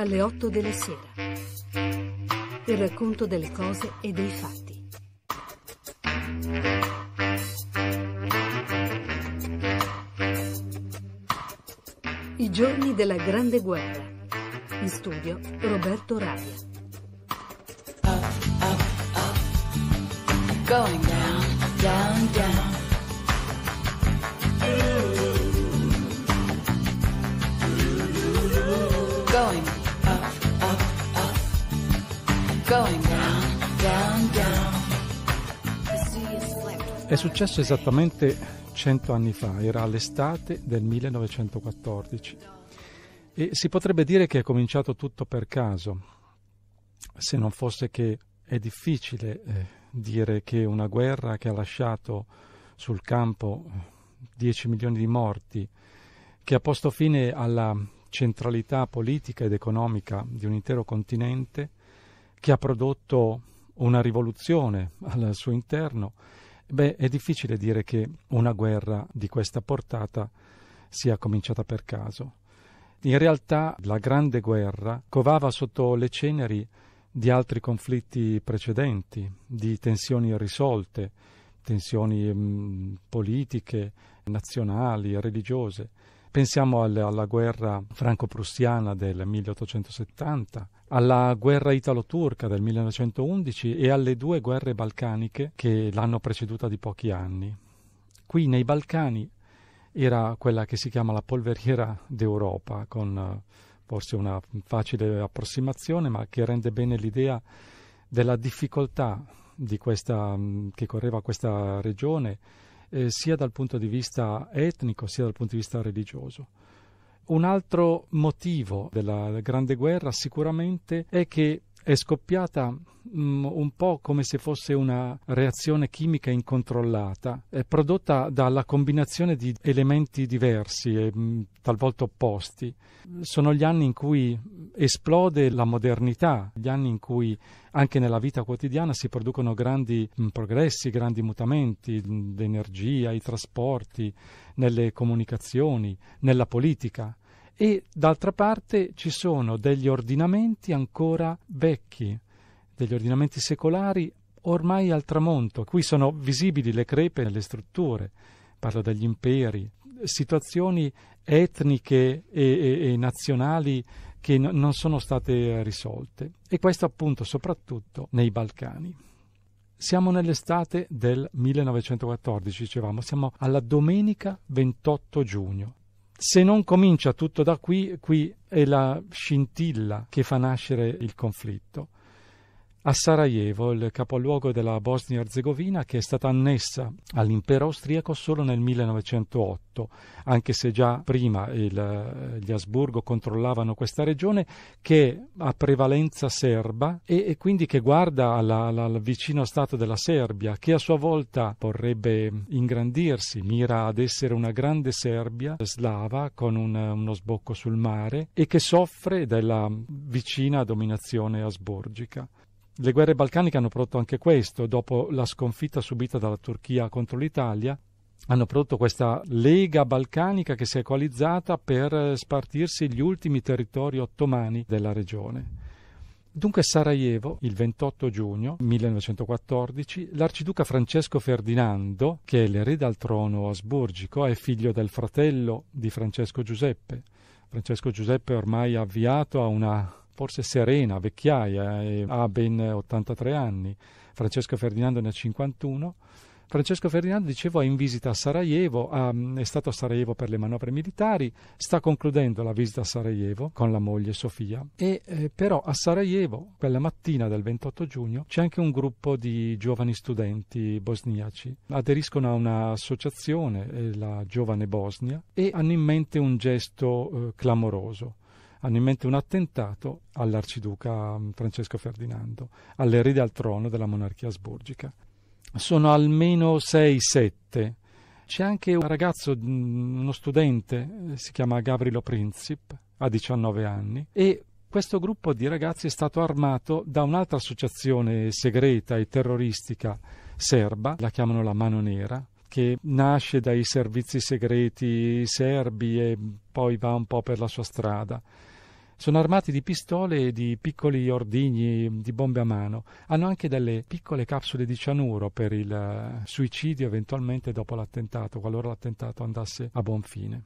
alle 8 della sera. Il racconto delle cose e dei fatti. I giorni della Grande Guerra. In studio Roberto Rabia. Going down, down, down. Going down, down, down. È successo esattamente 100 anni fa, era l'estate del 1914 e si potrebbe dire che è cominciato tutto per caso, se non fosse che è difficile eh, dire che una guerra che ha lasciato sul campo 10 eh, milioni di morti, che ha posto fine alla centralità politica ed economica di un intero continente, che ha prodotto una rivoluzione al suo interno, beh, è difficile dire che una guerra di questa portata sia cominciata per caso. In realtà la Grande Guerra covava sotto le ceneri di altri conflitti precedenti, di tensioni irrisolte, tensioni mh, mm, politiche, nazionali, religiose. Pensiamo al, alla guerra franco-prussiana del 1870, alla guerra italo-turca del 1911 e alle due guerre balcaniche che l'hanno preceduta di pochi anni. Qui nei Balcani era quella che si chiama la polveriera d'Europa, con eh, forse una facile approssimazione, ma che rende bene l'idea della difficoltà di questa, mm, che correva questa regione, eh, sia dal punto di vista etnico sia dal punto di vista religioso. Un altro motivo della Grande Guerra sicuramente è che è scoppiata mm, un po' come se fosse una reazione chimica incontrollata, prodotta dalla combinazione di elementi diversi e mm, talvolta opposti. Sono gli anni in cui esplode la modernità, gli anni in cui anche nella vita quotidiana si producono grandi mm, progressi, grandi mutamenti, l'energia, i trasporti, nelle comunicazioni, nella politica e d'altra parte ci sono degli ordinamenti ancora vecchi, degli ordinamenti secolari ormai al tramonto. Qui sono visibili le crepe nelle strutture, parlo degli imperi, situazioni etniche e, e, e nazionali che no, non sono state risolte e questo appunto soprattutto nei Balcani. Siamo nell'estate del 1914, dicevamo, siamo alla domenica 28 giugno se non comincia tutto da qui, qui è la scintilla che fa nascere il conflitto a Sarajevo, il capoluogo della Bosnia-Herzegovina che è stata annessa all'impero austriaco solo nel 1908, anche se già prima il, gli Asburgo controllavano questa regione che ha prevalenza serba e, e quindi che guarda alla, alla, al vicino stato della Serbia, che a sua volta vorrebbe ingrandirsi, mira ad essere una grande Serbia slava con un, uno sbocco sul mare e che soffre della vicina dominazione asburgica. Le guerre balcaniche hanno prodotto anche questo, dopo la sconfitta subita dalla Turchia contro l'Italia, hanno prodotto questa lega balcanica che si è coalizzata per spartirsi gli ultimi territori ottomani della regione. Dunque Sarajevo, il 28 giugno 1914, l'arciduca Francesco Ferdinando, che è l'erede al trono asburgico, è figlio del fratello di Francesco Giuseppe. Francesco Giuseppe ormai avviato a una forse serena, vecchiaia, ha ben 83 anni, Francesco Ferdinando ne ha 51. Francesco Ferdinando, dicevo, è in visita a Sarajevo, è stato a Sarajevo per le manovre militari, sta concludendo la visita a Sarajevo con la moglie Sofia e eh, però a Sarajevo, quella mattina del 28 giugno, c'è anche un gruppo di giovani studenti bosniaci, aderiscono a un'associazione, eh, la Giovane Bosnia, e hanno in mente un gesto eh, clamoroso hanno in mente un attentato all'arciduca mm, Francesco Ferdinando, all'erede al trono della monarchia asburgica. Sono almeno 6-7. C'è anche un ragazzo, mm, uno studente, eh, si chiama Gavrilo Princip, ha 19 anni, e questo gruppo di ragazzi è stato armato da un'altra associazione segreta e terroristica serba, la chiamano la Mano Nera, che nasce dai servizi segreti serbi e poi va un po' per la sua strada. Sono armati di pistole e di piccoli ordigni mm, di bombe a mano. Hanno anche delle piccole capsule di cianuro per il eh, suicidio eventualmente dopo l'attentato, qualora l'attentato andasse a buon fine.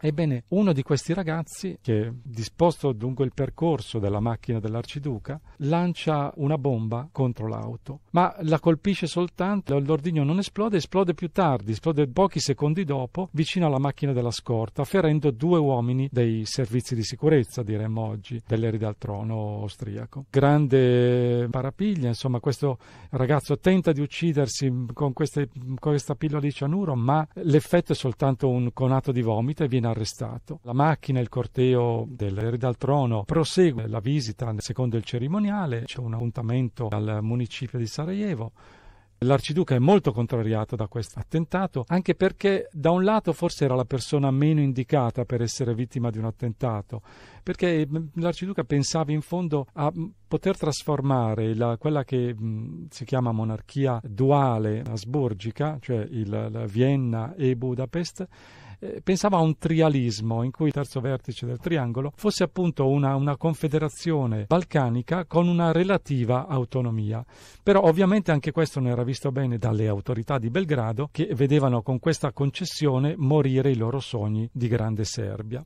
Ebbene, uno di questi ragazzi, che è disposto lungo il percorso della macchina dell'arciduca, lancia una bomba contro l'auto, ma la colpisce soltanto, l'ordigno non esplode, esplode più tardi, esplode pochi secondi dopo, vicino alla macchina della scorta, ferendo due uomini dei servizi di sicurezza, diremmo oggi, dell'eri trono austriaco. Grande parapiglia, insomma, questo ragazzo tenta di uccidersi con, queste, con questa pillola di cianuro, ma l'effetto è soltanto un conato di vomito e viene appena arrestato. La macchina, il corteo del Re dal Trono prosegue la visita secondo il cerimoniale, c'è un appuntamento al municipio di Sarajevo. L'arciduca è molto contrariato da questo attentato, anche perché da un lato forse era la persona meno indicata per essere vittima di un attentato, perché mm, l'arciduca pensava in fondo a mm, poter trasformare la, quella che mh, mm, si chiama monarchia duale asburgica, cioè il, Vienna e Budapest, eh, pensava a un trialismo in cui il terzo vertice del triangolo fosse appunto una, una confederazione balcanica con una relativa autonomia. Però ovviamente anche questo non era visto bene dalle autorità di Belgrado che vedevano con questa concessione morire i loro sogni di grande Serbia.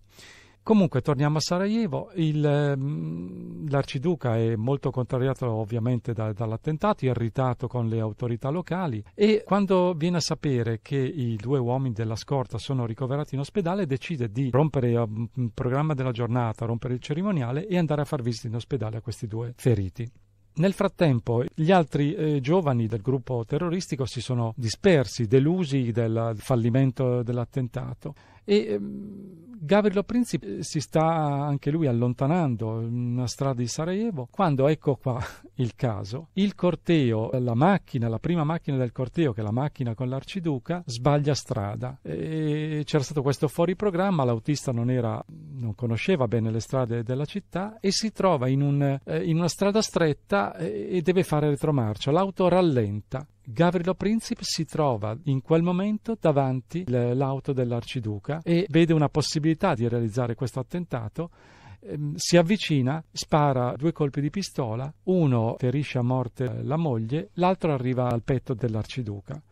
Comunque torniamo a Sarajevo, Il, ehm, l'arciduca è molto contrariato ovviamente da, dall'attentato, irritato con le autorità locali e quando viene a sapere che i due uomini della scorta sono ricoverati in ospedale decide di rompere il ehm, programma della giornata, rompere il cerimoniale e andare a far visita in ospedale a questi due feriti. Nel frattempo gli altri eh, giovani del gruppo terroristico si sono dispersi, delusi del fallimento dell'attentato e ehm, Gavrilo Princip eh, si sta anche lui allontanando una strada di Sarajevo, quando ecco qua il caso, il corteo, la macchina, la prima macchina del corteo, che è la macchina con l'arciduca, sbaglia strada. E c'era stato questo fuori programma, l'autista non, era, non conosceva bene le strade della città e si trova in, un, eh, in una strada stretta eh, e deve fare retromarcia. L'auto rallenta Gavrilo Princip si trova in quel momento davanti l'auto dell'arciduca e vede una possibilità di realizzare questo attentato ehm, si avvicina, spara due colpi di pistola, uno ferisce a morte eh, la moglie, l'altro arriva al petto dell'arciduca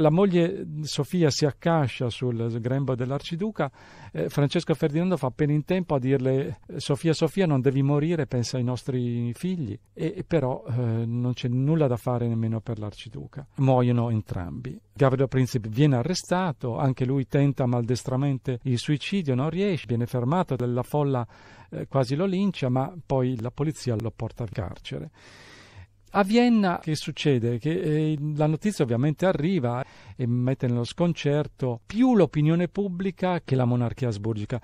la moglie mm, Sofia si accascia sul grembo dell'arciduca, eh, Francesco Ferdinando fa appena in tempo a dirle eh, Sofia Sofia non devi morire, pensa ai nostri figli, e, e però eh, non c'è nulla da fare nemmeno per l'arciduca. Muoiono entrambi. Gavrilo Princip viene arrestato, anche lui tenta maldestramente il suicidio, non riesce, viene fermato dalla folla, eh, quasi lo lincia, ma poi la polizia lo porta al carcere. A Vienna che succede? Che eh, la notizia ovviamente arriva e mette nello sconcerto più l'opinione pubblica che la monarchia asburgica.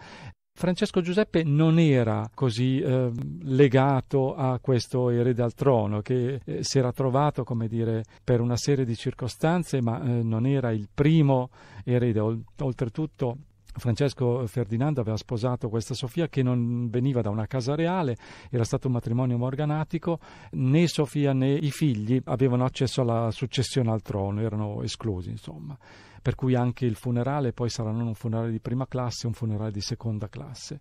Francesco Giuseppe non era così eh, legato a questo erede al trono che eh, si era trovato, come dire, per una serie di circostanze, ma eh, non era il primo erede. Oltretutto Francesco Ferdinando aveva sposato questa Sofia che non veniva da una casa reale, era stato un matrimonio morganatico, né Sofia né i figli avevano accesso alla successione al trono, erano esclusi insomma. Per cui anche il funerale poi sarà non un funerale di prima classe e un funerale di seconda classe.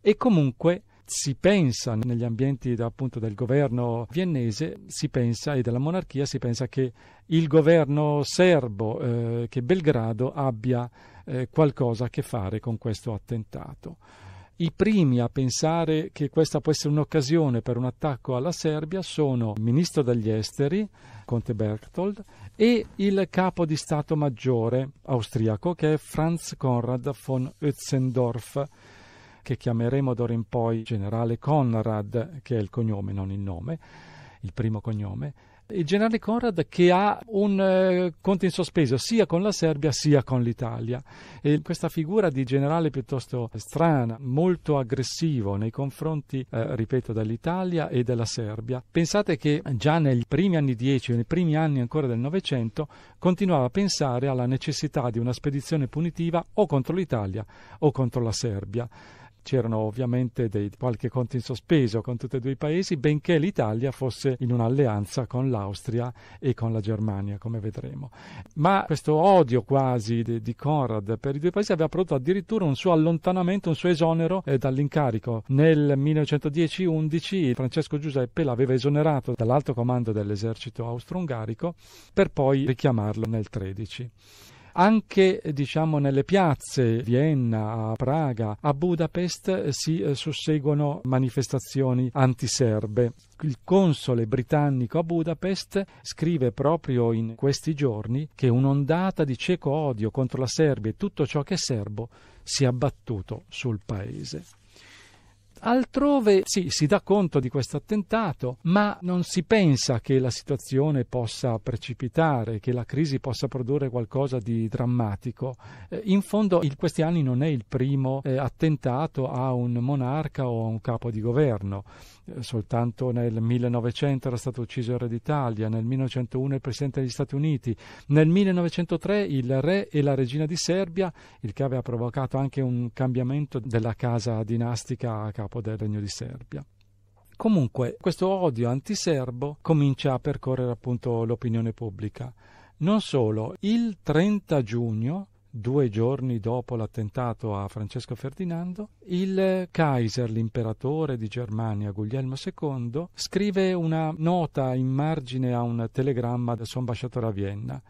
E comunque si pensa negli ambienti appunto del governo viennese, si pensa e della monarchia si pensa che il governo serbo, eh, che Belgrado abbia eh, qualcosa a che fare con questo attentato. I primi a pensare che questa può essere un'occasione per un attacco alla Serbia sono il ministro degli esteri, Conte Berchtold, e il capo di Stato Maggiore austriaco, che è Franz Konrad von Ötzendorf, che chiameremo d'ora in poi generale Konrad, che è il cognome, non il nome, il primo cognome, il generale Conrad che ha un eh, conto in sospeso sia con la Serbia sia con l'Italia. E questa figura di generale piuttosto strana, molto aggressivo nei confronti, eh, ripeto, dell'Italia e della Serbia. Pensate che già nei primi anni 10 nei primi anni ancora del Novecento continuava a pensare alla necessità di una spedizione punitiva o contro l'Italia o contro la Serbia c'erano ovviamente dei, qualche conto in sospeso con tutti e due i paesi, benché l'Italia fosse in un'alleanza con l'Austria e con la Germania, come vedremo. Ma questo odio quasi di, di Conrad per i due paesi aveva prodotto addirittura un suo allontanamento, un suo esonero eh, dall'incarico. Nel 1910-11 Francesco Giuseppe l'aveva esonerato dall'alto comando dell'esercito austro-ungarico per poi richiamarlo nel 13. Anche diciamo, nelle piazze, a Vienna, a Praga, a Budapest si eh, susseguono manifestazioni antiserbe. Il console britannico a Budapest scrive proprio in questi giorni che un'ondata di cieco odio contro la Serbia e tutto ciò che è serbo si è abbattuto sul paese. Altrove sì, si dà conto di questo attentato, ma non si pensa che la situazione possa precipitare, che la crisi possa produrre qualcosa di drammatico. Eh, in fondo in questi anni non è il primo eh, attentato a un monarca o a un capo di governo soltanto nel 1900 era stato ucciso il re d'Italia, nel 1901 il presidente degli Stati Uniti, nel 1903 il re e la regina di Serbia, il che aveva provocato anche un cambiamento della casa dinastica a capo del regno di Serbia. Comunque questo odio antiserbo comincia a percorrere appunto l'opinione pubblica. Non solo, il 30 giugno due giorni dopo l'attentato a Francesco Ferdinando, il Kaiser, l'imperatore di Germania Guglielmo II, scrive una nota in margine a un telegramma del suo ambasciatore a Vienna.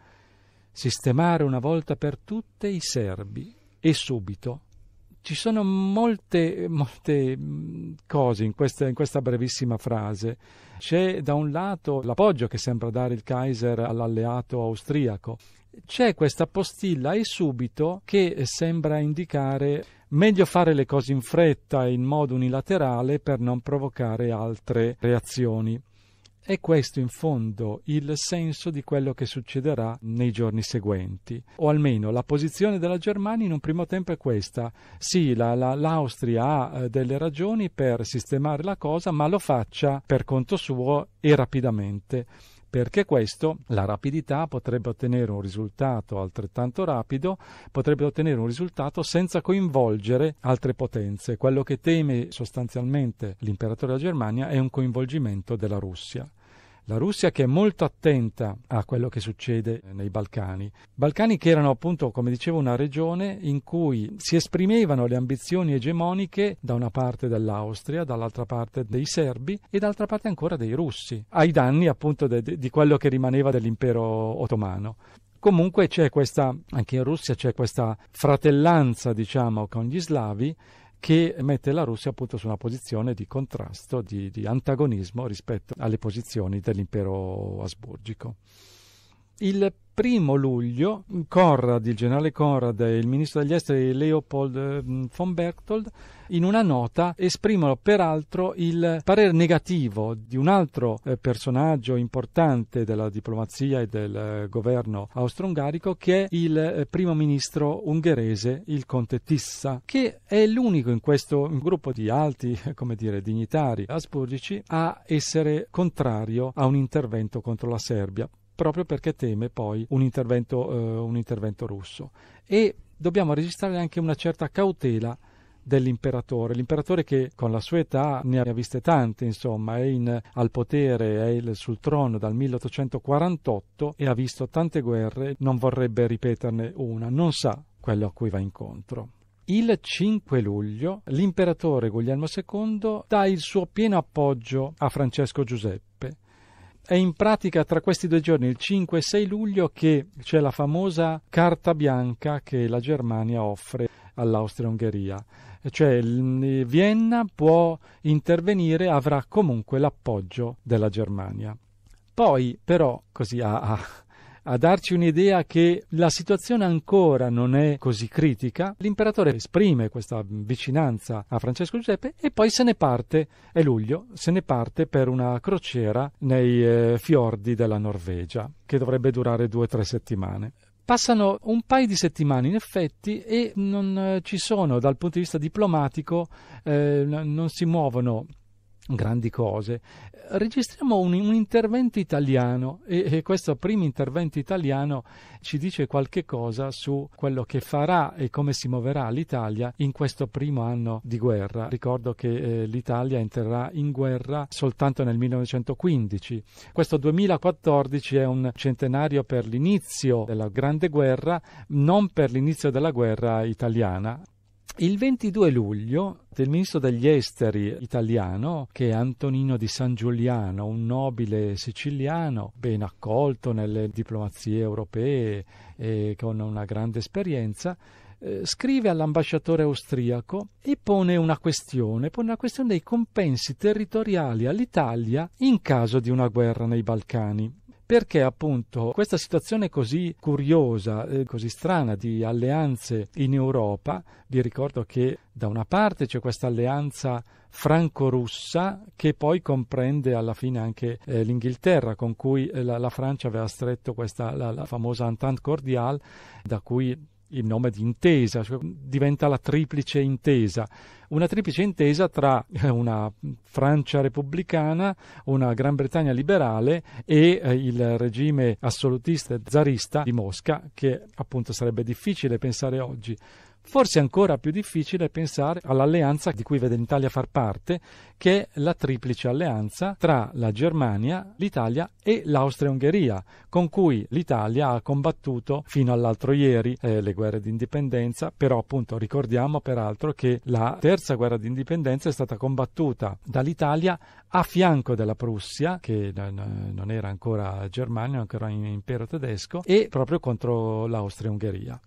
Sistemare una volta per tutte i serbi e subito. Ci sono molte, molte cose in questa, in questa brevissima frase. C'è da un lato l'appoggio che sembra dare il Kaiser all'alleato austriaco, c'è questa postilla e subito che sembra indicare meglio fare le cose in fretta e in modo unilaterale per non provocare altre reazioni. È questo in fondo il senso di quello che succederà nei giorni seguenti, o almeno la posizione della Germania in un primo tempo è questa. Sì, la, la, l'Austria ha eh, delle ragioni per sistemare la cosa, ma lo faccia per conto suo e rapidamente perché questo, la rapidità, potrebbe ottenere un risultato altrettanto rapido, potrebbe ottenere un risultato senza coinvolgere altre potenze. Quello che teme sostanzialmente l'imperatore della Germania è un coinvolgimento della Russia. La Russia che è molto attenta a quello che succede nei Balcani, Balcani che erano appunto, come dicevo, una regione in cui si esprimevano le ambizioni egemoniche da una parte dell'Austria, dall'altra parte dei serbi e dall'altra parte ancora dei russi, ai danni appunto de, de, di quello che rimaneva dell'impero ottomano. Comunque c'è questa, anche in Russia c'è questa fratellanza, diciamo, con gli slavi che mette la Russia appunto su una posizione di contrasto, di, di antagonismo rispetto alle posizioni dell'impero asburgico. Il primo luglio Conrad, il generale Conrad e il ministro degli esteri Leopold eh, von Berchtold in una nota esprimono peraltro il parere negativo di un altro eh, personaggio importante della diplomazia e del eh, governo austro-ungarico che è il eh, primo ministro ungherese, il conte Tissa, che è l'unico in questo gruppo di alti, come dire, dignitari asburgici a essere contrario a un intervento contro la Serbia proprio perché teme poi un intervento, eh, un intervento russo. E dobbiamo registrare anche una certa cautela dell'imperatore, l'imperatore che con la sua età ne ha viste tante, insomma, è in, al potere, è il, sul trono dal 1848 e ha visto tante guerre, non vorrebbe ripeterne una, non sa quello a cui va incontro. Il 5 luglio l'imperatore Guglielmo II dà il suo pieno appoggio a Francesco Giuseppe. È in pratica tra questi due giorni, il 5 e 6 luglio, che c'è la famosa carta bianca che la Germania offre all'Austria-Ungheria cioè eh, Vienna può intervenire, avrà comunque l'appoggio della Germania. Poi però, così a, a, a darci un'idea che la situazione ancora non è così critica, l'imperatore esprime questa vicinanza a Francesco Giuseppe e poi se ne parte, è luglio, se ne parte per una crociera nei eh, fiordi della Norvegia, che dovrebbe durare due o tre settimane. Passano un paio di settimane in effetti e non eh, ci sono dal punto di vista diplomatico, eh, non si muovono grandi cose registriamo un, un intervento italiano e, e, questo primo intervento italiano ci dice qualche cosa su quello che farà e come si muoverà l'Italia in questo primo anno di guerra. Ricordo che eh, l'Italia entrerà in guerra soltanto nel 1915. Questo 2014 è un centenario per l'inizio della Grande Guerra, non per l'inizio della guerra italiana. Il 22 luglio il ministro degli esteri italiano, che è Antonino di San Giuliano, un nobile siciliano, ben accolto nelle diplomazie europee e con una grande esperienza, eh, scrive all'ambasciatore austriaco e pone una questione, pone una questione dei compensi territoriali all'Italia in caso di una guerra nei Balcani perché appunto questa situazione così curiosa, eh, così strana di alleanze in Europa, vi ricordo che da una parte c'è questa alleanza franco-russa che poi comprende alla fine anche eh, l'Inghilterra con cui eh, la, la, Francia aveva stretto questa la, la famosa Entente Cordiale da cui il nome di intesa, cioè diventa la triplice intesa, una triplice intesa tra eh, una Francia repubblicana, una Gran Bretagna liberale e eh, il regime assolutista zarista di Mosca, che appunto sarebbe difficile pensare oggi Forse ancora più difficile pensare all'alleanza di cui vede l'Italia far parte, che è la triplice alleanza tra la Germania, l'Italia e l'Austria-Ungheria, con cui l'Italia ha combattuto fino all'altro ieri eh, le guerre d'indipendenza, però appunto ricordiamo peraltro che la terza guerra d'indipendenza è stata combattuta dall'Italia a fianco della Prussia, che non era ancora Germania, ancora impero tedesco, e proprio contro l'Austria-Ungheria.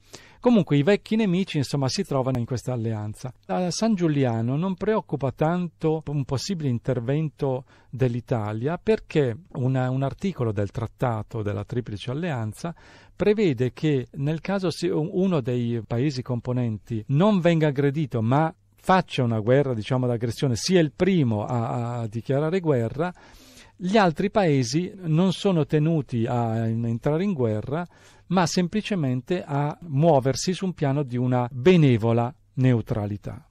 Comunque i vecchi nemici insomma si trovano in questa alleanza. A San Giuliano non preoccupa tanto un possibile intervento dell'Italia perché una, un articolo del trattato della Triplice Alleanza prevede che nel caso uno dei paesi componenti non venga aggredito ma faccia una guerra diciamo d'aggressione sia il primo a, a dichiarare guerra gli altri paesi non sono tenuti a entrare in guerra ma semplicemente a muoversi su un piano di una benevola neutralità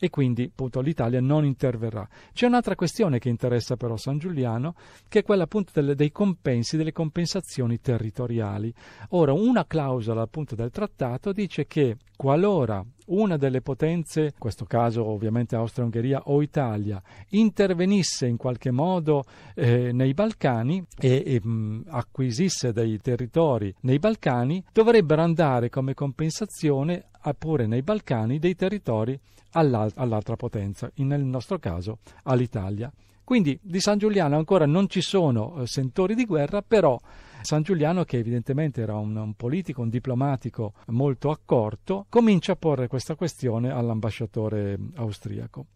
e quindi appunto, l'Italia non interverrà. C'è un'altra questione che interessa però San Giuliano, che è quella appunto delle, dei compensi, delle compensazioni territoriali. Ora, una clausola appunto del trattato dice che qualora una delle potenze, in questo caso ovviamente Austria-Ungheria o Italia, intervenisse in qualche modo eh, nei Balcani e, e mh, mm, acquisisse dei territori nei Balcani, dovrebbero andare come compensazione ha pure nei Balcani dei territori all'altra potenza, nel nostro caso all'Italia. Quindi di San Giuliano ancora non ci sono eh, sentori di guerra, però San Giuliano, che evidentemente era un, un, politico, un diplomatico molto accorto, comincia a porre questa questione all'ambasciatore austriaco.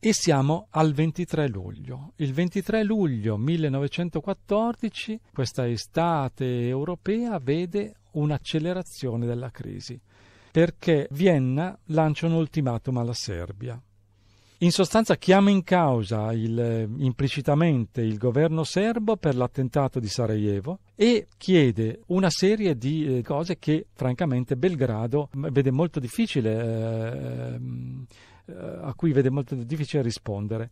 E siamo al 23 luglio. Il 23 luglio 1914, questa estate europea vede un'accelerazione della crisi perché Vienna lancia un ultimatum alla Serbia. In sostanza chiama in causa il, eh, implicitamente il governo serbo per l'attentato di Sarajevo e chiede una serie di eh, cose che francamente Belgrado vede molto difficile, eh, eh, a cui vede molto difficile rispondere.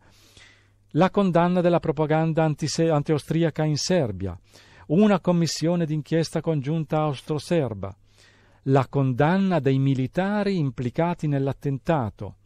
La condanna della propaganda antise- anti-austriaca in Serbia, una commissione d'inchiesta congiunta austro-serba, la condanna dei militari implicati nell'attentato,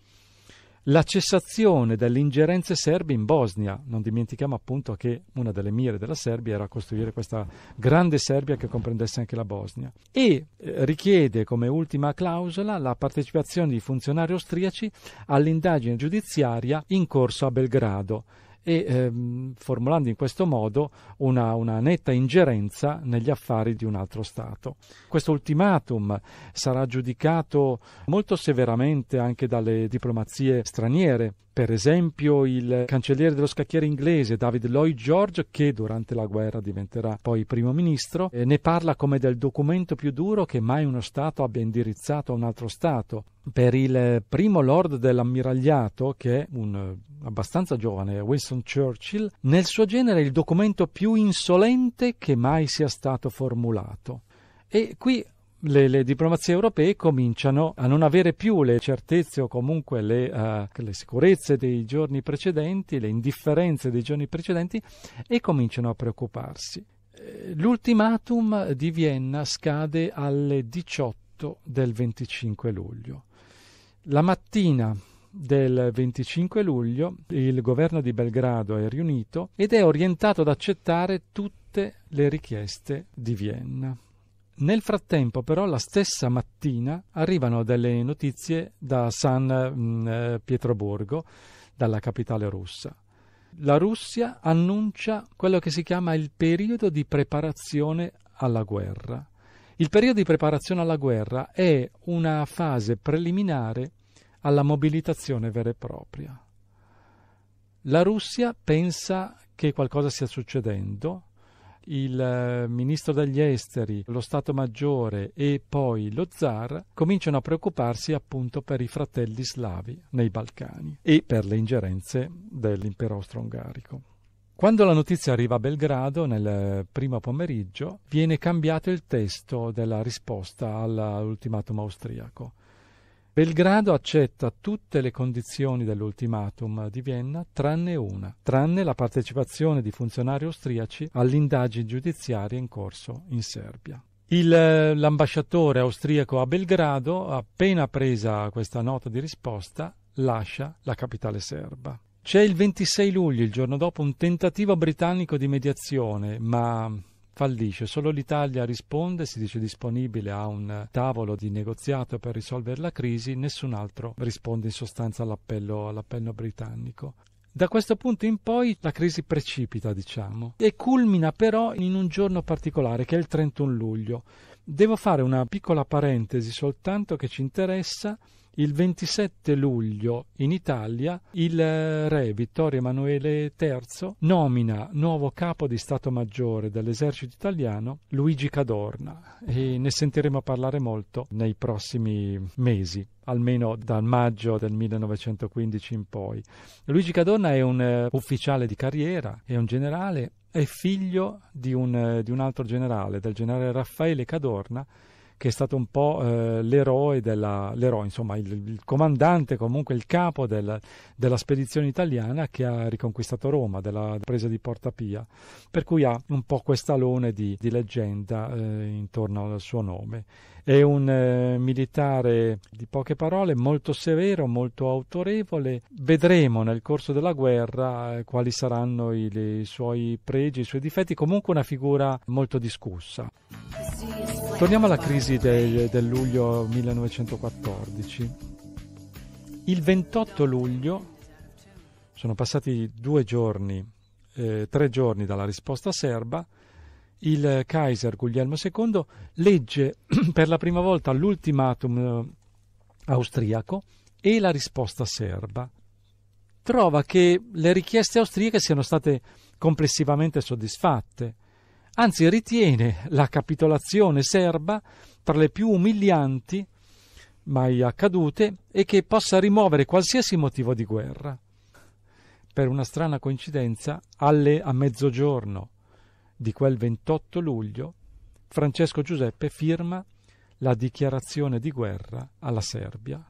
la cessazione delle ingerenze serbe in Bosnia. Non dimentichiamo appunto che una delle mire della Serbia era costruire questa grande Serbia che comprendesse anche la Bosnia. E eh, richiede come ultima clausola la partecipazione di funzionari austriaci all'indagine giudiziaria in corso a Belgrado e ehm, formulando in questo modo una, una netta ingerenza negli affari di un altro Stato. Questo ultimatum sarà giudicato molto severamente anche dalle diplomazie straniere per esempio il cancelliere dello scacchiere inglese David Lloyd George, che durante la guerra diventerà poi primo ministro, eh, ne parla come del documento più duro che mai uno Stato abbia indirizzato a un altro Stato. Per il primo Lord dell'ammiragliato, che è un eh, abbastanza giovane, Winston Churchill, nel suo genere è il documento più insolente che mai sia stato formulato. E qui le, le, diplomazie europee cominciano a non avere più le certezze o comunque le, uh, le, sicurezze dei giorni precedenti, le indifferenze dei giorni precedenti e cominciano a preoccuparsi. Eh, L'ultimatum di Vienna scade alle 18 del 25 luglio. La mattina del 25 luglio il governo di Belgrado è riunito ed è orientato ad accettare tutte le richieste di Vienna. Nel frattempo, però, la stessa mattina arrivano delle notizie da San mm, eh, Pietroburgo, dalla capitale russa. La Russia annuncia quello che si chiama il periodo di preparazione alla guerra. Il periodo di preparazione alla guerra è una fase preliminare alla mobilitazione vera e propria. La Russia pensa che qualcosa stia succedendo, il eh, ministro degli esteri, lo Stato Maggiore e poi lo zar cominciano a preoccuparsi appunto per i fratelli slavi nei Balcani e per le ingerenze dell'impero austro-ungarico. Quando la notizia arriva a Belgrado, nel eh, primo pomeriggio, viene cambiato il testo della risposta all'ultimatum austriaco. Belgrado accetta tutte le condizioni dell'ultimatum di Vienna tranne una, tranne la partecipazione di funzionari austriaci all'indagine giudiziaria in corso in Serbia. Il, l'ambasciatore austriaco a Belgrado, appena presa questa nota di risposta, lascia la capitale serba. C'è il 26 luglio, il giorno dopo, un tentativo britannico di mediazione, ma fallisce. Solo l'Italia risponde, si dice disponibile a un tavolo di negoziato per risolvere la crisi, nessun altro risponde in sostanza all'appello, all'appello britannico. Da questo punto in poi la crisi precipita, diciamo, e culmina però in un giorno particolare, che è il 31 luglio. Devo fare una piccola parentesi soltanto che ci interessa, il 27 luglio in Italia il eh, re Vittorio Emanuele III nomina nuovo capo di Stato Maggiore dell'esercito italiano Luigi Cadorna e ne sentiremo parlare molto nei prossimi mesi almeno dal maggio del 1915 in poi. Luigi Cadorna è un eh, ufficiale di carriera, è un generale, è figlio di un, eh, di un altro generale, del generale Raffaele Cadorna, che è stato un po' eh, l'eroe, della, l'eroe, insomma il, il, comandante, comunque il capo del, della spedizione italiana che ha riconquistato Roma, della presa di Porta Pia, per cui ha un po' quest'alone di, di leggenda eh, intorno al suo nome. È un eh, militare di poche parole, molto severo, molto autorevole. Vedremo nel corso della guerra eh, quali saranno i, le, i, suoi pregi, i suoi difetti, comunque una figura molto discussa. Torniamo alla crisi del, del luglio 1914. Il 28 luglio sono passati due giorni, eh, tre giorni dalla risposta serba, il Kaiser Guglielmo II legge per la prima volta l'ultimatum eh, austriaco e la risposta serba. Trova che le richieste austriache siano state complessivamente soddisfatte, anzi ritiene la capitolazione serba tra le più umilianti mai accadute e che possa rimuovere qualsiasi motivo di guerra. Per una strana coincidenza, alle a mezzogiorno di quel 28 luglio, Francesco Giuseppe firma la dichiarazione di guerra alla Serbia.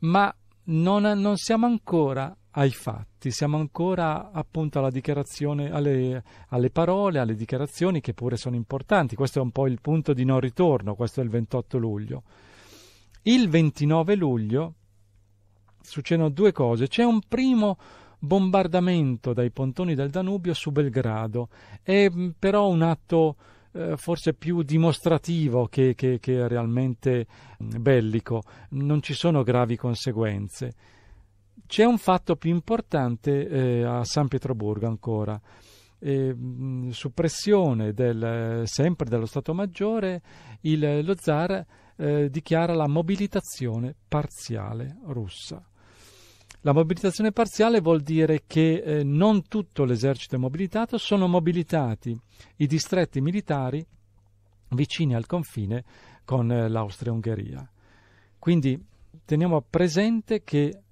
Ma non, non siamo ancora ai fatti, siamo ancora appunto alla dichiarazione, alle, alle, parole, alle dichiarazioni che pure sono importanti. Questo è un po' il punto di non ritorno, questo è il 28 luglio. Il 29 luglio succedono due cose. C'è un primo bombardamento dai pontoni del Danubio su Belgrado. È mm, però un atto eh, forse più dimostrativo che, che, che realmente mm, bellico, non ci sono gravi conseguenze. C'è un fatto più importante eh, a San Pietroburgo ancora. Eh, su pressione del, eh, sempre dello Stato Maggiore, il, eh, lo zar eh, dichiara la mobilitazione parziale russa. La mobilitazione parziale vuol dire che eh, non tutto l'esercito è mobilitato, sono mobilitati i distretti militari vicini al confine con eh, l'Austria-Ungheria. Quindi teniamo presente che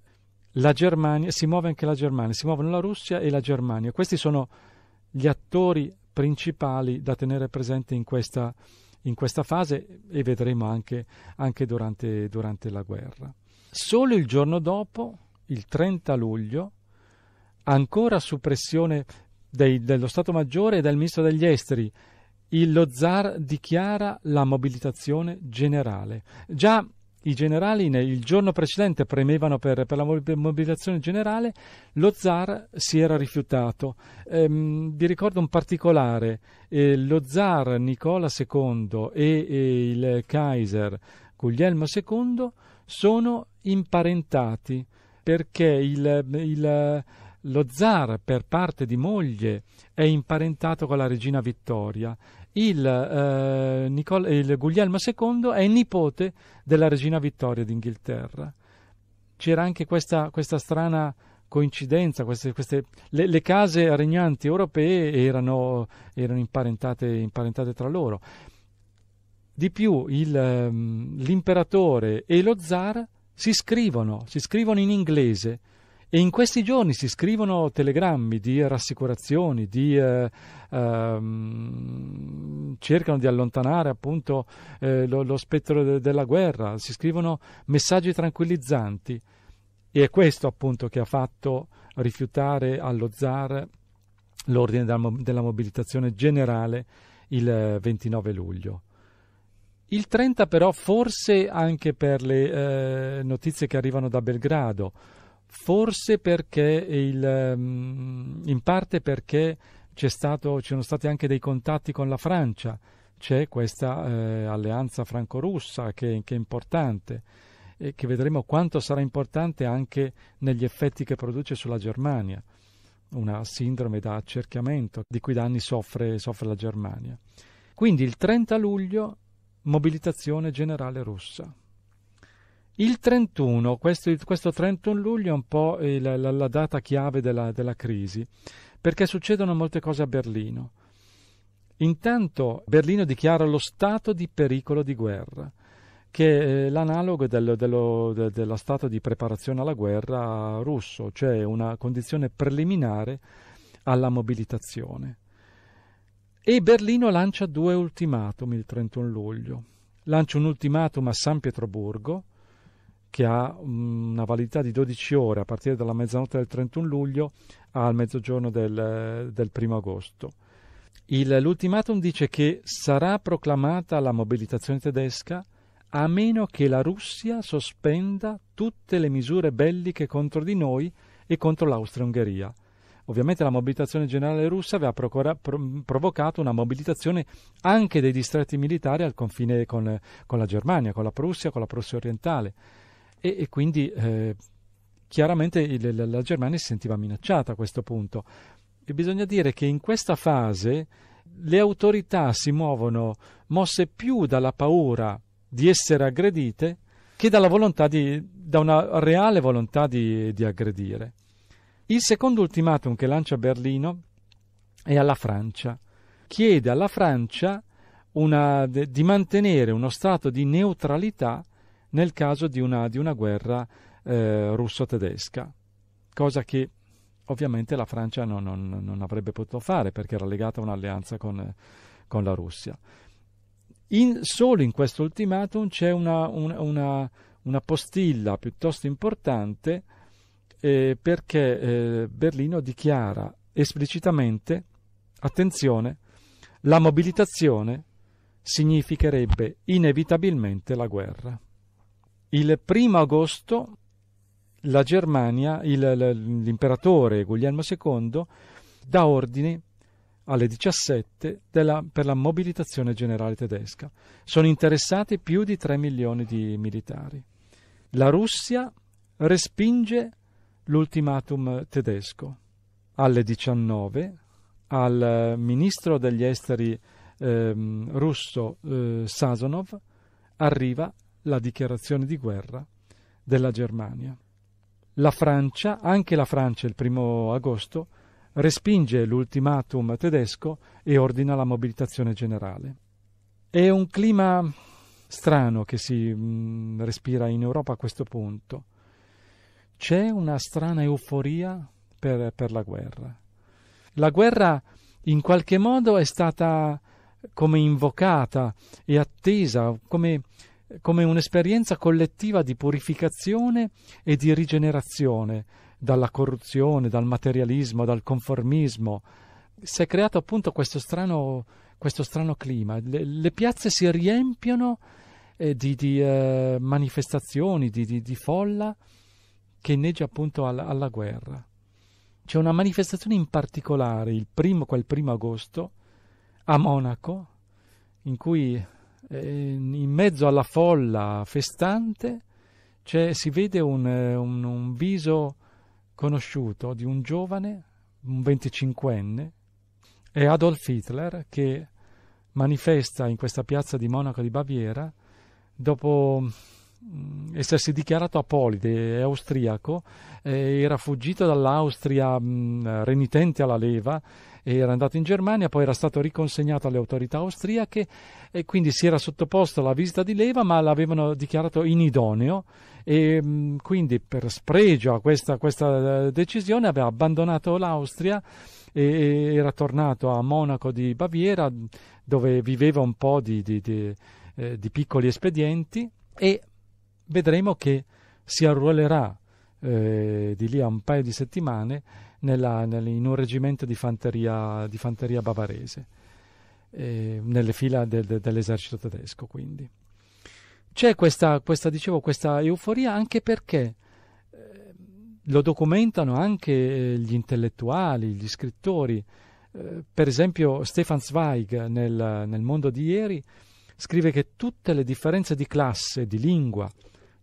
la Germania, si muove anche la Germania, si muovono la Russia e la Germania. Questi sono gli attori principali da tenere presente in questa, in questa fase e vedremo anche, anche durante, durante la guerra. Solo il giorno dopo, il 30 luglio, ancora su pressione dei, dello Stato Maggiore e del Ministro degli Esteri, il, lo zar dichiara la mobilitazione generale. Già i generali il giorno precedente premevano per, per la mobilitazione generale, lo zar si era rifiutato. Ehm, vi ricordo un particolare, eh, lo zar Nicola II e, e il Kaiser Guglielmo II sono imparentati, perché il, il, lo zar per parte di moglie è imparentato con la regina Vittoria. Il, eh, Nicol- il Guglielmo II è nipote della regina Vittoria d'Inghilterra. C'era anche questa, questa strana coincidenza, queste, queste, le, le, case regnanti europee erano, erano imparentate, imparentate, tra loro. Di più, il, ehm, l'imperatore e lo zar si scrivono, si scrivono in inglese e in questi giorni si scrivono telegrammi di rassicurazioni, di, eh, ehm, cercano di allontanare appunto eh, lo, lo, spettro de- della guerra, si scrivono messaggi tranquillizzanti e è questo appunto che ha fatto rifiutare allo zar l'ordine della mobilitazione generale il 29 eh, luglio. Il 30 però forse anche per le eh, notizie che arrivano da Belgrado, forse perché il, ehm, in parte perché c'è stato, ci sono stati anche dei contatti con la Francia, c'è questa eh, alleanza franco-russa che, che, è importante e che vedremo quanto sarà importante anche negli effetti che produce sulla Germania, una sindrome da accerchiamento di cui da anni soffre, soffre la Germania. Quindi il 30 luglio mobilitazione generale russa. Il 31, questo, questo 31 luglio è un po' il, eh, la, la, data chiave della, della crisi, perché succedono molte cose a Berlino. Intanto Berlino dichiara lo stato di pericolo di guerra, che è eh, l'analogo del, dello, de, dello, stato di preparazione alla guerra russo, cioè una condizione preliminare alla mobilitazione. E Berlino lancia due ultimatum il 31 luglio. Lancia un ultimatum a San Pietroburgo, che ha mm, una validità di 12 ore a partire dalla mezzanotte del 31 luglio al mezzogiorno del, del 1 agosto. Il, l'ultimatum dice che sarà proclamata la mobilitazione tedesca a meno che la Russia sospenda tutte le misure belliche contro di noi e contro l'Austria-Ungheria. Ovviamente la mobilitazione generale russa aveva procura, pro, provocato una mobilitazione anche dei distretti militari al confine con, con, la Germania, con la Prussia, con la Prussia orientale e, e quindi eh, chiaramente il, la Germania si sentiva minacciata a questo punto. E bisogna dire che in questa fase le autorità si muovono mosse più dalla paura di essere aggredite che dalla volontà di, da una reale volontà di, di aggredire. Il secondo ultimatum che lancia Berlino è alla Francia. Chiede alla Francia una, di mantenere uno stato di neutralità nel caso di una, di una guerra eh, russo-tedesca, cosa che ovviamente la Francia non, non, non, avrebbe potuto fare perché era legata a un'alleanza con, con la Russia. In, solo in questo ultimatum c'è una, una, una postilla piuttosto importante eh, perché eh, Berlino dichiara esplicitamente, attenzione, la mobilitazione significherebbe inevitabilmente la guerra. Il primo agosto la Germania, il, l'imperatore Guglielmo II dà ordini alle 17 della, per la mobilitazione generale tedesca. Sono interessati più di 3 milioni di militari. La Russia respinge l'ultimatum tedesco. Alle 19 al eh, ministro degli esteri ehm, russo eh, Sazonov arriva la dichiarazione di guerra della Germania. La Francia, anche la Francia il primo agosto, respinge l'ultimatum tedesco e ordina la mobilitazione generale. È un clima strano che si mh, mm, respira in Europa a questo punto c'è una strana euforia per, per, la guerra. La guerra in qualche modo è stata come invocata e attesa, come, come un'esperienza collettiva di purificazione e di rigenerazione dalla corruzione, dal materialismo, dal conformismo. Si è creato appunto questo strano, questo strano clima. Le, le, piazze si riempiono eh, di, di eh, manifestazioni, di, di, di folla che inneggia appunto alla, alla guerra. C'è una manifestazione in particolare, il primo, quel primo agosto, a Monaco, in cui eh, in mezzo alla folla festante si vede un, eh, un, un viso conosciuto di un giovane, un 25enne, è Adolf Hitler che manifesta in questa piazza di Monaco di Baviera dopo Mm, essersi dichiarato apolide e austriaco, eh, era fuggito dall'Austria mh, mm, renitente alla leva, era andato in Germania, poi era stato riconsegnato alle autorità austriache e quindi si era sottoposto alla visita di leva, ma l'avevano dichiarato inidoneo e mh, mm, quindi per spregio a questa, questa eh, decisione aveva abbandonato l'Austria e, era tornato a Monaco di Baviera dove viveva un po' di, di, di, eh, di piccoli espedienti e vedremo che si arruolerà eh, di lì a un paio di settimane nella, nel, in un reggimento di fanteria, di fanteria bavarese, eh, nelle fila de, de, dell'esercito tedesco. Quindi. C'è questa, questa, dicevo, questa euforia anche perché eh, lo documentano anche eh, gli intellettuali, gli scrittori. Eh, per esempio Stefan Zweig nel, nel Mondo di ieri scrive che tutte le differenze di classe, di lingua,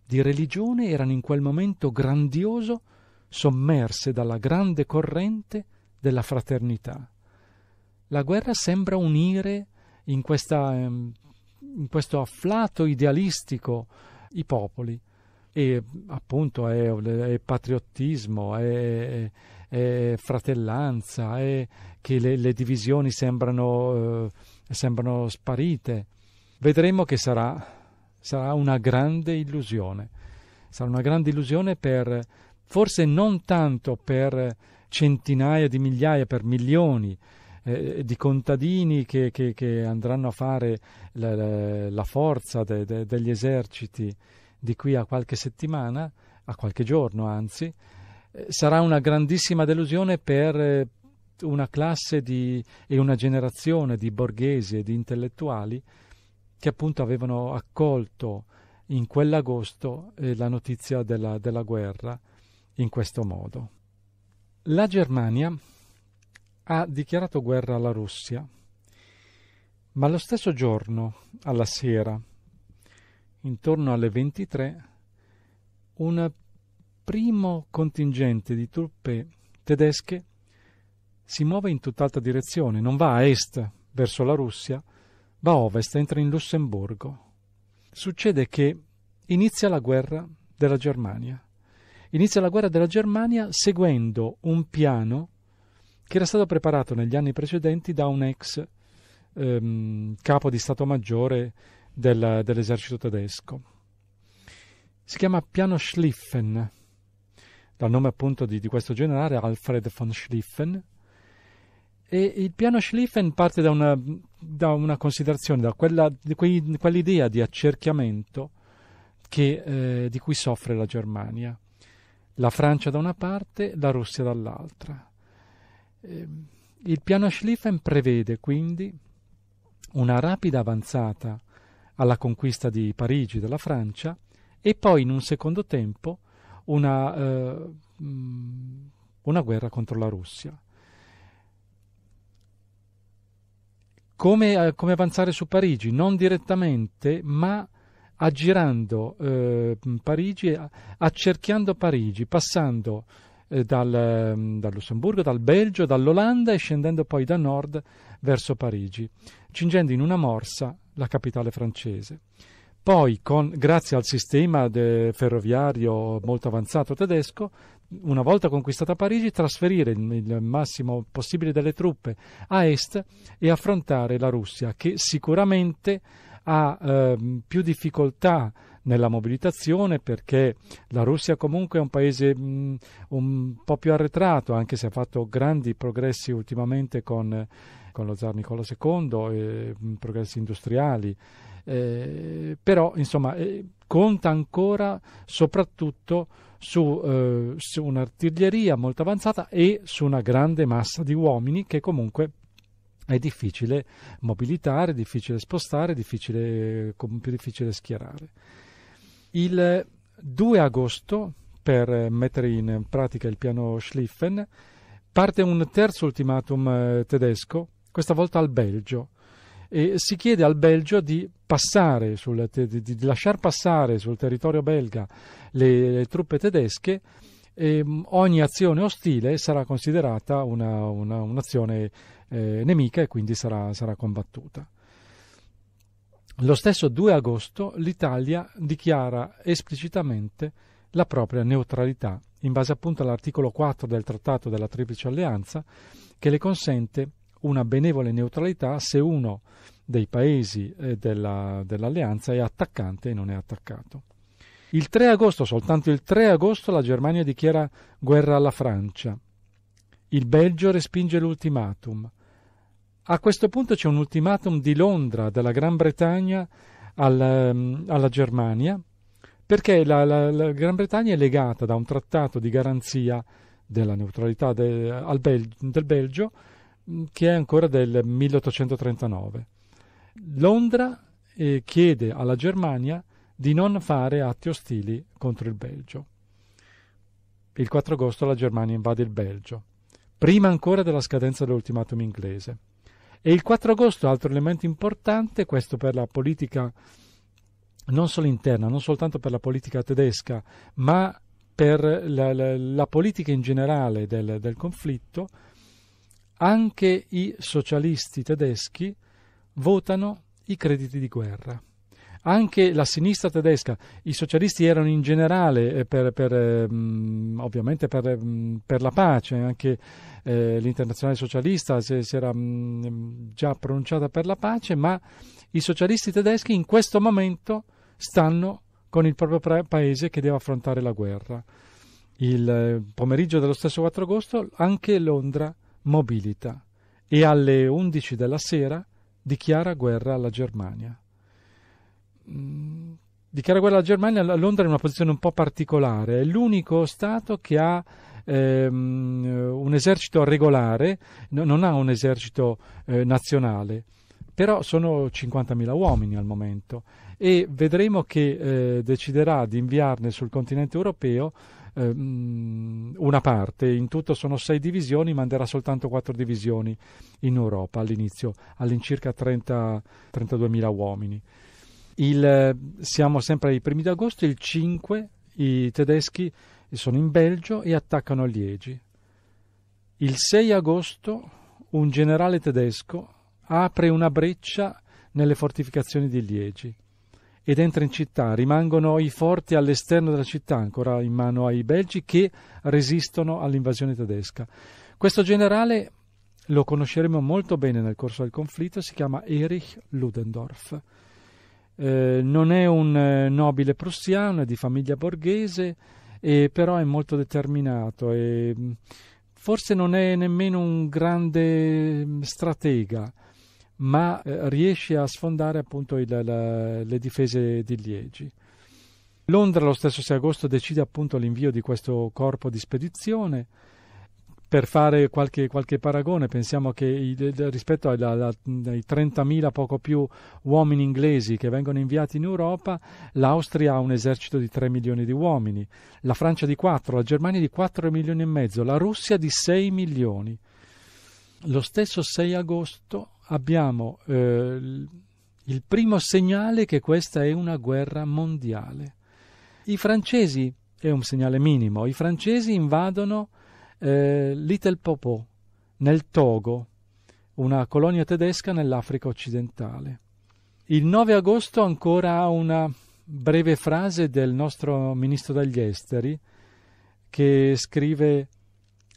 di religione erano in quel momento grandioso sommerse dalla grande corrente della fraternità. La guerra sembra unire in, questa, ehm, in questo afflato idealistico i popoli e appunto è, è patriottismo, è, è, fratellanza, è che le, le divisioni sembrano, eh, sembrano sparite. Vedremo che sarà sarà una grande illusione. Sarà una grande illusione per, forse non tanto per centinaia di migliaia, per milioni eh, di contadini che, che, che, andranno a fare la, la forza de, de, degli eserciti di qui a qualche settimana, a qualche giorno anzi, eh, sarà una grandissima delusione per eh, una classe di, e una generazione di borghesi e di intellettuali che appunto avevano accolto in quell'agosto eh, la notizia della, della guerra in questo modo. La Germania ha dichiarato guerra alla Russia, ma lo stesso giorno, alla sera, intorno alle 23, un primo contingente di truppe tedesche si muove in tutt'altra direzione, non va a est verso la Russia, va a ovest, entra in Lussemburgo. Succede che inizia la guerra della Germania. Inizia la guerra della Germania seguendo un piano che era stato preparato negli anni precedenti da un ex ehm, capo di Stato Maggiore del, dell'esercito tedesco. Si chiama piano Schlieffen, dal nome appunto di, di questo generale Alfred von Schlieffen, e il piano Schlieffen parte da una da una considerazione, da quella, di quei, quell'idea di accerchiamento che, eh, di cui soffre la Germania. La Francia da una parte, la Russia dall'altra. Eh, il piano Schlieffen prevede quindi una rapida avanzata alla conquista di Parigi dalla Francia e poi in un secondo tempo una, eh, mm, una guerra contro la Russia. come, eh, come avanzare su Parigi, non direttamente, ma aggirando eh, Parigi, accerchiando Parigi, passando eh, dal, mm, dal, Lussemburgo, dal Belgio, dall'Olanda e scendendo poi da nord verso Parigi, cingendo in una morsa la capitale francese. Poi, con, grazie al sistema ferroviario molto avanzato tedesco, una volta conquistata Parigi, trasferire il massimo possibile delle truppe a est e affrontare la Russia, che sicuramente ha eh, più difficoltà nella mobilitazione perché la Russia comunque è un paese mh, un po' più arretrato, anche se ha fatto grandi progressi ultimamente con, con lo zar Nicola II, eh, progressi industriali eh, però insomma eh, conta ancora soprattutto su, eh, su, un'artiglieria molto avanzata e su una grande massa di uomini che comunque è difficile mobilitare, difficile spostare, difficile, più difficile schierare. Il 2 agosto, per mettere in pratica il piano Schlieffen, parte un terzo ultimatum eh, tedesco, questa volta al Belgio, e si chiede al Belgio di, passare sul, di, di lasciar passare sul territorio belga le, le truppe tedesche e mm, ogni azione ostile sarà considerata una, una, un'azione eh, nemica e quindi sarà, sarà, combattuta. Lo stesso 2 agosto l'Italia dichiara esplicitamente la propria neutralità, in base appunto all'articolo 4 del Trattato della Triplice Alleanza, che le consente una benevole neutralità se uno dei paesi eh, della, dell'alleanza è attaccante e non è attaccato. Il 3 agosto, soltanto il 3 agosto, la Germania dichiara guerra alla Francia. Il Belgio respinge l'ultimatum. A questo punto c'è un ultimatum di Londra, della Gran Bretagna, alla, ehm, alla Germania, perché la, la, la, Gran Bretagna è legata da un trattato di garanzia della neutralità de, Bel, del Belgio Mm, che è ancora del 1839. Londra eh, chiede alla Germania di non fare atti ostili contro il Belgio. Il 4 agosto la Germania invade il Belgio, prima ancora della scadenza dell'ultimatum inglese. E il 4 agosto, altro elemento importante, questo per la politica non solo interna, non soltanto per la politica tedesca, ma per la, la, la politica in generale del, del conflitto, anche i socialisti tedeschi votano i crediti di guerra. Anche la sinistra tedesca, i socialisti erano in generale eh, per, per, ehm, ovviamente per, ehm, per, la pace, anche eh, l'internazionale socialista si, si era mm, già pronunciata per la pace, ma i socialisti tedeschi in questo momento stanno con il proprio paese che deve affrontare la guerra. Il eh, pomeriggio dello stesso 4 agosto anche Londra mobilita e alle 11 della sera dichiara guerra alla Germania. Mm, dichiara guerra alla Germania, Londra è in una posizione un po' particolare, è l'unico Stato che ha ehm, un esercito regolare, non ha un esercito eh, nazionale, però sono 50.000 uomini al momento e vedremo che eh, deciderà di inviarne sul continente europeo ehm, una parte, in tutto sono sei divisioni, manderà soltanto quattro divisioni in Europa all'inizio, all'incirca 30, 32.000 uomini. Il, siamo sempre ai primi di agosto, il 5 i tedeschi sono in Belgio e attaccano Liegi. Il 6 agosto un generale tedesco apre una breccia nelle fortificazioni di Liegi ed entra in città. Rimangono i forti all'esterno della città, ancora in mano ai belgi, che resistono all'invasione tedesca. Questo generale lo conosceremo molto bene nel corso del conflitto, si chiama Erich Ludendorff. Eh, non è un eh, nobile prussiano, è di famiglia borghese, eh, però è molto determinato e mm, forse non è nemmeno un grande mm, stratega ma eh, riesce a sfondare appunto il, la, le difese di Liegi. Londra lo stesso 6 agosto decide appunto l'invio di questo corpo di spedizione. Per fare qualche, qualche paragone, pensiamo che il, rispetto alla, ai 30.000 poco più uomini inglesi che vengono inviati in Europa, l'Austria ha un esercito di 3 milioni di uomini, la Francia di 4, la Germania di 4 milioni e mezzo, la Russia di 6 milioni. Lo stesso 6 agosto abbiamo eh, il primo segnale che questa è una guerra mondiale. I francesi, è un segnale minimo, i francesi invadono eh, Little Popo nel Togo, una colonia tedesca nell'Africa occidentale. Il 9 agosto ancora una breve frase del nostro ministro degli esteri che scrive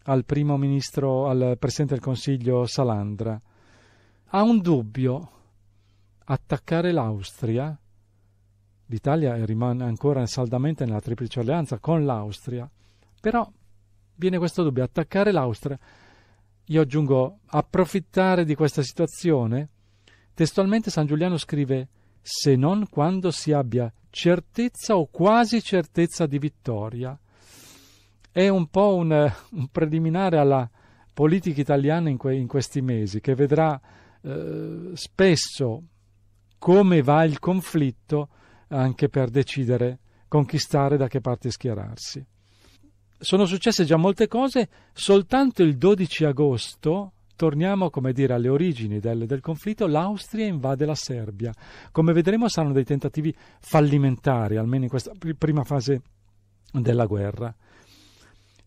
al primo ministro, al presidente del Consiglio Salandra, ha un dubbio. Attaccare l'Austria? L'Italia rimane ancora saldamente nella triplice alleanza con l'Austria, però viene questo dubbio, attaccare l'Austria. Io aggiungo approfittare di questa situazione. Testualmente San Giuliano scrive se non quando si abbia certezza o quasi certezza di vittoria. È un po' un, un preliminare alla politica italiana in, que, in questi mesi, che vedrà eh, spesso come va il conflitto anche per decidere, conquistare da che parte schierarsi. Sono successe già molte cose, soltanto il 12 agosto, torniamo come dire alle origini del, del conflitto, l'Austria invade la Serbia. Come vedremo saranno dei tentativi fallimentari, almeno in questa prima fase della guerra.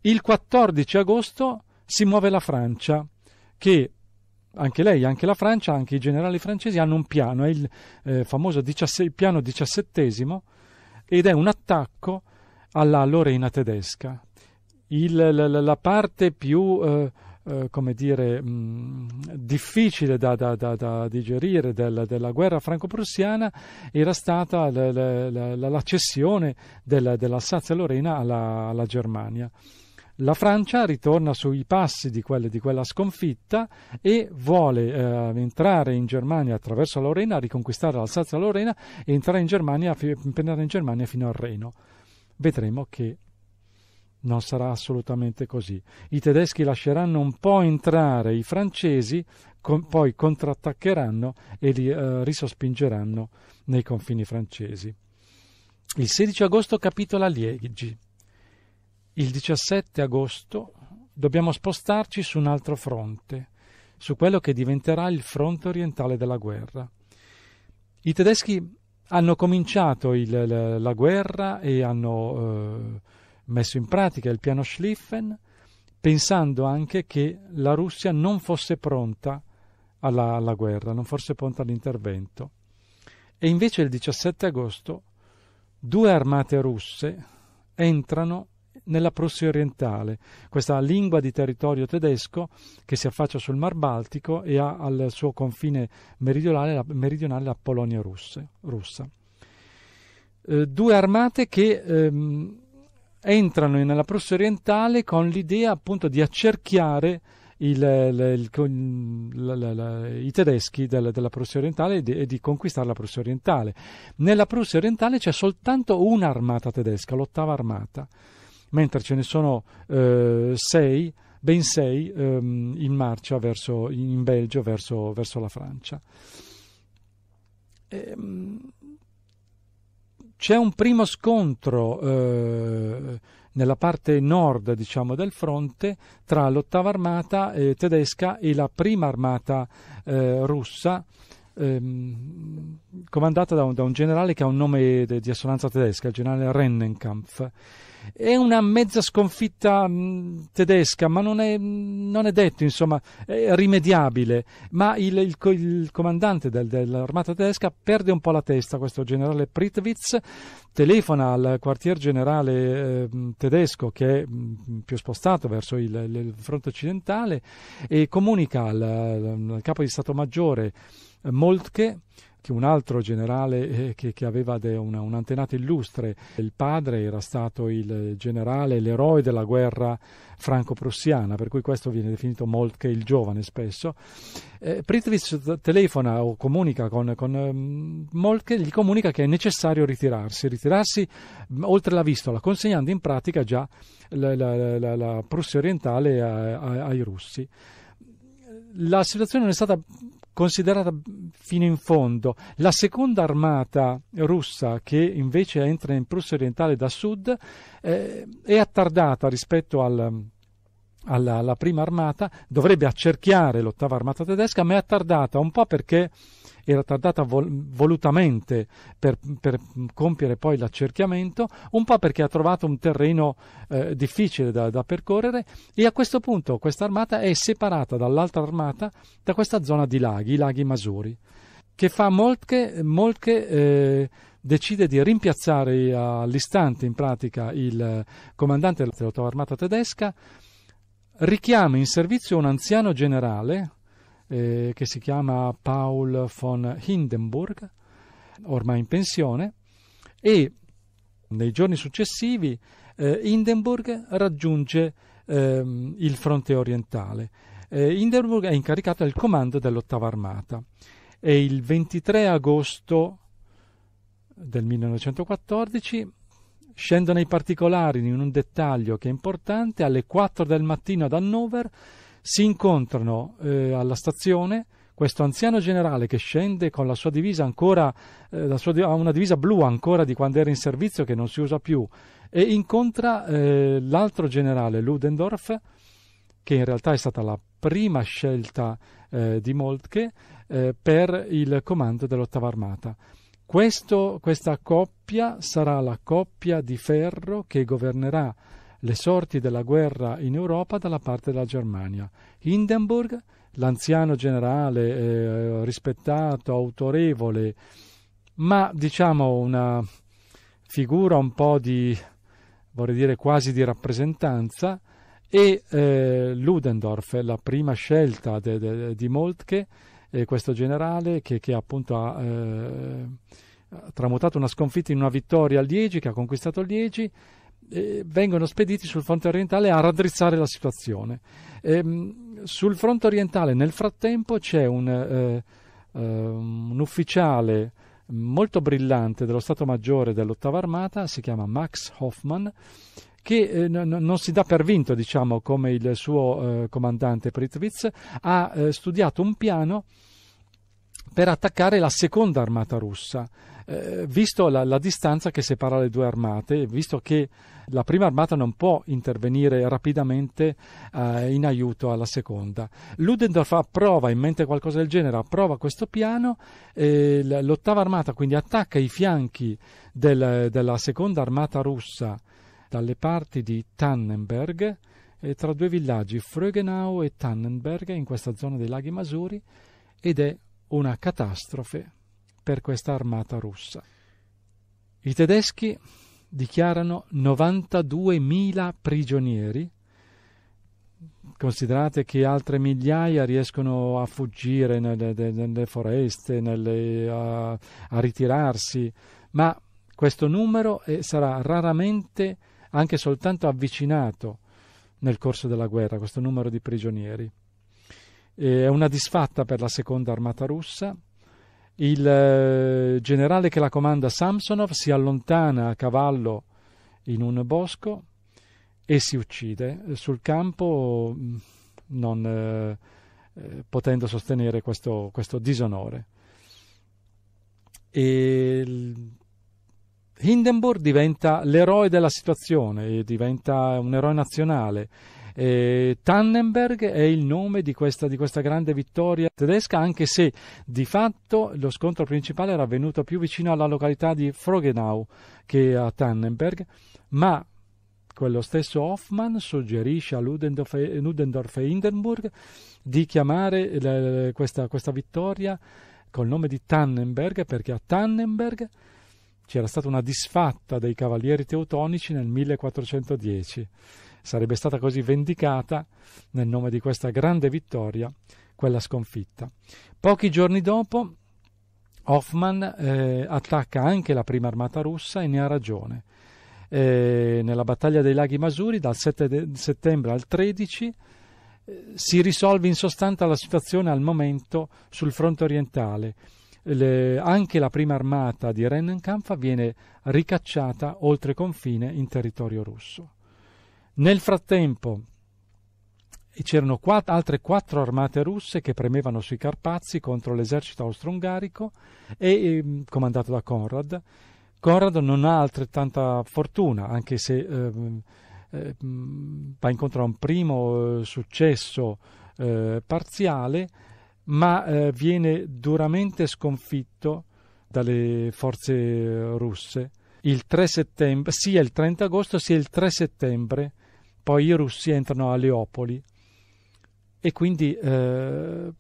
Il 14 agosto si muove la Francia, che anche lei, anche la Francia, anche i generali francesi hanno un piano, è il eh, famoso 17, piano diciassettesimo ed è un attacco alla Lorena tedesca. Il, la, la, parte più, eh, eh, come dire, mh, difficile da, da, da, da digerire del, della guerra franco-prussiana era stata la, la, la cessione della, dell'Alsazia-Lorena alla, alla Germania. La Francia ritorna sui passi di, quelle, di quella sconfitta e vuole eh, entrare in Germania attraverso la Lorena, riconquistare l'Alsazia Lorena e entrare in Germania, impegnare in Germania fino al Reno. Vedremo che non sarà assolutamente così. I tedeschi lasceranno un po' entrare i francesi, con, poi contrattaccheranno e li eh, risospingeranno nei confini francesi. Il 16 agosto capitola Liegi il 17 agosto dobbiamo spostarci su un altro fronte, su quello che diventerà il fronte orientale della guerra. I tedeschi hanno cominciato il, la guerra e hanno eh, messo in pratica il piano Schlieffen, pensando anche che la Russia non fosse pronta alla, alla guerra, non fosse pronta all'intervento. E invece il 17 agosto due armate russe entrano nella Prussia orientale, questa lingua di territorio tedesco che si affaccia sul Mar Baltico e ha al suo confine meridionale la, meridionale la Polonia russe, russa. Eh, due armate che ehm, entrano nella Prussia orientale con l'idea appunto di accerchiare il, il, il, i tedeschi della, della Prussia orientale e di, e di, conquistare la Prussia orientale. Nella Prussia orientale c'è soltanto un'armata tedesca, l'ottava armata mentre ce ne sono eh, sei, ben sei ehm, in marcia verso, in Belgio verso, verso la Francia. Ehm, c'è un primo scontro eh, nella parte nord diciamo, del fronte tra l'ottava armata eh, tedesca e la prima armata eh, russa ehm, comandata da un, da un, generale che ha un nome de, di assonanza tedesca, il generale Rennenkampf. È una mezza sconfitta mh, mm, tedesca, ma non è, non è, detto, insomma, è rimediabile. Ma il, il, il comandante del, dell'armata tedesca perde un po' la testa, questo generale Pritwitz, telefona al quartier generale eh, tedesco che è mh, mm, più spostato verso il, il, fronte occidentale e comunica al, al capo di Stato Maggiore Moltke, che un altro generale eh, che, che aveva de, una, un'antenata illustre, il padre era stato il generale, l'eroe della guerra franco-prussiana, per cui questo viene definito Moltke il giovane spesso. Eh, Pritvitz telefona o comunica con, con um, Moltke, gli comunica che è necessario ritirarsi, ritirarsi mm, oltre la vistola, consegnando in pratica già la, la, la, la Prussia orientale a, a, ai russi la situazione non è stata considerata fino in fondo. La seconda armata russa, che invece entra in Prussia orientale da sud, eh, è attardata rispetto al, alla, alla prima armata, dovrebbe accerchiare l'ottava armata tedesca, ma è attardata un po' perché era tardata vol- volutamente per, per, compiere poi l'accerchiamento, un po' perché ha trovato un terreno eh, difficile da, da percorrere e a questo punto questa armata è separata dall'altra armata da questa zona di laghi, i laghi Masuri, che fa molte, molte eh, decide di rimpiazzare all'istante in pratica il comandante armata tedesca, richiama in servizio un anziano generale eh, che si chiama Paul von Hindenburg, ormai in pensione, e nei giorni successivi eh, Hindenburg raggiunge ehm, il fronte orientale. Eh, Hindenburg è incaricato del comando dell'ottava armata e il 23 agosto del 1914 scendo nei particolari in un dettaglio che è importante alle 4 del mattino ad Hannover si incontrano eh, alla stazione questo anziano generale che scende con la sua divisa ancora, eh, la sua, una divisa blu ancora di quando era in servizio che non si usa più, e incontra eh, l'altro generale Ludendorff, che in realtà è stata la prima scelta eh, di Moltke eh, per il comando dell'ottava armata. Questo, questa coppia sarà la coppia di ferro che governerà le sorti della guerra in Europa dalla parte della Germania. Hindenburg, l'anziano generale eh, rispettato, autorevole, ma diciamo una figura un po' di, vorrei dire quasi di rappresentanza, e eh, Ludendorff, la prima scelta de, de, di Moltke, eh, questo generale che, che appunto ha eh, tramutato una sconfitta in una vittoria a Liegi, che ha conquistato Liegi, eh, vengono spediti sul fronte orientale a raddrizzare la situazione. Ehm, sul fronte orientale nel frattempo c'è un, eh, eh un ufficiale molto brillante dello Stato Maggiore dell'Ottava Armata, si chiama Max Hoffman, che eh, n- non si dà per vinto, diciamo, come il suo eh, comandante Pritwitz, ha eh, studiato un piano per attaccare la seconda armata russa, eh, visto la, la, distanza che separa le due armate, visto che la prima armata non può intervenire rapidamente eh, in aiuto alla seconda. Ludendorff approva in mente qualcosa del genere, approva questo piano, eh, l'ottava armata quindi attacca i fianchi del, della seconda armata russa dalle parti di Tannenberg, tra due villaggi, Frögenau e Tannenberg, in questa zona dei laghi Masuri, ed è una catastrofe per questa armata russa. I tedeschi dichiarano 92.000 prigionieri. Considerate che altre migliaia riescono a fuggire nelle, nelle foreste, nelle, a, a, ritirarsi, ma questo numero eh, sarà raramente anche soltanto avvicinato nel corso della guerra, questo numero di prigionieri. Eh, è una disfatta per la seconda armata russa, il eh, generale che la comanda Samsonov si allontana a cavallo in un bosco e si uccide sul campo mm, non eh, eh, potendo sostenere questo, questo disonore. E Hindenburg diventa l'eroe della situazione, diventa un eroe nazionale eh, Tannenberg è il nome di questa, di questa, grande vittoria tedesca, anche se di fatto lo scontro principale era avvenuto più vicino alla località di Frogenau che a Tannenberg, ma quello stesso Hoffmann suggerisce a Ludendorff e, Ludendorff e Hindenburg di chiamare le, questa, questa vittoria col nome di Tannenberg perché a Tannenberg c'era stata una disfatta dei cavalieri teutonici nel 1410 sarebbe stata così vendicata nel nome di questa grande vittoria quella sconfitta. Pochi giorni dopo Hoffman eh, attacca anche la prima armata russa e ne ha ragione. Eh, nella battaglia dei laghi Masuri dal 7 de- settembre al 13 eh, si risolve in sostanza la situazione al momento sul fronte orientale. Le, anche la prima armata di Rennenkampf viene ricacciata oltre confine in territorio russo. Nel frattempo c'erano quatt- altre quattro armate russe che premevano sui Carpazi contro l'esercito austro-ungarico e, ehm, comandato da Conrad. Conrad non ha altrettanta fortuna, anche se ehm, ehm, va incontro a un primo eh, successo eh, parziale, ma eh, viene duramente sconfitto dalle forze russe il 3 settembre, sia il 30 agosto sia il 3 settembre poi i russi entrano a Leopoli e quindi eh,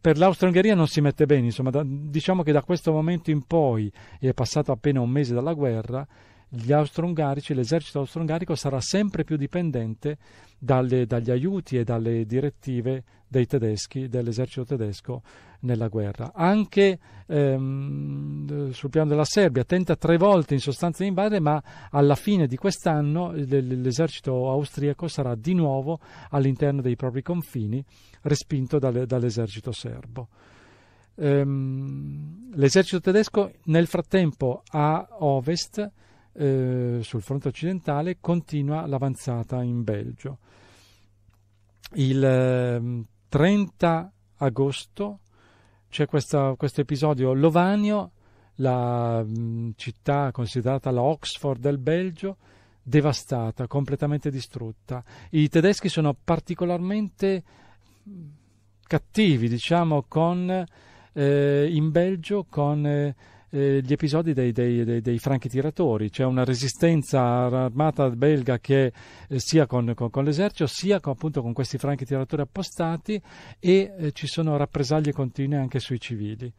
per laustro ungheria non si mette bene, insomma, da, diciamo che da questo momento in poi, e è passato appena un mese dalla guerra, gli austro-ungarici, l'esercito austro-ungarico sarà sempre più dipendente dalle, dagli aiuti e dalle direttive dei tedeschi, dell'esercito tedesco nella guerra. Anche ehm, sul piano della Serbia tenta tre volte in sostanza di invadere, ma alla fine di quest'anno l'esercito austriaco sarà di nuovo all'interno dei propri confini, respinto dall'esercito serbo. Ehm, l'esercito tedesco nel frattempo a ovest, eh, sul fronte occidentale, continua l'avanzata in Belgio. Il 30 ehm, agosto c'è questo episodio Lovanio, la mh, mm, città considerata la Oxford del Belgio, devastata, completamente distrutta. I tedeschi sono particolarmente mm, cattivi, diciamo, con, eh, in Belgio con eh, eh, gli episodi dei, dei, dei, dei franchi tiratori, c'è una resistenza armata belga che eh, sia con, con, con, l'esercito sia con, appunto con questi franchi tiratori appostati e eh, ci sono rappresaglie continue anche sui civili.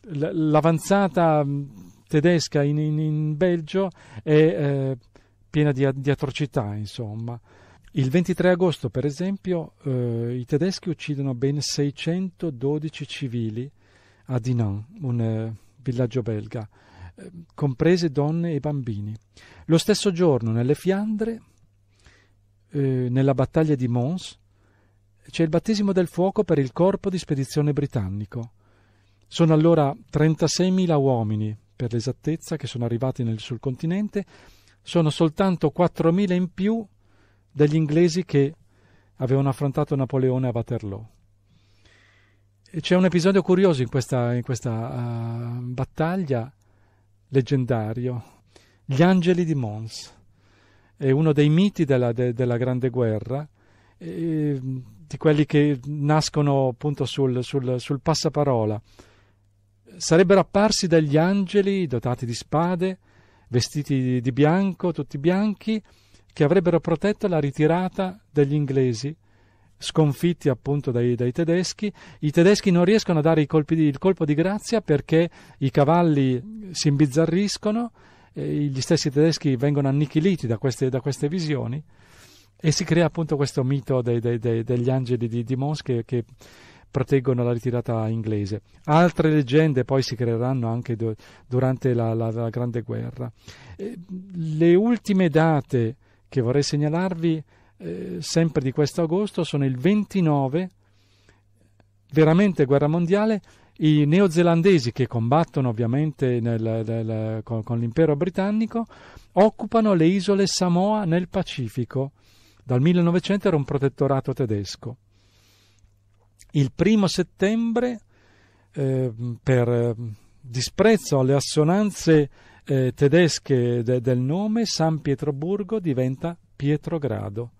L- l'avanzata mm, tedesca in, in, in Belgio è eh, piena di, di atrocità, insomma. Il 23 agosto, per esempio, eh, i tedeschi uccidono ben 612 civili a Dinan, un, eh, villaggio belga, eh, comprese donne e bambini. Lo stesso giorno nelle Fiandre, eh, nella battaglia di Mons, c'è il battesimo del fuoco per il corpo di spedizione britannico. Sono allora 36.000 uomini, per l'esattezza, che sono arrivati nel, sul continente, sono soltanto 4.000 in più degli inglesi che avevano affrontato Napoleone a Waterloo. C'è un episodio curioso in questa, in questa uh, battaglia leggendario, gli angeli di Mons, è uno dei miti della, de, della Grande Guerra, e, di quelli che nascono appunto sul, sul, sul passaparola. Sarebbero apparsi degli angeli dotati di spade, vestiti di bianco, tutti bianchi, che avrebbero protetto la ritirata degli inglesi sconfitti appunto dai, dai, tedeschi. I tedeschi non riescono a dare di, il colpo di grazia perché i cavalli si imbizzarriscono, eh, gli stessi tedeschi vengono annichiliti da queste, da queste, visioni e si crea appunto questo mito dei, dei, degli angeli di, di Mons che, che, proteggono la ritirata inglese. Altre leggende poi si creeranno anche do, durante la, la, la, Grande Guerra. Eh, le ultime date che vorrei segnalarvi eh, sempre di questo agosto, sono il 29, veramente guerra mondiale, i neozelandesi che combattono ovviamente nel, nel, con, con, l'impero britannico occupano le isole Samoa nel Pacifico. Dal 1900 era un protettorato tedesco. Il primo settembre, eh, per disprezzo alle assonanze eh, tedesche de, del nome, San Pietroburgo diventa Pietrogrado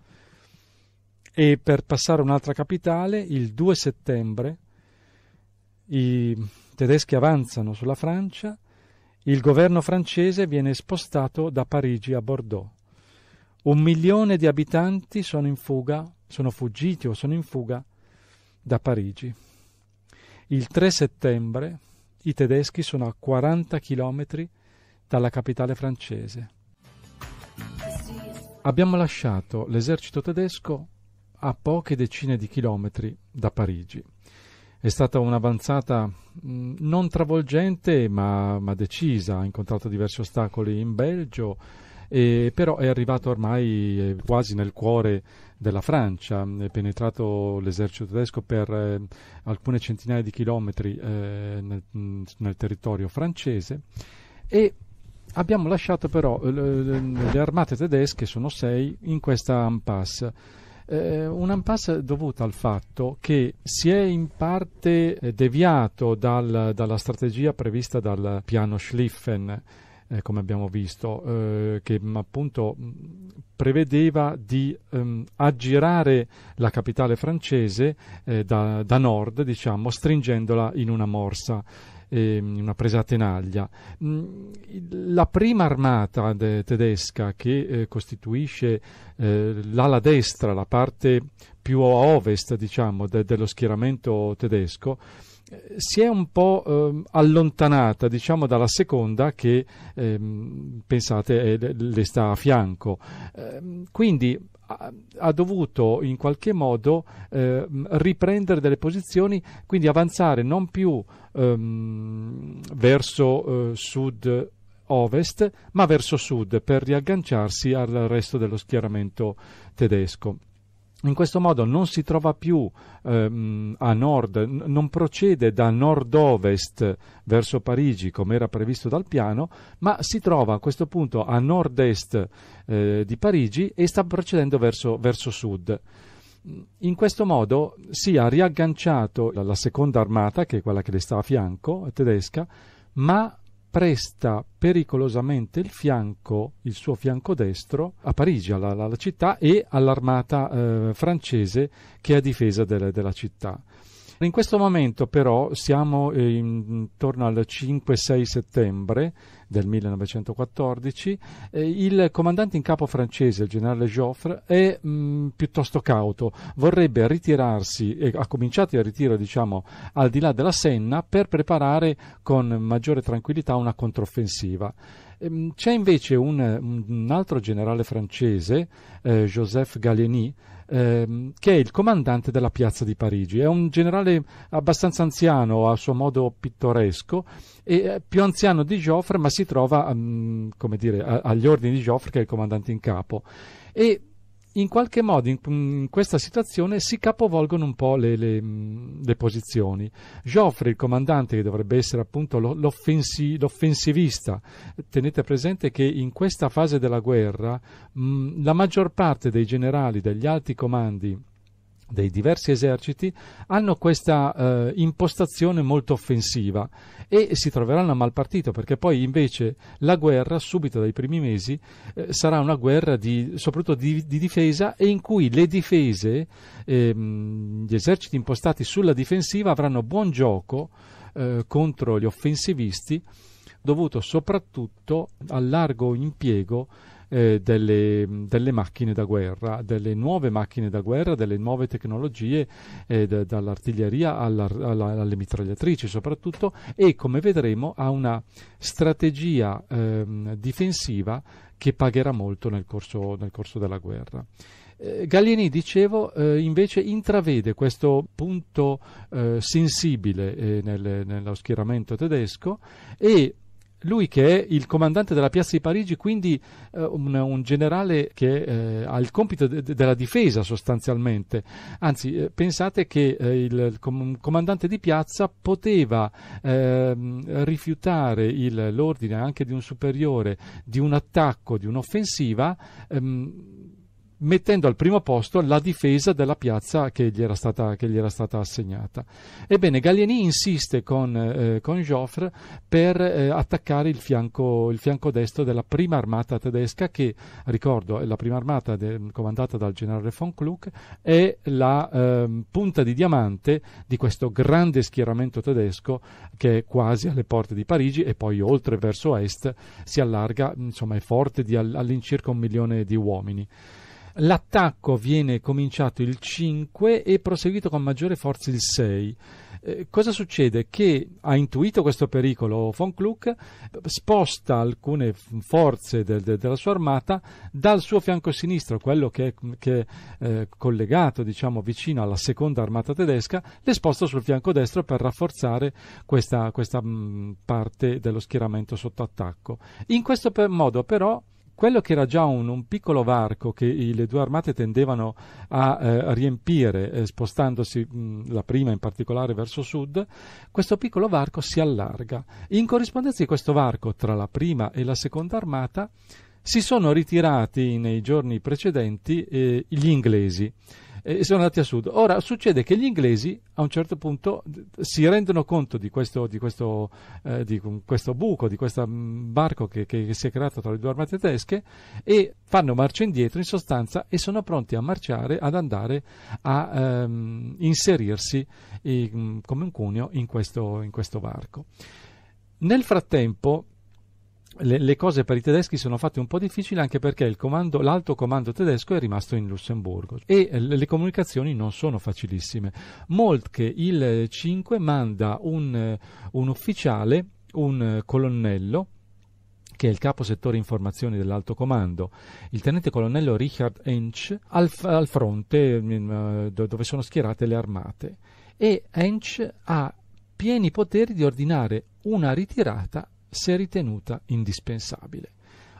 e per passare un'altra capitale il 2 settembre i tedeschi avanzano sulla Francia, il governo francese viene spostato da Parigi a Bordeaux. Un milione di abitanti sono in fuga, sono fuggiti o sono in fuga da Parigi. Il 3 settembre i tedeschi sono a 40 km dalla capitale francese. Abbiamo lasciato l'esercito tedesco a poche decine di chilometri da Parigi. È stata un'avanzata mh, mm, non travolgente ma, ma, decisa, ha incontrato diversi ostacoli in Belgio, e, però è arrivato ormai eh, quasi nel cuore della Francia, è penetrato l'esercito tedesco per eh, alcune centinaia di chilometri eh, nel, mm, nel territorio francese e abbiamo lasciato però eh, le, le armate tedesche, sono sei, in questa impasse eh, un impasse dovuto al fatto che si è in parte eh, deviato dal, dalla strategia prevista dal piano Schlieffen, eh, come abbiamo visto, eh, che mm, appunto mm, prevedeva di ehm, aggirare la capitale francese eh, da, da nord, diciamo, stringendola in una morsa ehm, una presa a tenaglia. Mm, la prima armata de- tedesca che eh, costituisce eh, l'ala destra, la parte più a ovest diciamo, de- dello schieramento tedesco, eh, si è un po' eh, allontanata diciamo dalla seconda che eh, pensate è, le sta a fianco eh, quindi ha dovuto in qualche modo eh, riprendere delle posizioni, quindi avanzare non più ehm, verso eh, sud-ovest, ma verso sud per riagganciarsi al resto dello schieramento tedesco. In questo modo non si trova più ehm, a nord, n- non procede da nord-ovest verso Parigi come era previsto dal piano, ma si trova a questo punto a nord-est eh, di Parigi e sta procedendo verso, verso sud. In questo modo si è riagganciato la seconda armata, che è quella che le sta a fianco, tedesca, ma presta pericolosamente il fianco, il suo fianco destro, a Parigi, alla, alla città e all'armata eh, francese che è a difesa delle, della città. In questo momento però siamo eh, intorno al 5-6 settembre del 1914, eh, il comandante in capo francese, il generale Joffre, è mh, mm, piuttosto cauto, vorrebbe ritirarsi, eh, ha cominciato il ritiro diciamo al di là della Senna per preparare con maggiore tranquillità una controffensiva. Ehm, c'è invece un, un altro generale francese, eh, Joseph Gallieni, ehm, che è il comandante della piazza di Parigi. È un generale abbastanza anziano, a suo modo pittoresco, e eh, più anziano di Joffre, ma si trova, mh, mm, come dire, a, agli ordini di Joffre, che è il comandante in capo. E in qualche modo in, in, questa situazione si capovolgono un po' le, le, mm, le, posizioni. Geoffrey, il comandante che dovrebbe essere appunto l'offensi, l'offensivista, tenete presente che in questa fase della guerra mh, mm, la maggior parte dei generali, degli alti comandi, dei diversi eserciti hanno questa eh, impostazione molto offensiva e si troveranno a mal partito perché poi invece la guerra subito dai primi mesi eh, sarà una guerra di, soprattutto di, di, difesa e in cui le difese, ehm, gli eserciti impostati sulla difensiva avranno buon gioco eh, contro gli offensivisti dovuto soprattutto al largo impiego eh, delle, delle, macchine da guerra, delle nuove macchine da guerra, delle nuove tecnologie eh, d- dall'artiglieria alla, alla, alle mitragliatrici soprattutto e come vedremo a una strategia ehm, difensiva che pagherà molto nel corso, nel corso della guerra. Eh, Gallieni, dicevo, eh, invece intravede questo punto eh, sensibile eh, nel, nello schieramento tedesco e lui che è il comandante della piazza di Parigi, quindi eh, un, un, generale che eh, ha il compito de- de- della difesa sostanzialmente. Anzi, eh, pensate che eh, il, il com- comandante di piazza poteva ehm, rifiutare il, l'ordine anche di un superiore di un attacco, di un'offensiva. Ehm, mettendo al primo posto la difesa della piazza che gli era stata, gli era stata assegnata. Ebbene, Gallieni insiste con, eh, con Joffre per eh, attaccare il fianco, il fianco, destro della prima armata tedesca che, ricordo, è la prima armata de, comandata dal generale von Kluck, è la eh, punta di diamante di questo grande schieramento tedesco che è quasi alle porte di Parigi e poi oltre verso est si allarga, insomma è forte di all- all'incirca un milione di uomini. L'attacco viene cominciato il 5 e proseguito con maggiore forza il 6. Eh, cosa succede? Che ha intuito questo pericolo von Kluck, sposta alcune forze del, de, della sua armata dal suo fianco sinistro, quello che, che è eh, collegato diciamo, vicino alla seconda armata tedesca, le sposta sul fianco destro per rafforzare questa, questa mh, mm, parte dello schieramento sotto attacco. In questo per modo però quello che era già un, un piccolo varco che i, le due armate tendevano a eh, riempire eh, spostandosi mh, mm, la prima in particolare verso sud, questo piccolo varco si allarga. In corrispondenza di questo varco tra la prima e la seconda armata si sono ritirati nei giorni precedenti eh, gli inglesi e sono andati a sud. Ora succede che gli inglesi a un certo punto si rendono conto di questo, di questo, eh, di questo buco, di questo mm, barco che, che, si è creato tra le due armate tedesche e fanno marcia indietro in sostanza e sono pronti a marciare, ad andare a ehm, inserirsi eh, come un cuneo in questo, in questo barco. Nel frattempo le, le, cose per i tedeschi sono fatte un po' difficili anche perché comando, l'alto comando tedesco è rimasto in Lussemburgo e eh, le, le comunicazioni non sono facilissime. Moltke il 5 manda un, eh, un ufficiale, un eh, colonnello, che è il capo settore informazioni dell'alto comando, il tenente colonnello Richard Hensch, al, al fronte mm, dove sono schierate le armate. E Hensch ha pieni poteri di ordinare una ritirata se ritenuta indispensabile.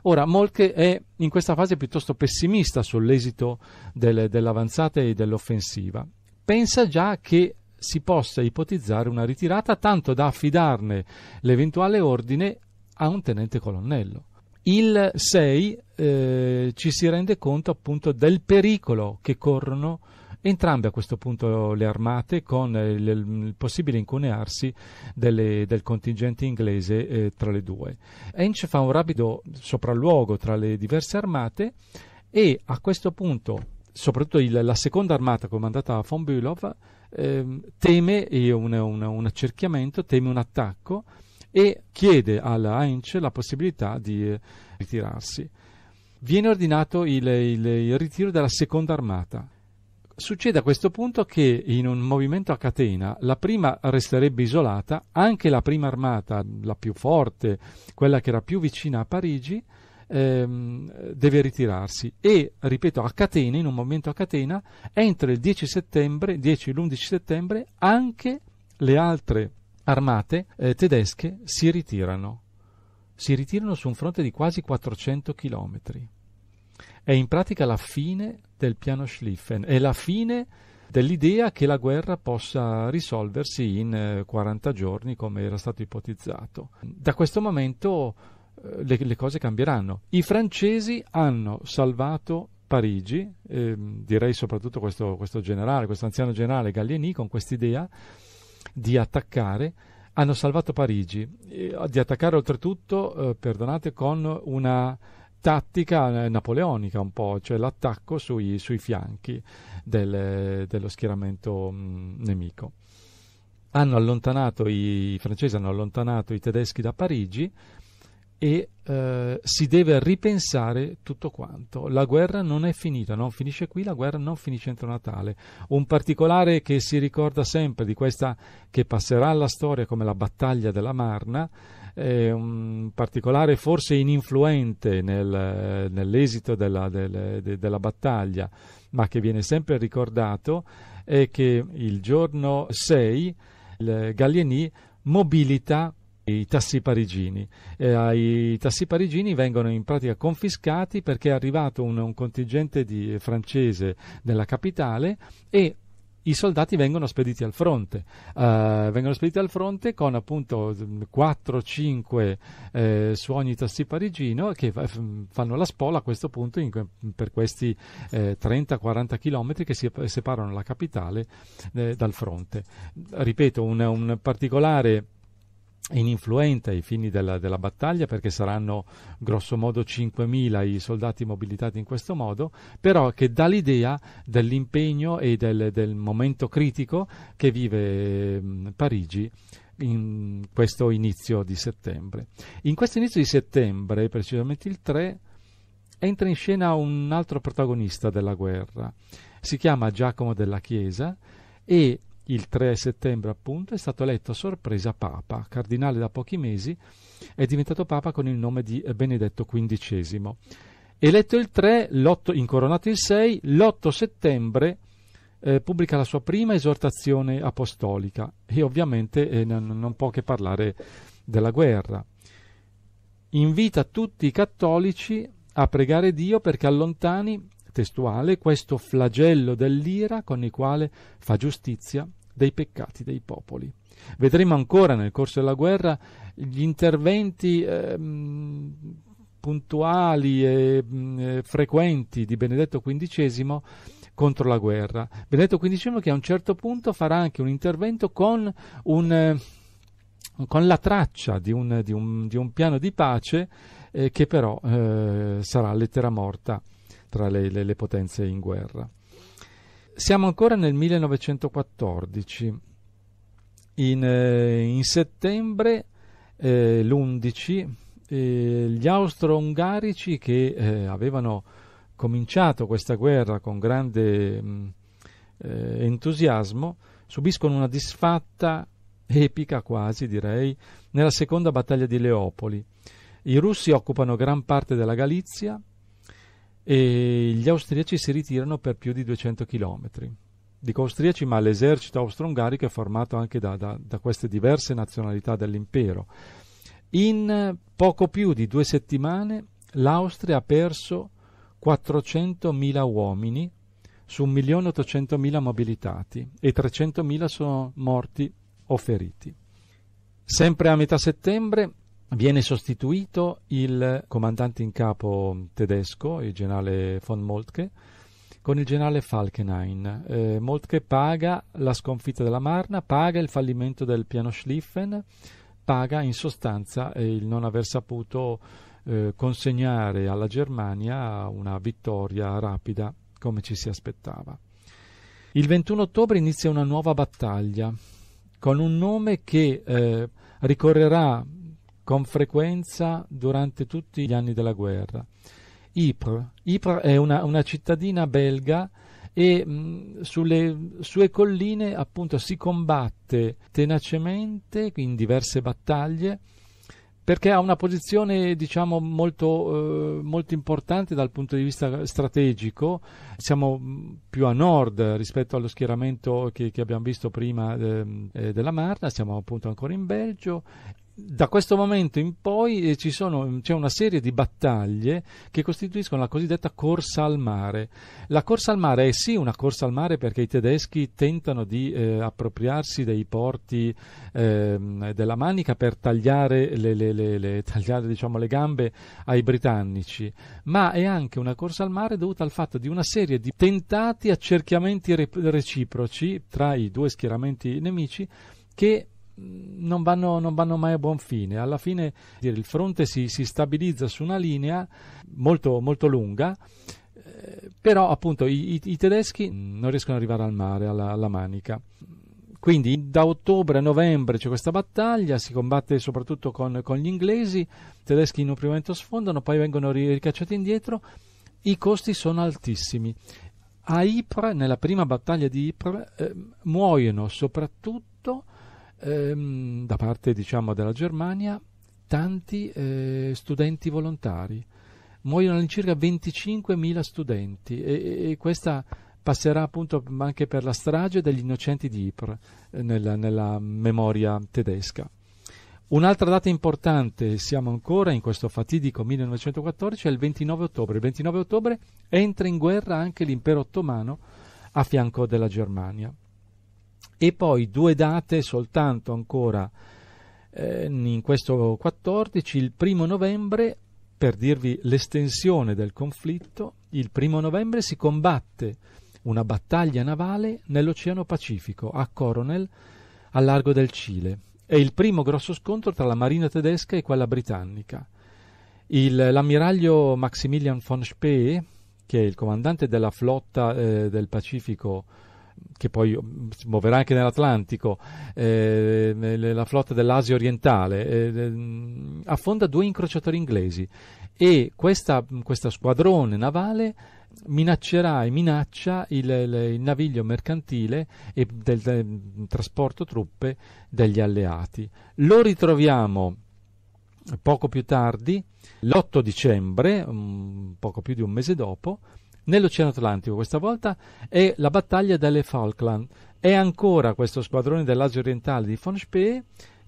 Ora, Molke è in questa fase piuttosto pessimista sull'esito del, dell'avanzata e dell'offensiva. Pensa già che si possa ipotizzare una ritirata tanto da affidarne l'eventuale ordine a un tenente colonnello. Il 6 eh, ci si rende conto appunto del pericolo che corrono entrambe a questo punto le armate con il, eh, il possibile incunearsi delle, del contingente inglese eh, tra le due. Ench fa un rapido sopralluogo tra le diverse armate e a questo punto soprattutto il, la seconda armata comandata da von Bülow eh, teme un, un, un, accerchiamento, teme un attacco e chiede alla Heinz la possibilità di eh, ritirarsi. Viene ordinato il, il, il, ritiro della seconda armata. Succede a questo punto che in un movimento a catena la prima resterebbe isolata, anche la prima armata, la più forte, quella che era più vicina a Parigi, ehm, deve ritirarsi e, ripeto, a catena, in un movimento a catena, entro il 10 settembre, 10 e l'11 settembre, anche le altre armate eh, tedesche si ritirano. Si ritirano su un fronte di quasi 400 chilometri. È in pratica la fine del piano Schlieffen e la fine dell'idea che la guerra possa risolversi in 40 eh, giorni come era stato ipotizzato. Da questo momento eh, le, le cose cambieranno. I francesi hanno salvato Parigi, eh, direi soprattutto questo, questo generale, questo anziano generale Gallieni con quest'idea di attaccare hanno salvato Parigi, eh, di attaccare oltretutto, eh, perdonate, con una tattica eh, napoleonica un po', cioè l'attacco sui, sui fianchi del, dello schieramento mh, nemico. I, i, francesi hanno allontanato i tedeschi da Parigi e eh, si deve ripensare tutto quanto. La guerra non è finita, non finisce qui, la guerra non finisce entro Natale. Un particolare che si ricorda sempre di questa che passerà alla storia come la battaglia della Marna eh, un particolare forse ininfluente nel, nell'esito della, del, de, della battaglia, ma che viene sempre ricordato, è che il giorno 6 il Gallieni mobilita i tassi parigini. Eh, I tassi parigini vengono in pratica confiscati perché è arrivato un, un contingente di, francese nella capitale e i soldati vengono spediti al fronte, uh, vengono spediti al fronte con appunto 4-5 eh, su ogni tassi parigino che f- fanno la spola a questo punto in, per questi eh, 30-40 km che si separano la capitale eh, dal fronte. Ripeto, un, un particolare ininfluente ai fini della, della, battaglia perché saranno grossomodo 5.000 i soldati mobilitati in questo modo, però che dà l'idea dell'impegno e del, del momento critico che vive Parigi in questo inizio di settembre. In questo inizio di settembre, precisamente il 3, entra in scena un altro protagonista della guerra, si chiama Giacomo della Chiesa e il 3 settembre appunto, è stato eletto a sorpresa Papa, cardinale da pochi mesi, è diventato Papa con il nome di Benedetto XV. Eletto il 3, incoronato il 6, l'8 settembre eh, pubblica la sua prima esortazione apostolica e ovviamente eh, non può che parlare della guerra. Invita tutti i cattolici a pregare Dio perché allontani, testuale, questo flagello dell'ira con il quale fa giustizia dei peccati dei popoli. Vedremo ancora nel corso della guerra gli interventi eh, puntuali e eh, frequenti di Benedetto XV contro la guerra. Benedetto XV che a un certo punto farà anche un intervento con, un, eh, con la traccia di un, di, un, di un, piano di pace eh, che però eh, sarà lettera morta tra le, le, le potenze in guerra. Siamo ancora nel 1914. In, eh, in settembre, eh, l'11, eh, gli austro-ungarici che eh, avevano cominciato questa guerra con grande mh, mm, eh, entusiasmo subiscono una disfatta epica quasi direi nella seconda battaglia di Leopoli. I russi occupano gran parte della Galizia, e gli austriaci si ritirano per più di 200 km. Dico austriaci, ma l'esercito austro-ungarico è formato anche da, da, da queste diverse nazionalità dell'impero. In poco più di due settimane l'Austria ha perso 400.000 uomini su 1.800.000 mobilitati e 300.000 sono morti o feriti. Sempre a metà settembre Viene sostituito il comandante in capo tedesco, il generale von Moltke, con il generale Falkenhayn. Eh, Moltke paga la sconfitta della Marna, paga il fallimento del piano Schlieffen, paga in sostanza eh, il non aver saputo eh, consegnare alla Germania una vittoria rapida come ci si aspettava. Il 21 ottobre inizia una nuova battaglia con un nome che eh, ricorrerà con frequenza durante tutti gli anni della guerra. Ypres, Ypres è una, una cittadina belga e mh, mm, sulle sue colline appunto si combatte tenacemente in diverse battaglie perché ha una posizione diciamo molto, eh, molto, importante dal punto di vista strategico siamo mm, più a nord rispetto allo schieramento che, che abbiamo visto prima ehm, eh, della Marna siamo appunto ancora in Belgio da questo momento in poi eh, sono, c'è una serie di battaglie che costituiscono la cosiddetta corsa al mare. La corsa al mare è sì una corsa al mare perché i tedeschi tentano di eh, appropriarsi dei porti eh, della Manica per tagliare, le, le, le, tagliare diciamo, le gambe ai britannici, ma è anche una corsa al mare dovuta al fatto di una serie di tentati accerchiamenti re- reciproci tra i due schieramenti nemici che non vanno, non vanno, mai a buon fine. Alla fine dire, il fronte si, si, stabilizza su una linea molto, molto lunga, eh, però appunto i, i, i, tedeschi non riescono ad arrivare al mare, alla, alla Manica. Quindi da ottobre a novembre c'è questa battaglia, si combatte soprattutto con, con gli inglesi, i tedeschi in un primo momento sfondano, poi vengono ricacciati indietro, i costi sono altissimi. A Ypres, nella prima battaglia di Ypres, eh, muoiono soprattutto ehm, da parte diciamo, della Germania tanti eh, studenti volontari. Muoiono all'incirca 25.000 studenti e, e, questa passerà appunto anche per la strage degli innocenti di Ypres eh, nella, nella memoria tedesca. Un'altra data importante, siamo ancora in questo fatidico 1914, è il 29 ottobre. Il 29 ottobre entra in guerra anche l'impero ottomano a fianco della Germania e poi due date soltanto ancora eh, in questo 14, il primo novembre, per dirvi l'estensione del conflitto, il primo novembre si combatte una battaglia navale nell'Oceano Pacifico, a Coronel, al largo del Cile. È il primo grosso scontro tra la marina tedesca e quella britannica. Il, l'ammiraglio Maximilian von Spee, che è il comandante della flotta eh, del Pacifico che poi mm, si muoverà anche nell'Atlantico, eh, la flotta dell'Asia orientale, eh, affonda due incrociatori inglesi e questa, mm, questa squadrone navale minaccerà e minaccia il, il, naviglio mercantile e del, del, mm, trasporto truppe degli alleati. Lo ritroviamo poco più tardi, l'8 dicembre, poco più di un mese dopo, nell'Oceano Atlantico questa volta è la battaglia delle Falkland. È ancora questo squadrone dell'Asia orientale di von Spee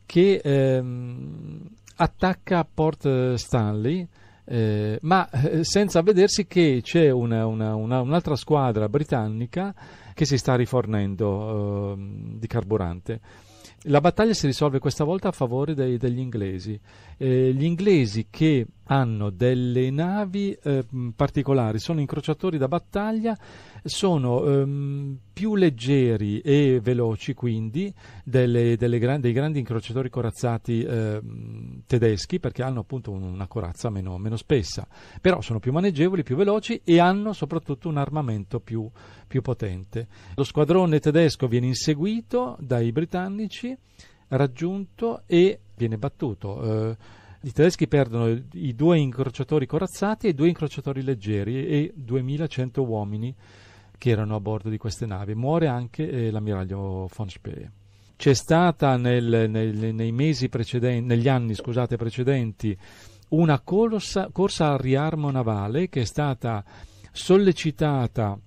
che ehm, attacca Port eh, Stanley, eh, ma eh, senza vedersi che c'è una, una, una, un'altra squadra britannica che si sta rifornendo eh, di carburante. La battaglia si risolve questa volta a favore dei, degli inglesi eh, gli inglesi che hanno delle navi eh, particolari, sono incrociatori da battaglia, sono ehm, più leggeri e veloci quindi delle, delle gran, dei grandi incrociatori corazzati eh, tedeschi perché hanno appunto una corazza meno, meno, spessa, però sono più maneggevoli, più veloci e hanno soprattutto un armamento più, più potente. Lo squadrone tedesco viene inseguito dai britannici, raggiunto e viene battuto. Eh, i tedeschi perdono i due incrociatori corazzati e i due incrociatori leggeri e 2100 uomini che erano a bordo di queste navi. Muore anche eh, l'ammiraglio von Spee. C'è stata nel, nel, nei mesi precedenti, negli anni scusate, precedenti una corsa, corsa al riarmo navale che è stata sollecitata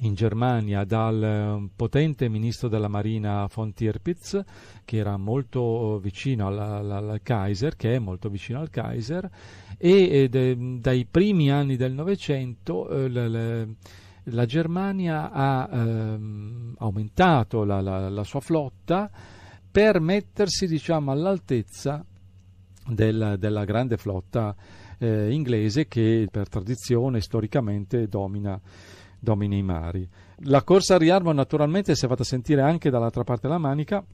in Germania dal eh, potente ministro della Marina von Tirpitz, che era molto eh, vicino al, al, al Kaiser, che è molto vicino al Kaiser, e eh, de, dai primi anni del Novecento eh, le, la Germania ha ehm, aumentato la, la, la, sua flotta per mettersi diciamo, all'altezza della, della grande flotta eh, inglese che per tradizione storicamente domina domini mari. La corsa a riarmo naturalmente si è fatta sentire anche dall'altra parte della Manica.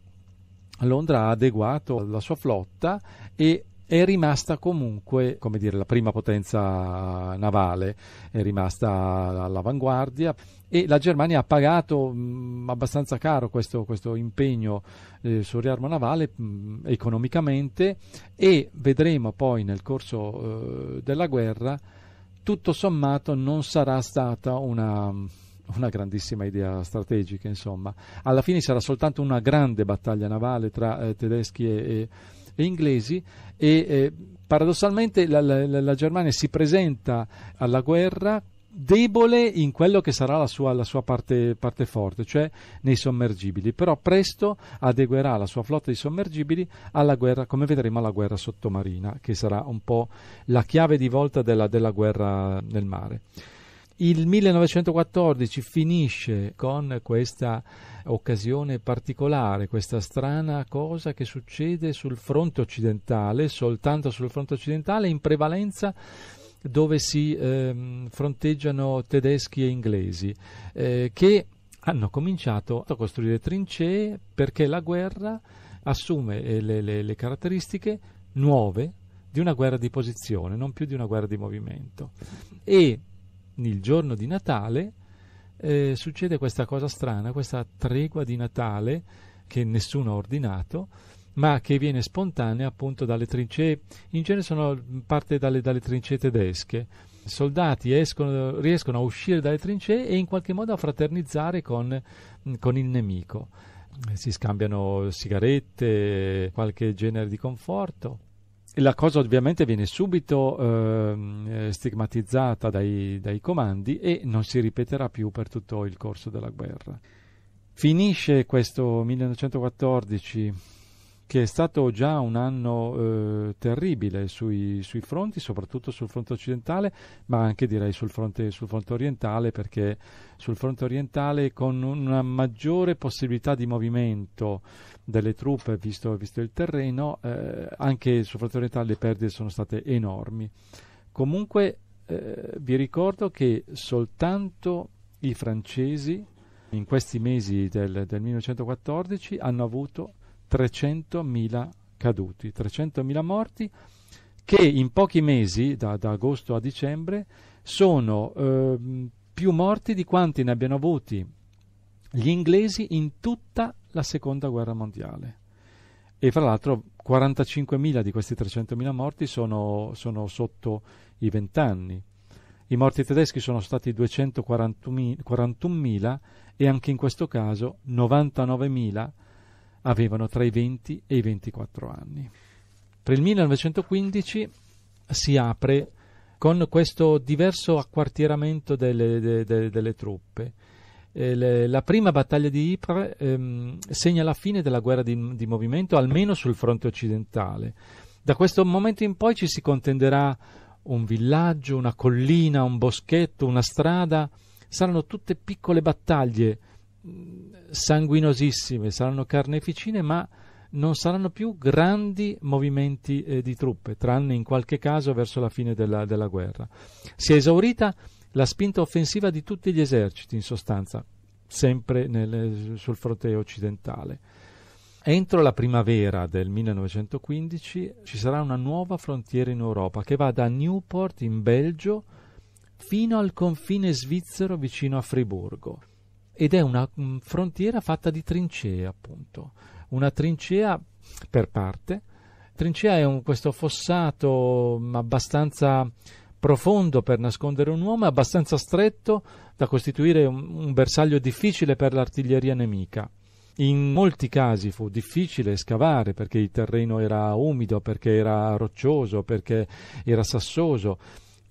Londra ha adeguato la sua flotta e è rimasta comunque, come dire, la prima potenza navale, è rimasta all'avanguardia e la Germania ha pagato mh, mm, abbastanza caro questo, questo impegno eh, sul riarmo navale mh, mm, economicamente e vedremo poi nel corso eh, della guerra tutto sommato non sarà stata una, una grandissima idea strategica, insomma. Alla fine sarà soltanto una grande battaglia navale tra eh, tedeschi e, e, e, inglesi e eh, paradossalmente la, la, la, Germania si presenta alla guerra debole in quello che sarà la sua, la sua parte, parte, forte, cioè nei sommergibili, però presto adeguerà la sua flotta di sommergibili alla guerra, come vedremo, alla guerra sottomarina, che sarà un po' la chiave di volta della, della guerra nel mare. Il 1914 finisce con questa occasione particolare, questa strana cosa che succede sul fronte occidentale, soltanto sul fronte occidentale, in prevalenza dove si ehm, fronteggiano tedeschi e inglesi, eh, che hanno cominciato a costruire trincee perché la guerra assume eh, le, le, le caratteristiche nuove di una guerra di posizione, non più di una guerra di movimento. E il giorno di Natale eh, succede questa cosa strana, questa tregua di Natale che nessuno ha ordinato, ma che viene spontanea appunto dalle trincee, in genere sono parte dalle, dalle trincee tedesche. I Soldati escono, riescono a uscire dalle trincee e in qualche modo a fraternizzare con, con il nemico. Si scambiano sigarette, qualche genere di conforto la cosa ovviamente viene subito eh, stigmatizzata dai, dai, comandi e non si ripeterà più per tutto il corso della guerra. Finisce questo 1914 che è stato già un anno eh, terribile sui, sui, fronti, soprattutto sul fronte occidentale, ma anche direi sul fronte, sul fronte orientale, perché sul fronte orientale con una maggiore possibilità di movimento delle truppe, visto, visto il terreno, eh, anche sul fronte orientale le perdite sono state enormi. Comunque eh, vi ricordo che soltanto i francesi in questi mesi del, del 1914 hanno avuto 300.000 caduti, 300.000 morti che in pochi mesi, da, da agosto a dicembre, sono eh, più morti di quanti ne abbiano avuti gli inglesi in tutta la seconda guerra mondiale. E fra l'altro 45.000 di questi 300.000 morti sono, sono sotto i 20 anni. I morti tedeschi sono stati 241.000 e anche in questo caso 99.000 avevano tra i 20 e i 24 anni. Per il 1915 si apre con questo diverso acquartieramento delle, de, de, delle truppe. Eh, le, la prima battaglia di Ypres ehm, segna la fine della guerra di, di movimento, almeno sul fronte occidentale. Da questo momento in poi ci si contenderà un villaggio, una collina, un boschetto, una strada. Saranno tutte piccole battaglie sanguinosissime, saranno carneficine, ma non saranno più grandi movimenti eh, di truppe, tranne in qualche caso verso la fine della, della guerra. Si è esaurita la spinta offensiva di tutti gli eserciti, in sostanza, sempre nel, sul fronte occidentale. Entro la primavera del 1915 ci sarà una nuova frontiera in Europa che va da Newport in Belgio fino al confine svizzero vicino a Friburgo ed è una mh, mm, frontiera fatta di trincee, appunto, una trincea per parte. Trincea è un, questo fossato mh, mm, abbastanza profondo per nascondere un uomo abbastanza stretto da costituire un, un bersaglio difficile per l'artiglieria nemica. In molti casi fu difficile scavare perché il terreno era umido, perché era roccioso, perché era sassoso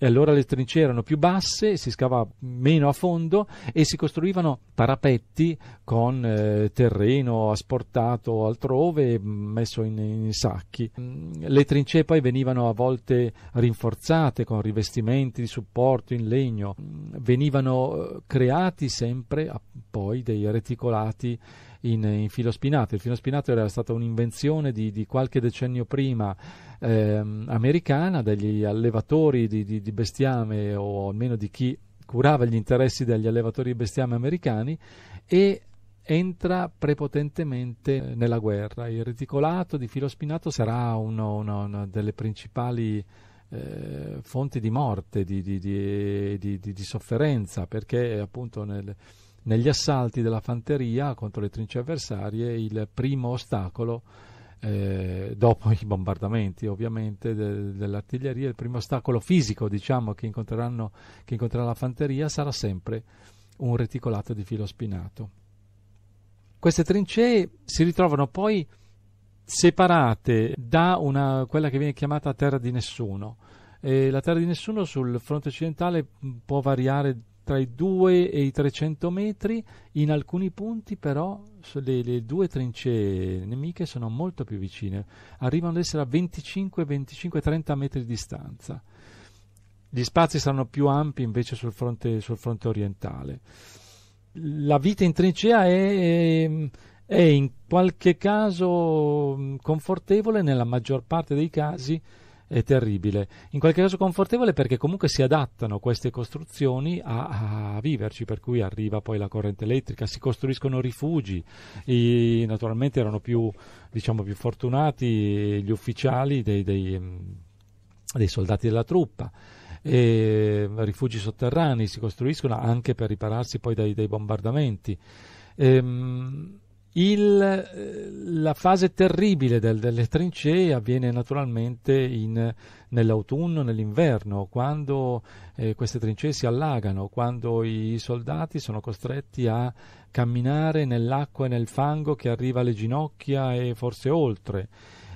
e allora le trincee erano più basse, si scavava meno a fondo e si costruivano parapetti con eh, terreno asportato altrove, e messo in, in sacchi. Mm, le trincee poi venivano a volte rinforzate con rivestimenti di supporto in legno, mm, venivano eh, creati sempre appunto poi dei reticolati in, in filo spinato. Il filo spinato era stata un'invenzione di, di qualche decennio prima ehm, americana degli allevatori di, di, di bestiame o almeno di chi curava gli interessi degli allevatori di bestiame americani e entra prepotentemente nella guerra. Il reticolato di filo spinato sarà una delle principali eh, fonti di morte, di, di, di, di sofferenza, perché appunto nel, negli assalti della fanteria contro le trince avversarie il primo ostacolo eh, dopo i bombardamenti ovviamente de- dell'artiglieria, il primo ostacolo fisico diciamo, che, che, incontrerà la fanteria sarà sempre un reticolato di filo spinato. Queste trincee si ritrovano poi separate da una, quella che viene chiamata terra di nessuno. E la terra di nessuno sul fronte occidentale può variare tra i 2 e i 300 metri, in alcuni punti però le, le due trincee nemiche sono molto più vicine, arrivano ad essere a 25, 25, 30 metri di distanza. Gli spazi saranno più ampi invece sul fronte, sul fronte orientale. La vita in trincea è, è ehm, è in qualche caso confortevole, nella maggior parte dei casi è terribile. In qualche caso confortevole perché comunque si adattano queste costruzioni a, a viverci, per cui arriva poi la corrente elettrica, si costruiscono rifugi, I, naturalmente erano più, diciamo, più, fortunati gli ufficiali dei, dei, mm, dei soldati della truppa e rifugi sotterranei si costruiscono anche per ripararsi poi dai, dai bombardamenti. Ehm, il, eh, la fase terribile del, delle trincee avviene naturalmente in, nell'autunno, nell'inverno, quando eh, queste trincee si allagano, quando i soldati sono costretti a camminare nell'acqua e nel fango che arriva alle ginocchia e forse oltre.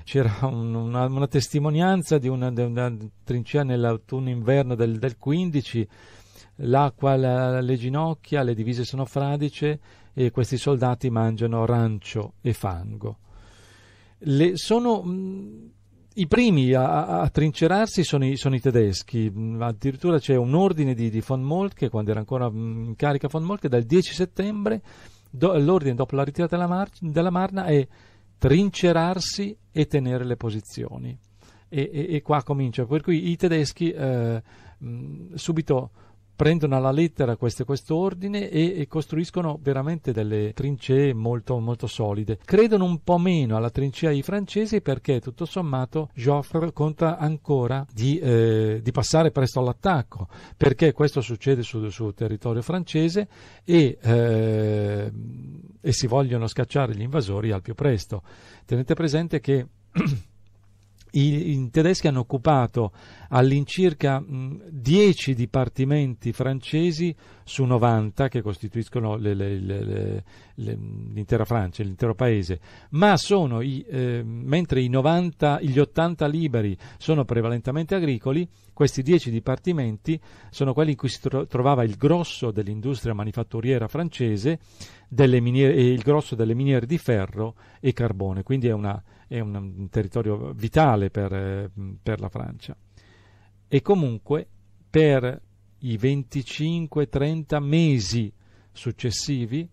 C'era un, una, una, testimonianza di una, di una trincea nell'autunno-inverno del, del 15, l'acqua alle ginocchia, le divise sono fradice e questi soldati mangiano rancio e fango. Le, sono, mh, mm, i primi a, a trincerarsi sono i, sono i, tedeschi, mm, addirittura c'è un ordine di, di, von Moltke, quando era ancora mm, in carica von Moltke, dal 10 settembre, do, l'ordine dopo la ritirata della, Mar- della Marna è trincerarsi e tenere le posizioni. E, e, e qua comincia, per cui i tedeschi eh, mh, subito prendono alla lettera questo ordine e, e, costruiscono veramente delle trincee molto, molto solide. Credono un po' meno alla trincea dei francesi perché tutto sommato Joffre conta ancora di, eh, di passare presto all'attacco, perché questo succede sul su territorio francese e, eh, e si vogliono scacciare gli invasori al più presto. Tenete presente che i, i tedeschi hanno occupato all'incirca 10 dipartimenti francesi su 90 che costituiscono le, le, le, l'intera Francia, l'intero paese, ma sono i, eh, mentre i 90, gli 80 liberi sono prevalentemente agricoli, questi dieci dipartimenti sono quelli in cui si tro- trovava il grosso dell'industria manifatturiera francese miniere, e il grosso delle miniere di ferro e carbone, quindi è, una, è un, territorio vitale per, per la Francia. E comunque per i 25-30 mesi successivi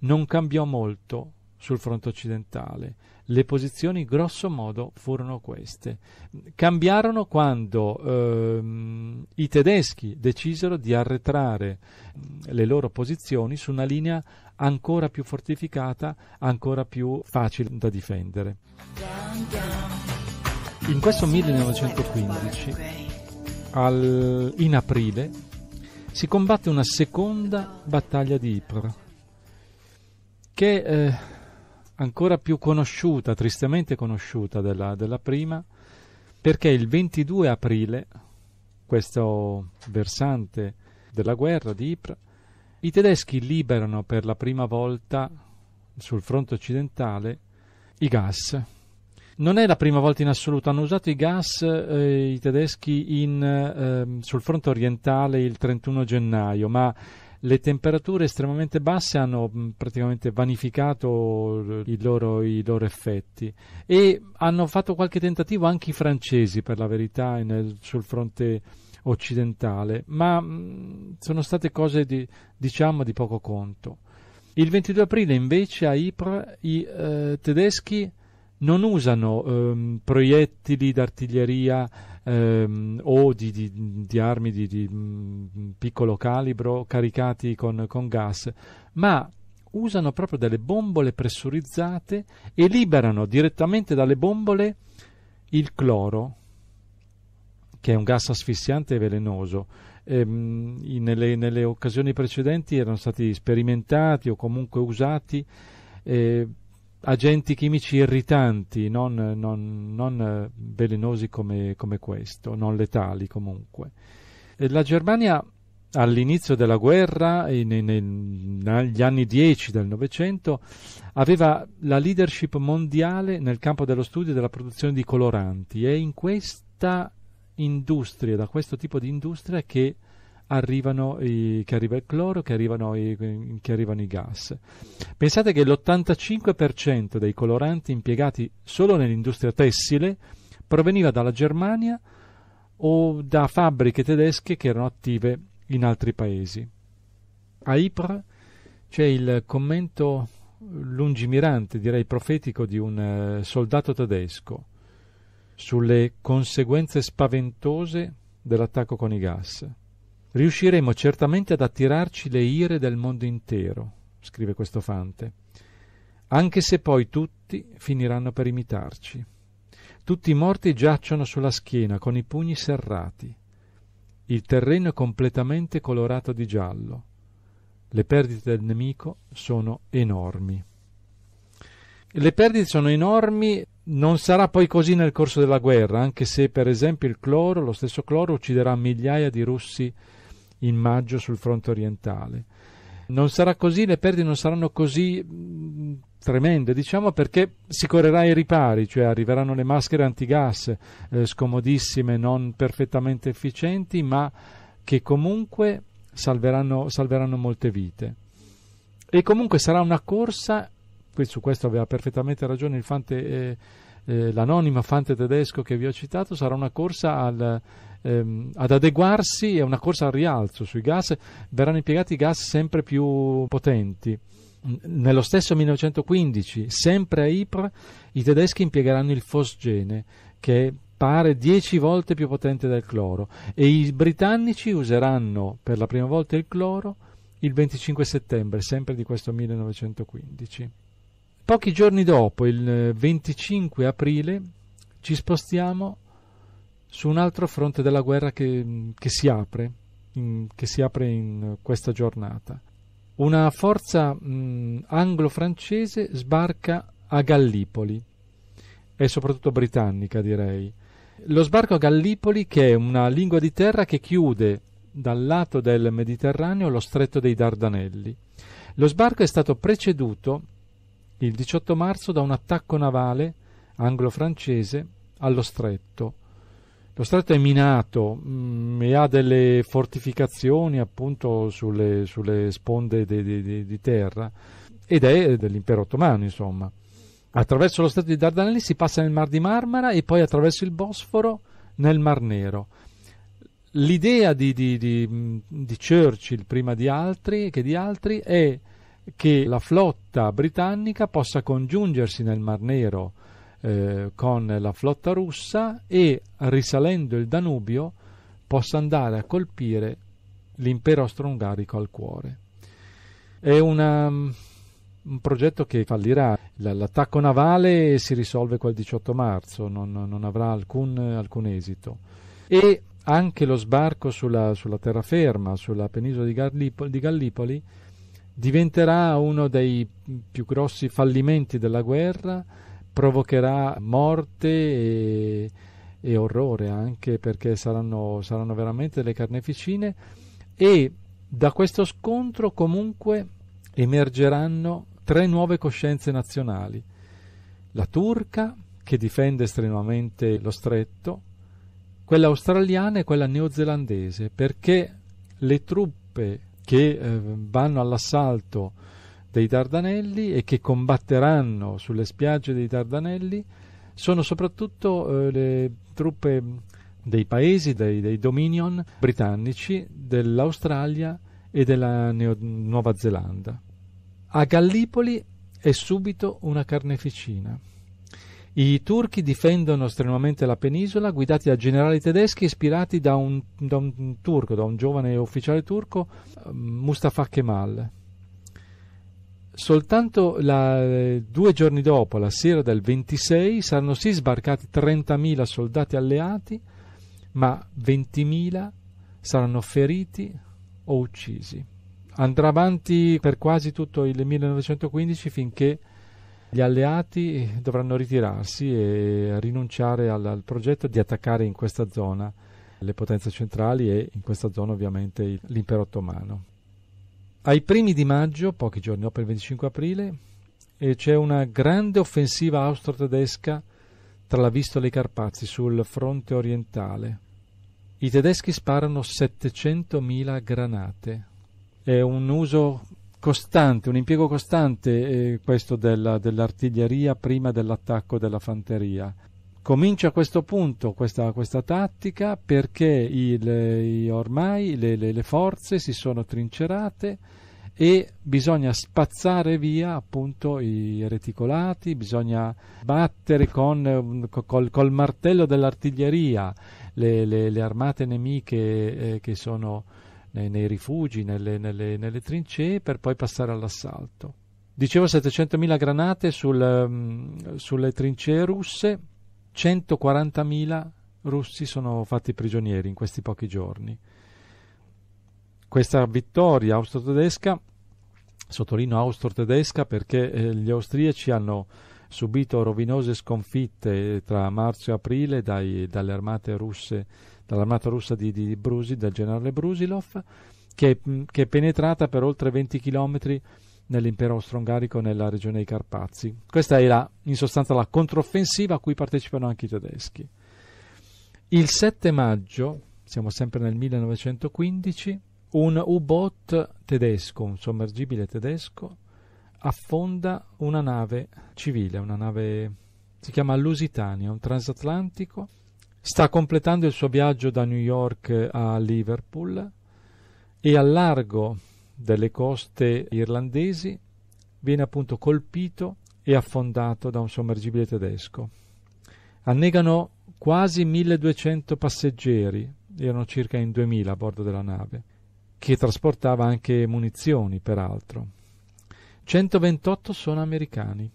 non cambiò molto sul fronte occidentale le posizioni grosso modo furono queste. Cambiarono quando ehm, i tedeschi decisero di arretrare mm, le loro posizioni su una linea ancora più fortificata, ancora più facile da difendere. In questo 1915, al, in aprile, si combatte una seconda battaglia di Ypres che eh, ancora più conosciuta, tristemente conosciuta della, della prima, perché il 22 aprile, questo versante della guerra di Ypres, i tedeschi liberano per la prima volta sul fronte occidentale i gas. Non è la prima volta in assoluto, hanno usato i gas eh, i tedeschi in, eh, sul fronte orientale il 31 gennaio, ma le temperature estremamente basse hanno praticamente vanificato eh, i loro, i loro, effetti e hanno fatto qualche tentativo anche i francesi per la verità nel, eh, sul fronte occidentale, ma sono state cose di, diciamo di poco conto. Il 22 aprile invece a Ypres i eh, tedeschi non usano ehm, proiettili d'artiglieria ehm, o di, di, di armi di, mh, mm, piccolo calibro caricati con, con gas, ma usano proprio delle bombole pressurizzate e liberano direttamente dalle bombole il cloro, che è un gas asfissiante e velenoso. Ehm, nelle, nelle, occasioni precedenti erano stati sperimentati o comunque usati eh, agenti chimici irritanti, non, non, non eh, velenosi come, come, questo, non letali comunque. La Germania all'inizio della guerra, negli anni 10 del Novecento, aveva la leadership mondiale nel campo dello studio e della produzione di coloranti e in questa industria, da questo tipo di industria che arrivano i, che arriva il cloro, che arrivano i, che arrivano i gas. Pensate che l'85% dei coloranti impiegati solo nell'industria tessile proveniva dalla Germania o da fabbriche tedesche che erano attive in altri paesi. A Ypres c'è il commento lungimirante, direi profetico, di un eh, soldato tedesco sulle conseguenze spaventose dell'attacco con i gas riusciremo certamente ad attirarci le ire del mondo intero, scrive questo Fante, anche se poi tutti finiranno per imitarci. Tutti i morti giacciono sulla schiena con i pugni serrati. Il terreno è completamente colorato di giallo. Le perdite del nemico sono enormi. Le perdite sono enormi, non sarà poi così nel corso della guerra, anche se per esempio il cloro, lo stesso cloro ucciderà migliaia di russi in maggio sul fronte orientale. Non sarà così, le perdite non saranno così mh, mm, tremende, diciamo perché si correrà ai ripari, cioè arriveranno le maschere antigas eh, scomodissime, non perfettamente efficienti, ma che comunque salveranno, salveranno molte vite. E comunque sarà una corsa, su questo aveva perfettamente ragione il Fante. Eh, eh l'anonima fante tedesco che vi ho citato sarà una corsa al, ehm, ad adeguarsi è una corsa al rialzo sui gas, verranno impiegati gas sempre più potenti. Nello stesso 1915, sempre a Ypres, i tedeschi impiegheranno il fosgene, che pare 10 volte più potente del cloro, e i britannici useranno per la prima volta il cloro il 25 settembre, sempre di questo 1915. Pochi giorni dopo, il 25 eh, aprile, ci spostiamo su un altro fronte della guerra che, mm, mm, che si apre, in, che eh, si apre in questa giornata. Una forza mh, mm, anglo-francese sbarca a Gallipoli e soprattutto britannica, direi. Lo sbarco a Gallipoli, che è una lingua di terra che chiude dal lato del Mediterraneo lo stretto dei Dardanelli. Lo sbarco è stato preceduto il 18 marzo da un attacco navale anglo-francese allo stretto, lo strato è minato mh, mm, e ha delle fortificazioni appunto sulle, sulle sponde di terra ed è eh, dell'impero ottomano, insomma. Attraverso lo strato di Dardanelli si passa nel Mar di Marmara e poi attraverso il Bosforo nel Mar Nero. L'idea di, di, di, mm, di Churchill prima di altri, che di altri è che la flotta britannica possa congiungersi nel Mar Nero eh, con la flotta russa e risalendo il Danubio possa andare a colpire l'impero austro-ungarico al cuore. È una, mm, un progetto che fallirà. L'attacco navale si risolve quel 18 marzo, non, non avrà alcun, alcun, esito. E anche lo sbarco sulla, sulla terraferma, sulla penisola di Gallipoli, di Gallipoli, diventerà uno dei più grossi fallimenti della guerra provocherà morte e, e orrore anche perché saranno, saranno veramente delle carneficine e da questo scontro comunque emergeranno tre nuove coscienze nazionali. La turca, che difende strenuamente lo stretto, quella australiana e quella neozelandese, perché le truppe che eh, vanno all'assalto dei Dardanelli e che combatteranno sulle spiagge dei Dardanelli sono soprattutto eh, le truppe dei paesi, dei, dei dominion britannici, dell'Australia e della Neo- Nuova Zelanda. A Gallipoli è subito una carneficina. I turchi difendono strenuamente la penisola, guidati da generali tedeschi ispirati da un, da un turco, da un giovane ufficiale turco, eh, Mustafa Kemal. Soltanto la, eh, due giorni dopo, la sera del 26, saranno sì sbarcati 30.000 soldati alleati, ma 20.000 saranno feriti o uccisi. Andrà avanti per quasi tutto il 1915 finché gli alleati dovranno ritirarsi e rinunciare al, al progetto di attaccare in questa zona le potenze centrali e in questa zona ovviamente l'impero ottomano. Ai primi di maggio, pochi giorni dopo il 25 aprile, eh, c'è una grande offensiva austro-tedesca tra la Vistola e i Carpazi sul fronte orientale. I tedeschi sparano 700.000 granate. È un uso costante, un impiego costante eh, questo della, dell'artiglieria prima dell'attacco della fanteria comincia a questo punto questa, questa tattica perché il, ormai le, le, le forze si sono trincerate e bisogna spazzare via appunto i reticolati, bisogna battere con, col, col martello dell'artiglieria le, le, le armate nemiche eh, che sono nei, nei rifugi, nelle, nelle, nelle, trincee, per poi passare all'assalto. Dicevo 700.000 granate sul, mm, sulle trincee russe, 140.000 russi sono fatti prigionieri in questi pochi giorni. Questa vittoria austro-tedesca, sottolineo austro-tedesca perché eh, gli austriaci hanno subito rovinose sconfitte eh, tra marzo e aprile dai, dalle armate russe, dall'armata russa di, di Brusi, del generale Brusilov, che, che è penetrata per oltre 20 chilometri nell'impero austro-ungarico nella regione dei Carpazi. Questa era in sostanza la controffensiva a cui partecipano anche i tedeschi. Il 7 maggio, siamo sempre nel 1915, un U-boat tedesco, un sommergibile tedesco, affonda una nave civile, una nave si chiama Lusitania, un transatlantico, sta completando il suo viaggio da New York a Liverpool e al largo delle coste irlandesi viene appunto colpito e affondato da un sommergibile tedesco. Annegano quasi 1200 passeggeri, erano circa in 2000 a bordo della nave, che trasportava anche munizioni, peraltro. 128 sono americani.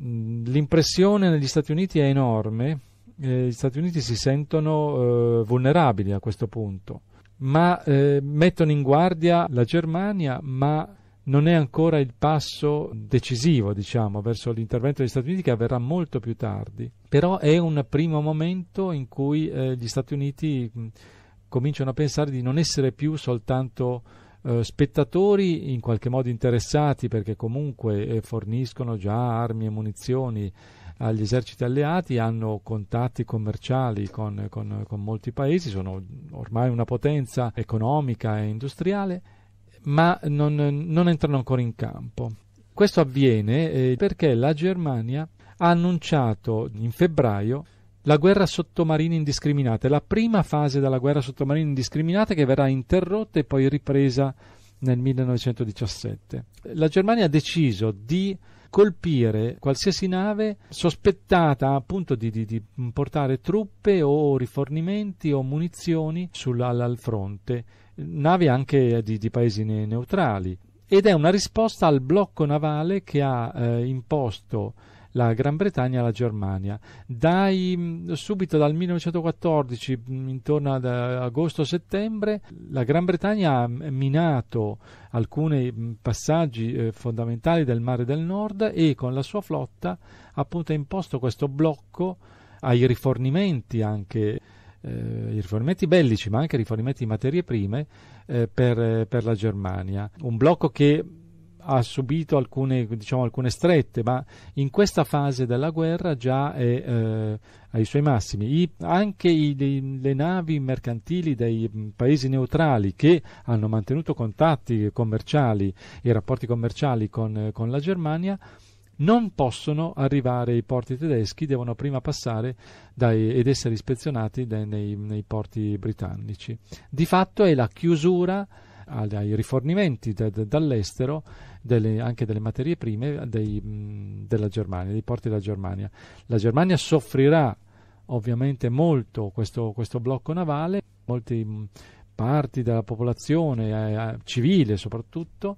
Mm, l'impressione negli Stati Uniti è enorme, eh, gli Stati Uniti si sentono eh, vulnerabili a questo punto ma eh, mettono in guardia la Germania, ma non è ancora il passo decisivo, diciamo, verso l'intervento degli Stati Uniti che avverrà molto più tardi. Però è un primo momento in cui eh, gli Stati Uniti cominciano a pensare di non essere più soltanto eh, spettatori in qualche modo interessati perché comunque eh, forniscono già armi e munizioni agli eserciti alleati, hanno contatti commerciali con, con, con molti paesi, sono ormai una potenza economica e industriale, ma non, non entrano ancora in campo. Questo avviene eh, perché la Germania ha annunciato in febbraio la guerra sottomarina indiscriminata, la prima fase della guerra sottomarina indiscriminata che verrà interrotta e poi ripresa nel 1917. La Germania ha deciso di colpire qualsiasi nave sospettata appunto di, di, di portare truppe o rifornimenti o munizioni sulla, al fronte, navi anche di, di paesi neutrali. Ed è una risposta al blocco navale che ha eh, imposto la Gran Bretagna alla Germania. Dai, mm, subito dal 1914, mm, intorno ad eh, agosto-settembre, la Gran Bretagna ha mm, minato alcuni passaggi eh, fondamentali del Mare del Nord e con la sua flotta appunto ha imposto questo blocco ai rifornimenti anche eh, i rifornimenti bellici ma anche i rifornimenti di materie prime eh, per, eh, per la Germania. Un blocco che ha subito alcune, diciamo, alcune, strette, ma in questa fase della guerra già è eh, ai suoi massimi. I, anche i, le, navi mercantili dei mm, paesi neutrali che hanno mantenuto contatti commerciali e rapporti commerciali con, eh, con la Germania non possono arrivare ai porti tedeschi, devono prima passare dai, ed essere ispezionati dai, nei, nei porti britannici. Di fatto è la chiusura ai rifornimenti dall'estero delle, anche delle materie prime dei, della Germania, dei porti della Germania. La Germania soffrirà ovviamente molto questo, questo blocco navale, molte parti della popolazione eh, eh, civile soprattutto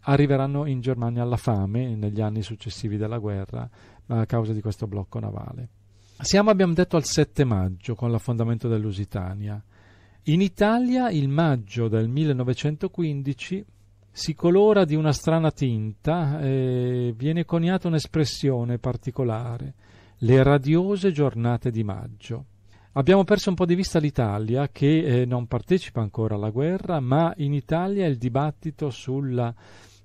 arriveranno in Germania alla fame negli anni successivi della guerra a causa di questo blocco navale. Siamo, abbiamo detto, al 7 maggio con l'affondamento dell'Usitania. In Italia il maggio del 1915 si colora di una strana tinta e eh, viene coniata un'espressione particolare, le radiose giornate di maggio. Abbiamo perso un po' di vista l'Italia che eh, non partecipa ancora alla guerra, ma in Italia il dibattito sulla,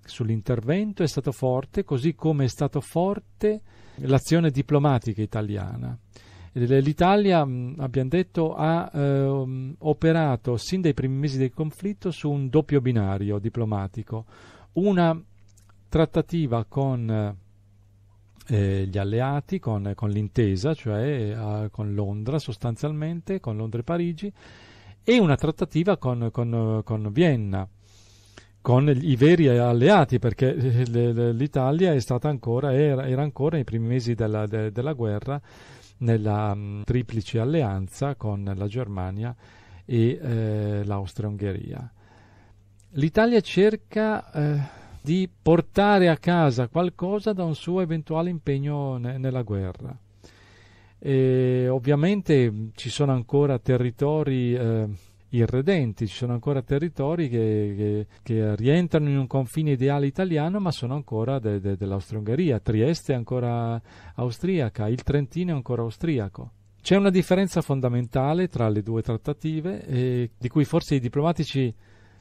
sull'intervento è stato forte, così come è stato forte l'azione diplomatica italiana. L'Italia, mm, abbiamo detto, ha eh, operato sin dai primi mesi del conflitto su un doppio binario diplomatico, una trattativa con eh, gli alleati, con, con l'intesa, cioè eh, con Londra sostanzialmente, con Londra e Parigi, e una trattativa con, con, con Vienna con i veri alleati, perché eh, l'Italia è stata ancora, era, era ancora nei primi mesi della, de, della guerra nella mh, mm, triplice alleanza con la Germania e eh, l'Austria-Ungheria. L'Italia cerca eh, di portare a casa qualcosa da un suo eventuale impegno ne- nella guerra. E, ovviamente mm, ci sono ancora territori eh, irredenti, ci sono ancora territori che, che, che rientrano in un confine ideale italiano ma sono ancora de, de, dell'Austria-Ungheria, Trieste è ancora austriaca, il Trentino è ancora austriaco. C'è una differenza fondamentale tra le due trattative eh, di cui forse i diplomatici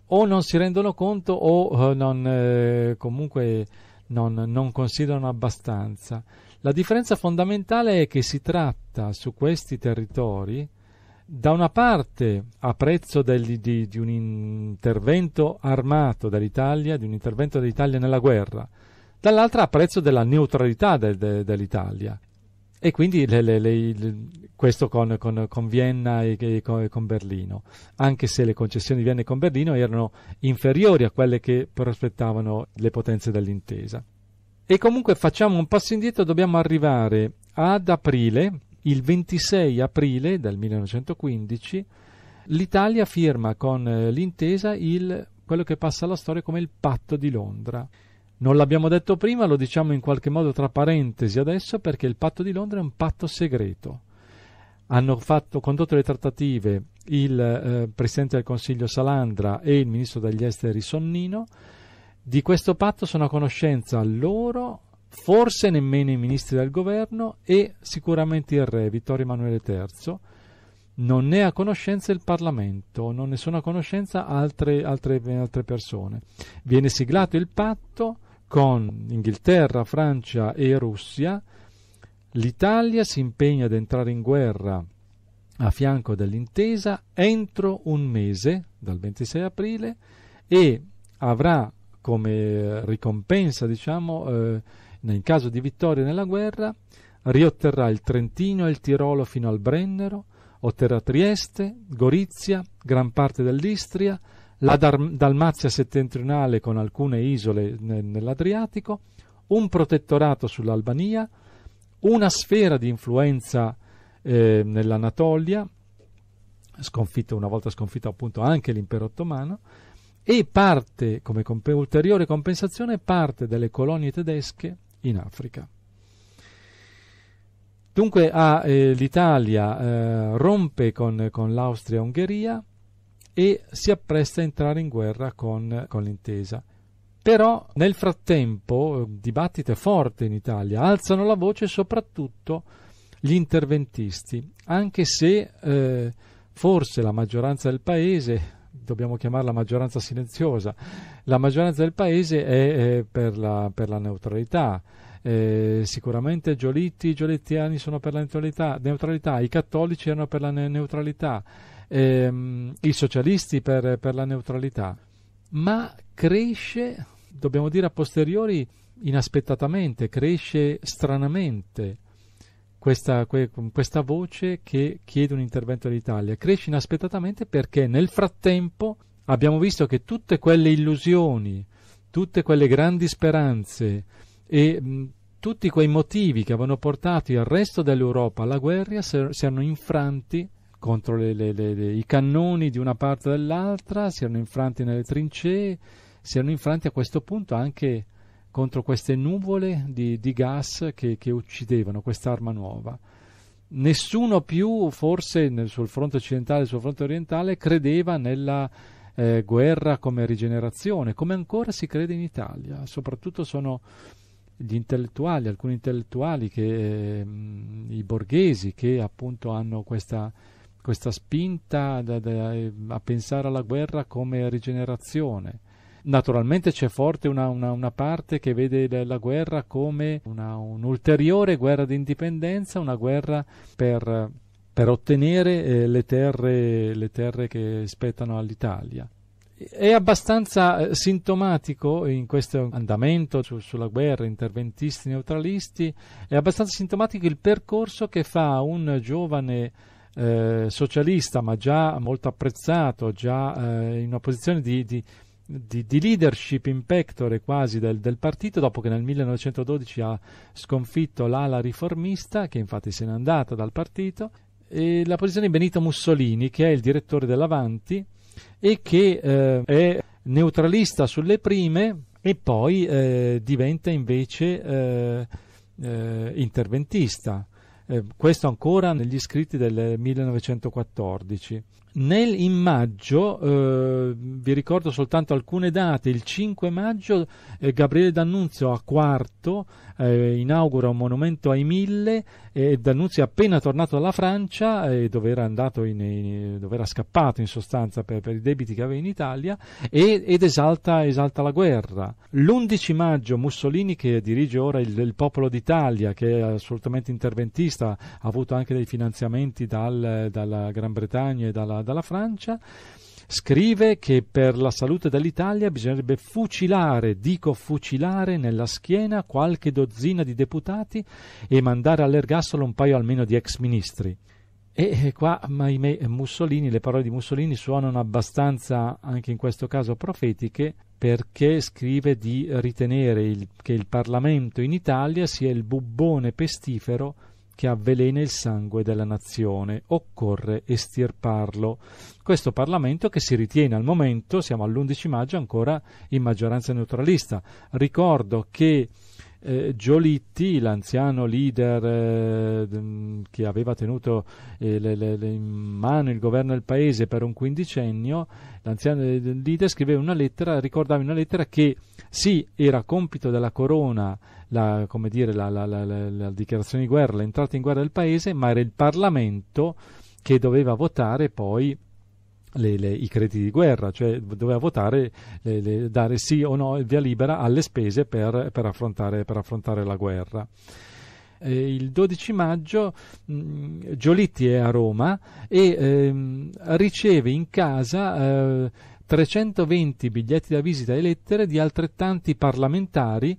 o non si rendono conto o eh, non, eh, comunque non, non considerano abbastanza. La differenza fondamentale è che si tratta su questi territori da una parte a prezzo del, di, di, un intervento armato dall'Italia, di un intervento dell'Italia nella guerra, dall'altra a prezzo della neutralità del, de, dell'Italia. E quindi le, le, le, questo con, con, con Vienna e, e, con, e, con, Berlino, anche se le concessioni di Vienna e con Berlino erano inferiori a quelle che prospettavano le potenze dell'intesa. E comunque facciamo un passo indietro, dobbiamo arrivare ad aprile il 26 aprile del 1915 l'Italia firma con eh, l'intesa il, quello che passa alla storia come il patto di Londra. Non l'abbiamo detto prima, lo diciamo in qualche modo tra parentesi adesso perché il patto di Londra è un patto segreto. Hanno fatto, condotto le trattative il eh, Presidente del Consiglio Salandra e il Ministro degli Esteri Sonnino. Di questo patto sono a conoscenza loro, forse nemmeno i ministri del governo e sicuramente il re Vittorio Emanuele III. Non ne ha conoscenza il Parlamento, non ne sono a conoscenza altre, altre, altre persone. Viene siglato il patto con Inghilterra, Francia e Russia. L'Italia si impegna ad entrare in guerra a fianco dell'intesa entro un mese, dal 26 aprile, e avrà come ricompensa, diciamo, eh, nel caso di vittoria nella guerra, riotterrà il Trentino e il Tirolo fino al Brennero, otterrà Trieste, Gorizia, gran parte dell'Istria, la Dar- Dalmazia settentrionale con alcune isole ne- nell'Adriatico, un protettorato sull'Albania, una sfera di influenza eh, nell'Anatolia, sconfitto, una volta sconfitto appunto anche l'impero ottomano, e parte, come comp- ulteriore compensazione, parte delle colonie tedesche in Africa. Dunque ah, eh, l'Italia eh, rompe con, con l'Austria-Ungheria e si appresta a entrare in guerra con, con l'intesa. Però nel frattempo eh, dibattito è forte in Italia, alzano la voce soprattutto gli interventisti, anche se eh, forse la maggioranza del paese dobbiamo chiamarla maggioranza silenziosa, la maggioranza del Paese è, è per, la, per, la, neutralità. Eh, sicuramente Giolitti, i giolettiani sono per la neutralità, neutralità, i cattolici erano per la ne- neutralità, ehm, i socialisti per, per la neutralità, ma cresce, dobbiamo dire a posteriori, inaspettatamente, cresce stranamente questa, questa voce che chiede un intervento dell'Italia. Cresce inaspettatamente perché nel frattempo abbiamo visto che tutte quelle illusioni, tutte quelle grandi speranze e mh, tutti quei motivi che avevano portato il resto dell'Europa alla guerra si erano infranti contro le, le, le, i cannoni di una parte o dell'altra, si erano infranti nelle trincee, si erano infranti a questo punto anche contro queste nuvole di, di gas che, che uccidevano quest'arma nuova. Nessuno più, forse nel, sul fronte occidentale e sul fronte orientale, credeva nella eh, guerra come rigenerazione, come ancora si crede in Italia. Soprattutto sono gli intellettuali, alcuni intellettuali, che, eh, i borghesi, che appunto hanno questa, questa spinta da, da, a pensare alla guerra come rigenerazione Naturalmente c'è forte una, una, una parte che vede la, guerra come una, un'ulteriore guerra di indipendenza, una guerra per, per ottenere eh, le, terre, le terre che spettano all'Italia. È abbastanza eh, sintomatico in questo andamento su, sulla guerra, interventisti, neutralisti, è abbastanza sintomatico il percorso che fa un giovane eh, socialista, ma già molto apprezzato, già eh, in una posizione di, di di, di, leadership in pectore quasi del, del, partito, dopo che nel 1912 ha sconfitto l'ala riformista, che infatti se n'è andata dal partito, e la posizione di Benito Mussolini, che è il direttore dell'Avanti e che eh, è neutralista sulle prime e poi eh, diventa invece eh, eh interventista. Eh, questo ancora negli scritti del 1914. Nel, in maggio, eh, vi ricordo soltanto alcune date, il 5 maggio eh, Gabriele D'Annunzio a quarto eh, inaugura un monumento ai mille eh, e D'Annunzio è appena tornato dalla Francia eh, dove, era andato in, in, dove era scappato in sostanza per, per, i debiti che aveva in Italia e, ed esalta, esalta, la guerra. L'11 maggio Mussolini che dirige ora il, il popolo d'Italia che è assolutamente interventista, ha avuto anche dei finanziamenti dal, dalla Gran Bretagna e dalla dalla Francia, scrive che per la salute dell'Italia bisognerebbe fucilare, dico fucilare, nella schiena qualche dozzina di deputati e mandare all'ergastolo un paio almeno di ex ministri. E qua, ahimè, Mussolini, le parole di Mussolini suonano abbastanza, anche in questo caso, profetiche, perché scrive di ritenere il, che il Parlamento in Italia sia il bubbone pestifero che avvelena il sangue della nazione, occorre estirparlo. Questo Parlamento che si ritiene al momento, siamo all'11 maggio, ancora in maggioranza neutralista. Ricordo che eh, Giolitti, l'anziano leader eh, che aveva tenuto eh, le, le, le in mano il governo del paese per un quindicennio, l'anziano eh, leader scriveva una lettera, ricordava una lettera che sì, era compito della corona la, dire, la, la, la, dichiarazione di guerra, l'entrata in guerra del paese, ma era il Parlamento che doveva votare poi le, le, i crediti di guerra, cioè doveva votare, le, dare sì o no via libera alle spese per, per, affrontare, per affrontare, la guerra. Eh, il 12 maggio mm, Giolitti è a Roma e ehm, riceve in casa eh, 320 biglietti da visita e lettere di altrettanti parlamentari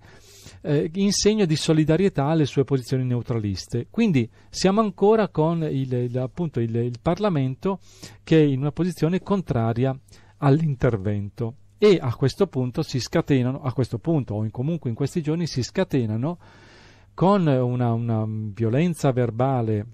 eh, in segno di solidarietà alle sue posizioni neutraliste. Quindi siamo ancora con il, il, appunto il, il Parlamento che è in una posizione contraria all'intervento e a questo punto si scatenano, a questo punto o in comunque in questi giorni si scatenano con una, una violenza verbale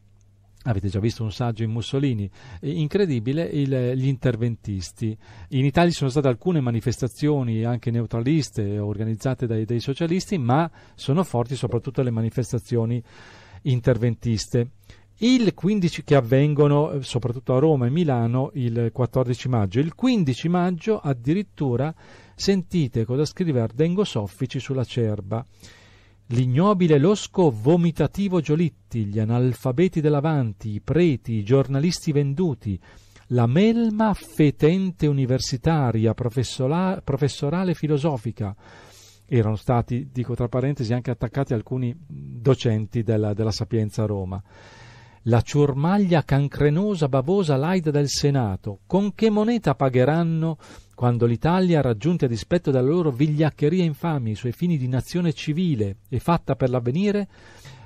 Avete già visto un saggio in Mussolini, eh, incredibile il, gli interventisti. In Italia ci sono state alcune manifestazioni anche neutraliste organizzate dai, dai socialisti, ma sono forti soprattutto le manifestazioni interventiste. Il 15 che avvengono eh, soprattutto a Roma e Milano il 14 maggio. Il 15 maggio addirittura sentite cosa scrive Ardengo Soffici sulla Cerba l'ignobile losco vomitativo Giolitti, gli analfabeti dell'avanti, i preti, i giornalisti venduti, la melma fetente universitaria, professorale filosofica. Erano stati, dico tra parentesi, anche attaccati alcuni docenti della, della Sapienza a Roma. La ciurmaglia cancrenosa, bavosa, laida del Senato, con che moneta pagheranno quando l'Italia, raggiunta a dispetto della loro vigliaccheria infami, i suoi fini di nazione civile e fatta per l'avvenire,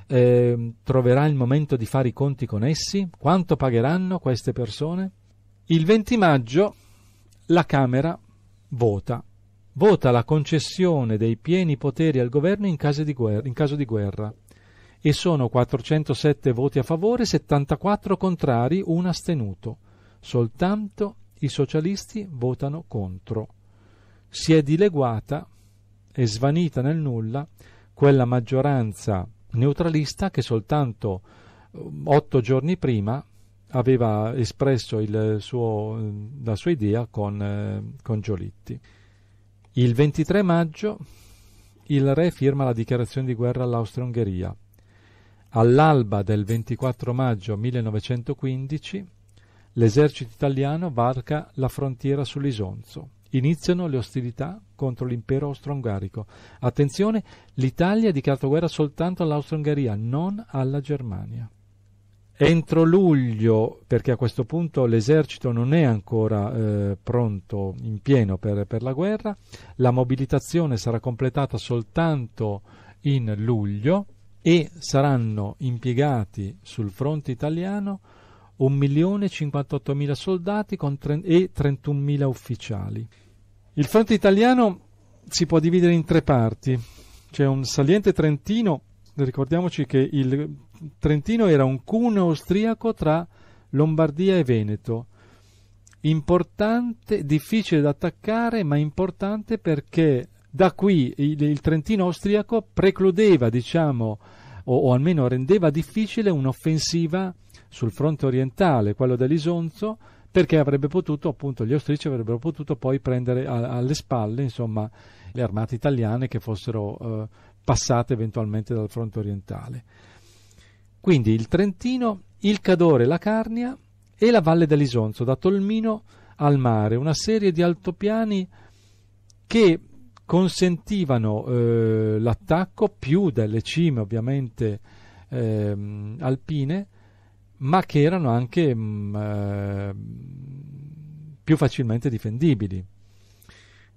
eh, troverà il momento di fare i conti con essi? Quanto pagheranno queste persone? Il 20 maggio la Camera vota. Vota la concessione dei pieni poteri al governo in caso di guerra, caso di guerra e sono 407 voti a favore, 74 contrari, un astenuto. Soltanto i socialisti votano contro. Si è dileguata e svanita nel nulla quella maggioranza neutralista che soltanto eh, otto giorni prima aveva espresso suo, eh, la sua idea con, eh, con Giolitti. Il 23 maggio il re firma la dichiarazione di guerra all'Austria-Ungheria. All'alba del 24 maggio 1915 L'esercito italiano varca la frontiera sull'Isonzo. Iniziano le ostilità contro l'impero austro-ungarico. Attenzione, l'Italia ha dichiarato guerra soltanto all'Austro-Ungheria, non alla Germania. Entro luglio, perché a questo punto l'esercito non è ancora eh, pronto in pieno per, per la guerra, la mobilitazione sarà completata soltanto in luglio e saranno impiegati sul fronte italiano 1.058.000 soldati e 31.000 ufficiali. Il fronte italiano si può dividere in tre parti. C'è un saliente trentino, ricordiamoci che il Trentino era un cuneo austriaco tra Lombardia e Veneto. Importante, difficile da attaccare, ma importante perché da qui il, il Trentino austriaco precludeva, diciamo, o, o, almeno rendeva difficile un'offensiva sul fronte orientale, quello dell'Isonzo, perché avrebbe potuto, appunto, gli austriaci avrebbero potuto poi prendere a, alle spalle, insomma, le armate italiane che fossero eh, passate eventualmente dal fronte orientale. Quindi il Trentino, il Cadore, la Carnia e la Valle dell'Isonzo, da Tolmino al mare, una serie di altopiani che consentivano eh, l'attacco più delle cime ovviamente eh, alpine ma che erano anche mh, mm, eh, più facilmente difendibili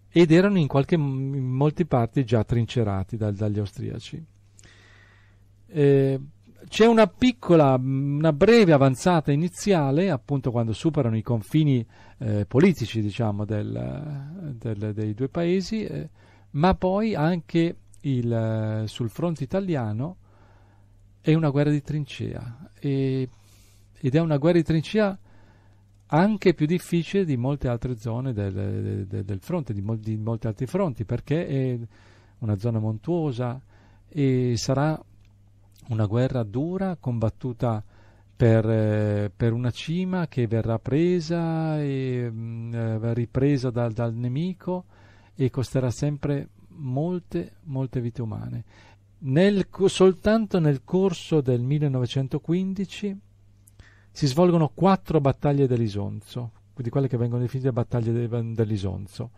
ed erano in, qualche, in molte parti già trincerati dal, dagli austriaci. Eh, c'è una piccola, una breve avanzata iniziale, appunto quando superano i confini eh, politici diciamo, del, del, dei due paesi, eh, ma poi anche il, eh, sul fronte italiano è una guerra di trincea. E ed è una guerra di trincea anche più difficile di molte altre zone del, del, del fronte, di, mol, di, molti altri fronti, perché è una zona montuosa e sarà una guerra dura, combattuta per, per una cima che verrà presa e mh, mm, eh, ripresa dal, dal nemico e costerà sempre molte, molte vite umane. Nel, soltanto nel corso del 1915 si svolgono quattro battaglie dell'Isonzo, di quelle che vengono definite battaglie dell'Isonzo.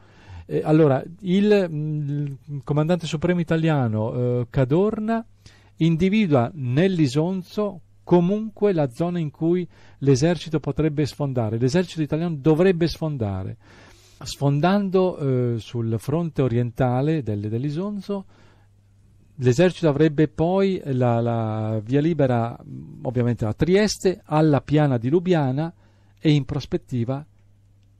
Eh, allora, il, mh, comandante supremo italiano eh, Cadorna individua nell'Isonzo comunque la zona in cui l'esercito potrebbe sfondare, l'esercito italiano dovrebbe sfondare. Sfondando eh, sul fronte orientale del, dell'Isonzo, L'esercito avrebbe poi la, la via libera ovviamente a Trieste, alla piana di Lubiana e in prospettiva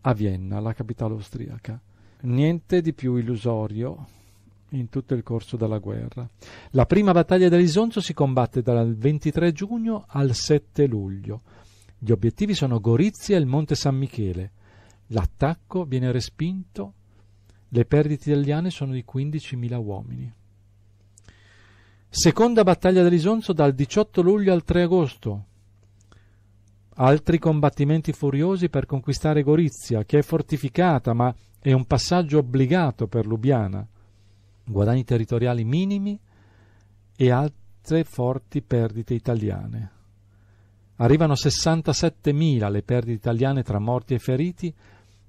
a Vienna, la capitale austriaca. Niente di più illusorio in tutto il corso della guerra. La prima battaglia dell'Isonzo si combatte dal 23 giugno al 7 luglio. Gli obiettivi sono Gorizia e il Monte San Michele. L'attacco viene respinto, le perdite italiane sono di 15.000 uomini. Seconda battaglia dell'Isonzo dal 18 luglio al 3 agosto. Altri combattimenti furiosi per conquistare Gorizia, che è fortificata ma è un passaggio obbligato per Lubiana. Guadagni territoriali minimi e altre forti perdite italiane. Arrivano 67.000 le perdite italiane tra morti e feriti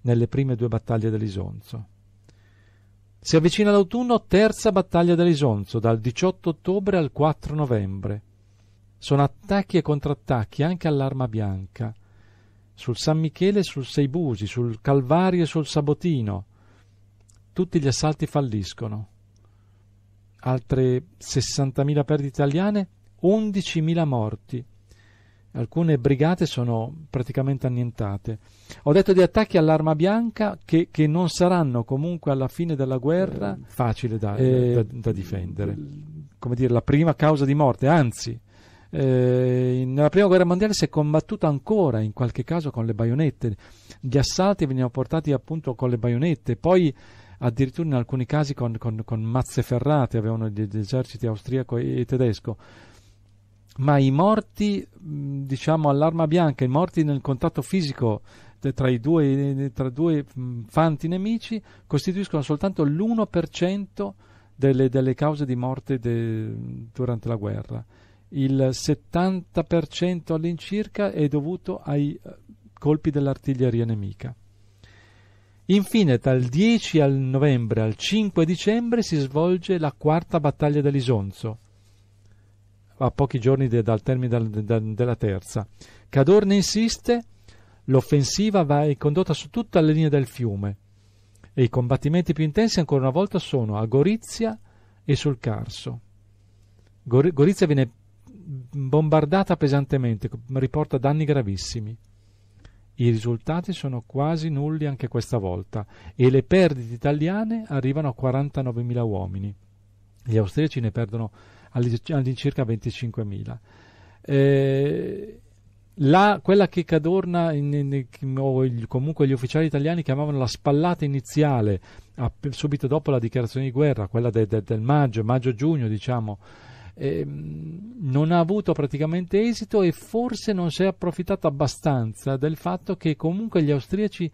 nelle prime due battaglie dell'Isonzo. Si avvicina l'autunno, terza battaglia dell'Isonzo, dal 18 ottobre al 4 novembre. Sono attacchi e contrattacchi anche all'Arma Bianca, sul San Michele e sul Seibusi, sul Calvario e sul Sabotino. Tutti gli assalti falliscono. Altre 60.000 perdite italiane, 11.000 morti alcune brigate sono praticamente annientate. Ho detto di attacchi all'arma bianca che, che non saranno comunque alla fine della guerra eh, facili da, eh, da, da, difendere. Come dire, la prima causa di morte, anzi, eh, nella prima guerra mondiale si è combattuto ancora in qualche caso con le baionette. Gli assalti venivano portati appunto con le baionette, poi addirittura in alcuni casi con, con, con mazze ferrate avevano gli, eserciti austriaco e tedesco ma i morti, mm, diciamo, all'arma bianca, i morti nel contatto fisico tra i due, tra due mm, fanti nemici costituiscono soltanto l'1% delle, delle, cause di morte de, durante la guerra. Il 70% all'incirca è dovuto ai eh, colpi dell'artiglieria nemica. Infine, dal 10 al novembre al 5 dicembre si svolge la quarta battaglia dell'Isonzo, a pochi giorni de, dal termine de, de, della terza. Cadorna insiste, l'offensiva va condotta su tutta la linea del fiume e i combattimenti più intensi ancora una volta sono a Gorizia e sul Carso. Gor- Gorizia viene bombardata pesantemente, riporta danni gravissimi. I risultati sono quasi nulli anche questa volta e le perdite italiane arrivano a 49.000 uomini. Gli austriaci ne perdono all'incirca 25.000. Eh, la, quella che Cadorna in, in, o il, comunque gli ufficiali italiani chiamavano la spallata iniziale, a, subito dopo la dichiarazione di guerra, quella de, de, del maggio, maggio-giugno diciamo, eh, non ha avuto praticamente esito e forse non si è approfittato abbastanza del fatto che comunque gli austriaci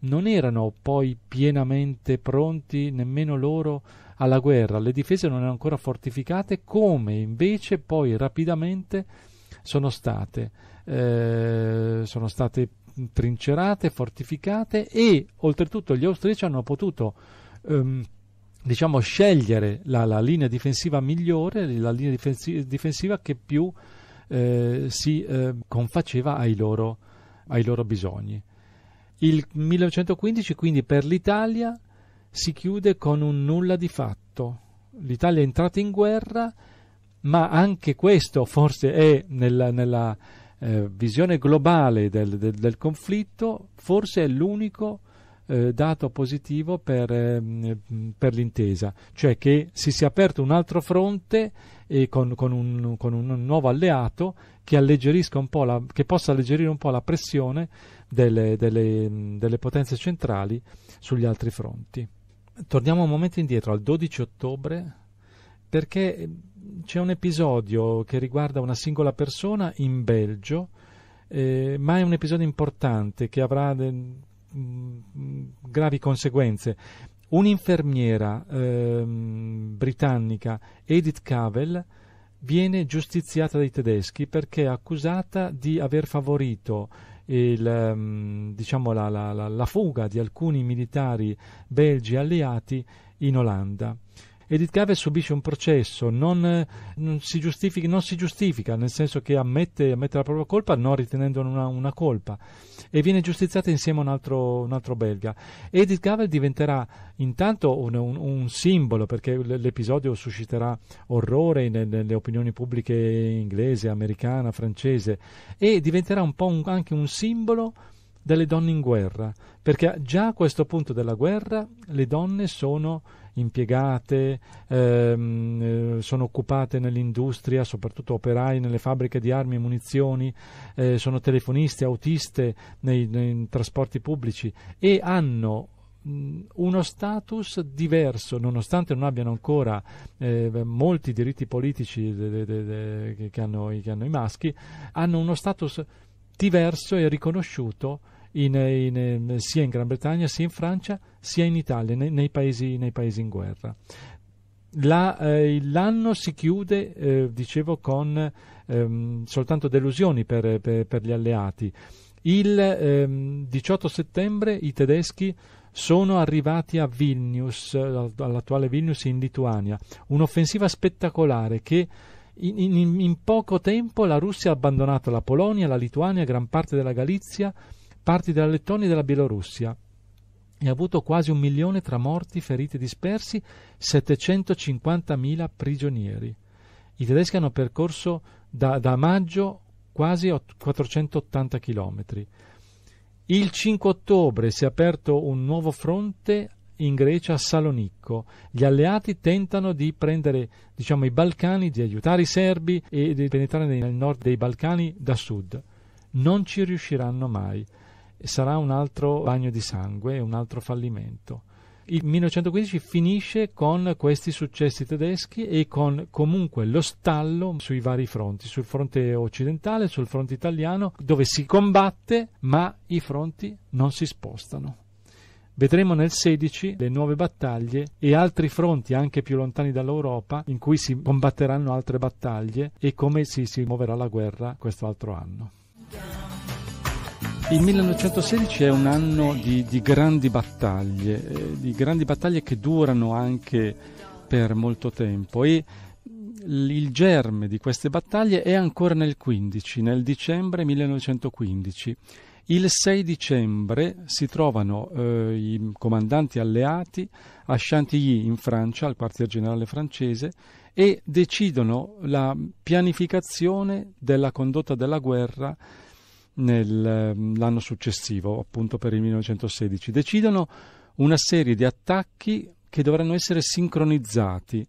non erano poi pienamente pronti, nemmeno loro, alla guerra le difese non erano ancora fortificate, come invece poi rapidamente sono state, eh, sono state trincerate, fortificate e oltretutto gli austriaci hanno potuto ehm, diciamo, scegliere la, la, linea difensiva migliore, la linea difensiva che più eh, si eh, confaceva ai loro, ai loro bisogni. Il 1915 quindi per l'Italia si chiude con un nulla di fatto. L'Italia è entrata in guerra, ma anche questo forse è nella, nella eh, visione globale del, del, del, conflitto, forse è l'unico eh, dato positivo per, eh, per, l'intesa, cioè che si sia aperto un altro fronte con, con, un, con, un, nuovo alleato che, la, che, possa alleggerire un po' la pressione delle, delle, delle potenze centrali sugli altri fronti torniamo un momento indietro al 12 ottobre perché ehm, c'è un episodio che riguarda una singola persona in Belgio, eh, ma è un episodio importante che avrà de, ehm, mh, gravi conseguenze. Un'infermiera eh, britannica, Edith Cavell, viene giustiziata dai tedeschi perché è accusata di aver favorito il, ehm, diciamo, la, la, la, la fuga di alcuni militari belgi alleati in Olanda. Edith Cave subisce un processo, non, non, si non, si giustifica, nel senso che ammette, ammette la propria colpa non ritenendone una, una, colpa e viene giustiziata insieme a un altro, un altro belga. Edith Cave diventerà intanto un, un, un, simbolo perché l'episodio susciterà orrore nelle, nelle, opinioni pubbliche inglese, americana, francese e diventerà un po' anche un simbolo delle donne in guerra, perché già a questo punto della guerra le donne sono impiegate, ehm, eh, sono occupate nell'industria, soprattutto operai nelle fabbriche di armi e munizioni, eh, sono telefoniste, autiste nei, nei trasporti pubblici e hanno mm, uno status diverso, nonostante non abbiano ancora eh, molti diritti politici de, de, de, che, hanno, che, hanno, i maschi, hanno uno status diverso e riconosciuto in, in, eh, sia in Gran Bretagna, sia in Francia, sia in Italia, nei, nei, paesi, nei paesi, in guerra. La, eh, l'anno si chiude, eh, dicevo, con ehm, soltanto delusioni per, per, per, gli alleati. Il ehm, 18 settembre i tedeschi sono arrivati a Vilnius, all'attuale Vilnius in Lituania, un'offensiva spettacolare che in, in, in poco tempo la Russia ha abbandonato la Polonia, la Lituania, gran parte della Galizia, parti della Lettonia e della Bielorussia e ha avuto quasi un milione tra morti, feriti e dispersi, 750.000 prigionieri. I tedeschi hanno percorso da, da maggio quasi 480 chilometri. Il 5 ottobre si è aperto un nuovo fronte in Grecia a Salonicco. Gli alleati tentano di prendere diciamo, i Balcani, di aiutare i serbi e di penetrare nel nord dei Balcani da sud. Non ci riusciranno mai sarà un altro bagno di sangue, un altro fallimento. Il 1915 finisce con questi successi tedeschi e con comunque lo stallo sui vari fronti, sul fronte occidentale, sul fronte italiano, dove si combatte ma i fronti non si spostano. Vedremo nel 16 le nuove battaglie e altri fronti anche più lontani dall'Europa in cui si combatteranno altre battaglie e come si, si muoverà la guerra questo altro anno. Il 1916 è un anno di, di grandi battaglie, eh, di grandi battaglie che durano anche per molto tempo e il germe di queste battaglie è ancora nel 15, nel dicembre 1915. Il 6 dicembre si trovano eh, i comandanti alleati a Chantilly in Francia, al quartier generale francese, e decidono la pianificazione della condotta della guerra nell'anno ehm, successivo, appunto per il 1916. Decidono una serie di attacchi che dovranno essere sincronizzati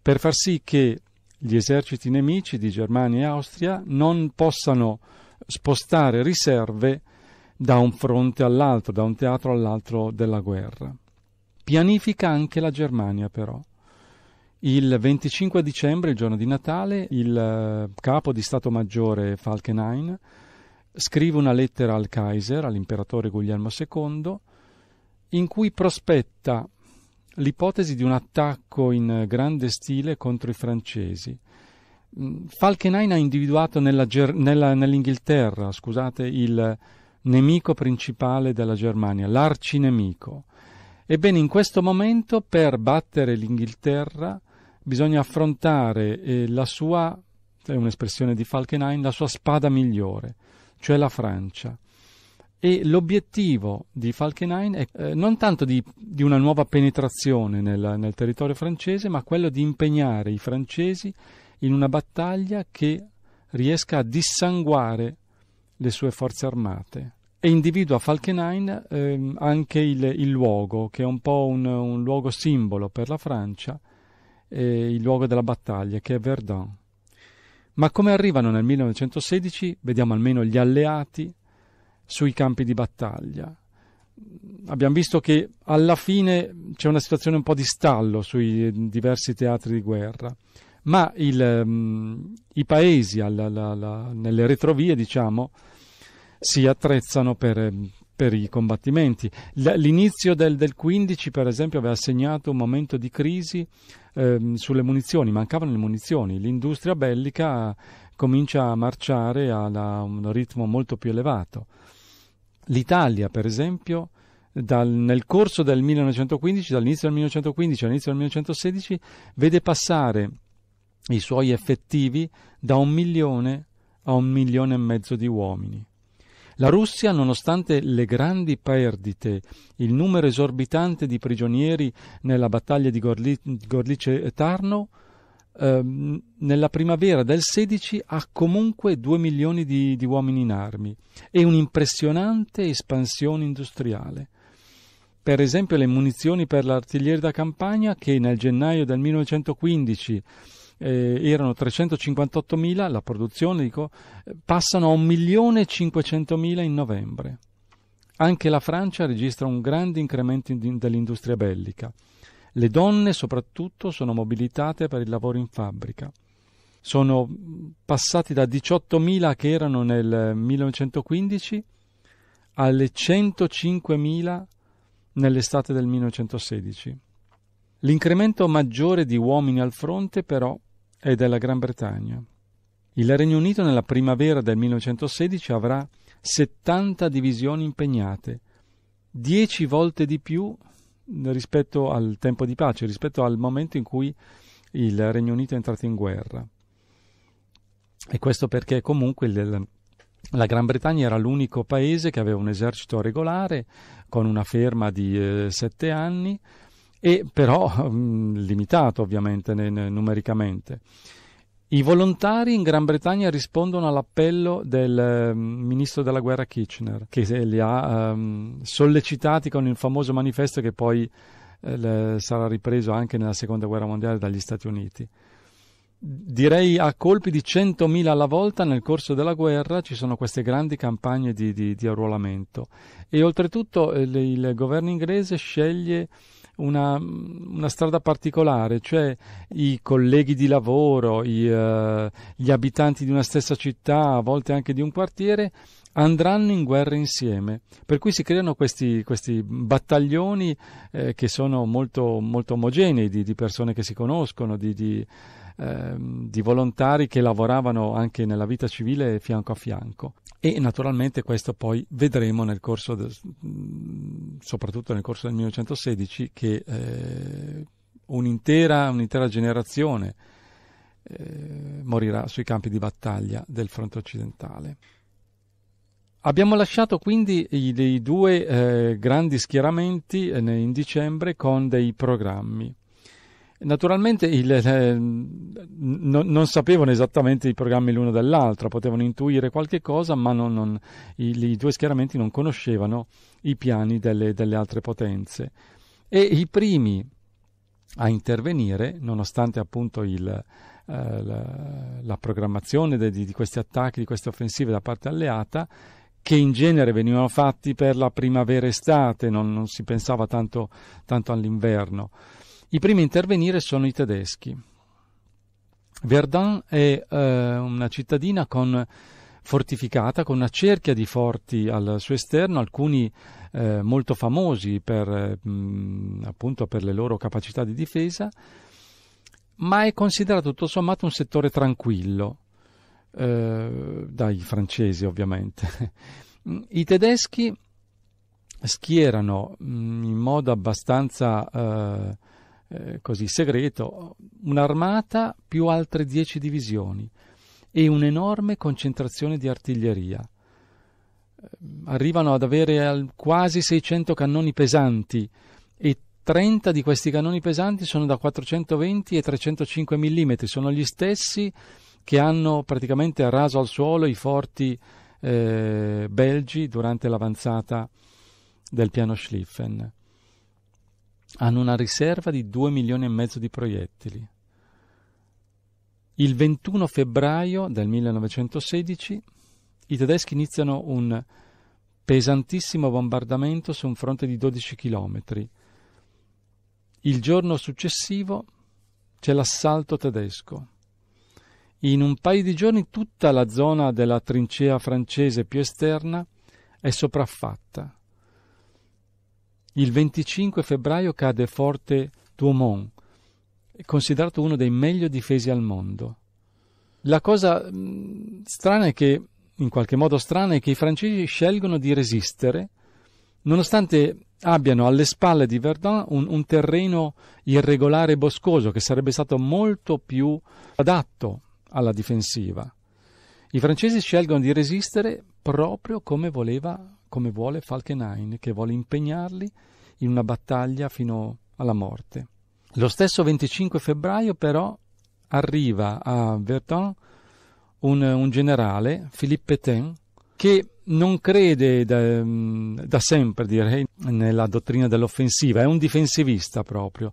per far sì che gli eserciti nemici di Germania e Austria non possano spostare riserve da un fronte all'altro, da un teatro all'altro della guerra. Pianifica anche la Germania però. Il 25 dicembre, il giorno di Natale, il eh, capo di Stato Maggiore Falkenhayn scrive una lettera al Kaiser, all'imperatore Guglielmo II, in cui prospetta l'ipotesi di un attacco in grande stile contro i francesi. Mm, Falkenhayn ha individuato nella, nella, nell'Inghilterra scusate, il nemico principale della Germania, l'arcinemico. Ebbene, in questo momento per battere l'Inghilterra bisogna affrontare eh, la sua, è un'espressione di Falkenhayn, la sua spada migliore, cioè la Francia. E l'obiettivo di Falkenhayn è eh, non tanto di, di, una nuova penetrazione nel, nel territorio francese, ma quello di impegnare i francesi in una battaglia che riesca a dissanguare le sue forze armate e individua Falkenhayn ehm, anche il, il, luogo, che è un po' un, un luogo simbolo per la Francia, eh, il luogo della battaglia, che è Verdun. Ma come arrivano nel 1916 vediamo almeno gli alleati sui campi di battaglia. Abbiamo visto che alla fine c'è una situazione un po' di stallo sui diversi teatri di guerra, ma il, um, i paesi alla, alla, alla, nelle retrovie, diciamo, si attrezzano per, mm, per i combattimenti. L'inizio del, del 15, per esempio, aveva segnato un momento di crisi ehm, sulle munizioni, mancavano le munizioni, l'industria bellica eh, comincia a marciare a un ritmo molto più elevato. L'Italia, per esempio, dal, nel corso del 1915, dall'inizio del 1915 all'inizio del 1916, vede passare i suoi effettivi da un milione a un milione e mezzo di uomini. La Russia, nonostante le grandi perdite, il numero esorbitante di prigionieri nella battaglia di Gorlice e tarno ehm, nella primavera del 16 ha comunque 2 milioni di, di uomini in armi e un'impressionante espansione industriale per esempio le munizioni per l'artiglieria da campagna che nel gennaio del 1915 eh, erano 358.000, la produzione dico, passano a 1.500.000 in novembre. Anche la Francia registra un grande incremento in, dell'industria bellica. Le donne soprattutto sono mobilitate per il lavoro in fabbrica. Sono passati da 18.000 che erano nel 1915 alle 105.000 nell'estate del 1916. L'incremento maggiore di uomini al fronte, però, è della Gran Bretagna. Il Regno Unito nella primavera del 1916 avrà 70 divisioni impegnate, 10 volte di più rispetto al tempo di pace, rispetto al momento in cui il Regno Unito è entrato in guerra. E questo perché comunque il, la Gran Bretagna era l'unico paese che aveva un esercito regolare con una ferma di eh, sette anni e però mh, mm, limitato ovviamente ne, ne, numericamente. I volontari in Gran Bretagna rispondono all'appello del mm, ministro della guerra Kitchener, che li ha um, sollecitati con il famoso manifesto che poi eh, le, sarà ripreso anche nella seconda guerra mondiale dagli Stati Uniti. Direi a colpi di 100.000 alla volta nel corso della guerra ci sono queste grandi campagne di, di, di arruolamento e oltretutto eh, il governo inglese sceglie una, una strada particolare, cioè i colleghi di lavoro, i, uh, gli abitanti di una stessa città, a volte anche di un quartiere, andranno in guerra insieme. Per cui si creano questi, questi battaglioni eh, che sono molto, molto omogenei di, di, persone che si conoscono, di, di ehm, di volontari che lavoravano anche nella vita civile fianco a fianco e naturalmente questo poi vedremo nel corso del, mm, soprattutto nel corso del 1916 che eh, un'intera, un'intera, generazione eh, morirà sui campi di battaglia del fronte occidentale. Abbiamo lasciato quindi i, i due eh, grandi schieramenti eh, in dicembre con dei programmi. Naturalmente il, eh, no, non sapevano esattamente i programmi l'uno dell'altro, potevano intuire qualche cosa, ma non, non, i, i, due schieramenti non conoscevano i piani delle, delle altre potenze. E i primi a intervenire, nonostante appunto il, eh, la, la, programmazione de, di, di questi attacchi, di queste offensive da parte alleata, che in genere venivano fatti per la primavera-estate, non, non si pensava tanto, tanto all'inverno. I primi a intervenire sono i tedeschi. Verdun è eh, una cittadina con, fortificata con una cerchia di forti al suo esterno, alcuni eh, molto famosi per, mh, mm, appunto per le loro capacità di difesa, ma è considerato tutto sommato un settore tranquillo, eh, dai francesi ovviamente. I tedeschi schierano mh, mm, in modo abbastanza eh, eh, così segreto, un'armata più altre dieci divisioni e un'enorme concentrazione di artiglieria. Eh, arrivano ad avere quasi 600 cannoni pesanti e 30 di questi cannoni pesanti sono da 420 e 305 mm, sono gli stessi che hanno praticamente arraso al suolo i forti eh, belgi durante l'avanzata del piano Schlieffen hanno una riserva di 2 milioni e mezzo di proiettili. Il 21 febbraio del 1916 i tedeschi iniziano un pesantissimo bombardamento su un fronte di 12 chilometri. Il giorno successivo c'è l'assalto tedesco. In un paio di giorni tutta la zona della trincea francese più esterna è sopraffatta. Il 25 febbraio cade forte Tuomont, considerato uno dei meglio difesi al mondo. La cosa mm, strana è che, in qualche modo strana, è che i francesi scelgono di resistere, nonostante abbiano alle spalle di Verdun un, un terreno irregolare e boscoso che sarebbe stato molto più adatto alla difensiva. I francesi scelgono di resistere proprio come voleva come vuole Falkenhayn, che vuole impegnarli in una battaglia fino alla morte. Lo stesso 25 febbraio però arriva a Verton un, un generale, Philippe Pétain, che non crede da, mm, da, sempre, direi, nella dottrina dell'offensiva, è un difensivista proprio.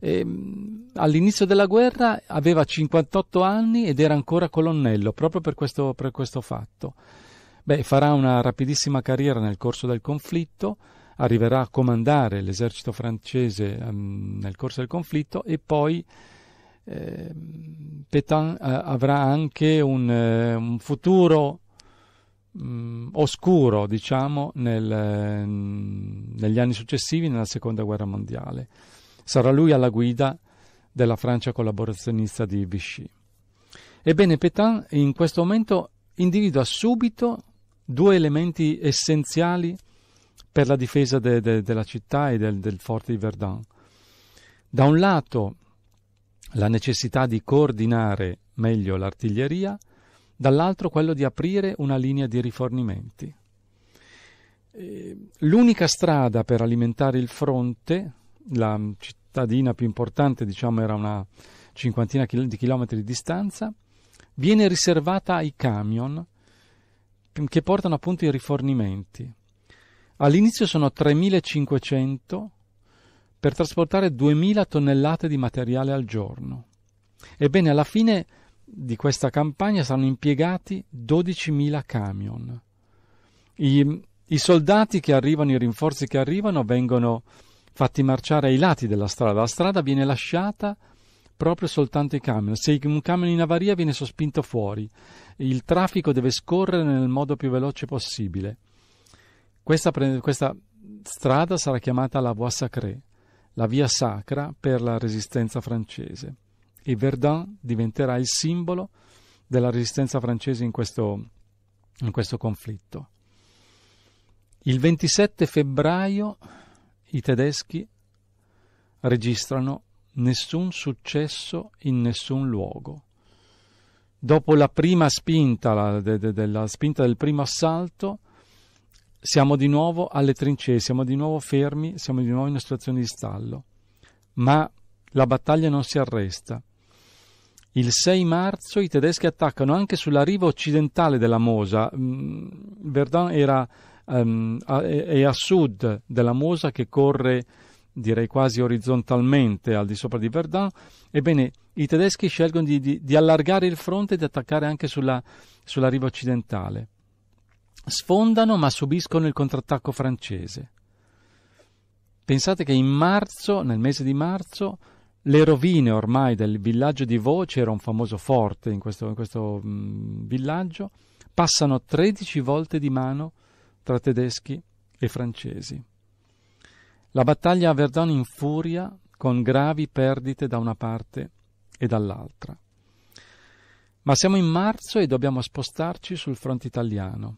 E, mm, all'inizio della guerra aveva 58 anni ed era ancora colonnello, proprio per questo, per questo fatto. Beh, farà una rapidissima carriera nel corso del conflitto, arriverà a comandare l'esercito francese um, nel corso del conflitto e poi eh, Pétain eh, avrà anche un, eh, un futuro mh, mm, oscuro, diciamo, nel, mh, mm, negli anni successivi, nella seconda guerra mondiale. Sarà lui alla guida della Francia collaborazionista di Vichy. Ebbene, Pétain in questo momento individua subito due elementi essenziali per la difesa de, de, della città e del, del forte di Verdun. Da un lato la necessità di coordinare meglio l'artiglieria, dall'altro quello di aprire una linea di rifornimenti. Eh, l'unica strada per alimentare il fronte, la cittadina più importante, diciamo era una cinquantina di chilometri di distanza, viene riservata ai camion che portano appunto i rifornimenti. All'inizio sono 3.500 per trasportare 2.000 tonnellate di materiale al giorno. Ebbene, alla fine di questa campagna saranno impiegati 12.000 camion. I, I, soldati che arrivano, i rinforzi che arrivano, vengono fatti marciare ai lati della strada. La strada viene lasciata proprio soltanto i camion. Se un camion in avaria viene sospinto fuori, il traffico deve scorrere nel modo più veloce possibile. Questa, questa strada sarà chiamata la Voie Sacrée, la via sacra per la resistenza francese e Verdun diventerà il simbolo della resistenza francese in questo, in questo conflitto. Il 27 febbraio i tedeschi registrano nessun successo in nessun luogo. Dopo la prima spinta, la, de, de, de, la spinta del primo assalto, siamo di nuovo alle trincee, siamo di nuovo fermi, siamo di nuovo in una situazione di stallo. Ma la battaglia non si arresta. Il 6 marzo i tedeschi attaccano anche sulla riva occidentale della Mosa. Mm, Verdun era, um, a, è a sud della Mosa che corre direi quasi orizzontalmente al di sopra di Verdun, ebbene i tedeschi scelgono di, di, di allargare il fronte e di attaccare anche sulla, sulla riva occidentale. Sfondano ma subiscono il contrattacco francese. Pensate che in marzo, nel mese di marzo, le rovine ormai del villaggio di Vaux, era un famoso forte in questo, in questo mh, mm, villaggio, passano 13 volte di mano tra tedeschi e francesi. La battaglia a Verdun infuria con gravi perdite da una parte e dall'altra. Ma siamo in marzo e dobbiamo spostarci sul fronte italiano.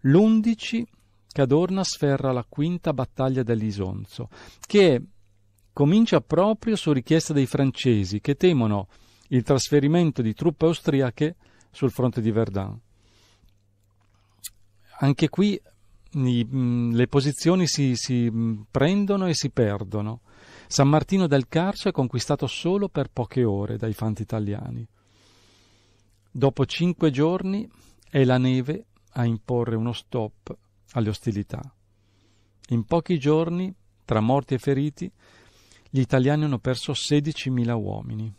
L'11 Cadorna sferra la quinta battaglia dell'Isonzo, che comincia proprio su richiesta dei francesi che temono il trasferimento di truppe austriache sul fronte di Verdun. Anche qui i, mm, le posizioni si, si mm, prendono e si perdono. San Martino del Carso è conquistato solo per poche ore dai fanti italiani. Dopo cinque giorni è la neve a imporre uno stop alle ostilità. In pochi giorni, tra morti e feriti, gli italiani hanno perso 16.000 uomini.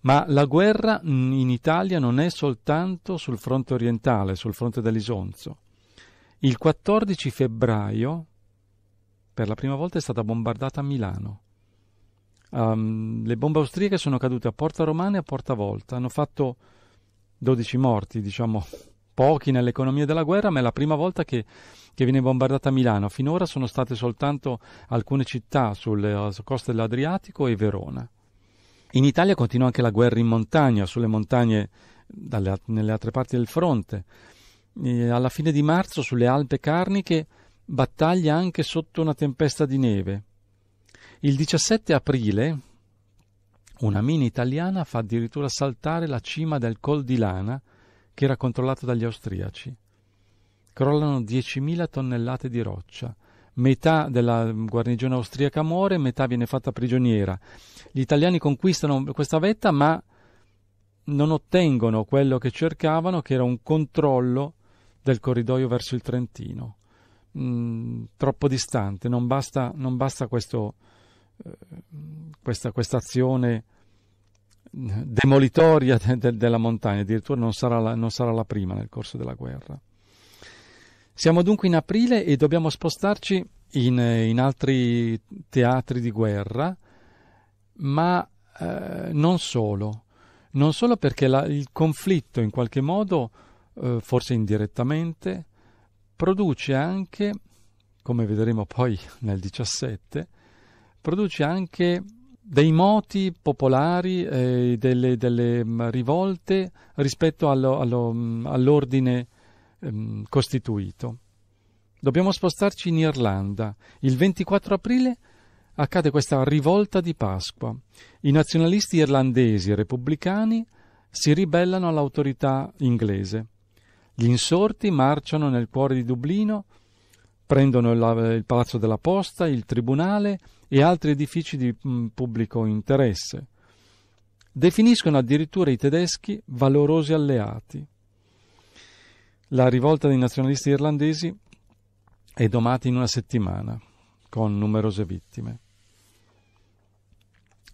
Ma la guerra in Italia non è soltanto sul fronte orientale, sul fronte dell'Isonzo. Il 14 febbraio per la prima volta è stata bombardata a Milano. Um, le bombe austriache sono cadute a Porta Romana e a Porta Volta, hanno fatto 12 morti, diciamo pochi nell'economia della guerra, ma è la prima volta che, che viene bombardata a Milano. Finora sono state soltanto alcune città sulle eh, coste dell'Adriatico e Verona. In Italia continua anche la guerra in montagna, sulle montagne dalle, nelle altre parti del fronte eh, alla fine di marzo sulle Alpe Carniche battaglia anche sotto una tempesta di neve. Il 17 aprile una mina italiana fa addirittura saltare la cima del Col di Lana che era controllato dagli austriaci. Crollano 10.000 tonnellate di roccia. Metà della guarnigione austriaca muore, metà viene fatta prigioniera. Gli italiani conquistano questa vetta ma non ottengono quello che cercavano, che era un controllo del corridoio verso il Trentino. Mm, troppo distante, non basta, non basta questo, eh, questa, azione eh, demolitoria de, de, della montagna, addirittura non sarà, la, non sarà la prima nel corso della guerra. Siamo dunque in aprile e dobbiamo spostarci in, eh, in altri teatri di guerra, ma eh, non solo, non solo perché la, il conflitto in qualche modo eh, forse indirettamente, produce anche, come vedremo poi nel 17, produce anche dei moti popolari e eh, delle, delle, mm, rivolte rispetto allo, allo, mm, all'ordine ehm, costituito. Dobbiamo spostarci in Irlanda. Il 24 aprile accade questa rivolta di Pasqua. I nazionalisti irlandesi e repubblicani si ribellano all'autorità inglese. Gli insorti marciano nel cuore di Dublino, prendono il, il Palazzo della Posta, il Tribunale e altri edifici di pubblico interesse. Definiscono addirittura i tedeschi valorosi alleati. La rivolta dei nazionalisti irlandesi è domata in una settimana, con numerose vittime.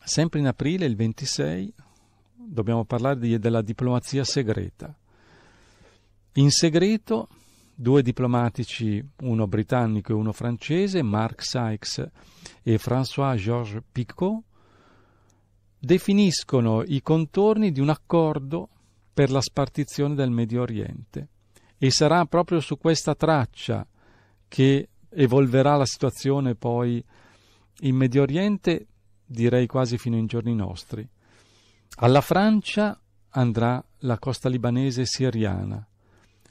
Sempre in aprile, il 26, dobbiamo parlare di, della diplomazia segreta. In segreto due diplomatici, uno britannico e uno francese, Mark Sykes e François-Georges Picot, definiscono i contorni di un accordo per la spartizione del Medio Oriente e sarà proprio su questa traccia che evolverà la situazione poi in Medio Oriente, direi quasi fino ai giorni nostri. Alla Francia andrà la costa libanese siriana,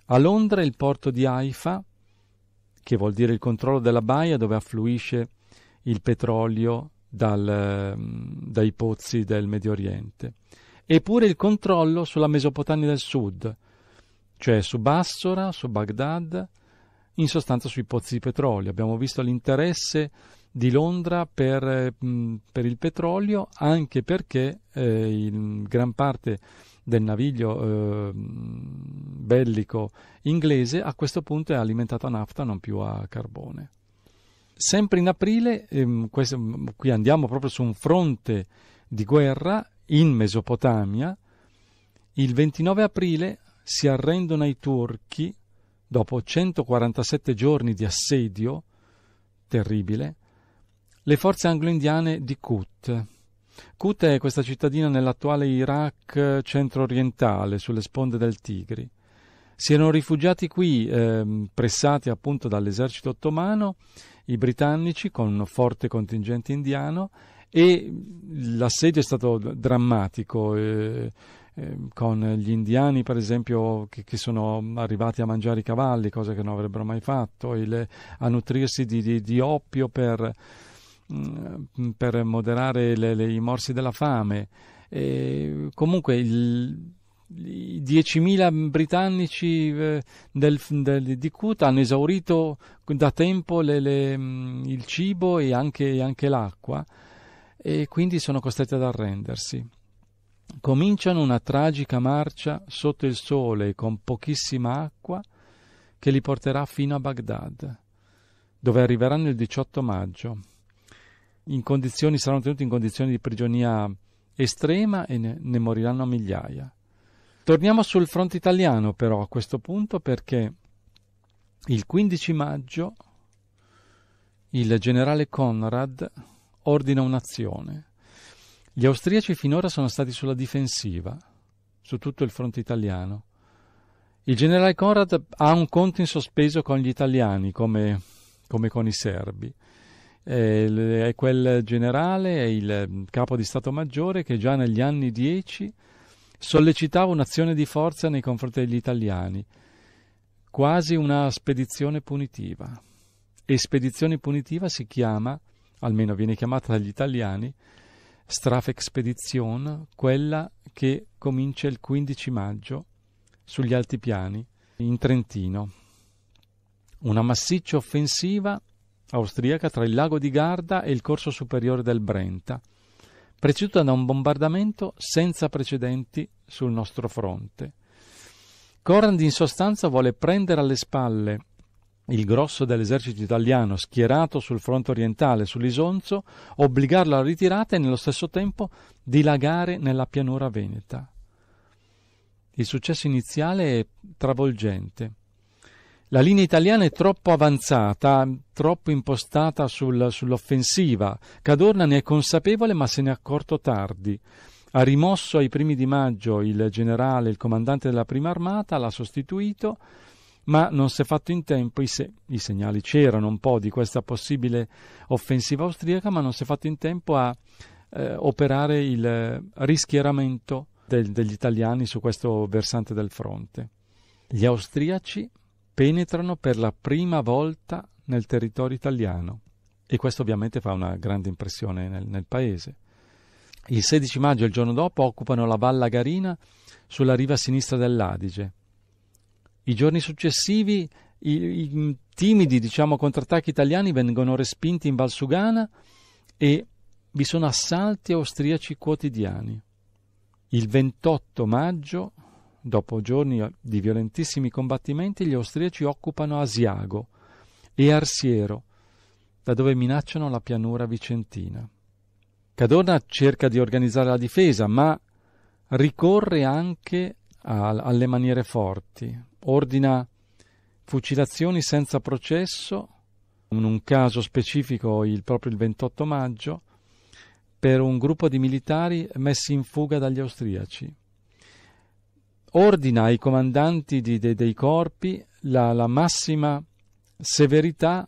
a Londra il porto di Haifa, che vuol dire il controllo della baia dove affluisce il petrolio dal, ehm, dai pozzi del Medio Oriente, eppure il controllo sulla Mesopotamia del Sud, cioè su Bassora, su Baghdad, in sostanza sui pozzi di petrolio. Abbiamo visto l'interesse di Londra per, eh, per il petrolio anche perché eh, in gran parte del naviglio eh, bellico inglese a questo punto è alimentata a nafta, non più a carbone. Sempre in aprile, ehm, questo, qui andiamo proprio su un fronte di guerra in Mesopotamia, il 29 aprile si arrendono ai turchi dopo 147 giorni di assedio terribile, le forze anglo-indiane di Kut, Cute è questa cittadina nell'attuale Iraq eh, centro-orientale, sulle sponde del Tigri. Si erano rifugiati qui, eh, pressati appunto dall'esercito ottomano, i britannici con un forte contingente indiano e l'assedio è stato drammatico. Eh, ehm, con gli indiani, per esempio, che, che, sono arrivati a mangiare i cavalli, cosa che non avrebbero mai fatto, il, a nutrirsi di, di, di oppio per Mm, eh, per moderare le, le, i morsi della fame. E comunque il, i 10.000 britannici eh, del, del, di Kut hanno esaurito da tempo le, le, mm, il cibo e anche, anche, l'acqua e quindi sono costretti ad arrendersi. Cominciano una tragica marcia sotto il sole con pochissima acqua che li porterà fino a Baghdad, dove arriveranno il 18 maggio saranno tenuti in condizioni di prigionia estrema e ne, ne moriranno migliaia. Torniamo sul fronte italiano però a questo punto perché il 15 maggio il generale Conrad ordina un'azione. Gli austriaci finora sono stati sulla difensiva su tutto il fronte italiano. Il generale Conrad ha un conto in sospeso con gli italiani come, come con i serbi è quel generale, è il mm, capo di Stato Maggiore che già negli anni 10 sollecitava un'azione di forza nei confronti degli italiani, quasi una spedizione punitiva. E spedizione punitiva si chiama, almeno viene chiamata dagli italiani, Strafexpedition, quella che comincia il 15 maggio sugli altipiani in Trentino. Una massiccia offensiva austriaca tra il lago di Garda e il corso superiore del Brenta, preceduta da un bombardamento senza precedenti sul nostro fronte. Corand in sostanza vuole prendere alle spalle il grosso dell'esercito italiano schierato sul fronte orientale, sull'Isonzo, obbligarlo alla ritirata e nello stesso tempo dilagare nella pianura veneta. Il successo iniziale è travolgente la linea italiana è troppo avanzata, troppo impostata sul, sull'offensiva. Cadorna ne è consapevole ma se ne è accorto tardi. Ha rimosso ai primi di maggio il generale, il comandante della prima armata, l'ha sostituito, ma non si è fatto in tempo, i, se- i segnali c'erano un po' di questa possibile offensiva austriaca, ma non si è fatto in tempo a eh, operare il rischieramento del, degli italiani su questo versante del fronte. Gli austriaci penetrano per la prima volta nel territorio italiano e questo ovviamente fa una grande impressione nel, nel paese. Il 16 maggio e il giorno dopo occupano la Valla Garina sulla riva sinistra dell'Adige. I giorni successivi i, i timidi diciamo, contrattacchi italiani vengono respinti in Valsugana e vi sono assalti austriaci quotidiani. Il 28 maggio Dopo giorni di violentissimi combattimenti gli austriaci occupano Asiago e Arsiero, da dove minacciano la pianura vicentina. Cadorna cerca di organizzare la difesa, ma ricorre anche a, alle maniere forti. Ordina fucilazioni senza processo, in un caso specifico il, proprio il 28 maggio, per un gruppo di militari messi in fuga dagli austriaci ordina ai comandanti di, de, dei corpi la, la massima severità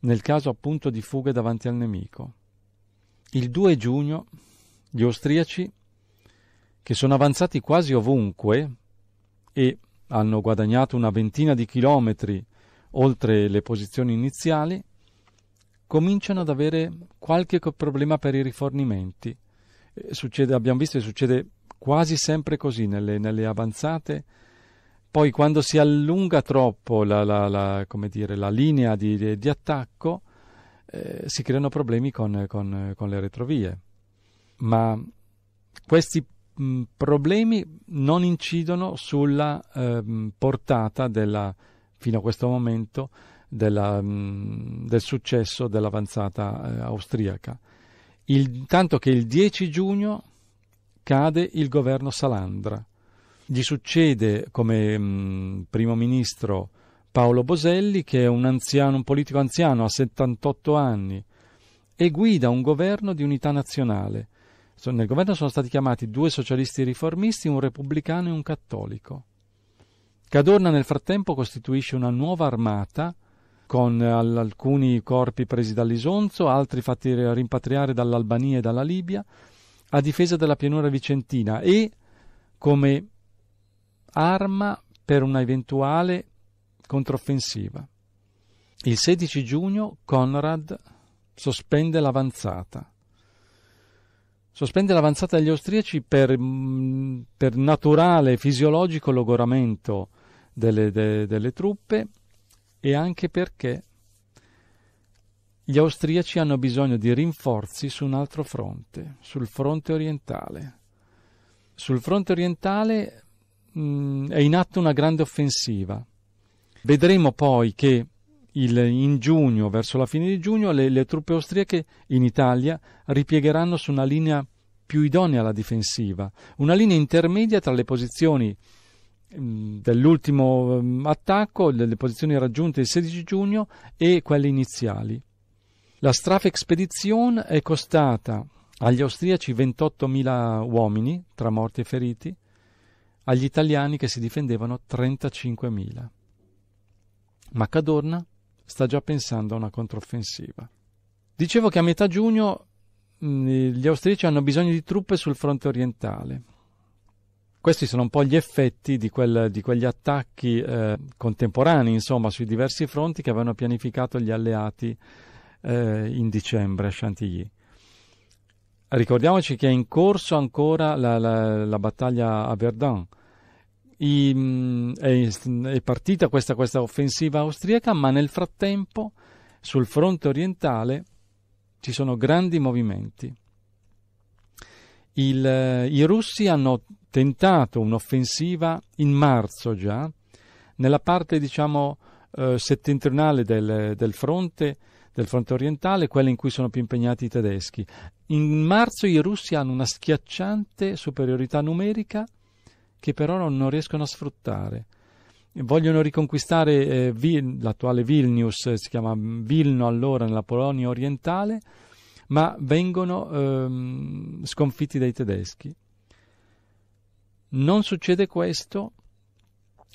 nel caso appunto di fughe davanti al nemico. Il 2 giugno gli austriaci, che sono avanzati quasi ovunque e hanno guadagnato una ventina di chilometri oltre le posizioni iniziali, cominciano ad avere qualche problema per i rifornimenti. Eh, succede, abbiamo visto che succede quasi sempre così nelle, nelle avanzate. Poi quando si allunga troppo la, la, la, dire, la linea di, di, di attacco eh, si creano problemi con, con, con, le retrovie. Ma questi mh, mm, problemi non incidono sulla eh, portata della, fino a questo momento della, mh, mm, del successo dell'avanzata eh, austriaca. Il, tanto che il 10 giugno cade il governo Salandra. Gli succede come mh, mm, primo ministro Paolo Boselli, che è un, anziano, un politico anziano, ha 78 anni, e guida un governo di unità nazionale. Nel governo sono stati chiamati due socialisti riformisti, un repubblicano e un cattolico. Cadorna nel frattempo costituisce una nuova armata con alcuni corpi presi dall'Isonzo, altri fatti rimpatriare dall'Albania e dalla Libia, a difesa della pianura vicentina e come arma per una eventuale controffensiva. Il 16 giugno Conrad sospende l'avanzata. Sospende l'avanzata degli austriaci per, mm, per naturale, fisiologico logoramento delle, de, delle truppe e anche perché gli austriaci hanno bisogno di rinforzi su un altro fronte, sul fronte orientale. Sul fronte orientale mh, mm, è in atto una grande offensiva. Vedremo poi che il, in giugno, verso la fine di giugno, le, le truppe austriache in Italia ripiegheranno su una linea più idonea alla difensiva, una linea intermedia tra le posizioni mm, dell'ultimo mm, attacco, delle posizioni raggiunte il 16 giugno e quelle iniziali. La Strafexpedition è costata agli austriaci 28.000 uomini, tra morti e feriti, agli italiani che si difendevano 35.000. Ma Cadorna sta già pensando a una controffensiva. Dicevo che a metà giugno mm, gli austriaci hanno bisogno di truppe sul fronte orientale. Questi sono un po' gli effetti di, quel, di quegli attacchi eh, contemporanei, insomma, sui diversi fronti che avevano pianificato gli alleati eh, in dicembre a Chantilly. Ricordiamoci che è in corso ancora la, la, la battaglia a Verdun. I, mm, è, è, partita questa, questa offensiva austriaca, ma nel frattempo sul fronte orientale ci sono grandi movimenti. Il, eh, I russi hanno tentato un'offensiva in marzo già, nella parte diciamo eh, settentrionale del, del, fronte del fronte orientale, quelle in cui sono più impegnati i tedeschi. In marzo i russi hanno una schiacciante superiorità numerica che però non riescono a sfruttare. Vogliono riconquistare eh, Vil, l'attuale Vilnius, eh, si chiama Vilno allora nella Polonia orientale, ma vengono ehm, sconfitti dai tedeschi. Non succede questo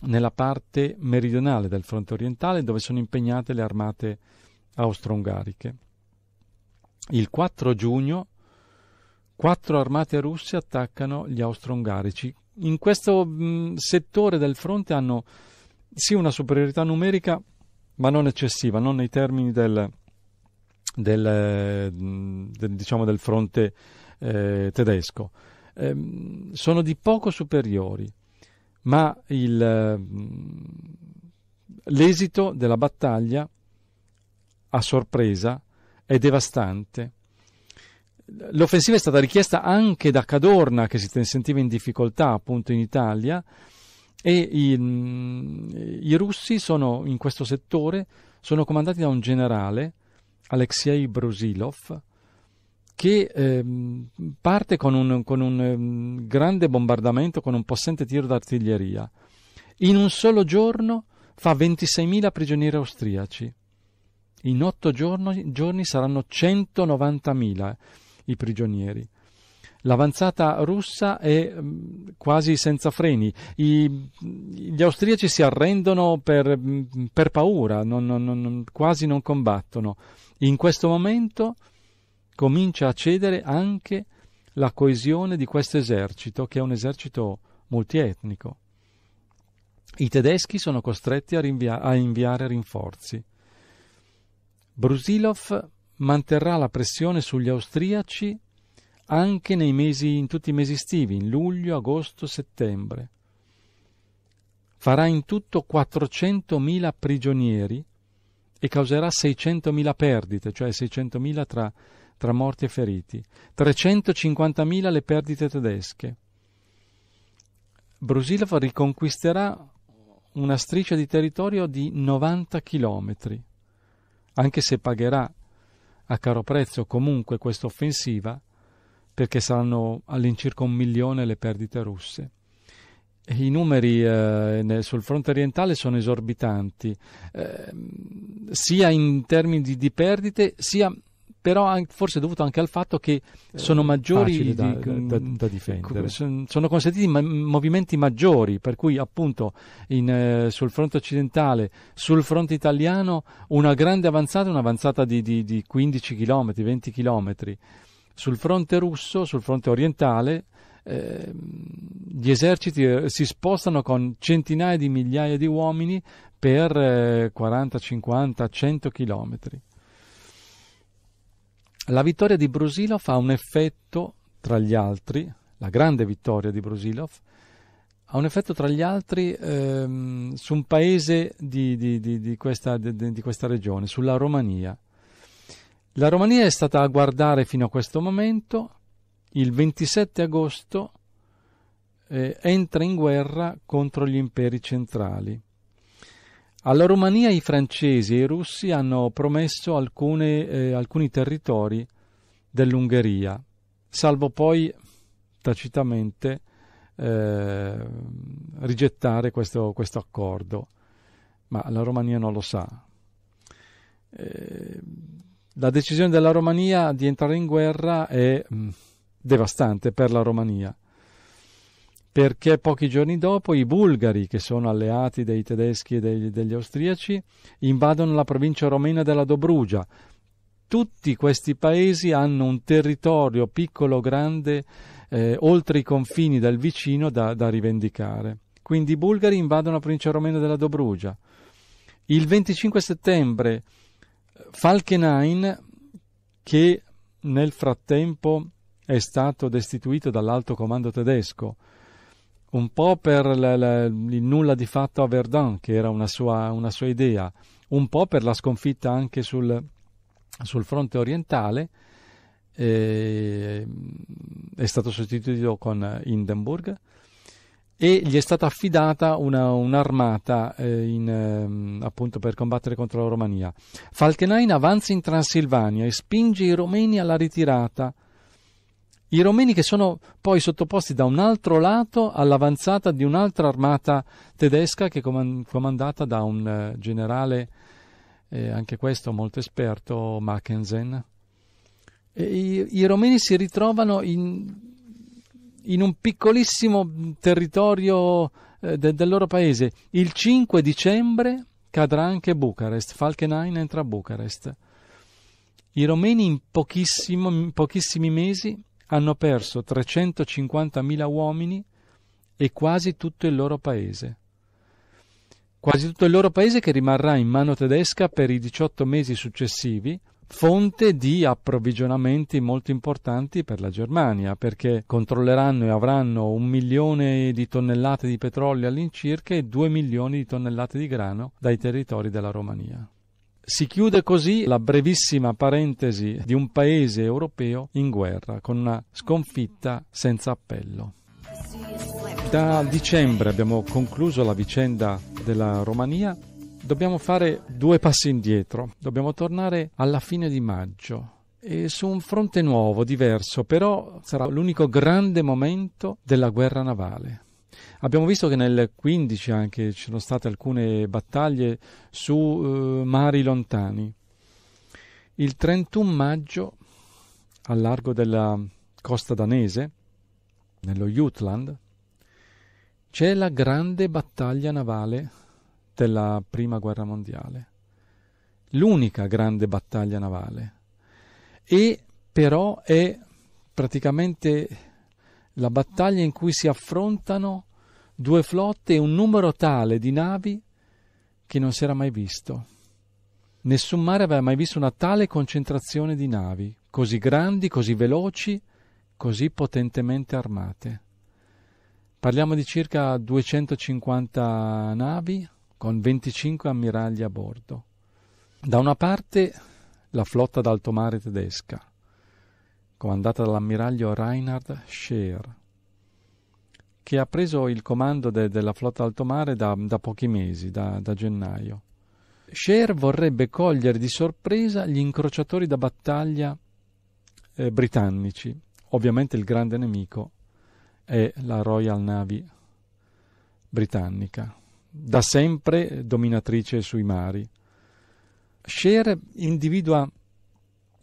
nella parte meridionale del fronte orientale dove sono impegnate le armate tedesche austro-ungariche. Il 4 giugno quattro armate russe attaccano gli austro-ungarici. In questo mh, settore del fronte hanno sì una superiorità numerica, ma non eccessiva, non nei termini del, del, del, diciamo, del fronte eh, tedesco. Eh, sono di poco superiori, ma il, l'esito della battaglia a sorpresa è devastante. L'offensiva è stata richiesta anche da Cadorna, che si sentiva in difficoltà appunto in Italia, e i, mm, i russi sono in questo settore sono comandati da un generale, Alexei Brusilov, che eh, parte con un, con un ehm, grande bombardamento, con un possente tiro d'artiglieria. In un solo giorno fa 26.000 prigionieri austriaci. In otto giorni, giorni saranno 190.000 i prigionieri. L'avanzata russa è mm, quasi senza freni. I, gli austriaci si arrendono per, mm, per paura, non, non, non, quasi non combattono. In questo momento comincia a cedere anche la coesione di questo esercito, che è un esercito multietnico. I tedeschi sono costretti a, rinvia- a inviare rinforzi. Brusilov manterrà la pressione sugli austriaci anche mesi, in tutti i mesi estivi, in luglio, agosto, settembre. Farà in tutto 400.000 prigionieri e causerà 600.000 perdite, cioè 600.000 tra, tra morti e feriti, 350.000 le perdite tedesche. Brusilov riconquisterà una striscia di territorio di 90 chilometri anche se pagherà a caro prezzo comunque questa offensiva, perché saranno all'incirca un milione le perdite russe. I numeri eh, sul fronte orientale sono esorbitanti, eh, sia in termini di, di perdite, sia però anche, forse è dovuto anche al fatto che sono eh, maggiori da, di, mm, da, da, difendere. Ecco, sono consentiti mm, movimenti maggiori, per cui appunto in, eh, sul fronte occidentale, sul fronte italiano, una grande avanzata, un'avanzata di, di, di 15 km, 20 km. Sul fronte russo, sul fronte orientale, eh, gli eserciti eh, si spostano con centinaia di migliaia di uomini per 40, 50, 100 chilometri la vittoria di Brusilov ha un effetto tra gli altri, la grande vittoria di Brusilov, ha un effetto tra gli altri ehm, su un paese di, di, di, questa, di, questa, regione, sulla Romania. La Romania è stata a guardare fino a questo momento, il 27 agosto eh, entra in guerra contro gli imperi centrali. Alla Romania i francesi e i russi hanno promesso alcune, eh, alcuni territori dell'Ungheria, salvo poi tacitamente eh, rigettare questo, questo, accordo, ma la Romania non lo sa. Eh, la decisione della Romania di entrare in guerra è mh, mm, devastante per la Romania perché pochi giorni dopo i bulgari, che sono alleati dei tedeschi e degli, degli austriaci, invadono la provincia romena della Dobrugia. Tutti questi paesi hanno un territorio piccolo o grande eh, oltre i confini del vicino da, da rivendicare. Quindi i bulgari invadono la provincia romena della Dobrugia. Il 25 settembre Falkenhayn, che nel frattempo è stato destituito dall'alto comando tedesco, un po' per la, la, il nulla di fatto a Verdun, che era una sua, una sua idea, un po' per la sconfitta anche sul, sul fronte orientale, eh, è stato sostituito con Hindenburg e gli è stata affidata una, un'armata eh, in, eh, appunto per combattere contro la Romania. Falkenhayn avanza in Transilvania e spinge i romeni alla ritirata i romeni che sono poi sottoposti da un altro lato all'avanzata di un'altra armata tedesca che è comandata da un eh, generale, eh, anche questo molto esperto, Mackensen. I, i, romeni si ritrovano in, in un piccolissimo territorio eh, de, del loro paese. Il 5 dicembre cadrà anche Bucarest, Falkenhayn entra a Bucarest. I romeni in, in pochissimi mesi hanno perso 350.000 uomini e quasi tutto il loro paese. Quasi tutto il loro paese che rimarrà in mano tedesca per i 18 mesi successivi, fonte di approvvigionamenti molto importanti per la Germania, perché controlleranno e avranno un milione di tonnellate di petrolio all'incirca e due milioni di tonnellate di grano dai territori della Romania. Si chiude così la brevissima parentesi di un paese europeo in guerra, con una sconfitta senza appello. Da dicembre abbiamo concluso la vicenda della Romania. Dobbiamo fare due passi indietro, dobbiamo tornare alla fine di maggio, e su un fronte nuovo, diverso, però sarà l'unico grande momento della guerra navale. Abbiamo visto che nel 15 anche ci sono state alcune battaglie su eh, mari lontani. Il 31 maggio, al largo della costa danese, nello Jutland, c'è la grande battaglia navale della Prima Guerra Mondiale, l'unica grande battaglia navale, e però è praticamente la battaglia in cui si affrontano due flotte e un numero tale di navi che non si era mai visto. Nessun mare aveva mai visto una tale concentrazione di navi, così grandi, così veloci, così potentemente armate. Parliamo di circa 250 navi con 25 ammiragli a bordo. Da una parte la flotta d'alto mare tedesca, comandata dall'ammiraglio Reinhard Scheer, che ha preso il comando de, della flotta altomare da, da pochi mesi, da, da gennaio. Scheer vorrebbe cogliere di sorpresa gli incrociatori da battaglia eh, britannici. Ovviamente il grande nemico è la Royal Navy britannica, da sempre dominatrice sui mari. Scheer individua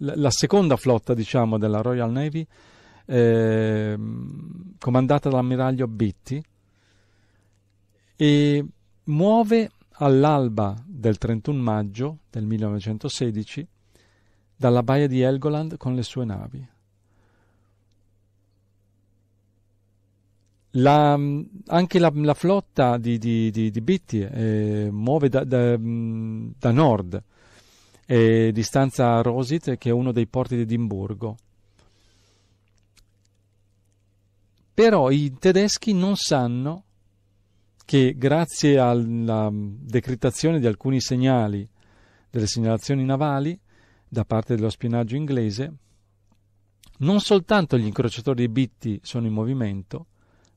la seconda flotta diciamo, della Royal Navy, eh, comandata dall'ammiraglio Beatty, e muove all'alba del 31 maggio del 1916 dalla baia di Helgoland con le sue navi. La, anche la, la, flotta di, di, di, di Beatty eh, muove da, da, da nord, eh, di Stanza Rosit, che è uno dei porti di Edimburgo. Però i tedeschi non sanno che grazie alla decrittazione di alcuni segnali delle segnalazioni navali da parte dello spionaggio inglese, non soltanto gli incrociatori di bitti sono in movimento,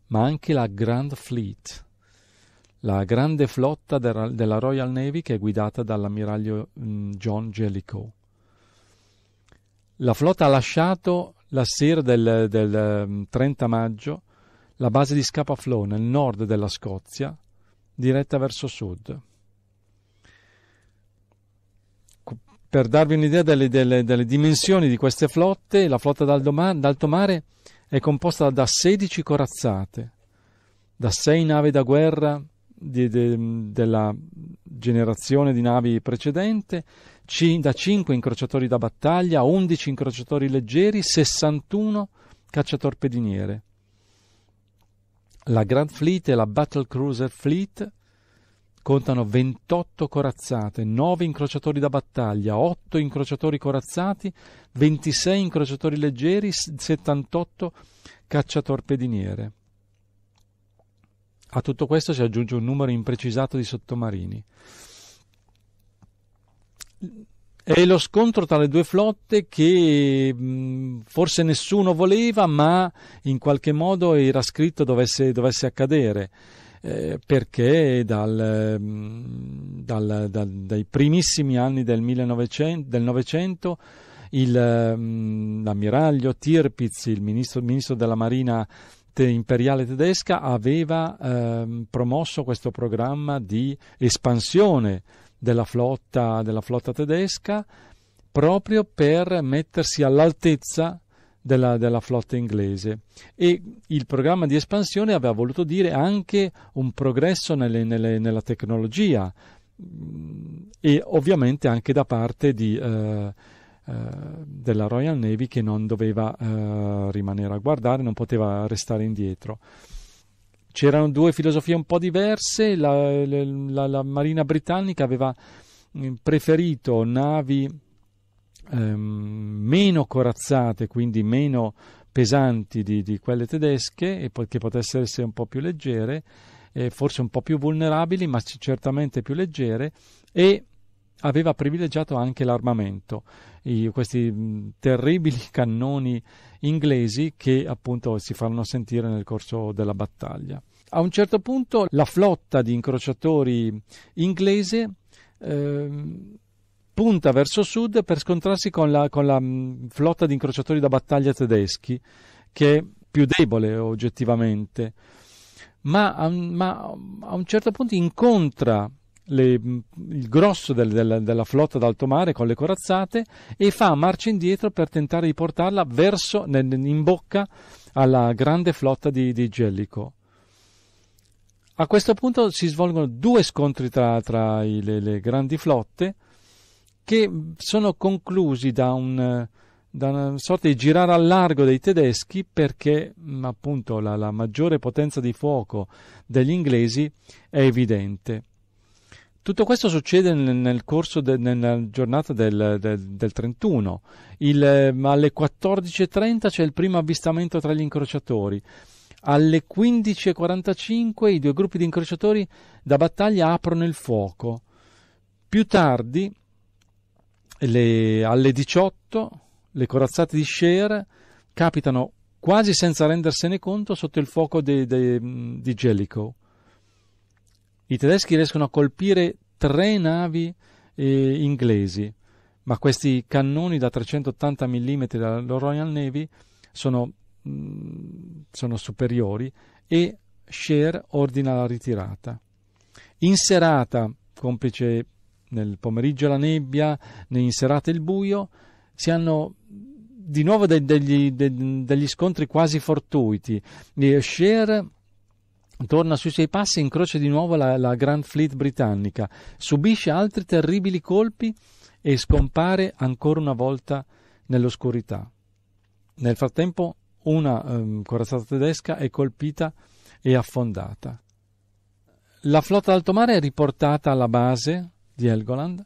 ma anche la Grand Fleet la grande flotta della, Royal Navy che è guidata dall'ammiraglio mm, John Jellicoe. La flotta ha lasciato la sera del, del 30 mm, maggio la base di Scapa Flow nel nord della Scozia, diretta verso sud. Per darvi un'idea delle, delle, delle dimensioni di queste flotte, la flotta d'alto mare è composta da 16 corazzate, da 6 navi da guerra di, de, della generazione di navi precedente, c- da 5 incrociatori da battaglia, 11 incrociatori leggeri, 61 cacciatorpediniere. La Grand Fleet e la Battle Cruiser Fleet contano 28 corazzate, 9 incrociatori da battaglia, 8 incrociatori corazzati, 26 incrociatori leggeri, 78 cacciatorpediniere. A tutto questo si aggiunge un numero imprecisato di sottomarini. È lo scontro tra le due flotte che mm, forse nessuno voleva, ma in qualche modo era scritto dovesse, dovesse accadere. Eh, perché dal, mm, dal, dal, dai primissimi anni del, 1900, del 900 il, mm, l'ammiraglio Tirpitz, il ministro, ministro della Marina parte imperiale tedesca aveva ehm, promosso questo programma di espansione della flotta, della flotta tedesca proprio per mettersi all'altezza della, della, flotta inglese e il programma di espansione aveva voluto dire anche un progresso nelle, nelle, nella tecnologia mm, e ovviamente anche da parte di, eh, eh, della Royal Navy che non doveva eh, rimanere a guardare, non poteva restare indietro. C'erano due filosofie un po' diverse, la, la, la Marina britannica aveva mm, preferito navi ehm, meno corazzate, quindi meno pesanti di, di quelle tedesche e po- che potessero essere un po' più leggere, eh, forse un po' più vulnerabili, ma c- certamente più leggere e aveva privilegiato anche l'armamento, I, questi terribili cannoni inglesi che appunto si fanno sentire nel corso della battaglia. A un certo punto la flotta di incrociatori inglese ehm, punta verso sud per scontrarsi con la, con la flotta di incrociatori da battaglia tedeschi, che è più debole oggettivamente, ma, ma a un certo punto incontra le, mm, il grosso del, del, della flotta d'alto mare con le corazzate e fa marcia indietro per tentare di portarla verso, in bocca alla grande flotta di, di, Gellico. A questo punto si svolgono due scontri tra, tra le, le, grandi flotte che sono conclusi da, un, da una sorta di girare al largo dei tedeschi perché mm, appunto la, la maggiore potenza di fuoco degli inglesi è evidente. Tutto questo succede nel, nel corso de, nella giornata del, del, del 31. Il, eh, alle 14.30 c'è il primo avvistamento tra gli incrociatori. Alle 15.45 i due gruppi di incrociatori da battaglia aprono il fuoco. Più tardi, le, alle 18, le corazzate di Sher capitano quasi senza rendersene conto sotto il fuoco di Jellicoe i tedeschi riescono a colpire tre navi eh, inglesi, ma questi cannoni da 380 mm della Royal Navy sono, mh, mm, sono superiori e Sher ordina la ritirata. In serata, complice nel pomeriggio la nebbia, in serata il buio, si hanno di nuovo de- degli, de- degli, scontri quasi fortuiti. E Sher torna sui suoi passi e incrocia di nuovo la, la Grand Fleet britannica, subisce altri terribili colpi e scompare ancora una volta nell'oscurità. Nel frattempo una um, corazzata tedesca è colpita e affondata. La flotta d'altomare è riportata alla base di Helgoland.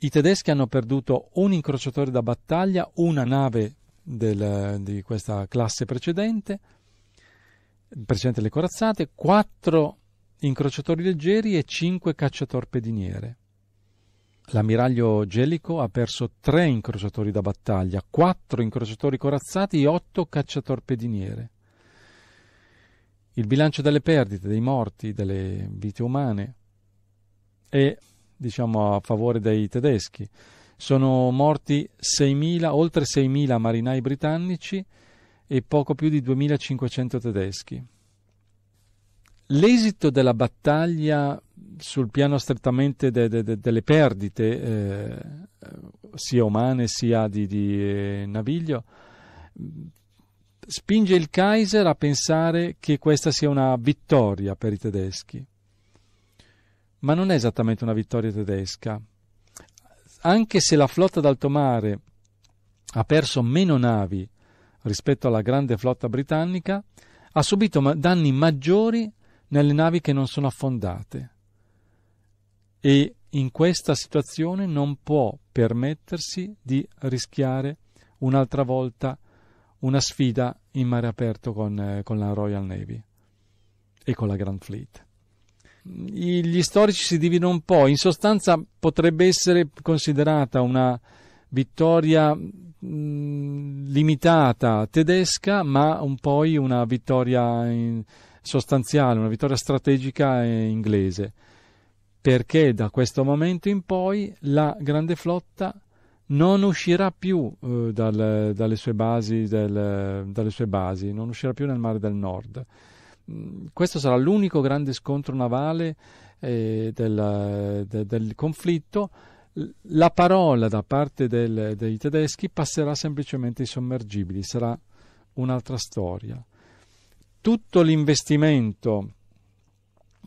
I tedeschi hanno perduto un incrociatore da battaglia, una nave del, di questa classe precedente, precedente le corazzate, 4 incrociatori leggeri e 5 cacciatorpediniere. L'ammiraglio Gelico ha perso 3 incrociatori da battaglia, 4 incrociatori corazzati e 8 cacciatorpediniere. Il bilancio delle perdite, dei morti, delle vite umane è diciamo a favore dei tedeschi. Sono morti 6.000, oltre 6.000 marinai britannici, e poco più di 2500 tedeschi. L'esito della battaglia sul piano strettamente de, de, de, delle perdite, eh, sia umane sia di, di eh, Naviglio, spinge il Kaiser a pensare che questa sia una vittoria per i tedeschi. Ma non è esattamente una vittoria tedesca. Anche se la flotta d'alto mare ha perso meno navi rispetto alla grande flotta britannica, ha subito danni maggiori nelle navi che non sono affondate e in questa situazione non può permettersi di rischiare un'altra volta una sfida in mare aperto con, eh, con la Royal Navy e con la Grand Fleet. gli storici si dividono un po', in sostanza potrebbe essere considerata una vittoria limitata tedesca, ma un poi una vittoria sostanziale, una vittoria strategica inglese, perché da questo momento in poi la grande flotta non uscirà più eh, dal, dalle, sue basi, del, dalle sue basi, non uscirà più nel mare del nord. Questo sarà l'unico grande scontro navale eh, del, de, del conflitto la parola da parte del, dei tedeschi passerà semplicemente ai sommergibili, sarà un'altra storia. Tutto l'investimento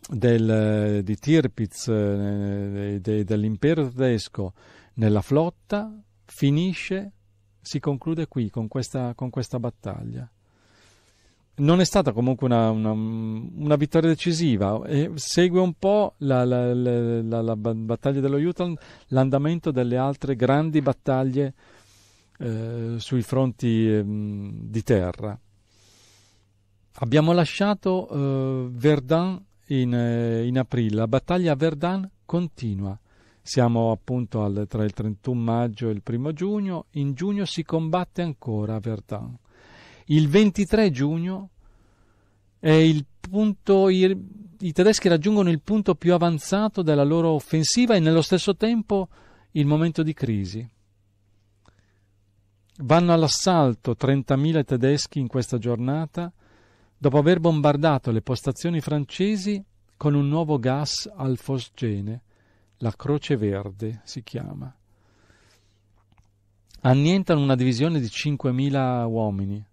del, di Tirpitz, eh, de, dell'impero tedesco nella flotta, finisce, si conclude qui con questa, con questa battaglia non è stata comunque una, una, una vittoria decisiva. E segue un po' la, la, la, la battaglia dello Utah, l'andamento delle altre grandi battaglie eh, sui fronti eh, di terra. Abbiamo lasciato eh, Verdun in, eh, in, aprile, la battaglia a Verdun continua. Siamo appunto al, tra il 31 maggio e il 1 giugno, in giugno si combatte ancora a Verdun. Il 23 giugno il punto, i, i tedeschi raggiungono il punto più avanzato della loro offensiva e nello stesso tempo il momento di crisi. Vanno all'assalto 30.000 tedeschi in questa giornata dopo aver bombardato le postazioni francesi con un nuovo gas al fosgene, la Croce Verde si chiama. Annientano una divisione di 5.000 uomini,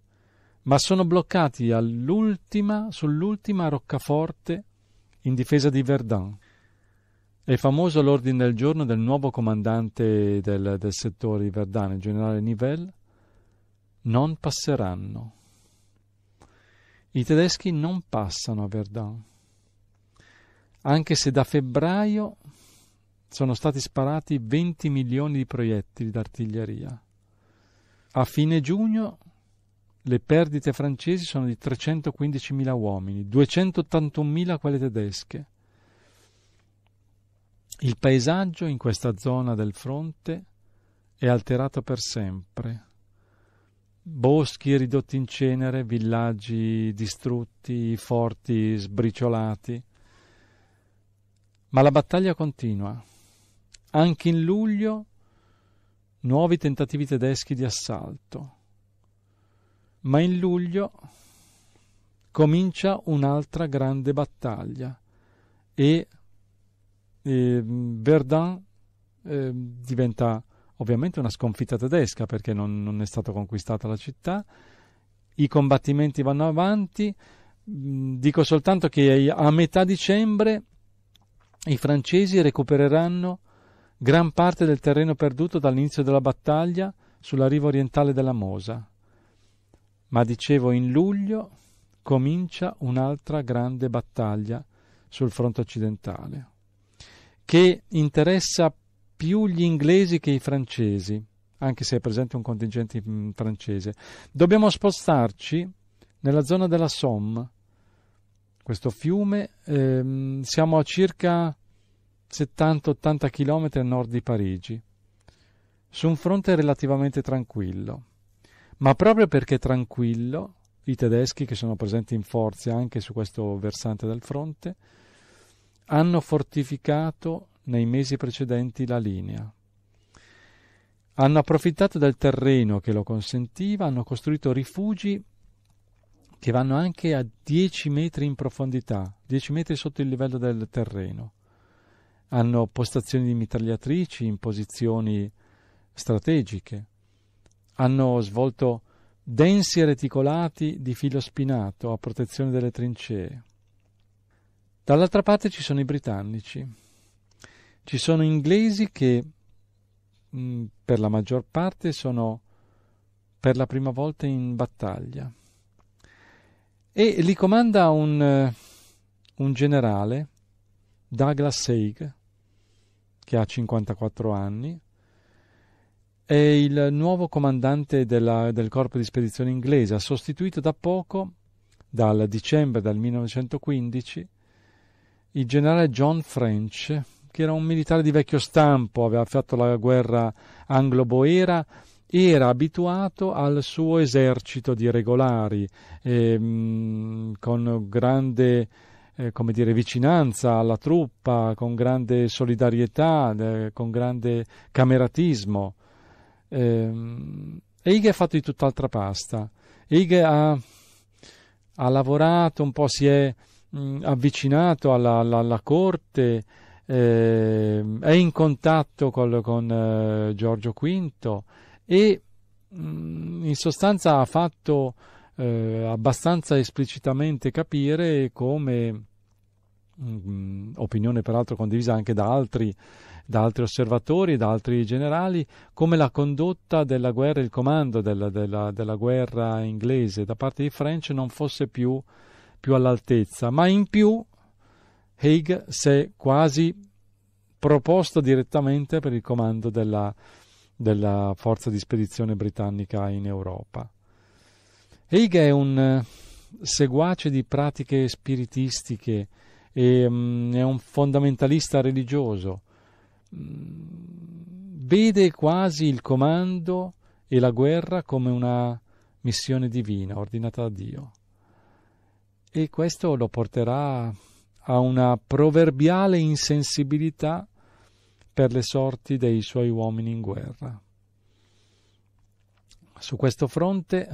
ma sono bloccati all'ultima, sull'ultima roccaforte in difesa di Verdun. È famoso l'ordine del giorno del nuovo comandante del, del settore di Verdun, il generale Nivelle, non passeranno. I tedeschi non passano a Verdun, anche se da febbraio sono stati sparati 20 milioni di proiettili d'artiglieria. A fine giugno le perdite francesi sono di 315.000 uomini, 281.000 quelle tedesche. Il paesaggio in questa zona del fronte è alterato per sempre. Boschi ridotti in cenere, villaggi distrutti, forti sbriciolati. Ma la battaglia continua. Anche in luglio nuovi tentativi tedeschi di assalto. Ma in luglio comincia un'altra grande battaglia e eh, Verdun eh, diventa ovviamente una sconfitta tedesca perché non, non, è stata conquistata la città, i combattimenti vanno avanti, mm, dico soltanto che a metà dicembre i francesi recupereranno gran parte del terreno perduto dall'inizio della battaglia sulla riva orientale della Mosa ma dicevo in luglio comincia un'altra grande battaglia sul fronte occidentale, che interessa più gli inglesi che i francesi, anche se è presente un contingente francese. Dobbiamo spostarci nella zona della Somme, questo fiume, ehm, siamo a circa 70-80 km a nord di Parigi, su un fronte relativamente tranquillo ma proprio perché tranquillo, i tedeschi che sono presenti in forze anche su questo versante del fronte, hanno fortificato nei mesi precedenti la linea. Hanno approfittato del terreno che lo consentiva, hanno costruito rifugi che vanno anche a 10 metri in profondità, 10 metri sotto il livello del terreno. Hanno postazioni di mitragliatrici in posizioni strategiche hanno svolto densi reticolati di filo spinato a protezione delle trincee. Dall'altra parte ci sono i britannici, ci sono inglesi che mm, per la maggior parte sono per la prima volta in battaglia e li comanda un, eh, un generale, Douglas Haig, che ha 54 anni, è il nuovo comandante della, del corpo di spedizione inglese, ha sostituito da poco, dal dicembre del 1915, il generale John French, che era un militare di vecchio stampo, aveva fatto la guerra anglo-boera, era abituato al suo esercito di regolari, ehm, con grande eh, come dire, vicinanza alla truppa, con grande solidarietà, eh, con grande cameratismo. Ehm, Eige è fatto di tutt'altra pasta. Eige ha, ha lavorato un po', si è mh, mm, avvicinato alla, alla, alla corte, eh, è in contatto col, con eh, Giorgio V e mh, mm, in sostanza ha fatto eh, abbastanza esplicitamente capire come, mh, mm, opinione peraltro condivisa anche da altri da altri osservatori, da altri generali, come la condotta della guerra, il comando della, della, della guerra inglese da parte di French non fosse più, più all'altezza. Ma in più Haig si è quasi proposto direttamente per il comando della, della forza di spedizione britannica in Europa. Haig è un eh, seguace di pratiche spiritistiche e um, è un fondamentalista religioso Mm, vede quasi il comando e la guerra come una missione divina ordinata da Dio. E questo lo porterà a una proverbiale insensibilità per le sorti dei suoi uomini in guerra. Su questo fronte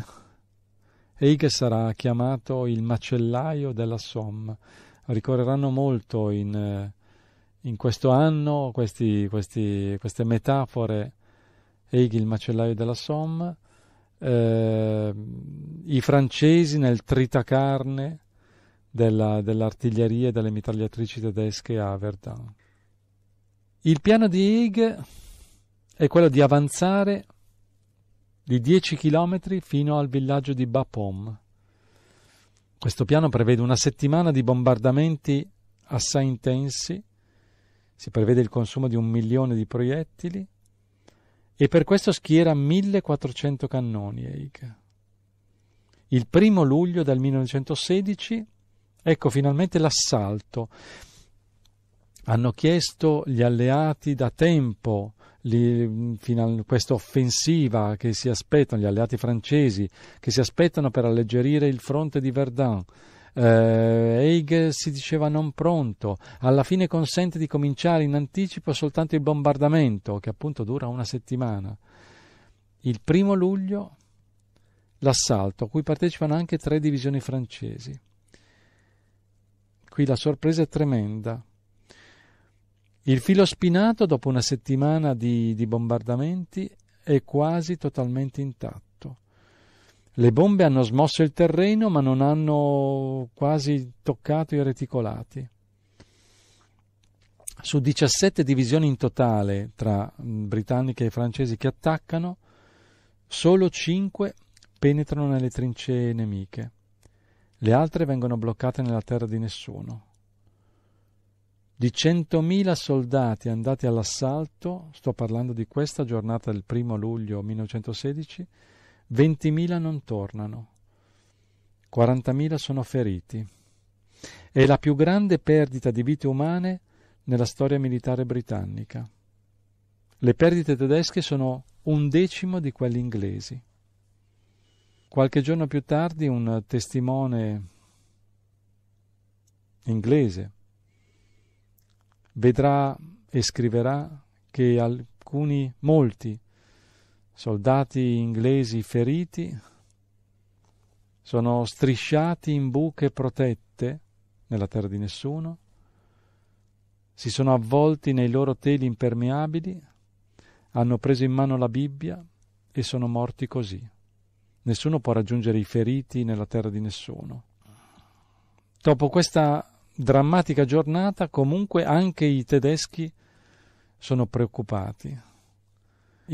Eich sarà chiamato il macellaio della Somme. Ricorreranno molto in eh, in questo anno questi, questi, queste metafore, Hegel, il macellaio della Somme, eh, i francesi nel tritacarne della, dell'artiglieria e delle mitragliatrici tedesche a Verdun. Il piano di Hegel è quello di avanzare di 10 km fino al villaggio di Bapom. Questo piano prevede una settimana di bombardamenti assai intensi si prevede il consumo di un milione di proiettili e per questo schiera 1400 cannoni Eica. Il primo luglio del 1916, ecco finalmente l'assalto. Hanno chiesto gli alleati da tempo li, a, questa offensiva che si aspettano, gli alleati francesi, che si aspettano per alleggerire il fronte di Verdun eh, Eig si diceva non pronto, alla fine consente di cominciare in anticipo soltanto il bombardamento, che appunto dura una settimana. Il primo luglio l'assalto, a cui partecipano anche tre divisioni francesi. Qui la sorpresa è tremenda. Il filo spinato, dopo una settimana di, di bombardamenti, è quasi totalmente intatto. Le bombe hanno smosso il terreno ma non hanno quasi toccato i reticolati. Su 17 divisioni in totale tra britanniche e francesi che attaccano, solo 5 penetrano nelle trincee nemiche. Le altre vengono bloccate nella terra di nessuno. Di 100.000 soldati andati all'assalto, sto parlando di questa giornata del primo luglio 1916, 20.000 non tornano, 40.000 sono feriti. È la più grande perdita di vite umane nella storia militare britannica. Le perdite tedesche sono un decimo di quelle inglesi. Qualche giorno più tardi un testimone inglese vedrà e scriverà che alcuni, molti soldati inglesi feriti, sono strisciati in buche protette nella terra di nessuno, si sono avvolti nei loro teli impermeabili, hanno preso in mano la Bibbia e sono morti così. Nessuno può raggiungere i feriti nella terra di nessuno. Dopo questa drammatica giornata, comunque anche i tedeschi sono preoccupati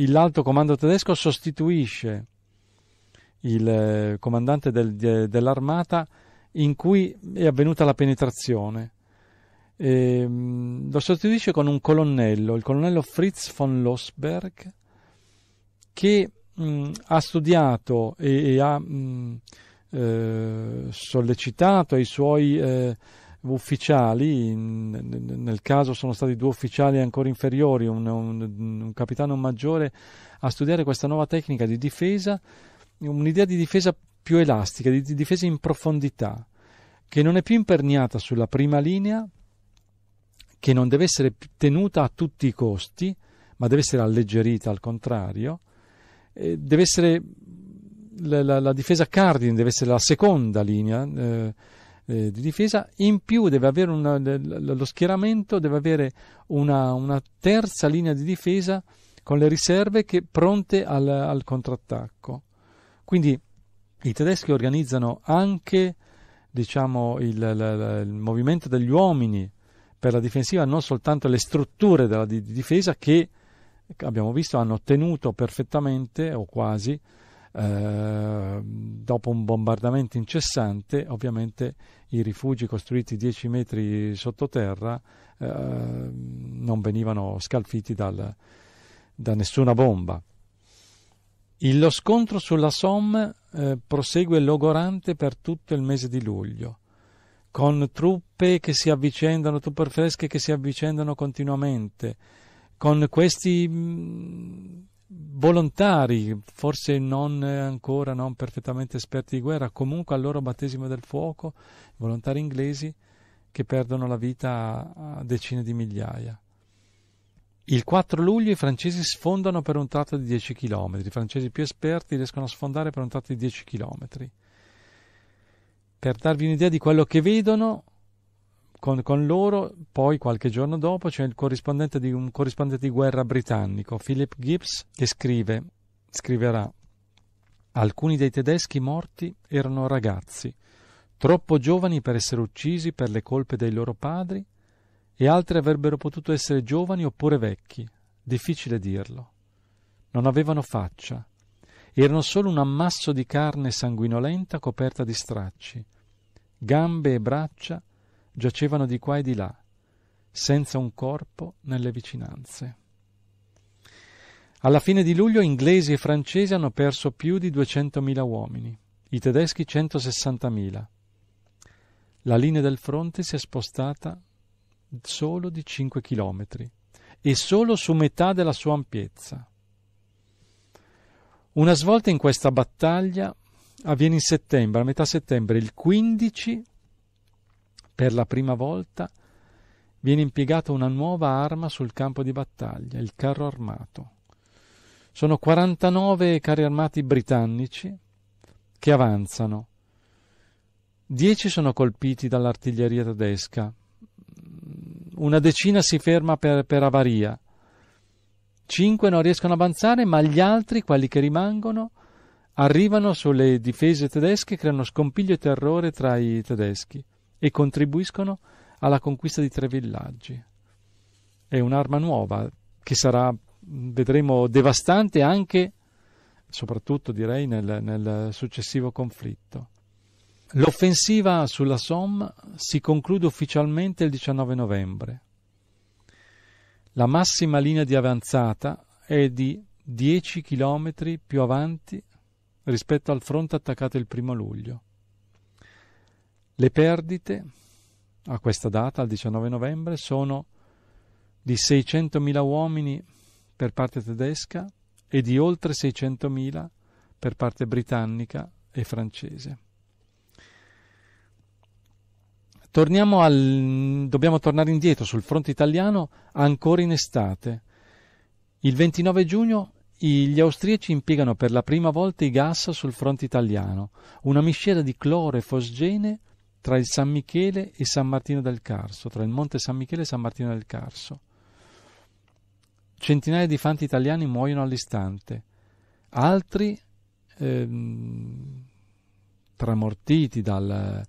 l'alto comando tedesco sostituisce il eh, comandante del, de, dell'armata in cui è avvenuta la penetrazione. E, ehm, lo sostituisce con un colonnello, il colonnello Fritz von Losberg, che mh, mm, ha studiato e, e ha mh, mm, eh, sollecitato i suoi eh, ufficiali, in, nel caso sono stati due ufficiali ancora inferiori, un, un, un capitano maggiore, a studiare questa nuova tecnica di difesa, un'idea di difesa più elastica, di, di difesa in profondità, che non è più imperniata sulla prima linea, che non deve essere tenuta a tutti i costi, ma deve essere alleggerita al contrario, eh, deve essere la, la, la, difesa cardine, deve essere la seconda linea. Eh, eh, di difesa, in più deve avere una, lo schieramento, deve avere una, una, terza linea di difesa con le riserve che pronte al, al contrattacco. Quindi i tedeschi organizzano anche diciamo, il, il, il, movimento degli uomini per la difensiva, non soltanto le strutture della, di, di difesa che abbiamo visto hanno tenuto perfettamente o quasi Ehm, dopo un bombardamento incessante, ovviamente i rifugi costruiti 10 metri sottoterra eh, non venivano scalfiti dal, da nessuna bomba. Il, lo scontro sulla Somme eh, prosegue logorante per tutto il mese di luglio, con truppe che si avvicendano, truppe fresche che si avvicendano continuamente, con questi mh, mm, volontari, forse non eh, ancora non perfettamente esperti di guerra, comunque al loro battesimo del fuoco, volontari inglesi che perdono la vita a decine di migliaia. Il 4 luglio i francesi sfondano per un tratto di 10 km, i francesi più esperti riescono a sfondare per un tratto di 10 km. Per darvi un'idea di quello che vedono, con, con, loro, poi qualche giorno dopo c'è corrispondente di, un corrispondente di guerra britannico, Philip Gibbs, che scrive, scriverà Alcuni dei tedeschi morti erano ragazzi, troppo giovani per essere uccisi per le colpe dei loro padri, e altri avrebbero potuto essere giovani oppure vecchi, difficile dirlo. Non avevano faccia, erano solo un ammasso di carne sanguinolenta coperta di stracci, gambe e braccia giacevano di qua e di là, senza un corpo nelle vicinanze. Alla fine di luglio inglesi e francesi hanno perso più di 200.000 uomini, i tedeschi 160.000. La linea del fronte si è spostata solo di 5 chilometri e solo su metà della sua ampiezza. Una svolta in questa battaglia avviene in settembre, a metà settembre, il 15 per la prima volta viene impiegata una nuova arma sul campo di battaglia, il carro armato. Sono 49 carri armati britannici che avanzano. Dieci sono colpiti dall'artiglieria tedesca, una decina si ferma per, per avaria, cinque non riescono ad avanzare, ma gli altri, quelli che rimangono, arrivano sulle difese tedesche e creano scompiglio e terrore tra i tedeschi e contribuiscono alla conquista di tre villaggi. È un'arma nuova che sarà, vedremo, devastante anche, soprattutto direi, nel, nel successivo conflitto. L'offensiva sulla Somme si conclude ufficialmente il 19 novembre. La massima linea di avanzata è di 10 km più avanti rispetto al fronte attaccato il primo luglio. Le perdite a questa data, al 19 novembre, sono di 600.000 uomini per parte tedesca e di oltre 600.000 per parte britannica e francese. Al, dobbiamo tornare indietro sul fronte italiano ancora in estate. Il 29 giugno gli austriaci impiegano per la prima volta i gas sul fronte italiano, una miscela di cloro e fosgene tra il San Michele e San Martino del Carso, tra il Monte San Michele e San Martino del Carso. Centinaia di fanti italiani muoiono all'istante, altri ehm, tramortiti dal,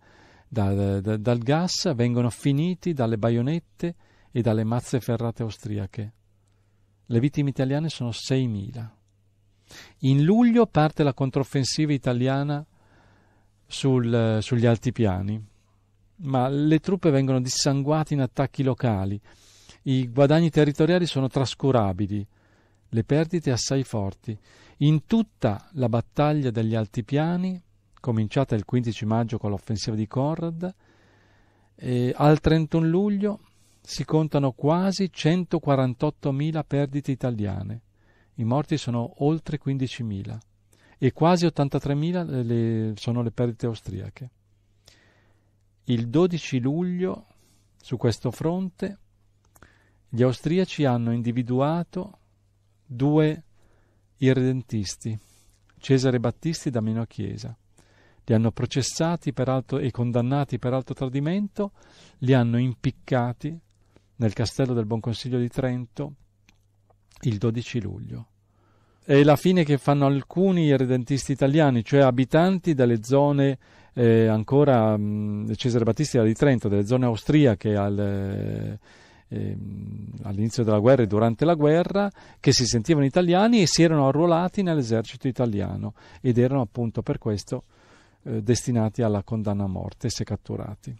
dal, dal, dal gas vengono finiti dalle baionette e dalle mazze ferrate austriache. Le vittime italiane sono 6.000. In luglio parte la controffensiva italiana sul, sugli altipiani, ma le truppe vengono dissanguate in attacchi locali, i guadagni territoriali sono trascurabili, le perdite assai forti. In tutta la battaglia degli altipiani, cominciata il 15 maggio con l'offensiva di Conrad, al 31 luglio si contano quasi 148.000 perdite italiane. I morti sono oltre 15.000 e quasi 83.000 eh, le, sono le perdite austriache. Il 12 luglio su questo fronte gli austriaci hanno individuato due irredentisti, Cesare Battisti da Meno Chiesa. Li hanno processati alto, e condannati per alto tradimento, li hanno impiccati nel castello del Buon Consiglio di Trento il 12 luglio è la fine che fanno alcuni irredentisti italiani, cioè abitanti delle zone eh, ancora mh, Cesare Battisti era di Trento, delle zone austriache al, eh, ehm, all'inizio della guerra e durante la guerra, che si sentivano italiani e si erano arruolati nell'esercito italiano ed erano appunto per questo eh, destinati alla condanna a morte se catturati.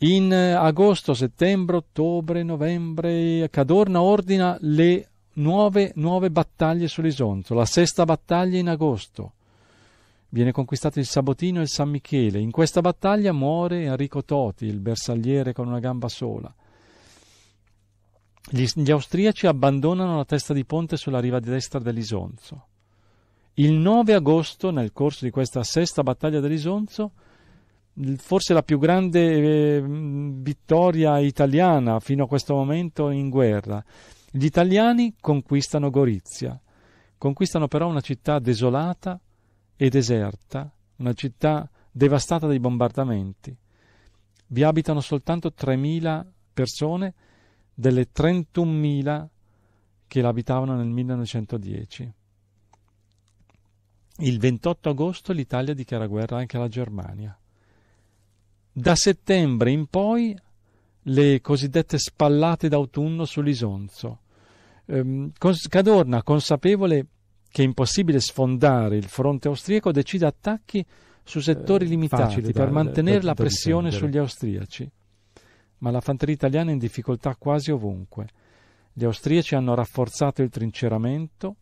In agosto, settembre, ottobre, novembre, Cadorna ordina le nuove, nuove battaglie sull'Isonzo, la sesta battaglia in agosto. Viene conquistato il Sabotino e il San Michele. In questa battaglia muore Enrico Toti, il bersagliere con una gamba sola. Gli, gli austriaci abbandonano la testa di ponte sulla riva destra dell'Isonzo. Il 9 agosto, nel corso di questa sesta battaglia dell'Isonzo, forse la più grande eh, vittoria italiana fino a questo momento in guerra, gli italiani conquistano Gorizia, conquistano però una città desolata e deserta, una città devastata dai bombardamenti. Vi abitano soltanto 3.000 persone delle 31.000 che l'abitavano nel 1910. Il 28 agosto l'Italia dichiara guerra anche alla Germania. Da settembre in poi le cosiddette spallate d'autunno sull'Isonzo, Ehm, Cadorna, consapevole che è impossibile sfondare il fronte austriaco, decide attacchi su settori eh, limitati per dal, mantenere per la pressione sugli austriaci. Ma la fanteria italiana è in difficoltà quasi ovunque. Gli austriaci hanno rafforzato il trinceramento,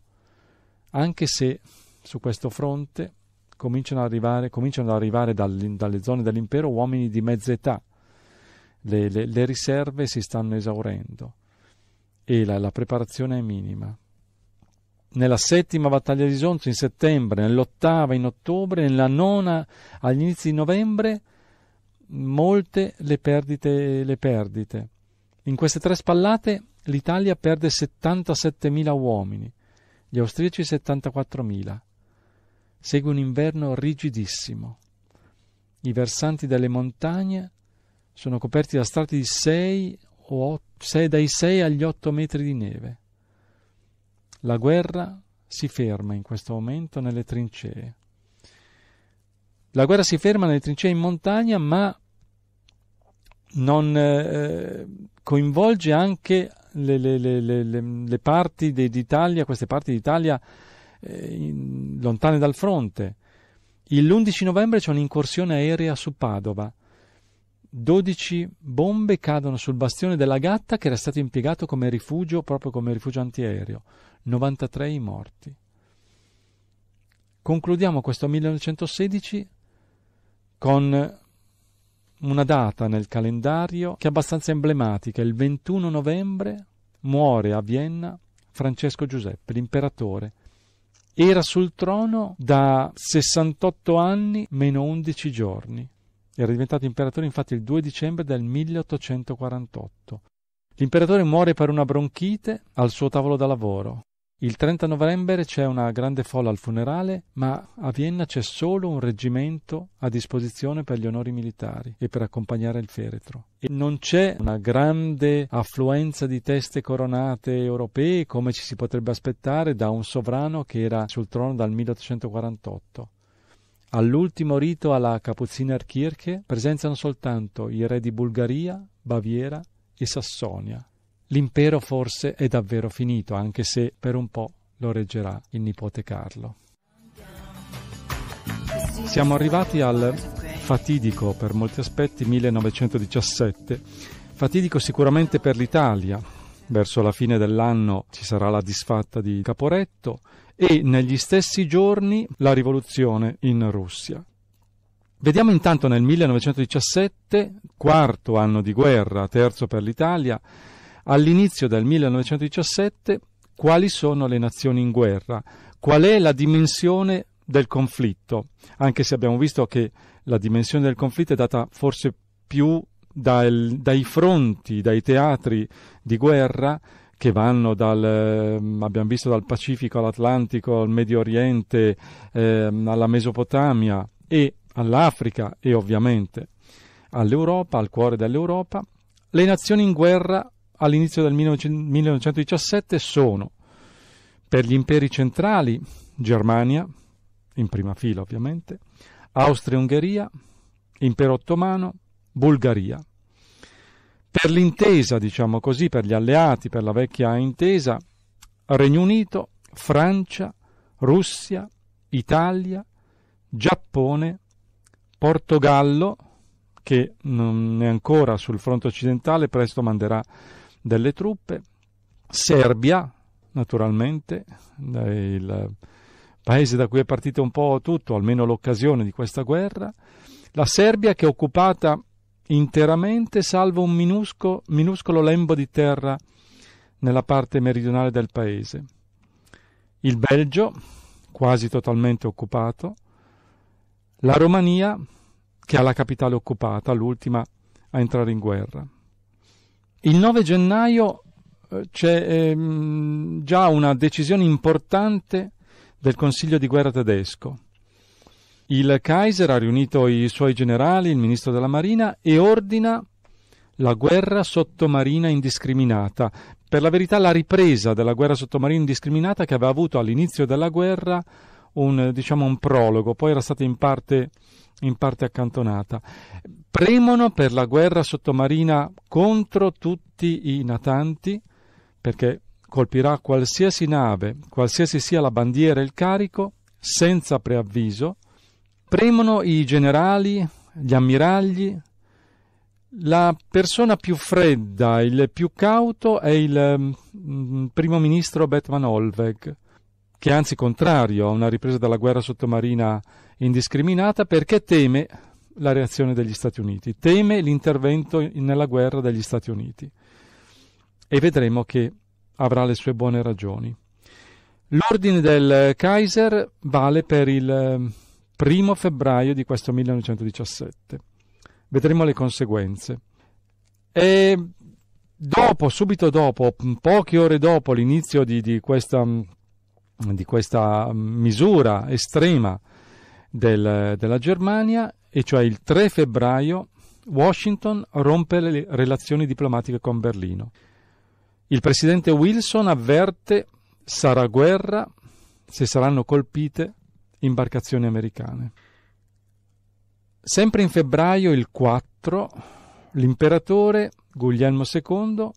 anche se su questo fronte cominciano, arrivare, cominciano ad arrivare dal, dalle zone dell'impero uomini di mezza età. Le, le, le riserve si stanno esaurendo e la, la preparazione è minima. Nella settima battaglia di Isonzo in settembre, nell'ottava in ottobre, nella nona agli inizi di novembre, molte le perdite, le perdite. In queste tre spallate l'Italia perde 77.000 uomini, gli austriaci 74.000. Segue un inverno rigidissimo. I versanti delle montagne sono coperti da strati di 6 o 6, dai 6 agli 8 metri di neve. La guerra si ferma in questo momento nelle trincee. La guerra si ferma nelle trincee in montagna, ma non eh, coinvolge anche le, le, le, le parti de, d'Italia, queste parti d'Italia eh, in, lontane dal fronte. L'11 novembre c'è un'incursione aerea su Padova 12 bombe cadono sul bastione della Gatta che era stato impiegato come rifugio, proprio come rifugio antiaereo. 93 i morti. Concludiamo questo 1916 con una data nel calendario che è abbastanza emblematica. Il 21 novembre muore a Vienna Francesco Giuseppe, l'imperatore. Era sul trono da 68 anni meno 11 giorni era diventato imperatore infatti il 2 dicembre del 1848. L'imperatore muore per una bronchite al suo tavolo da lavoro. Il 30 novembre c'è una grande folla al funerale, ma a Vienna c'è solo un reggimento a disposizione per gli onori militari e per accompagnare il feretro. E non c'è una grande affluenza di teste coronate europee come ci si potrebbe aspettare da un sovrano che era sul trono dal 1848. All'ultimo rito alla Kapuzinerkirche presenziano soltanto i re di Bulgaria, Baviera e Sassonia. L'impero forse è davvero finito, anche se per un po' lo reggerà il nipote Carlo. Siamo arrivati al fatidico per molti aspetti 1917, fatidico sicuramente per l'Italia. Verso la fine dell'anno ci sarà la disfatta di Caporetto, e negli stessi giorni la rivoluzione in Russia. Vediamo intanto nel 1917, quarto anno di guerra, terzo per l'Italia, all'inizio del 1917 quali sono le nazioni in guerra, qual è la dimensione del conflitto, anche se abbiamo visto che la dimensione del conflitto è data forse più dal, dai fronti, dai teatri di guerra, che vanno dal, ehm, abbiamo visto dal Pacifico all'Atlantico, al Medio Oriente, eh, alla Mesopotamia e all'Africa e ovviamente all'Europa, al cuore dell'Europa. Le nazioni in guerra all'inizio del 1917 sono per gli imperi centrali Germania, in prima fila ovviamente, Austria-Ungheria, Impero Ottomano, Bulgaria per l'intesa, diciamo così, per gli alleati, per la vecchia intesa, Regno Unito, Francia, Russia, Italia, Giappone, Portogallo, che non è ancora sul fronte occidentale, presto manderà delle truppe, Serbia, naturalmente, eh, il paese da cui è partito un po' tutto, almeno l'occasione di questa guerra, la Serbia che è occupata interamente salvo un minusco, minuscolo lembo di terra nella parte meridionale del paese. Il Belgio, quasi totalmente occupato, la Romania, che ha la capitale occupata, l'ultima a entrare in guerra. Il 9 gennaio eh, c'è ehm, già una decisione importante del Consiglio di guerra tedesco il Kaiser ha riunito i suoi generali, il ministro della Marina e ordina la guerra sottomarina indiscriminata. Per la verità la ripresa della guerra sottomarina indiscriminata che aveva avuto all'inizio della guerra un, diciamo, un prologo, poi era stata in parte, in parte accantonata. Premono per la guerra sottomarina contro tutti i natanti, perché colpirà qualsiasi nave, qualsiasi sia la bandiera e il carico, senza preavviso, Premono i generali, gli ammiragli. La persona più fredda, il più cauto è il mm, mm primo ministro Bettman Olweg, che è anzi contrario a una ripresa della guerra sottomarina indiscriminata perché teme la reazione degli Stati Uniti, teme l'intervento nella guerra degli Stati Uniti. E vedremo che avrà le sue buone ragioni. L'ordine del Kaiser vale per il mm, primo febbraio di questo 1917. Vedremo le conseguenze. E dopo, subito dopo, poche ore dopo l'inizio di, di, questa, di questa, misura estrema del, della Germania, e cioè il 3 febbraio, Washington rompe le relazioni diplomatiche con Berlino. Il presidente Wilson avverte sarà guerra se saranno colpite imbarcazioni americane. Sempre in febbraio, il 4, l'imperatore Guglielmo II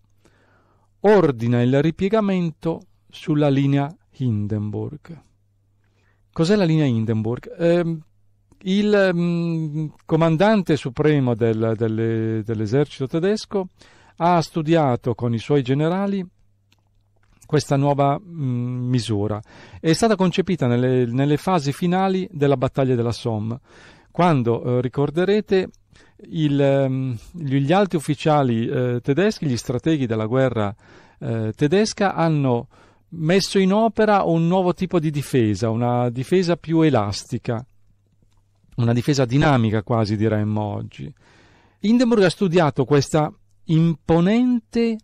ordina il ripiegamento sulla linea Hindenburg. Cos'è la linea Hindenburg? Eh, il mm, comandante supremo del, delle, dell'esercito tedesco ha studiato con i suoi generali questa nuova mh, mm, misura. È stata concepita nelle, nelle, fasi finali della battaglia della Somme, quando eh, ricorderete il, mm, gli alti ufficiali eh, tedeschi, gli strateghi della guerra eh, tedesca, hanno messo in opera un nuovo tipo di difesa, una difesa più elastica, una difesa dinamica quasi diremmo oggi. Hindenburg ha studiato questa imponente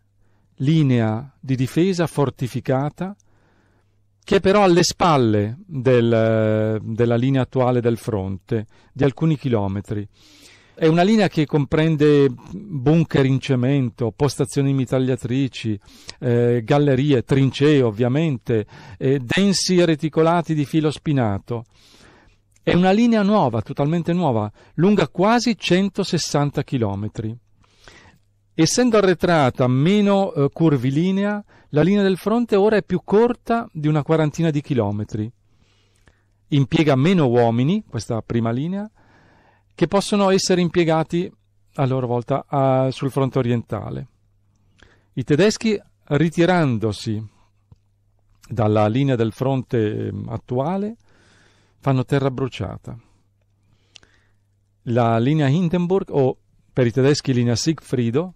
linea di difesa fortificata che è però alle spalle del, della linea attuale del fronte, di alcuni chilometri. È una linea che comprende bunker in cemento, postazioni mitragliatrici, eh, gallerie, trincee ovviamente, eh, densi reticolati di filo spinato. È una linea nuova, totalmente nuova, lunga quasi 160 chilometri essendo arretrata, meno eh, curvilinea, la linea del fronte ora è più corta di una quarantina di chilometri. Impiega meno uomini, questa prima linea, che possono essere impiegati a loro volta a, sul fronte orientale. I tedeschi, ritirandosi dalla linea del fronte ehm, attuale, fanno terra bruciata. La linea Hindenburg, o per i tedeschi linea Siegfriedo,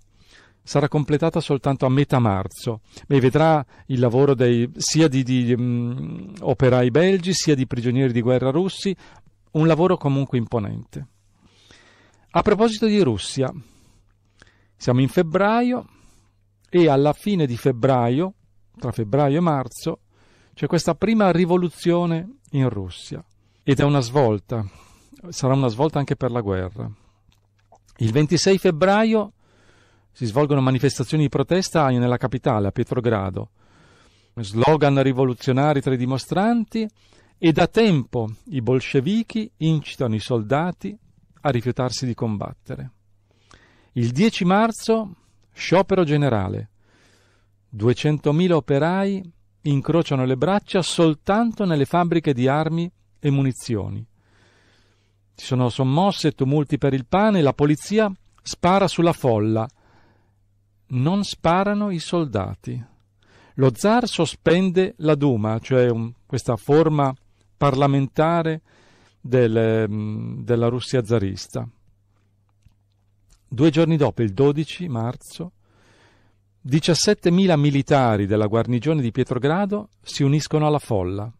sarà completata soltanto a metà marzo e vedrà il lavoro dei, sia di, di um, operai belgi sia di prigionieri di guerra russi, un lavoro comunque imponente. A proposito di Russia, siamo in febbraio e alla fine di febbraio, tra febbraio e marzo, c'è questa prima rivoluzione in Russia ed è una svolta, sarà una svolta anche per la guerra. Il 26 febbraio si svolgono manifestazioni di protesta nella capitale, a Pietrogrado. Slogan rivoluzionari tra i dimostranti e da tempo i bolscevichi incitano i soldati a rifiutarsi di combattere. Il 10 marzo, sciopero generale. 200.000 operai incrociano le braccia soltanto nelle fabbriche di armi e munizioni. Ci sono sommosse, tumulti per il pane, e la polizia spara sulla folla non sparano i soldati. Lo zar sospende la Duma, cioè un, questa forma parlamentare del, mm, della Russia zarista. Due giorni dopo, il 12 marzo, 17.000 militari della guarnigione di Pietrogrado si uniscono alla folla.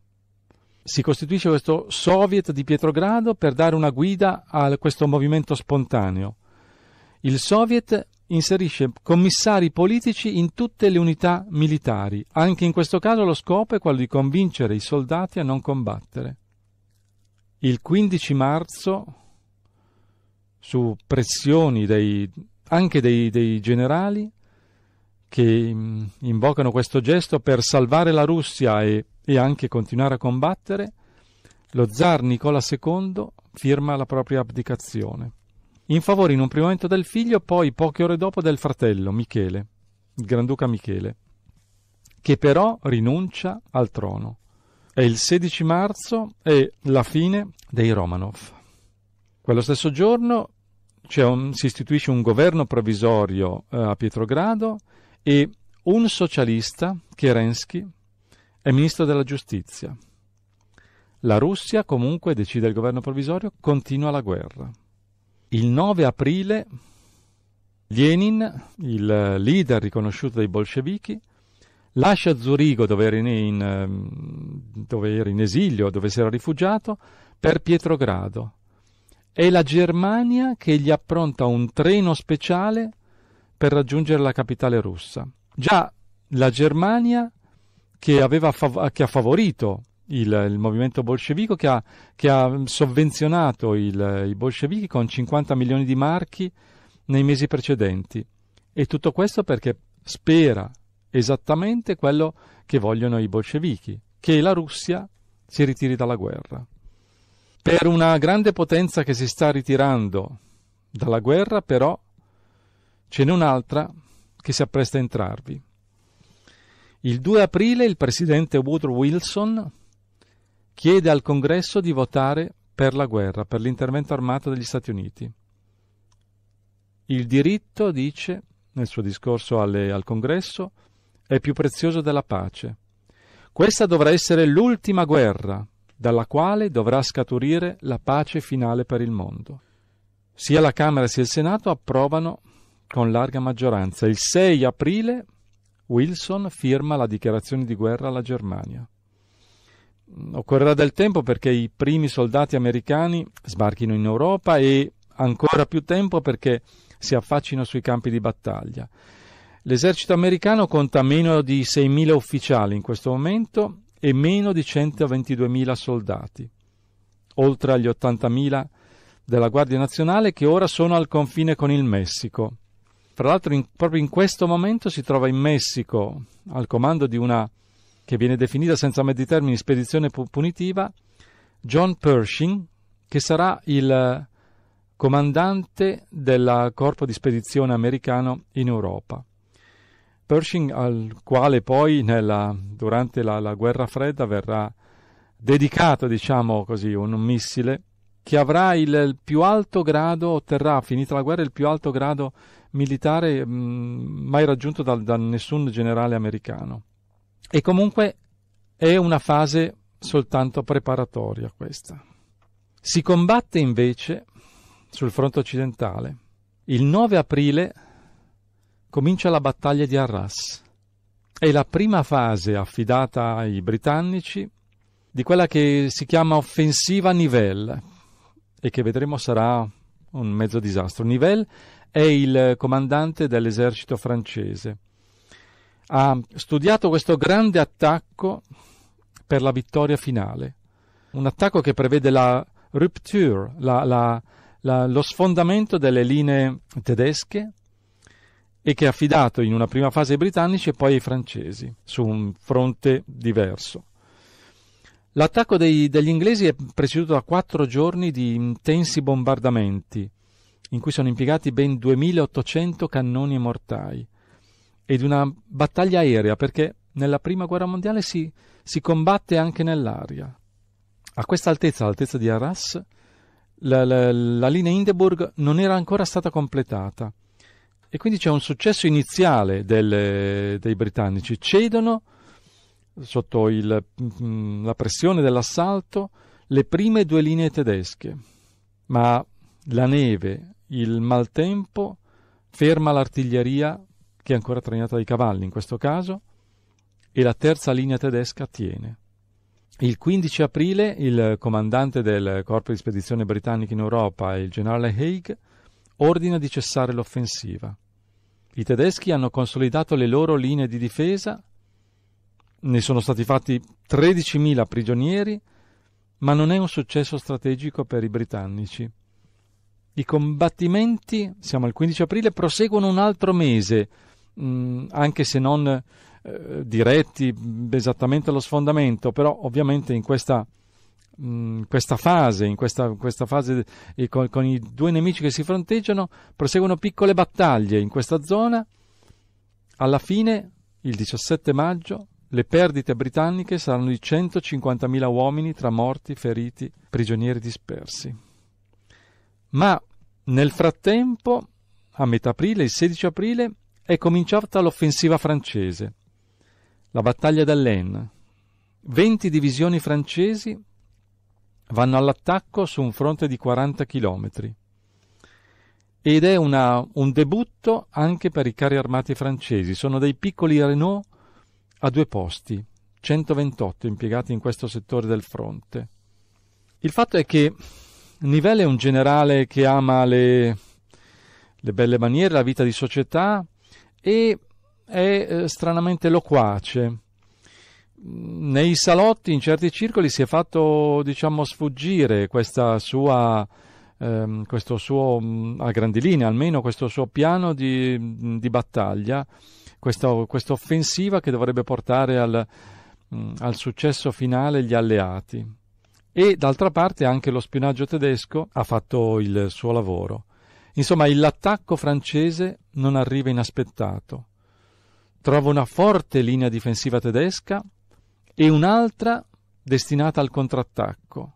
Si costituisce questo Soviet di Pietrogrado per dare una guida a questo movimento spontaneo. Il Soviet inserisce commissari politici in tutte le unità militari. Anche in questo caso lo scopo è quello di convincere i soldati a non combattere. Il 15 marzo, su pressioni dei, anche dei, dei generali che mm, invocano questo gesto per salvare la Russia e, e anche continuare a combattere, lo zar Nicola II firma la propria abdicazione in favore in un primo momento del figlio, poi poche ore dopo del fratello Michele, il Granduca Michele, che però rinuncia al trono. È il 16 marzo e la fine dei Romanov. Quello stesso giorno un, si istituisce un governo provvisorio eh, a Pietrogrado e un socialista, Kerensky, è ministro della giustizia. La Russia comunque decide il governo provvisorio, continua la guerra. Il 9 aprile Lenin, il leader riconosciuto dai bolscevichi, lascia Zurigo dove era in, in, ehm, dove era in esilio, dove si era rifugiato, per Pietrogrado. È la Germania che gli appronta un treno speciale per raggiungere la capitale russa. Già la Germania che, fav- che ha favorito il, il movimento bolscevico che ha, che ha sovvenzionato il, i bolscevichi con 50 milioni di marchi nei mesi precedenti. E tutto questo perché spera esattamente quello che vogliono i bolscevichi, che la Russia si ritiri dalla guerra. Per una grande potenza che si sta ritirando dalla guerra, però, ce n'è un'altra che si appresta a entrarvi. Il 2 aprile il presidente Woodrow Wilson chiede al Congresso di votare per la guerra, per l'intervento armato degli Stati Uniti. Il diritto, dice nel suo discorso alle, al Congresso, è più prezioso della pace. Questa dovrà essere l'ultima guerra dalla quale dovrà scaturire la pace finale per il mondo. Sia la Camera sia il Senato approvano con larga maggioranza. Il 6 aprile Wilson firma la dichiarazione di guerra alla Germania. Mm, occorrerà del tempo perché i primi soldati americani sbarchino in Europa e ancora più tempo perché si affaccino sui campi di battaglia. L'esercito americano conta meno di 6.000 ufficiali in questo momento e meno di 122.000 soldati, oltre agli 80.000 della Guardia Nazionale che ora sono al confine con il Messico. Tra l'altro in, proprio in questo momento si trova in Messico al comando di una che viene definita senza mezzi termini spedizione punitiva, John Pershing, che sarà il comandante del corpo di spedizione americano in Europa. Pershing, al quale poi nella, durante la, la, guerra fredda verrà dedicato, diciamo così, un missile che avrà il più alto grado, otterrà, finita la guerra, il più alto grado militare mh, mm, mai raggiunto da, da nessun generale americano. E comunque è una fase soltanto preparatoria questa. Si combatte invece sul fronte occidentale. Il 9 aprile comincia la battaglia di Arras. È la prima fase affidata ai britannici di quella che si chiama offensiva Nivelle e che vedremo sarà un mezzo disastro. Nivelle è il comandante dell'esercito francese ha studiato questo grande attacco per la vittoria finale, un attacco che prevede la rupture, la, la, la, lo sfondamento delle linee tedesche e che è affidato in una prima fase ai britannici e poi ai francesi, su un fronte diverso. L'attacco dei, degli inglesi è preceduto da quattro giorni di intensi bombardamenti, in cui sono impiegati ben 2800 cannoni e mortai, di una battaglia aerea perché nella prima guerra mondiale si, si combatte anche nell'aria. A questa altezza, all'altezza di Arras, la, la, la, linea Indeburg non era ancora stata completata e quindi c'è un successo iniziale del, dei britannici. Cedono sotto il, mm, la pressione dell'assalto le prime due linee tedesche, ma la neve, il maltempo ferma l'artiglieria che è ancora trainata dai cavalli in questo caso, e la terza linea tedesca tiene. Il 15 aprile il comandante del corpo di spedizione britannico in Europa, il generale Haig, ordina di cessare l'offensiva. I tedeschi hanno consolidato le loro linee di difesa, ne sono stati fatti 13.000 prigionieri, ma non è un successo strategico per i britannici. I combattimenti, siamo al 15 aprile, proseguono un altro mese, mh, mm, anche se non eh, diretti esattamente allo sfondamento, però ovviamente in questa, mh, mm, questa fase, in questa, questa fase eh, con, con, i due nemici che si fronteggiano, proseguono piccole battaglie in questa zona. Alla fine, il 17 maggio, le perdite britanniche saranno di 150.000 uomini tra morti, feriti, prigionieri dispersi. Ma nel frattempo, a metà aprile, il 16 aprile, è cominciata l'offensiva francese, la battaglia dell'Aisne. 20 divisioni francesi vanno all'attacco su un fronte di 40 chilometri ed è una, un debutto anche per i carri armati francesi. Sono dei piccoli Renault a due posti, 128 impiegati in questo settore del fronte. Il fatto è che Nivelle è un generale che ama le, le belle maniere, la vita di società, e è eh, stranamente loquace. Mm, nei salotti, in certi circoli, si è fatto, diciamo, sfuggire sua, ehm, questo suo, mm, a grandi linee almeno, questo suo piano di, mm, di battaglia, questa offensiva che dovrebbe portare al, al successo finale gli alleati. E d'altra parte anche lo spionaggio tedesco ha fatto il suo lavoro. Insomma, l'attacco francese non arriva inaspettato. Trova una forte linea difensiva tedesca e un'altra destinata al contrattacco.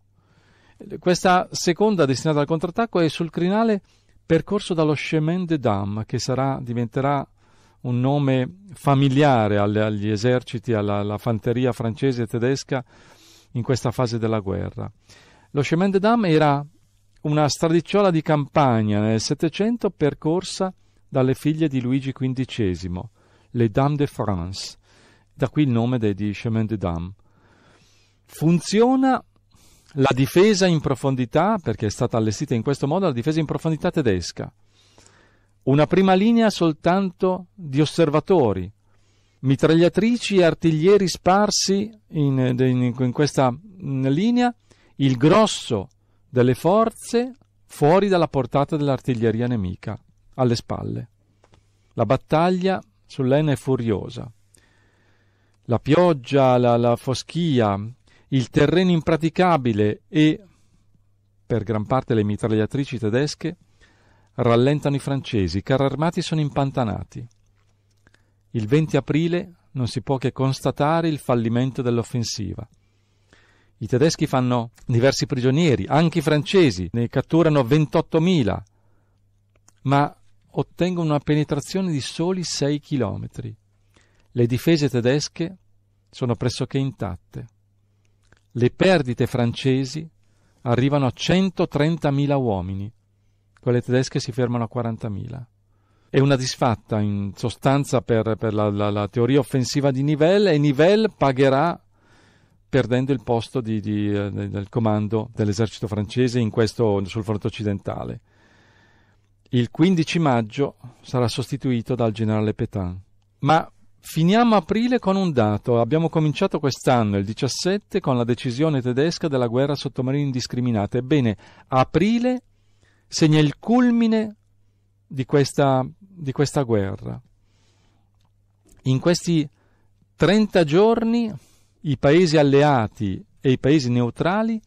Questa seconda destinata al contrattacco è sul crinale percorso dallo Chemin de Dam, che sarà, diventerà un nome familiare agli eserciti, alla, alla, fanteria francese e tedesca in questa fase della guerra. Lo Chemin de Dam era una stradicciola di campagna nel Settecento percorsa dalle figlie di Luigi XV, le Dames de France, da qui il nome de, di Chemin de Dames. Funziona la difesa in profondità, perché è stata allestita in questo modo, la difesa in profondità tedesca. Una prima linea soltanto di osservatori, mitragliatrici e artiglieri sparsi in, in, in questa mm, linea, il grosso delle forze fuori dalla portata dell'artiglieria nemica, alle spalle. La battaglia sull'Ena è furiosa. La pioggia, la, la foschia, il terreno impraticabile e, per gran parte, le mitragliatrici tedesche rallentano i francesi, i carri armati sono impantanati. Il 20 aprile non si può che constatare il fallimento dell'offensiva. I tedeschi fanno diversi prigionieri, anche i francesi ne catturano 28.000, ma ottengono una penetrazione di soli 6 km. Le difese tedesche sono pressoché intatte. Le perdite francesi arrivano a 130.000 uomini, quelle tedesche si fermano a 40.000. È una disfatta in sostanza per, per la, la, la teoria offensiva di Nivelle e Nivelle pagherà perdendo il posto di, di, del eh, comando dell'esercito francese in questo, sul fronte occidentale. Il 15 maggio sarà sostituito dal generale Petain. Ma finiamo aprile con un dato. Abbiamo cominciato quest'anno, il 17, con la decisione tedesca della guerra sottomarina indiscriminata. Ebbene, aprile segna il culmine di questa, di questa guerra. In questi 30 giorni i paesi alleati e i paesi neutrali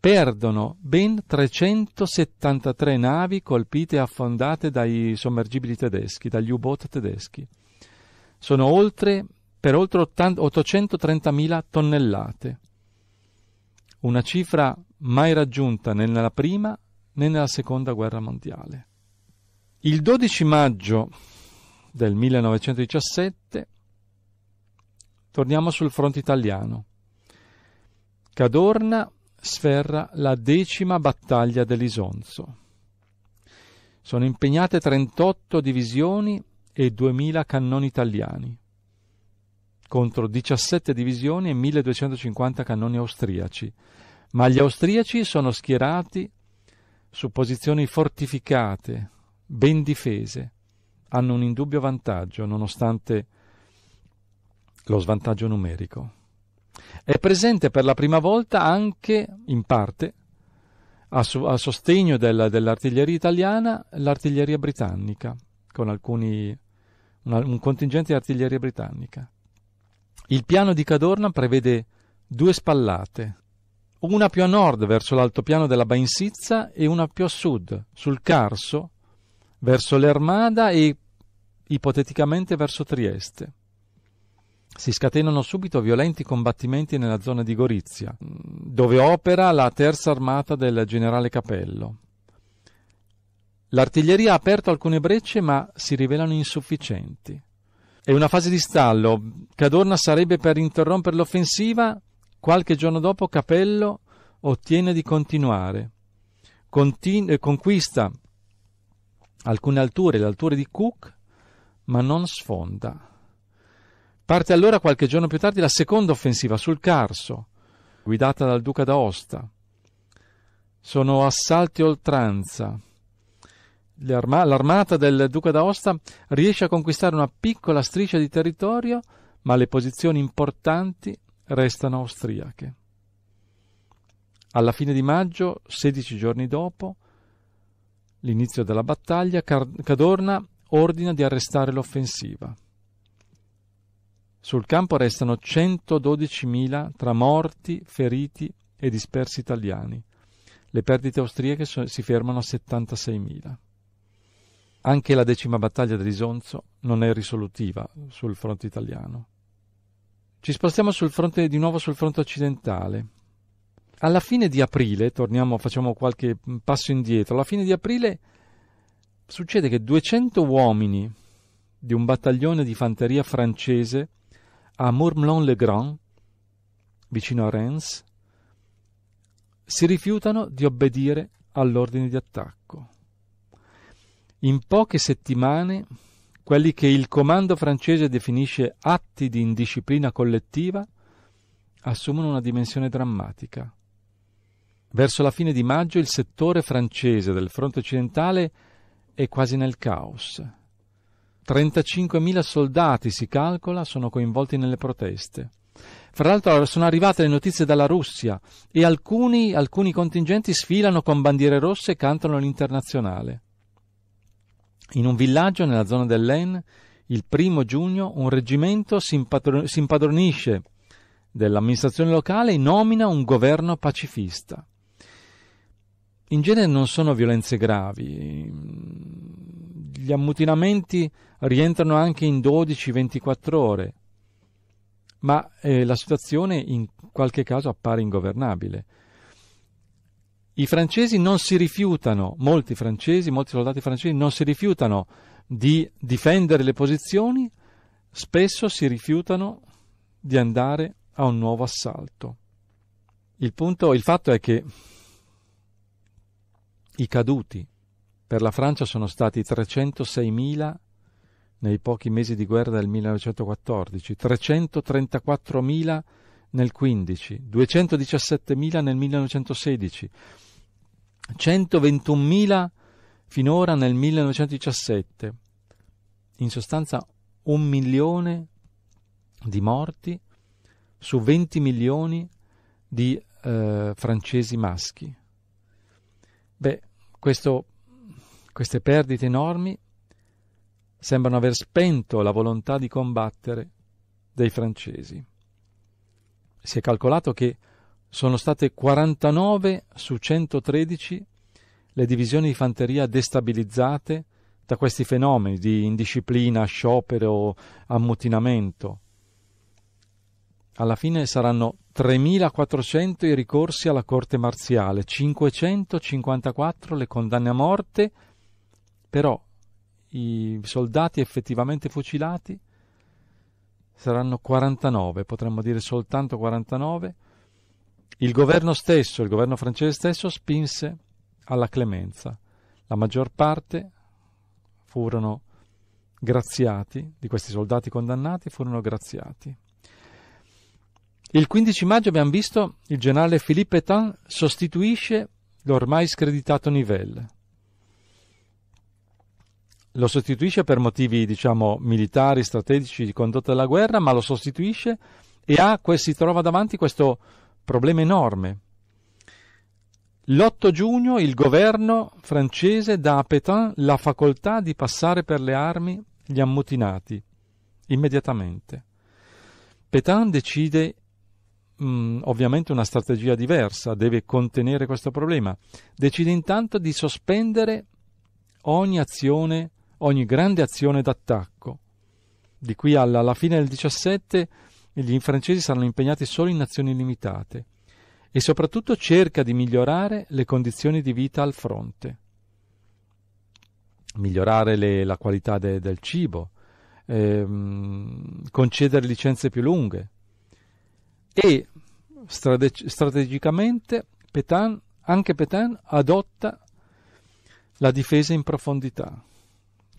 perdono ben 373 navi colpite e affondate dai sommergibili tedeschi, dagli U-boat tedeschi. Sono oltre, per oltre 830.000 tonnellate, una cifra mai raggiunta né nella prima né nella seconda guerra mondiale. Il 12 maggio del 1917 Torniamo sul fronte italiano. Cadorna sferra la decima battaglia dell'Isonzo. Sono impegnate 38 divisioni e 2000 cannoni italiani contro 17 divisioni e 1250 cannoni austriaci, ma gli austriaci sono schierati su posizioni fortificate, ben difese, hanno un indubbio vantaggio nonostante lo svantaggio numerico. È presente per la prima volta anche, in parte, a, su, a sostegno del, dell'artiglieria italiana, l'artiglieria britannica, con alcuni, una, un contingente di artiglieria britannica. Il piano di Cadorna prevede due spallate, una più a nord verso l'altopiano della Bainsizza e una più a sud, sul Carso, verso l'Ermada e ipoteticamente verso Trieste si scatenano subito violenti combattimenti nella zona di Gorizia, dove opera la terza armata del generale Capello. L'artiglieria ha aperto alcune brecce ma si rivelano insufficienti. È una fase di stallo. Cadorna sarebbe per interrompere l'offensiva. Qualche giorno dopo Capello ottiene di continuare. Continu- eh, conquista alcune alture, le alture di Cook, ma non sfonda. Parte allora qualche giorno più tardi la seconda offensiva sul Carso, guidata dal duca d'Aosta. Sono assalti oltranza. L'armata del duca d'Aosta riesce a conquistare una piccola striscia di territorio, ma le posizioni importanti restano austriache. Alla fine di maggio, 16 giorni dopo l'inizio della battaglia, Cadorna ordina di arrestare l'offensiva. Sul campo restano 112.000 tra morti, feriti e dispersi italiani. Le perdite austriache so- si fermano a 76.000. Anche la decima battaglia di Risonzo non è risolutiva sul fronte italiano. Ci spostiamo fronte, di nuovo sul fronte occidentale. Alla fine di aprile, torniamo, facciamo qualche passo indietro, alla fine di aprile succede che 200 uomini di un battaglione di fanteria francese a Mourmelon-le-Grand, vicino a Reims, si rifiutano di obbedire all'ordine di attacco. In poche settimane, quelli che il comando francese definisce atti di indisciplina collettiva assumono una dimensione drammatica. Verso la fine di maggio il settore francese del fronte occidentale è quasi nel caos. 35.000 soldati, si calcola, sono coinvolti nelle proteste. Fra l'altro sono arrivate le notizie dalla Russia e alcuni, alcuni contingenti sfilano con bandiere rosse e cantano l'internazionale. In un villaggio nella zona dell'En, il primo giugno, un reggimento si, impadron- si impadronisce dell'amministrazione locale e nomina un governo pacifista. In genere non sono violenze gravi, gli ammutinamenti rientrano anche in 12-24 ore, ma eh, la situazione in qualche caso appare ingovernabile. I francesi non si rifiutano, molti francesi, molti soldati francesi non si rifiutano di difendere le posizioni, spesso si rifiutano di andare a un nuovo assalto. Il punto, il fatto è che i caduti per la Francia sono stati 306.000 nei pochi mesi di guerra del 1914, 334.000 nel 15, 217.000 nel 1916, 121.000 finora nel 1917. In sostanza un milione di morti su 20 milioni di eh, francesi maschi. Beh, questo queste perdite enormi sembrano aver spento la volontà di combattere dei francesi. Si è calcolato che sono state 49 su 113 le divisioni di fanteria destabilizzate da questi fenomeni di indisciplina, sciopero, ammutinamento. Alla fine saranno 3.400 i ricorsi alla corte marziale, 554 le condanne a morte, però i soldati effettivamente fucilati saranno 49, potremmo dire soltanto 49. Il governo stesso, il governo francese stesso, spinse alla clemenza. La maggior parte furono graziati, di questi soldati condannati furono graziati. Il 15 maggio abbiamo visto il generale Philippe Pétain sostituisce l'ormai screditato Nivelle lo sostituisce per motivi, diciamo, militari, strategici di condotta della guerra, ma lo sostituisce e ha, si trova davanti questo problema enorme. L'8 giugno il governo francese dà a Pétain la facoltà di passare per le armi gli ammutinati, immediatamente. Pétain decide mh, ovviamente una strategia diversa, deve contenere questo problema, decide intanto di sospendere ogni azione ogni grande azione d'attacco. Di qui alla, alla fine del 17 gli francesi saranno impegnati solo in azioni limitate e soprattutto cerca di migliorare le condizioni di vita al fronte, migliorare le, la qualità de, del cibo, ehm, concedere licenze più lunghe e strate, strategicamente Petain, anche Petain adotta la difesa in profondità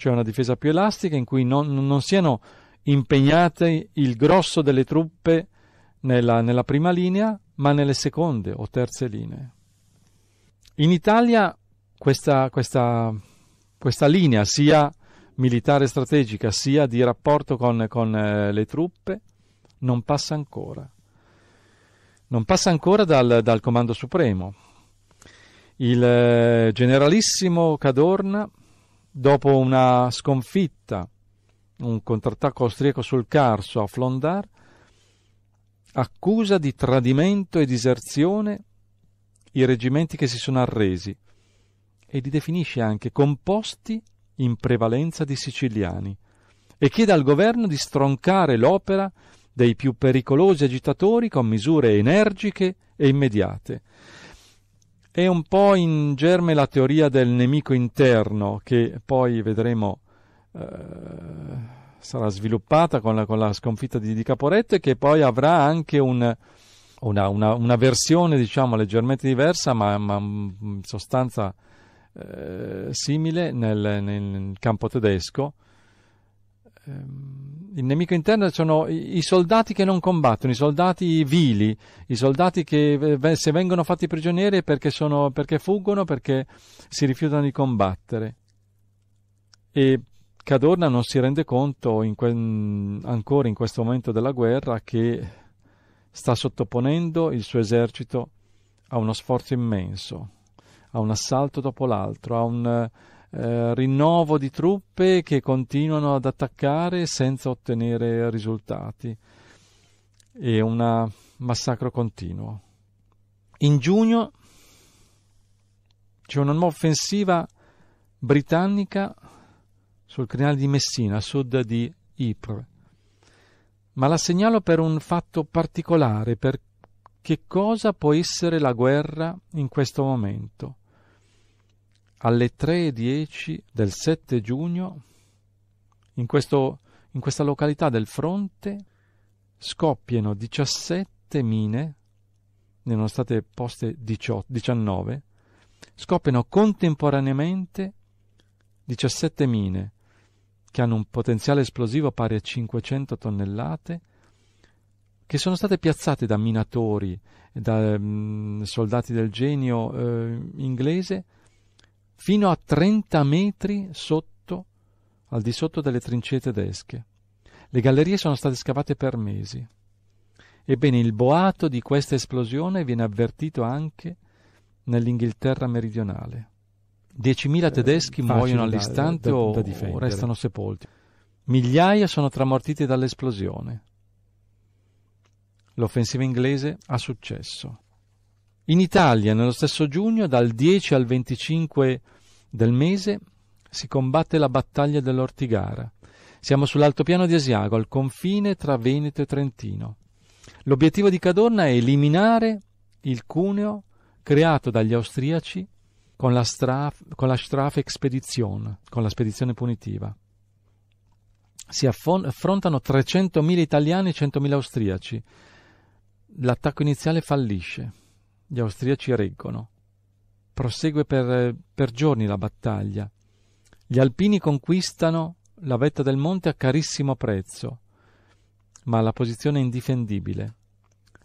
cioè una difesa più elastica in cui non, non siano impegnate il grosso delle truppe nella, nella prima linea, ma nelle seconde o terze linee. In Italia questa, questa, questa, linea sia militare strategica sia di rapporto con, con eh, le truppe non passa ancora. Non passa ancora dal, dal Comando Supremo. Il eh, generalissimo Cadorna Dopo una sconfitta, un contrattacco austriaco sul Carso a Flondar, accusa di tradimento e diserzione i reggimenti che si sono arresi e li definisce anche composti in prevalenza di siciliani e chiede al governo di stroncare l'opera dei più pericolosi agitatori con misure energiche e immediate. È un po' in germe la teoria del nemico interno, che poi vedremo eh, sarà sviluppata con la, con la sconfitta di, di, Caporetto e che poi avrà anche un, una, una, una, versione, diciamo, leggermente diversa, ma, ma in sostanza eh, simile nel, nel, campo tedesco. Ehm, il nemico interno sono i soldati che non combattono, i soldati vili, i soldati che se vengono fatti prigionieri è perché, sono, perché fuggono, perché si rifiutano di combattere. E Cadorna non si rende conto in que- ancora in questo momento della guerra che sta sottoponendo il suo esercito a uno sforzo immenso, a un assalto dopo l'altro, a un eh, rinnovo di truppe che continuano ad attaccare senza ottenere risultati e un massacro continuo. In giugno c'è una nuova offensiva britannica sul canale di Messina, a sud di Ypres. Ma la segnalo per un fatto particolare, per che cosa può essere la guerra in questo momento alle 3.10 del 7 giugno, in, questo, in questa località del fronte, scoppiano 17 mine, ne erano state poste 18, 19, scoppiano contemporaneamente 17 mine che hanno un potenziale esplosivo pari a 500 tonnellate, che sono state piazzate da minatori, da mh, mm, soldati del genio eh, inglese, fino a 30 metri sotto, al di sotto delle trincee tedesche. Le gallerie sono state scavate per mesi. Ebbene, il boato di questa esplosione viene avvertito anche nell'Inghilterra meridionale. 10.000 eh, tedeschi eh, muoiono all'istante da, da, da o restano sepolti. Migliaia sono tramortiti dall'esplosione. L'offensiva inglese ha successo. In Italia, nello stesso giugno, dal 10 al 25 del mese, si combatte la battaglia dell'Ortigara. Siamo sull'altopiano di Asiago, al confine tra Veneto e Trentino. L'obiettivo di Cadorna è eliminare il cuneo creato dagli austriaci con la, straf, con la Strafexpedition, con la spedizione punitiva. Si affrontano 300.000 italiani e 100.000 austriaci. L'attacco iniziale fallisce. Gli austriaci reggono. Prosegue per, eh, per giorni la battaglia. Gli alpini conquistano la vetta del monte a carissimo prezzo, ma la posizione è indifendibile.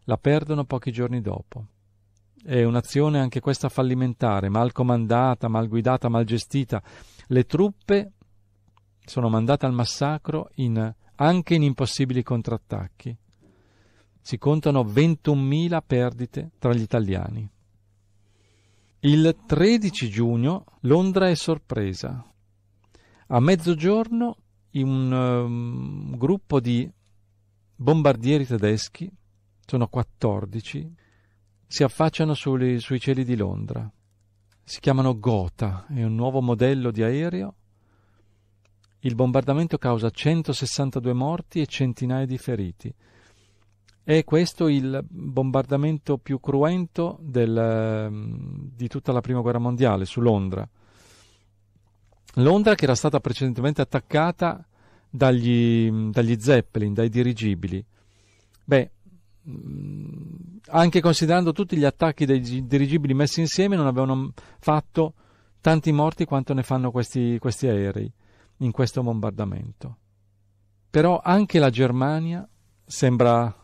La perdono pochi giorni dopo. È un'azione anche questa fallimentare, mal comandata, mal guidata, mal gestita. Le truppe sono mandate al massacro in, anche in impossibili contrattacchi si contano 21.000 perdite tra gli italiani. Il 13 giugno Londra è sorpresa. A mezzogiorno un um, gruppo di bombardieri tedeschi, sono 14, si affacciano sui, sui cieli di Londra. Si chiamano Gotha, è un nuovo modello di aereo. Il bombardamento causa 162 morti e centinaia di feriti. È questo il bombardamento più cruento del, mm, di tutta la prima guerra mondiale su Londra. Londra che era stata precedentemente attaccata dagli, mm, dagli Zeppelin, dai dirigibili. Beh, mm, anche considerando tutti gli attacchi dei dirigibili messi insieme, non avevano fatto tanti morti quanto ne fanno questi, questi aerei in questo bombardamento. Però anche la Germania sembra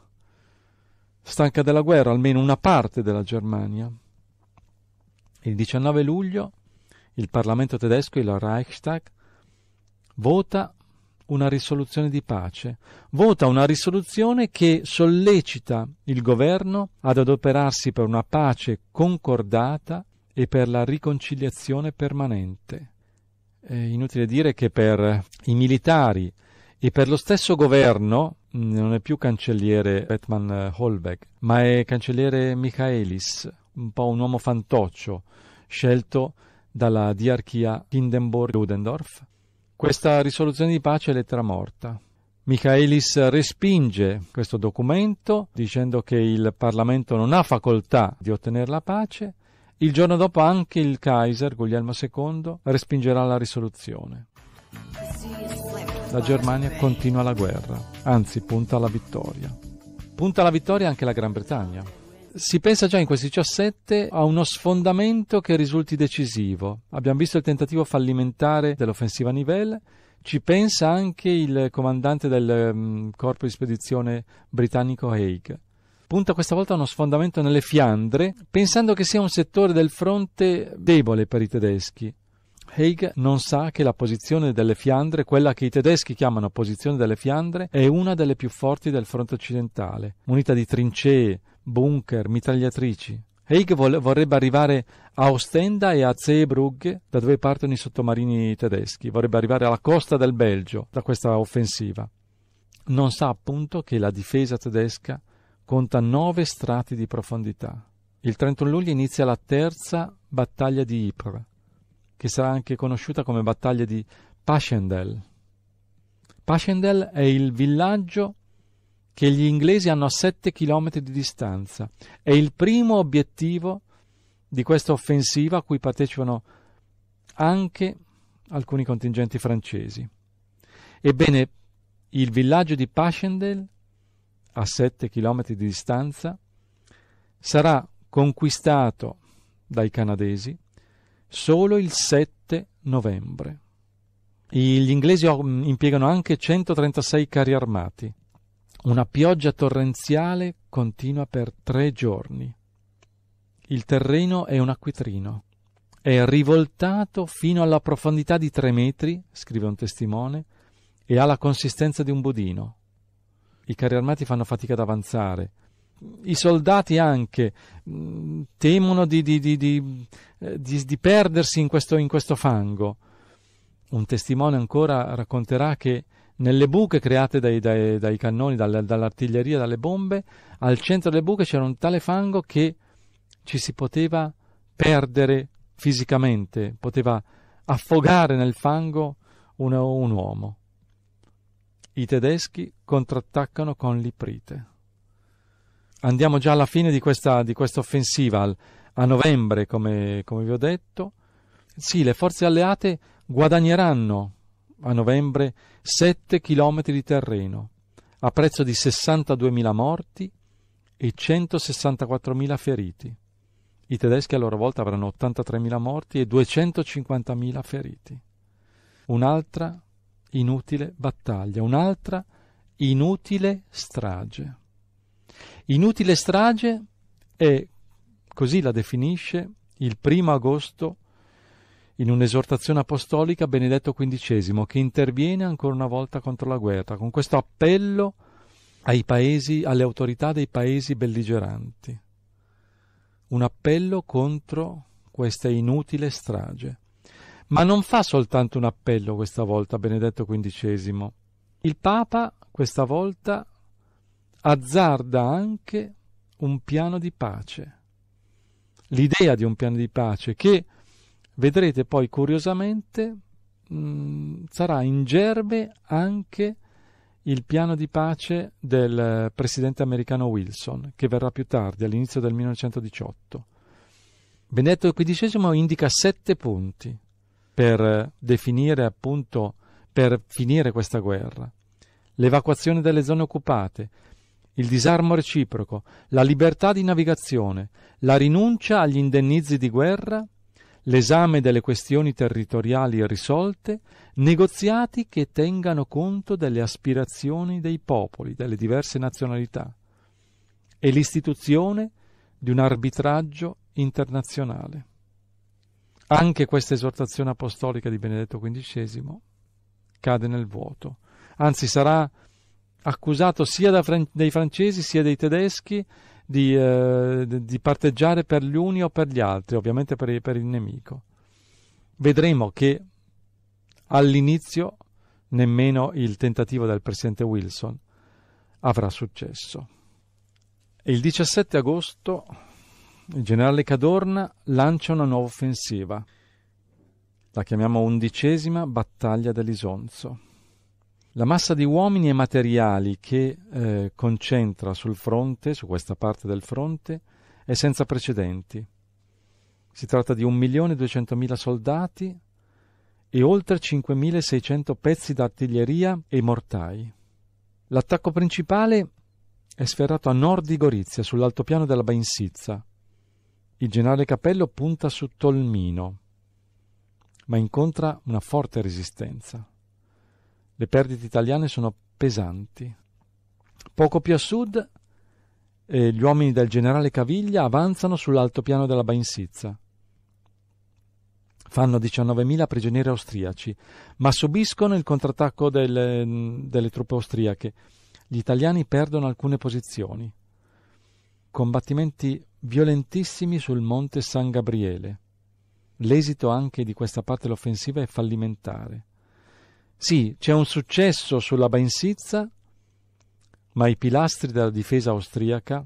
stanca della guerra, almeno una parte della Germania. Il 19 luglio il Parlamento tedesco, il Reichstag, vota una risoluzione di pace, vota una risoluzione che sollecita il governo ad adoperarsi per una pace concordata e per la riconciliazione permanente. È inutile dire che per i militari e per lo stesso governo mm, non è più cancelliere Bethmann eh, Holbeck, ma è cancelliere Michaelis, un po' un uomo fantoccio, scelto dalla diarchia Hindenburg-Ludendorff. Questa risoluzione di pace è lettera morta. Michaelis respinge questo documento dicendo che il Parlamento non ha facoltà di ottenere la pace. Il giorno dopo anche il Kaiser Guglielmo II respingerà la risoluzione. Sì la Germania continua la guerra, anzi punta alla vittoria. Punta alla vittoria anche la Gran Bretagna. Si pensa già in questi 17 a uno sfondamento che risulti decisivo. Abbiamo visto il tentativo fallimentare dell'offensiva Nivelle, ci pensa anche il comandante del um, corpo di spedizione britannico Haig. Punta questa volta a uno sfondamento nelle Fiandre, pensando che sia un settore del fronte debole per i tedeschi. Haig non sa che la posizione delle Fiandre, quella che i tedeschi chiamano posizione delle Fiandre, è una delle più forti del fronte occidentale, munita di trincee, bunker, mitragliatrici. Haig vorrebbe arrivare a Ostenda e a Zeebrugge, da dove partono i sottomarini tedeschi, vorrebbe arrivare alla costa del Belgio da questa offensiva. Non sa appunto che la difesa tedesca conta nove strati di profondità. Il 31 luglio inizia la terza battaglia di Ypres, che sarà anche conosciuta come battaglia di Passchendaele. Passchendaele è il villaggio che gli inglesi hanno a 7 km di distanza. È il primo obiettivo di questa offensiva a cui partecipano anche alcuni contingenti francesi. Ebbene, il villaggio di Passchendaele, a 7 km di distanza, sarà conquistato dai canadesi solo il 7 novembre. Gli inglesi mm, impiegano anche 136 carri armati. Una pioggia torrenziale continua per tre giorni. Il terreno è un acquitrino. È rivoltato fino alla profondità di tre metri, scrive un testimone, e ha la consistenza di un budino. I carri armati fanno fatica ad avanzare, i soldati anche mh, mm, temono di, di, eh, di, di perdersi in questo, in questo, fango. Un testimone ancora racconterà che nelle buche create dai, dai, dai cannoni, dalle, dall'artiglieria, dalle bombe, al centro delle buche c'era un tale fango che ci si poteva perdere fisicamente, poteva affogare nel fango un, un uomo. I tedeschi contrattaccano con l'Iprite andiamo già alla fine di questa, di questa offensiva, a novembre, come, come vi ho detto. Sì, le forze alleate guadagneranno a novembre 7 km di terreno a prezzo di 62.000 morti e 164.000 feriti. I tedeschi a loro volta avranno 83.000 morti e 250.000 feriti. Un'altra inutile battaglia, un'altra inutile strage. Inutile strage è, così la definisce, il primo agosto in un'esortazione apostolica Benedetto XV che interviene ancora una volta contro la guerra, con questo appello paesi, alle autorità dei paesi belligeranti, un appello contro questa inutile strage. Ma non fa soltanto un appello questa volta Benedetto XV. Il Papa questa volta azzarda anche un piano di pace. L'idea di un piano di pace che vedrete poi curiosamente mh, mm, sarà in gerbe anche il piano di pace del presidente americano Wilson, che verrà più tardi, all'inizio del 1918. Benedetto XV indica sette punti per definire appunto, per finire questa guerra. L'evacuazione delle zone occupate, il disarmo reciproco, la libertà di navigazione, la rinuncia agli indennizi di guerra, l'esame delle questioni territoriali risolte, negoziati che tengano conto delle aspirazioni dei popoli, delle diverse nazionalità, e l'istituzione di un arbitraggio internazionale. Anche questa esortazione apostolica di Benedetto XV cade nel vuoto, anzi sarà accusato sia fran- dai francesi sia dai tedeschi di, eh, di, parteggiare per gli uni o per gli altri, ovviamente per, per il nemico. Vedremo che all'inizio nemmeno il tentativo del presidente Wilson avrà successo. Il 17 agosto il generale Cadorna lancia una nuova offensiva. La chiamiamo undicesima battaglia dell'Isonzo. La massa di uomini e materiali che eh, concentra sul fronte, su questa parte del fronte, è senza precedenti. Si tratta di 1.200.000 soldati e oltre 5.600 pezzi d'artiglieria e mortai. L'attacco principale è sferrato a nord di Gorizia, sull'altopiano della Bainsizza. Il generale Capello punta su Tolmino, ma incontra una forte resistenza. Le perdite italiane sono pesanti. Poco più a sud, eh, gli uomini del generale Caviglia avanzano sull'altopiano della Bainsizza. Fanno 19.000 prigionieri austriaci, ma subiscono il contrattacco del, mm, delle truppe austriache. Gli italiani perdono alcune posizioni. Combattimenti violentissimi sul monte San Gabriele. L'esito anche di questa parte dell'offensiva è fallimentare. Sì, c'è un successo sulla Bensizza, ma i pilastri della difesa austriaca,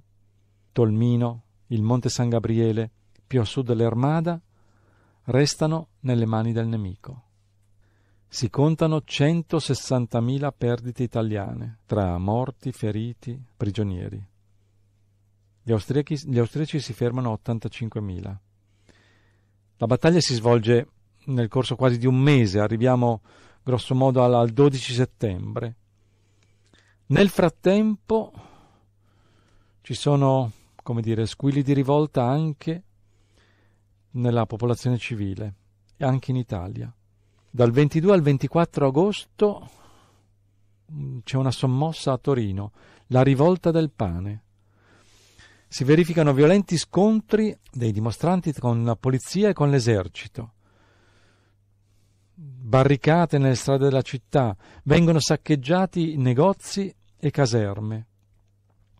Tolmino, il Monte San Gabriele, più a sud dell'Armada, restano nelle mani del nemico. Si contano 160.000 perdite italiane, tra morti, feriti, prigionieri. Gli austriaci, gli austriaci si fermano a 85.000. La battaglia si svolge nel corso quasi di un mese, arriviamo grosso modo al, 12 settembre. Nel frattempo ci sono, come dire, squilli di rivolta anche nella popolazione civile e anche in Italia. Dal 22 al 24 agosto mm, c'è una sommossa a Torino, la rivolta del pane. Si verificano violenti scontri dei dimostranti con la polizia e con l'esercito barricate nelle strade della città, vengono saccheggiati negozi e caserme.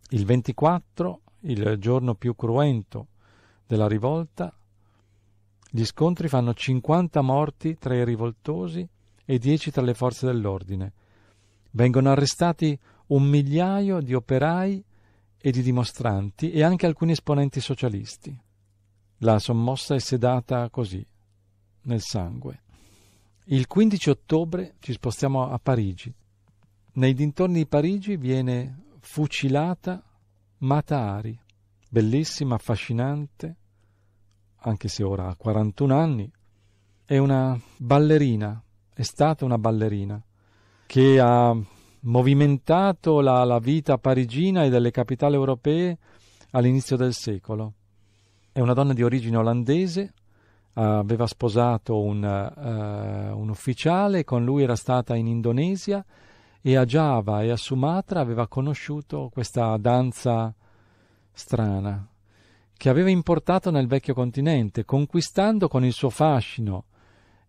Il 24, il giorno più cruento della rivolta, gli scontri fanno 50 morti tra i rivoltosi e 10 tra le forze dell'ordine. Vengono arrestati un migliaio di operai e di dimostranti e anche alcuni esponenti socialisti. La sommossa è sedata così, nel sangue. Il 15 ottobre ci spostiamo a Parigi. Nei dintorni di Parigi viene fucilata Matahari, bellissima, affascinante, anche se ora ha 41 anni, è una ballerina, è stata una ballerina che ha movimentato la, la, vita parigina e delle capitali europee all'inizio del secolo. È una donna di origine olandese aveva sposato un, uh, un, ufficiale, con lui era stata in Indonesia e a Java e a Sumatra aveva conosciuto questa danza strana che aveva importato nel vecchio continente, conquistando con il suo fascino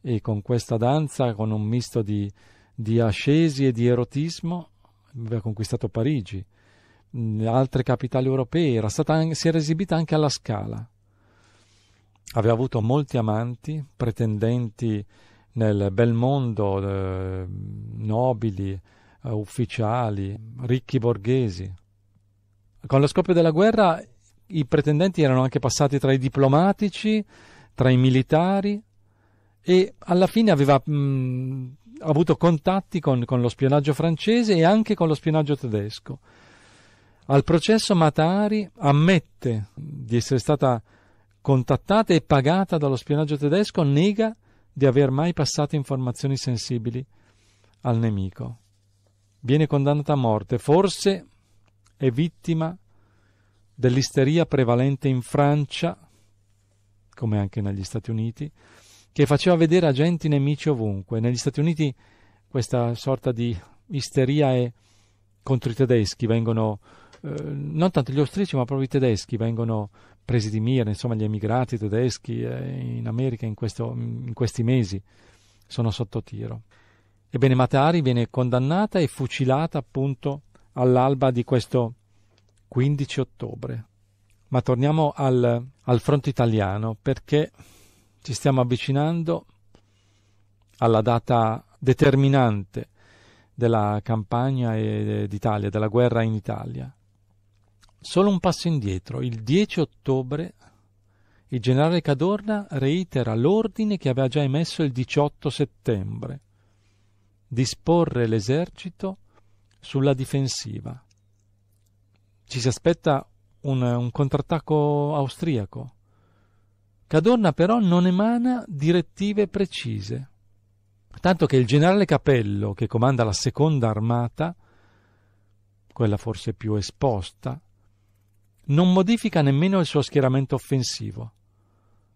e con questa danza, con un misto di, di ascesi e di erotismo, aveva conquistato Parigi, altre capitali europee, era stata, si era esibita anche alla Scala aveva avuto molti amanti, pretendenti nel bel mondo, eh, nobili, eh, ufficiali, ricchi borghesi. Con lo scoppio della guerra i pretendenti erano anche passati tra i diplomatici, tra i militari e alla fine aveva mh, mm, avuto contatti con, con lo spionaggio francese e anche con lo spionaggio tedesco. Al processo Matari ammette di essere stata contattata e pagata dallo spionaggio tedesco, nega di aver mai passato informazioni sensibili al nemico. Viene condannata a morte, forse è vittima dell'isteria prevalente in Francia, come anche negli Stati Uniti, che faceva vedere agenti nemici ovunque. Negli Stati Uniti questa sorta di isteria è contro i tedeschi, vengono eh, non tanto gli austriaci ma proprio i tedeschi vengono presi di mira, insomma gli emigrati tedeschi eh, in America in, questo, in questi mesi sono sotto tiro. Ebbene Matari viene condannata e fucilata appunto all'alba di questo 15 ottobre. Ma torniamo al, al fronte italiano perché ci stiamo avvicinando alla data determinante della campagna eh, d'Italia, della guerra in Italia. Solo un passo indietro, il 10 ottobre il generale Cadorna reitera l'ordine che aveva già emesso il 18 settembre, disporre l'esercito sulla difensiva. Ci si aspetta un, un contrattacco austriaco. Cadorna però non emana direttive precise, tanto che il generale Capello, che comanda la seconda armata, quella forse più esposta, non modifica nemmeno il suo schieramento offensivo.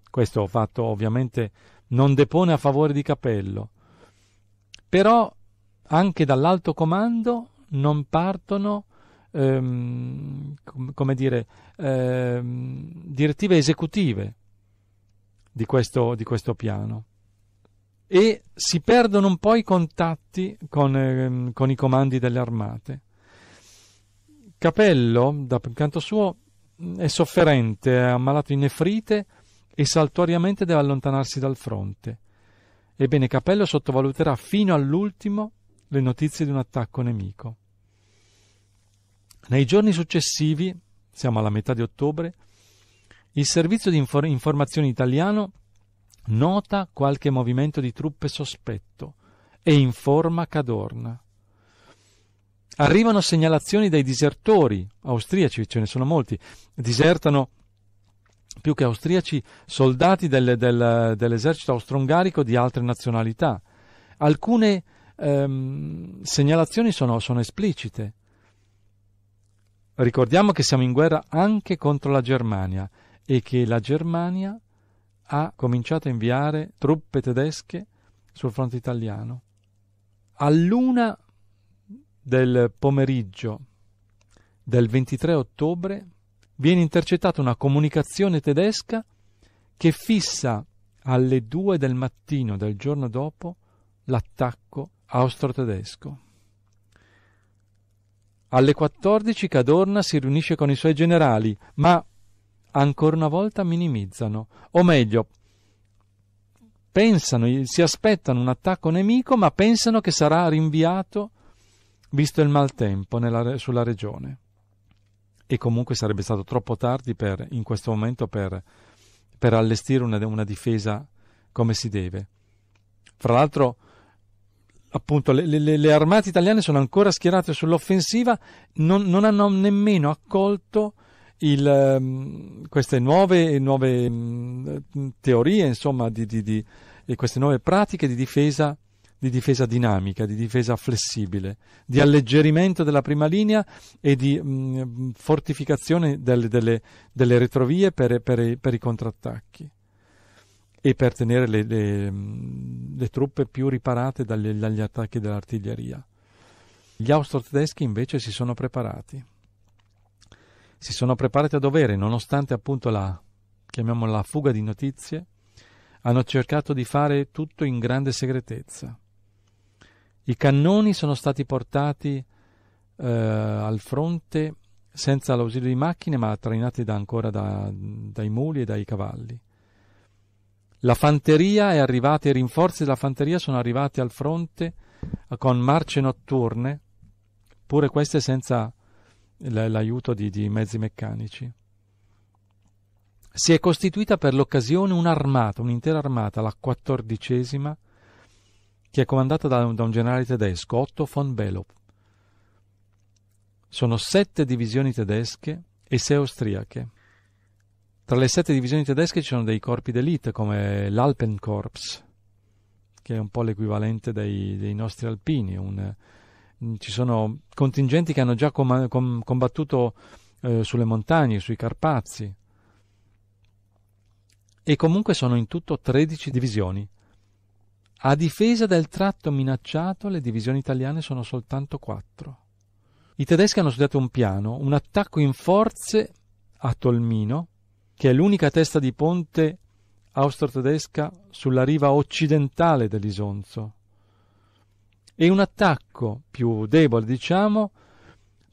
Questo fatto ovviamente non depone a favore di Capello, però anche dall'alto comando non partono ehm, come dire, ehm, direttive esecutive di questo, di questo, piano e si perdono un po' i contatti con, ehm, con i comandi delle armate. Capello, da canto suo, Mm, è sofferente, è ammalato di nefrite e saltuariamente deve allontanarsi dal fronte. Ebbene, Capello sottovaluterà fino all'ultimo le notizie di un attacco nemico. Nei giorni successivi, siamo alla metà di ottobre, il servizio di infor- informazioni italiano nota qualche movimento di truppe sospetto e informa Cadorna. Arrivano segnalazioni dai disertori austriaci, ce ne sono molti, disertano più che austriaci soldati del, del, dell'esercito austro-ungarico di altre nazionalità. Alcune ehm, segnalazioni sono, sono esplicite. Ricordiamo che siamo in guerra anche contro la Germania e che la Germania ha cominciato a inviare truppe tedesche sul fronte italiano. All'una del pomeriggio del 23 ottobre viene intercettata una comunicazione tedesca che fissa alle 2 del mattino del giorno dopo l'attacco austro-tedesco. Alle 14 Cadorna si riunisce con i suoi generali, ma ancora una volta minimizzano, o meglio, pensano, si aspettano un attacco nemico, ma pensano che sarà rinviato visto il maltempo nella, sulla regione. E comunque sarebbe stato troppo tardi per, in questo momento per, per allestire una, una, difesa come si deve. Fra l'altro, appunto, le, le, le armate italiane sono ancora schierate sull'offensiva, non, non hanno nemmeno accolto il, ehm, queste nuove, nuove mm, teorie, insomma, di, di, di, queste nuove pratiche di difesa di difesa dinamica, di difesa flessibile, di alleggerimento della prima linea e di mh, mm, fortificazione delle, delle, delle retrovie per, per, per, i contrattacchi e per tenere le, le, mm, le truppe più riparate dagli, dagli attacchi dell'artiglieria. Gli austro-tedeschi invece si sono preparati. Si sono preparati a dovere, nonostante appunto la, chiamiamola fuga di notizie, hanno cercato di fare tutto in grande segretezza i cannoni sono stati portati eh, al fronte senza l'ausilio di macchine, ma trainati da ancora da, dai muli e dai cavalli. La fanteria è arrivata, i rinforzi della fanteria sono arrivati al fronte eh, con marce notturne, pure queste senza l'aiuto di, di mezzi meccanici. Si è costituita per l'occasione un'armata, un'intera armata, la quattordicesima, che è comandata da, da un generale tedesco, Otto von Belop. Sono sette divisioni tedesche e sei austriache. Tra le sette divisioni tedesche ci sono dei corpi d'elite come l'Alpenkorps, che è un po' l'equivalente dei, dei nostri alpini. Un, ci sono contingenti che hanno già com- com- combattuto eh, sulle montagne, sui Carpazi. E comunque sono in tutto 13 divisioni. A difesa del tratto minacciato le divisioni italiane sono soltanto quattro. I tedeschi hanno studiato un piano, un attacco in forze a Tolmino, che è l'unica testa di ponte austro-tedesca sulla riva occidentale dell'Isonzo, e un attacco più debole, diciamo,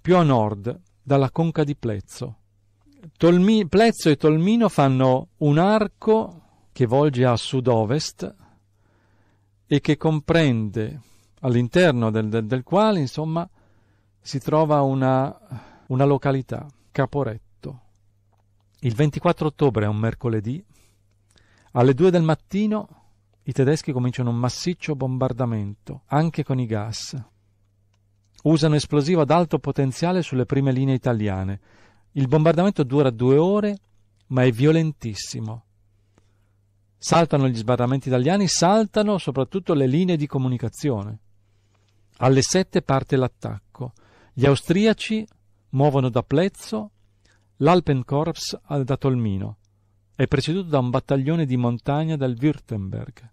più a nord, dalla conca di Plezzo. Tolmi, Plezzo e Tolmino fanno un arco che volge a sud-ovest e che comprende all'interno del, del, del quale, insomma, si trova una, una località, Caporetto. Il 24 ottobre, è un mercoledì, alle 2 del mattino i tedeschi cominciano un massiccio bombardamento, anche con i gas. Usano esplosivo ad alto potenziale sulle prime linee italiane. Il bombardamento dura due ore, ma è violentissimo. Saltano gli sbarramenti italiani, saltano soprattutto le linee di comunicazione. Alle 7 parte l'attacco. Gli austriaci muovono da Plezzo l'Alpenkorps da Tolmino. È preceduto da un battaglione di montagna del Württemberg.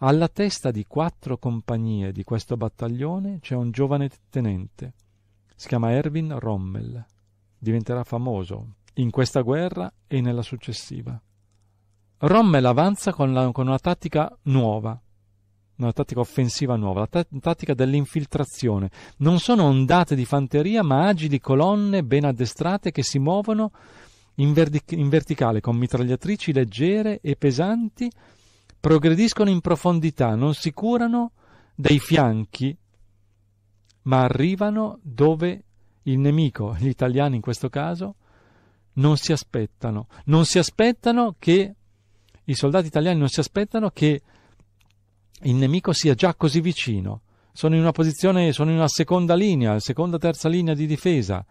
Alla testa di quattro compagnie di questo battaglione c'è un giovane tenente. Si chiama Erwin Rommel. Diventerà famoso in questa guerra e nella successiva. Rommel avanza con, la, con una tattica nuova, una tattica offensiva nuova, la tattica dell'infiltrazione. Non sono ondate di fanteria, ma agili colonne ben addestrate che si muovono in, vertic- in verticale con mitragliatrici leggere e pesanti, progrediscono in profondità, non si curano dei fianchi, ma arrivano dove il nemico, gli italiani in questo caso, non si aspettano. Non si aspettano che i soldati italiani non si aspettano che il nemico sia già così vicino. Sono in una posizione, sono in una seconda linea, seconda, terza linea di difesa.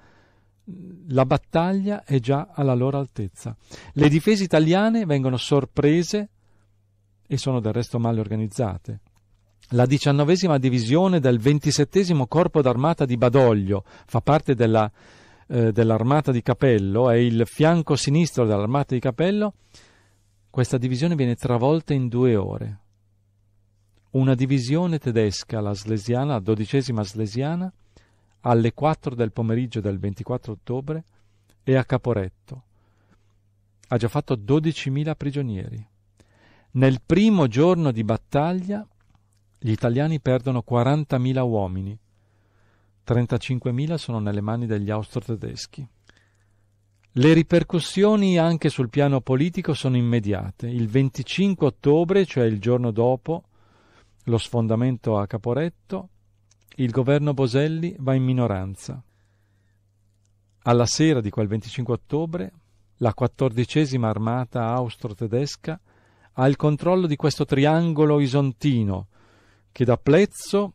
La battaglia è già alla loro altezza. Le difese italiane vengono sorprese e sono del resto male organizzate. La diciannovesima divisione del ventisettesimo corpo d'armata di Badoglio fa parte della, eh, dell'armata di Capello, è il fianco sinistro dell'armata di Capello questa divisione viene travolta in due ore. Una divisione tedesca, la slesiana, la dodicesima slesiana, alle 4 del pomeriggio del 24 ottobre è a Caporetto. Ha già fatto 12.000 prigionieri. Nel primo giorno di battaglia gli italiani perdono 40.000 uomini, 35.000 sono nelle mani degli austro-tedeschi. Le ripercussioni anche sul piano politico sono immediate. Il 25 ottobre, cioè il giorno dopo lo sfondamento a Caporetto, il governo Boselli va in minoranza. Alla sera di quel 25 ottobre, la quattordicesima armata austro-tedesca ha il controllo di questo triangolo isontino che da Plezzo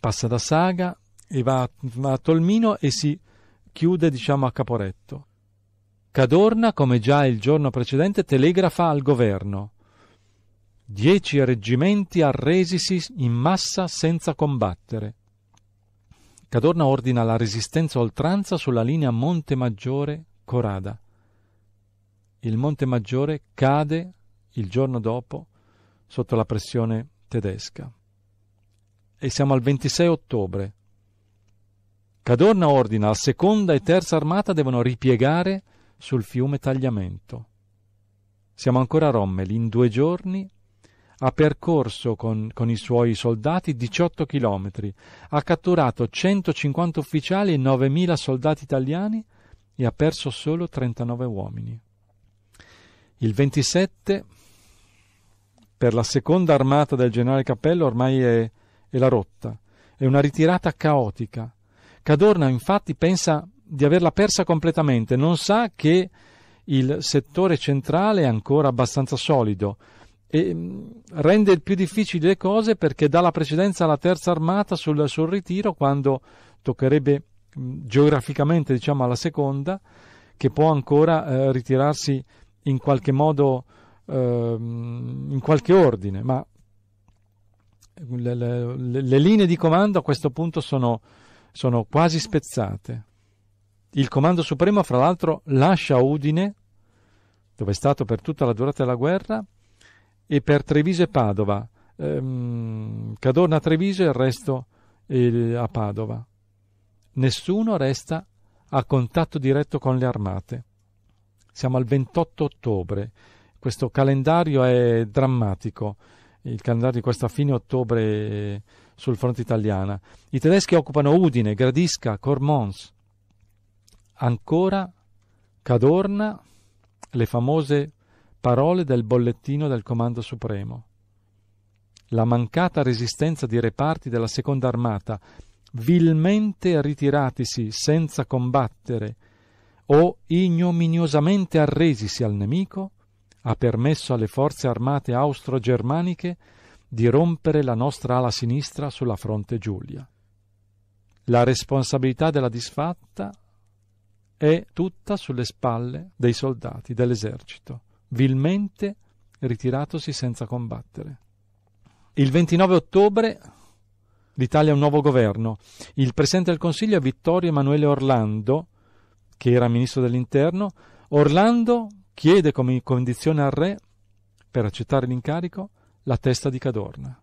passa da Saga e va, a Tolmino e si chiude diciamo a Caporetto. Cadorna, come già il giorno precedente, telegrafa al governo. Dieci reggimenti arresisi in massa senza combattere. Cadorna ordina la resistenza oltranza sulla linea Monte maggiore corada Il Monte Maggiore cade il giorno dopo sotto la pressione tedesca. E siamo al 26 ottobre. Cadorna ordina la seconda e terza armata devono ripiegare sul fiume Tagliamento. Siamo ancora a Rommel, in due giorni ha percorso con, con i suoi soldati 18 chilometri, ha catturato 150 ufficiali e 9.000 soldati italiani e ha perso solo 39 uomini. Il 27 per la seconda armata del generale Cappello ormai è, è la rotta, è una ritirata caotica. Cadorna infatti pensa di averla persa completamente, non sa che il settore centrale è ancora abbastanza solido e mm, rende il più difficile le cose perché dà la precedenza alla terza armata sul, sul ritiro quando toccherebbe mm, geograficamente diciamo alla seconda che può ancora eh, ritirarsi in qualche modo eh, in qualche ordine ma mm, le, le, le, linee di comando a questo punto sono, sono quasi spezzate il Comando Supremo, fra l'altro, lascia Udine, dove è stato per tutta la durata della guerra, e per Treviso e Padova. Ehm, Cadorna a Treviso e il resto eh, a Padova. Nessuno resta a contatto diretto con le armate. Siamo al 28 ottobre. Questo calendario è drammatico, il calendario di questa fine ottobre sul fronte italiano. I tedeschi occupano Udine, Gradisca, Cormons, ancora Cadorna le famose parole del bollettino del Comando Supremo. La mancata resistenza di reparti della seconda armata, vilmente ritiratisi senza combattere o ignominiosamente arresisi al nemico, ha permesso alle forze armate austro-germaniche di rompere la nostra ala sinistra sulla fronte Giulia. La responsabilità della disfatta è tutta sulle spalle dei soldati dell'esercito, vilmente ritiratosi senza combattere. Il 29 ottobre l'Italia ha un nuovo governo. Il Presidente del Consiglio è Vittorio Emanuele Orlando, che era Ministro dell'Interno. Orlando chiede come condizione al Re, per accettare l'incarico, la testa di Cadorna.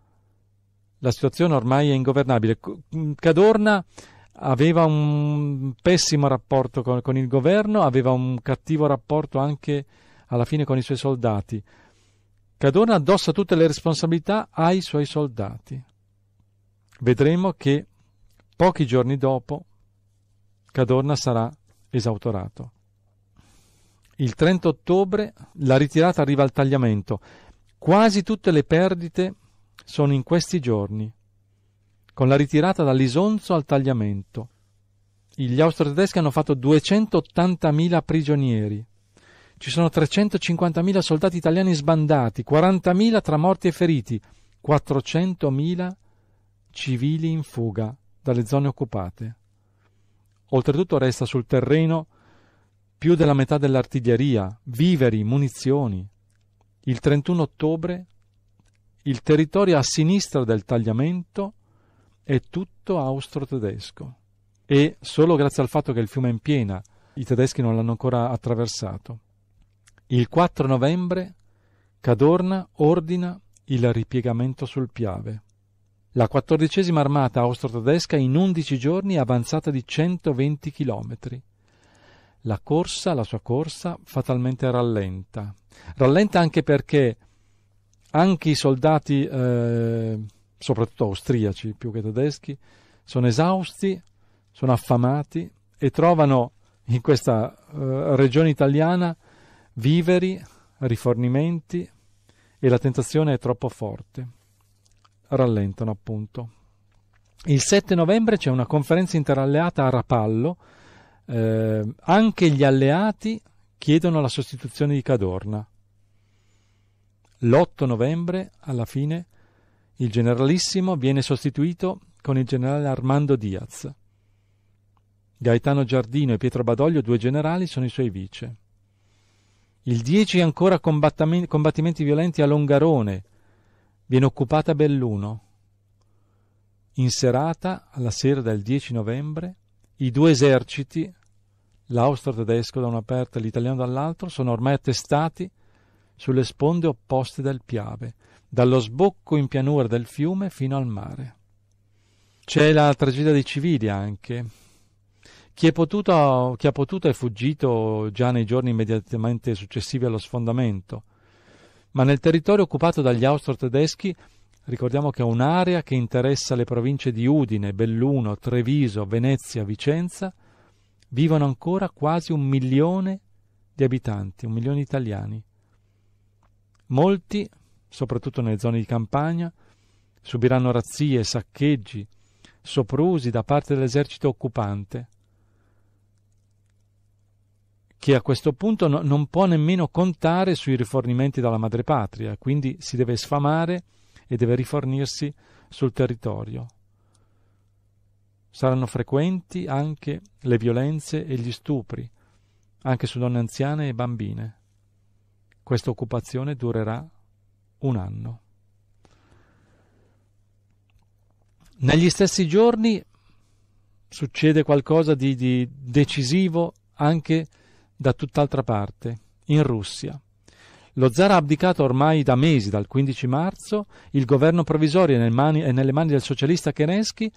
La situazione ormai è ingovernabile. Cadorna aveva un pessimo rapporto con, con, il governo, aveva un cattivo rapporto anche alla fine con i suoi soldati. Cadorna addossa tutte le responsabilità ai suoi soldati. Vedremo che pochi giorni dopo Cadorna sarà esautorato. Il 30 ottobre la ritirata arriva al tagliamento. Quasi tutte le perdite sono in questi giorni con la ritirata dall'Isonzo al tagliamento. Gli austro-tedeschi hanno fatto 280.000 prigionieri. Ci sono 350.000 soldati italiani sbandati, 40.000 tra morti e feriti, 400.000 civili in fuga dalle zone occupate. Oltretutto resta sul terreno più della metà dell'artiglieria, viveri, munizioni. Il 31 ottobre il territorio a sinistra del tagliamento è tutto austro-tedesco e solo grazie al fatto che il fiume è in piena i tedeschi non l'hanno ancora attraversato. Il 4 novembre Cadorna ordina il ripiegamento sul Piave. La quattordicesima armata austro-tedesca in undici giorni è avanzata di 120 chilometri. La corsa, la sua corsa, fatalmente rallenta. Rallenta anche perché anche i soldati eh, soprattutto austriaci più che tedeschi, sono esausti, sono affamati e trovano in questa eh, regione italiana viveri, rifornimenti e la tentazione è troppo forte. Rallentano appunto. Il 7 novembre c'è una conferenza interalleata a Rapallo, eh, anche gli alleati chiedono la sostituzione di Cadorna. L'8 novembre alla fine il generalissimo viene sostituito con il generale Armando Diaz. Gaetano Giardino e Pietro Badoglio, due generali, sono i suoi vice. Il 10 ancora combattimenti violenti a Longarone, viene occupata Belluno. In serata, alla sera del 10 novembre, i due eserciti, l'austro-tedesco da una parte e l'italiano dall'altro, sono ormai attestati sulle sponde opposte del Piave, dallo sbocco in pianura del fiume fino al mare. C'è la tragedia dei Civili anche. Chi, è potuto, chi ha potuto è fuggito già nei giorni immediatamente successivi allo sfondamento, ma nel territorio occupato dagli austro-tedeschi Ricordiamo che è un'area che interessa le province di Udine, Belluno, Treviso, Venezia, Vicenza, vivono ancora quasi un milione di abitanti, un milione di italiani. Molti soprattutto nelle zone di campagna, subiranno razzie, saccheggi, soprusi da parte dell'esercito occupante, che a questo punto no, non può nemmeno contare sui rifornimenti dalla madrepatria, quindi si deve sfamare e deve rifornirsi sul territorio. Saranno frequenti anche le violenze e gli stupri, anche su donne anziane e bambine. Questa occupazione durerà un anno. Negli stessi giorni succede qualcosa di, di decisivo anche da tutt'altra parte, in Russia. Lo zar ha abdicato ormai da mesi, dal 15 marzo, il governo provvisorio è, mani, è nelle mani del socialista Kerensky,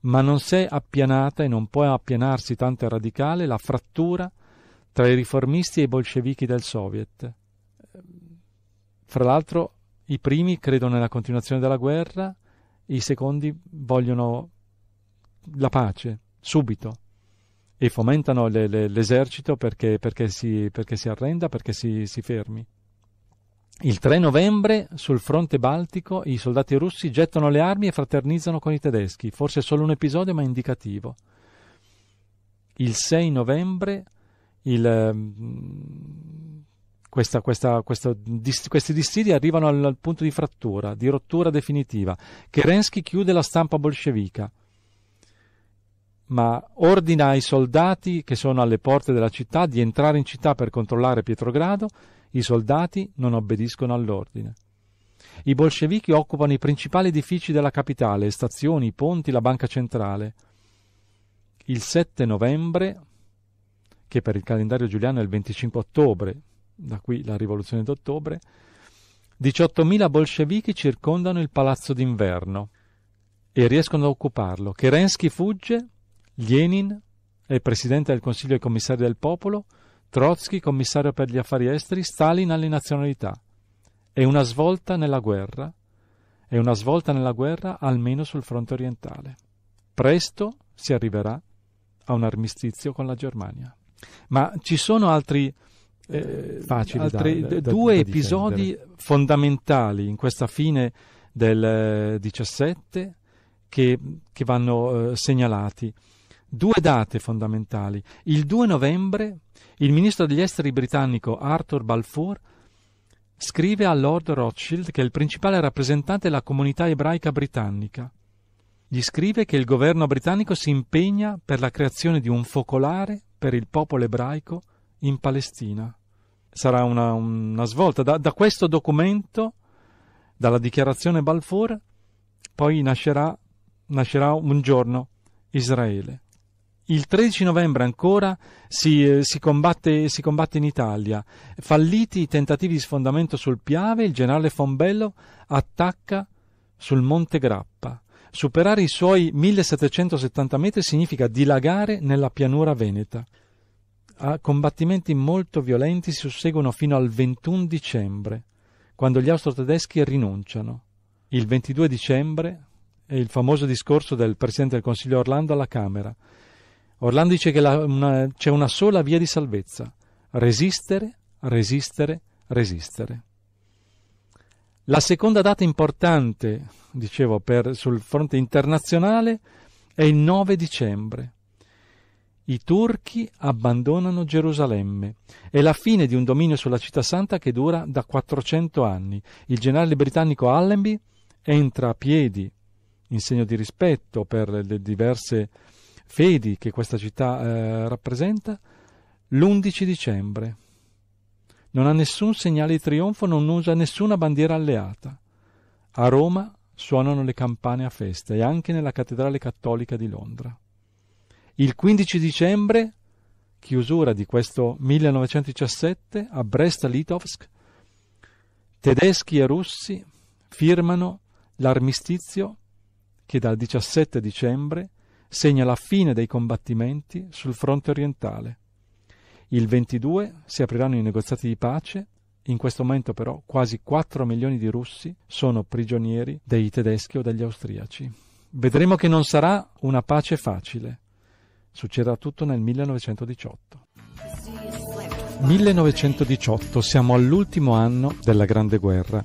ma non si è appianata e non può appianarsi tanto radicale la frattura tra i riformisti e i bolscevichi del Soviet. Fra l'altro i primi credono nella continuazione della guerra, i secondi vogliono la pace subito e fomentano le, le, l'esercito perché, perché, si, perché, si, arrenda, perché si, si fermi. Il 3 novembre sul fronte baltico i soldati russi gettano le armi e fraternizzano con i tedeschi, forse è solo un episodio ma indicativo. Il 6 novembre il, ehm, questa, questa, questo, questi dissidi arrivano al, al, punto di frattura, di rottura definitiva. Kerensky chiude la stampa bolscevica, ma ordina ai soldati che sono alle porte della città di entrare in città per controllare Pietrogrado. I soldati non obbediscono all'ordine. I bolscevichi occupano i principali edifici della capitale, stazioni, ponti, la banca centrale. Il 7 novembre, che per il calendario giuliano è il 25 ottobre, da qui la rivoluzione d'ottobre, 18.000 bolscevichi circondano il palazzo d'inverno e riescono a occuparlo. Kerensky fugge, Lenin è presidente del Consiglio dei commissari del popolo, Trotsky commissario per gli affari esteri, Stalin alle nazionalità. È una svolta nella guerra, è una svolta nella guerra almeno sul fronte orientale. Presto si arriverà a un armistizio con la Germania. Ma ci sono altri eh, facili altri, da, da, due da episodi fondamentali in questa fine del 17 eh, che, che vanno eh, segnalati. Due date fondamentali. Il 2 novembre il ministro degli esteri britannico Arthur Balfour scrive a Lord Rothschild, che è il principale rappresentante della comunità ebraica britannica. Gli scrive che il governo britannico si impegna per la creazione di un focolare per il popolo ebraico in Palestina. Sarà una, una svolta. Da, da, questo documento, dalla dichiarazione Balfour, poi nascerà, nascerà un giorno Israele. Il 13 novembre ancora si, si, combatte, si, combatte, in Italia. Falliti i tentativi di sfondamento sul Piave, il generale Fombello attacca sul Monte Grappa. Superare i suoi 1770 metri significa dilagare nella pianura veneta a combattimenti molto violenti si susseguono fino al 21 dicembre, quando gli austro-tedeschi rinunciano. Il 22 dicembre è il famoso discorso del Presidente del Consiglio Orlando alla Camera. Orlando dice che la, una, c'è una sola via di salvezza, resistere, resistere, resistere. La seconda data importante, dicevo, per, sul fronte internazionale è il 9 dicembre i turchi abbandonano Gerusalemme. È la fine di un dominio sulla città santa che dura da 400 anni. Il generale britannico Allenby entra a piedi, in segno di rispetto per le diverse fedi che questa città eh, rappresenta, l'11 dicembre. Non ha nessun segnale di trionfo, non usa nessuna bandiera alleata. A Roma suonano le campane a festa e anche nella cattedrale cattolica di Londra. Il 15 dicembre, chiusura di questo 1917, a Brest-Litovsk, tedeschi e russi firmano l'armistizio che dal 17 dicembre segna la fine dei combattimenti sul fronte orientale. Il 22 si apriranno i negoziati di pace, in questo momento però quasi 4 milioni di russi sono prigionieri dei tedeschi o degli austriaci. Vedremo che non sarà una pace facile, Succederà tutto nel 1918. 1918, siamo all'ultimo anno della Grande Guerra,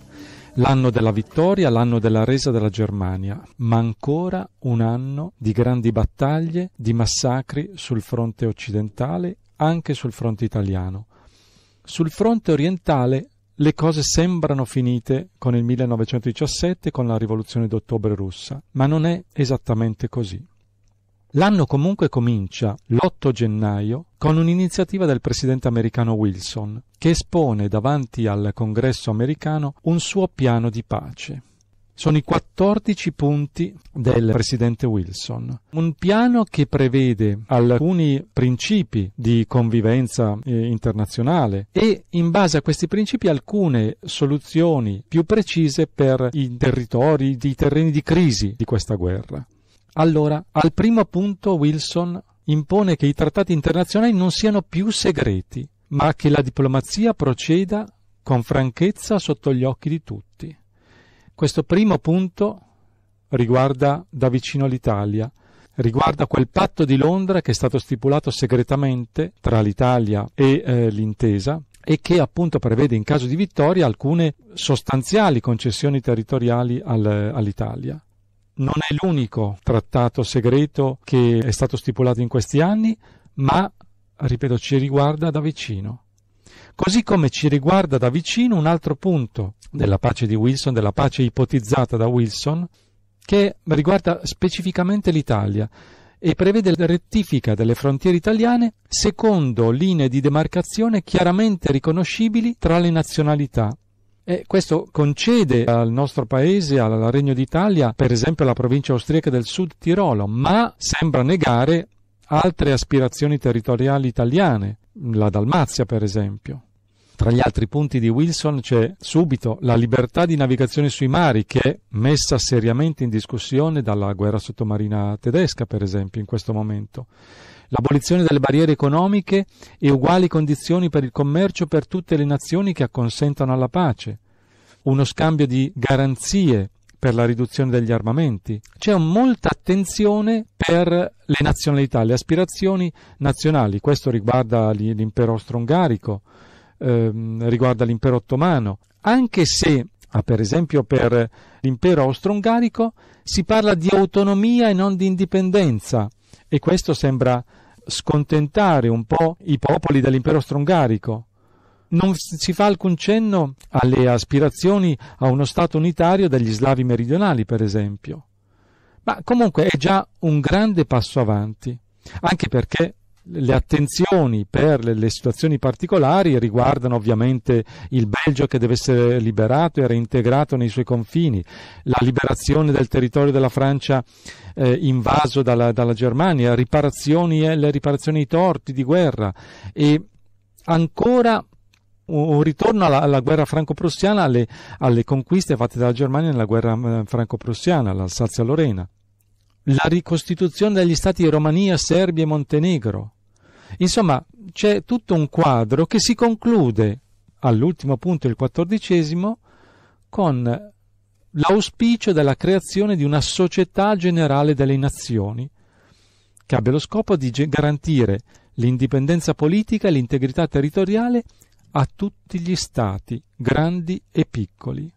l'anno della vittoria, l'anno della resa della Germania, ma ancora un anno di grandi battaglie, di massacri sul fronte occidentale, anche sul fronte italiano. Sul fronte orientale le cose sembrano finite con il 1917, con la rivoluzione d'ottobre russa, ma non è esattamente così. L'anno comunque comincia, l'8 gennaio, con un'iniziativa del presidente americano Wilson, che espone davanti al congresso americano un suo piano di pace. Sono i 14 punti del presidente Wilson. Un piano che prevede alcuni principi di convivenza eh, internazionale e in base a questi principi alcune soluzioni più precise per i territori, i terreni di crisi di questa guerra. Allora, al primo punto Wilson impone che i trattati internazionali non siano più segreti, ma che la diplomazia proceda con franchezza sotto gli occhi di tutti. Questo primo punto riguarda da vicino l'Italia, riguarda quel patto di Londra che è stato stipulato segretamente tra l'Italia e eh, l'intesa e che appunto prevede in caso di vittoria alcune sostanziali concessioni territoriali al, eh, all'Italia non è l'unico trattato segreto che è stato stipulato in questi anni, ma, ripeto, ci riguarda da vicino. Così come ci riguarda da vicino un altro punto della pace di Wilson, della pace ipotizzata da Wilson, che riguarda specificamente l'Italia e prevede la rettifica delle frontiere italiane secondo linee di demarcazione chiaramente riconoscibili tra le nazionalità e questo concede al nostro paese, al Regno d'Italia, per esempio alla provincia austriaca del Sud Tirolo, ma sembra negare altre aspirazioni territoriali italiane, la Dalmazia per esempio. Tra gli altri punti di Wilson c'è subito la libertà di navigazione sui mari, che è messa seriamente in discussione dalla guerra sottomarina tedesca, per esempio, in questo momento l'abolizione delle barriere economiche e uguali condizioni per il commercio per tutte le nazioni che acconsentano alla pace, uno scambio di garanzie per la riduzione degli armamenti. C'è molta attenzione per le nazionalità, le aspirazioni nazionali. Questo riguarda l'impero austro-ungarico, ehm, riguarda l'impero ottomano, anche se, ah, per esempio, per l'impero austro-ungarico si parla di autonomia e non di indipendenza e questo sembra scontentare un po' i popoli dell'impero strongarico. Non si fa alcun cenno alle aspirazioni a uno Stato unitario degli slavi meridionali, per esempio. Ma comunque è già un grande passo avanti, anche perché le attenzioni per le, le, situazioni particolari riguardano ovviamente il Belgio che deve essere liberato e reintegrato nei suoi confini, la liberazione del territorio della Francia eh, invaso dalla, dalla Germania, riparazioni, eh, le riparazioni ai torti di guerra e ancora un ritorno alla, alla guerra franco-prussiana, alle, alle, conquiste fatte dalla Germania nella guerra eh, franco-prussiana, l'Alsazia-Lorena, la ricostituzione degli stati di Romania, Serbia e Montenegro, Insomma, c'è tutto un quadro che si conclude all'ultimo punto, il quattordicesimo, con l'auspicio della creazione di una società generale delle nazioni, che abbia lo scopo di garantire l'indipendenza politica e l'integrità territoriale a tutti gli stati, grandi e piccoli.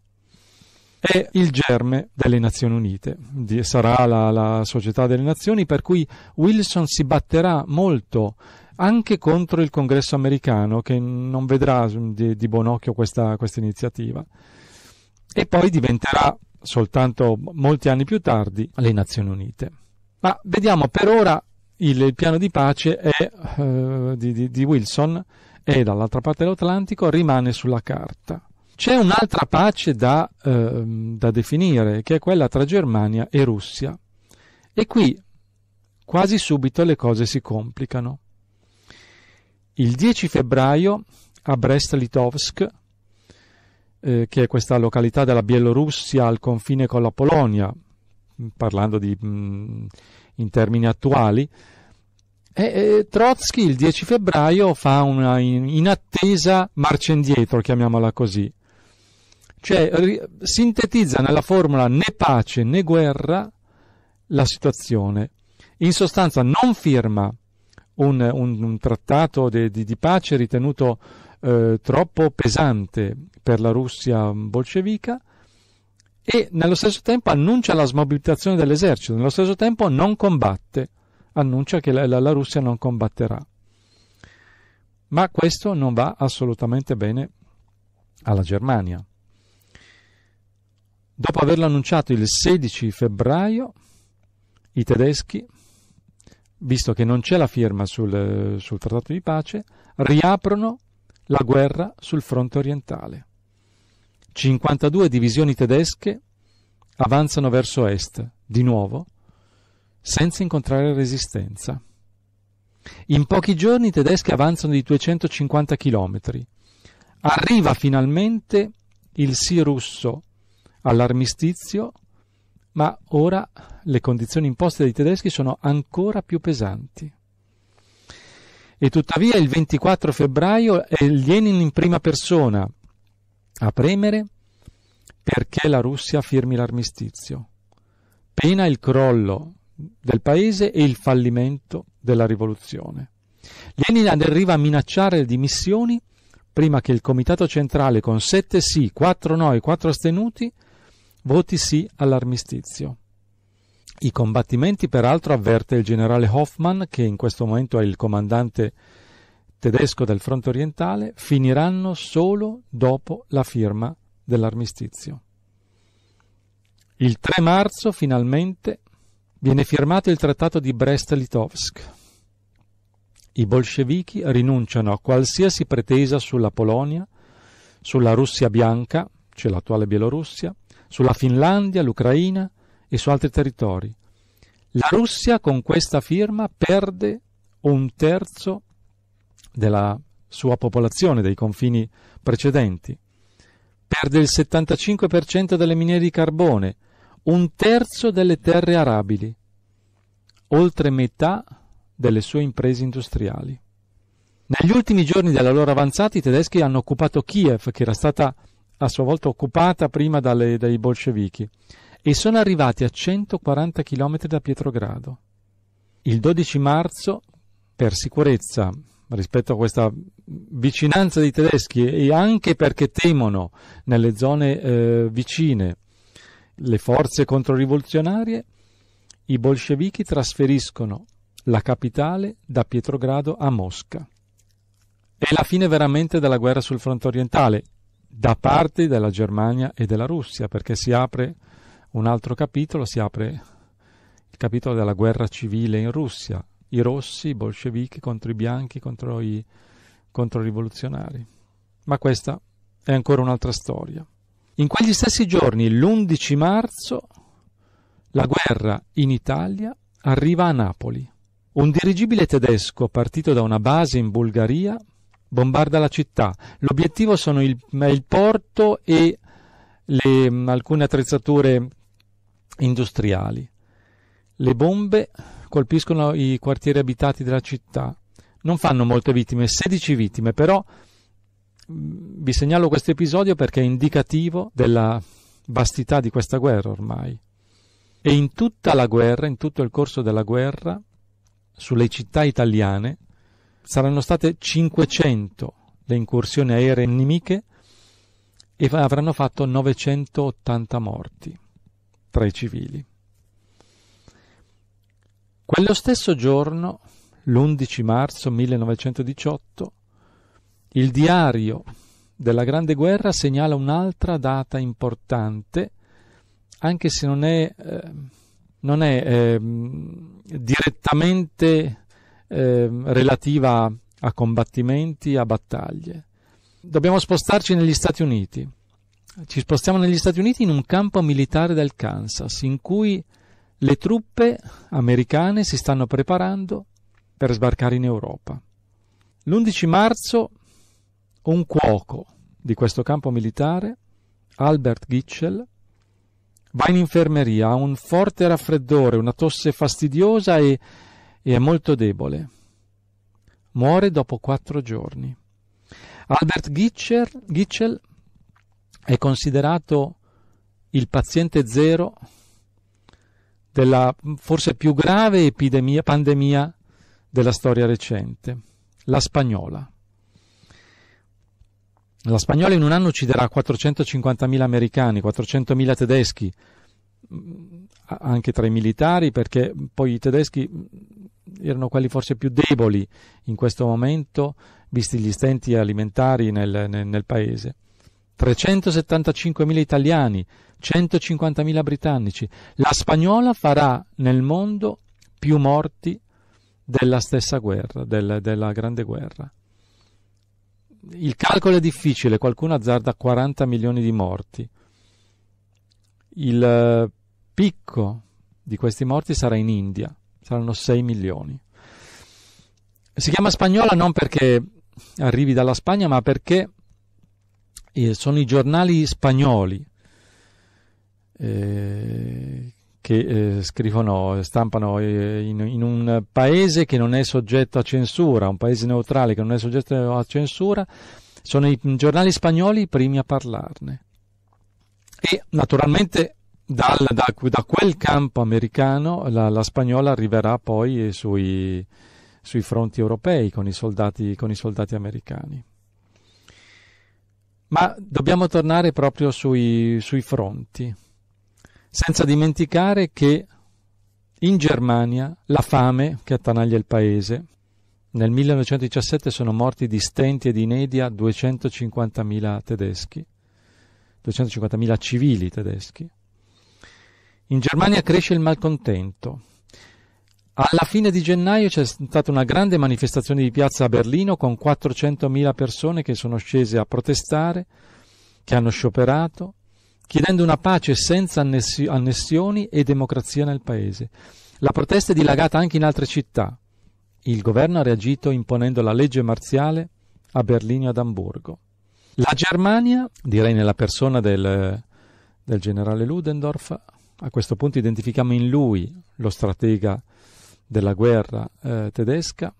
È il germe delle Nazioni Unite, sarà la, la società delle nazioni per cui Wilson si batterà molto anche contro il congresso americano che non vedrà mm, di, di buon occhio questa, questa iniziativa e poi diventerà soltanto molti anni più tardi le Nazioni Unite. Ma vediamo per ora il, il piano di pace è, eh, di, di, di Wilson e dall'altra parte dell'Atlantico rimane sulla carta. C'è un'altra pace da, eh, da, definire, che è quella tra Germania e Russia. E qui quasi subito le cose si complicano. Il 10 febbraio a Brest-Litovsk, eh, che è questa località della Bielorussia al confine con la Polonia, parlando di, mh, mm, in termini attuali, e, e, Trotsky il 10 febbraio fa una inattesa marcia indietro, chiamiamola così. Cioè ri, sintetizza nella formula né pace né guerra la situazione. In sostanza non firma un, un, un trattato de, di, di, pace ritenuto eh, troppo pesante per la Russia bolscevica e nello stesso tempo annuncia la smobilitazione dell'esercito, nello stesso tempo non combatte, annuncia che la, la, la Russia non combatterà. Ma questo non va assolutamente bene alla Germania. Dopo averlo annunciato il 16 febbraio, i tedeschi visto che non c'è la firma sul, sul trattato di pace, riaprono la guerra sul fronte orientale. 52 divisioni tedesche avanzano verso est, di nuovo, senza incontrare resistenza. In pochi giorni i tedeschi avanzano di 250 km. Arriva finalmente il sì russo all'armistizio, ma ora le condizioni imposte dai tedeschi sono ancora più pesanti. E tuttavia il 24 febbraio è Lenin in prima persona a premere perché la Russia firmi l'armistizio. Pena il crollo del paese e il fallimento della rivoluzione. Lenin arriva a minacciare le dimissioni prima che il Comitato Centrale con 7 sì, 4 no e 4 astenuti voti sì all'armistizio. I combattimenti peraltro avverte il generale Hoffmann, che in questo momento è il comandante tedesco del fronte orientale, finiranno solo dopo la firma dell'armistizio. Il 3 marzo finalmente viene firmato il trattato di Brest-Litovsk. I bolscevichi rinunciano a qualsiasi pretesa sulla Polonia, sulla Russia bianca, cioè l'attuale Bielorussia, sulla Finlandia, l'Ucraina, e su altri territori. La Russia con questa firma perde un terzo della sua popolazione dei confini precedenti, perde il 75% delle miniere di carbone, un terzo delle terre arabili, oltre metà delle sue imprese industriali. Negli ultimi giorni della loro avanzata i tedeschi hanno occupato Kiev, che era stata a sua volta occupata prima dalle, dai bolscevichi, e sono arrivati a 140 km da Pietrogrado. Il 12 marzo, per sicurezza rispetto a questa vicinanza dei tedeschi e anche perché temono nelle zone eh, vicine le forze controrivoluzionarie, i bolscevichi trasferiscono la capitale da Pietrogrado a Mosca. È la fine veramente della guerra sul fronte orientale, da parte della Germania e della Russia, perché si apre un altro capitolo si apre il capitolo della guerra civile in Russia, i rossi, i bolscevichi contro i bianchi, contro i controrivoluzionari. Ma questa è ancora un'altra storia. In quegli stessi giorni, l'11 marzo, la guerra in Italia arriva a Napoli. Un dirigibile tedesco partito da una base in Bulgaria bombarda la città. L'obiettivo sono il, il porto e le, alcune attrezzature industriali. Le bombe colpiscono i quartieri abitati della città. Non fanno molte vittime, 16 vittime, però mm, vi segnalo questo episodio perché è indicativo della vastità di questa guerra ormai. E in tutta la guerra, in tutto il corso della guerra, sulle città italiane saranno state 500 le incursioni aeree nemiche e avranno fatto 980 morti tra i civili. Quello stesso giorno, l'11 marzo 1918, il diario della Grande Guerra segnala un'altra data importante, anche se non è, eh, non è eh, direttamente eh, relativa a combattimenti, a battaglie. Dobbiamo spostarci negli Stati Uniti ci spostiamo negli Stati Uniti in un campo militare del Kansas in cui le truppe americane si stanno preparando per sbarcare in Europa. L'11 marzo un cuoco di questo campo militare, Albert Gitchell, va in infermeria, ha un forte raffreddore, una tosse fastidiosa e, e è molto debole. Muore dopo quattro giorni. Albert Gitchell è considerato il paziente zero della forse più grave epidemia, pandemia della storia recente, la spagnola. La spagnola in un anno ucciderà 450.000 americani, 400.000 tedeschi, anche tra i militari, perché poi i tedeschi erano quelli forse più deboli in questo momento, visti gli stenti alimentari nel, nel, nel paese. 375.000 italiani, 150.000 britannici. La spagnola farà nel mondo più morti della stessa guerra, del, della Grande Guerra. Il calcolo è difficile, qualcuno azzarda 40 milioni di morti. Il eh, picco di questi morti sarà in India, saranno 6 milioni. Si chiama spagnola non perché arrivi dalla Spagna, ma perché eh, sono i giornali spagnoli eh, che eh, scrivono, stampano eh, in, in, un paese che non è soggetto a censura, un paese neutrale che non è soggetto a censura, sono i giornali spagnoli i primi a parlarne. E naturalmente dal, da, da, quel campo americano la, la spagnola arriverà poi eh, sui, sui fronti europei con i soldati, con i soldati americani. Ma dobbiamo tornare proprio sui, sui fronti, senza dimenticare che in Germania la fame che attanaglia il paese, nel 1917 sono morti di stenti e di inedia 250.000 tedeschi, 250.000 civili tedeschi. In Germania cresce il malcontento, alla fine di gennaio c'è stata una grande manifestazione di piazza a Berlino con 400.000 persone che sono scese a protestare, che hanno scioperato, chiedendo una pace senza annessioni e democrazia nel paese. La protesta è dilagata anche in altre città. Il governo ha reagito imponendo la legge marziale a Berlino e ad Amburgo. La Germania, direi nella persona del, del generale Ludendorff, a questo punto identifichiamo in lui lo stratega della guerra eh, tedesca,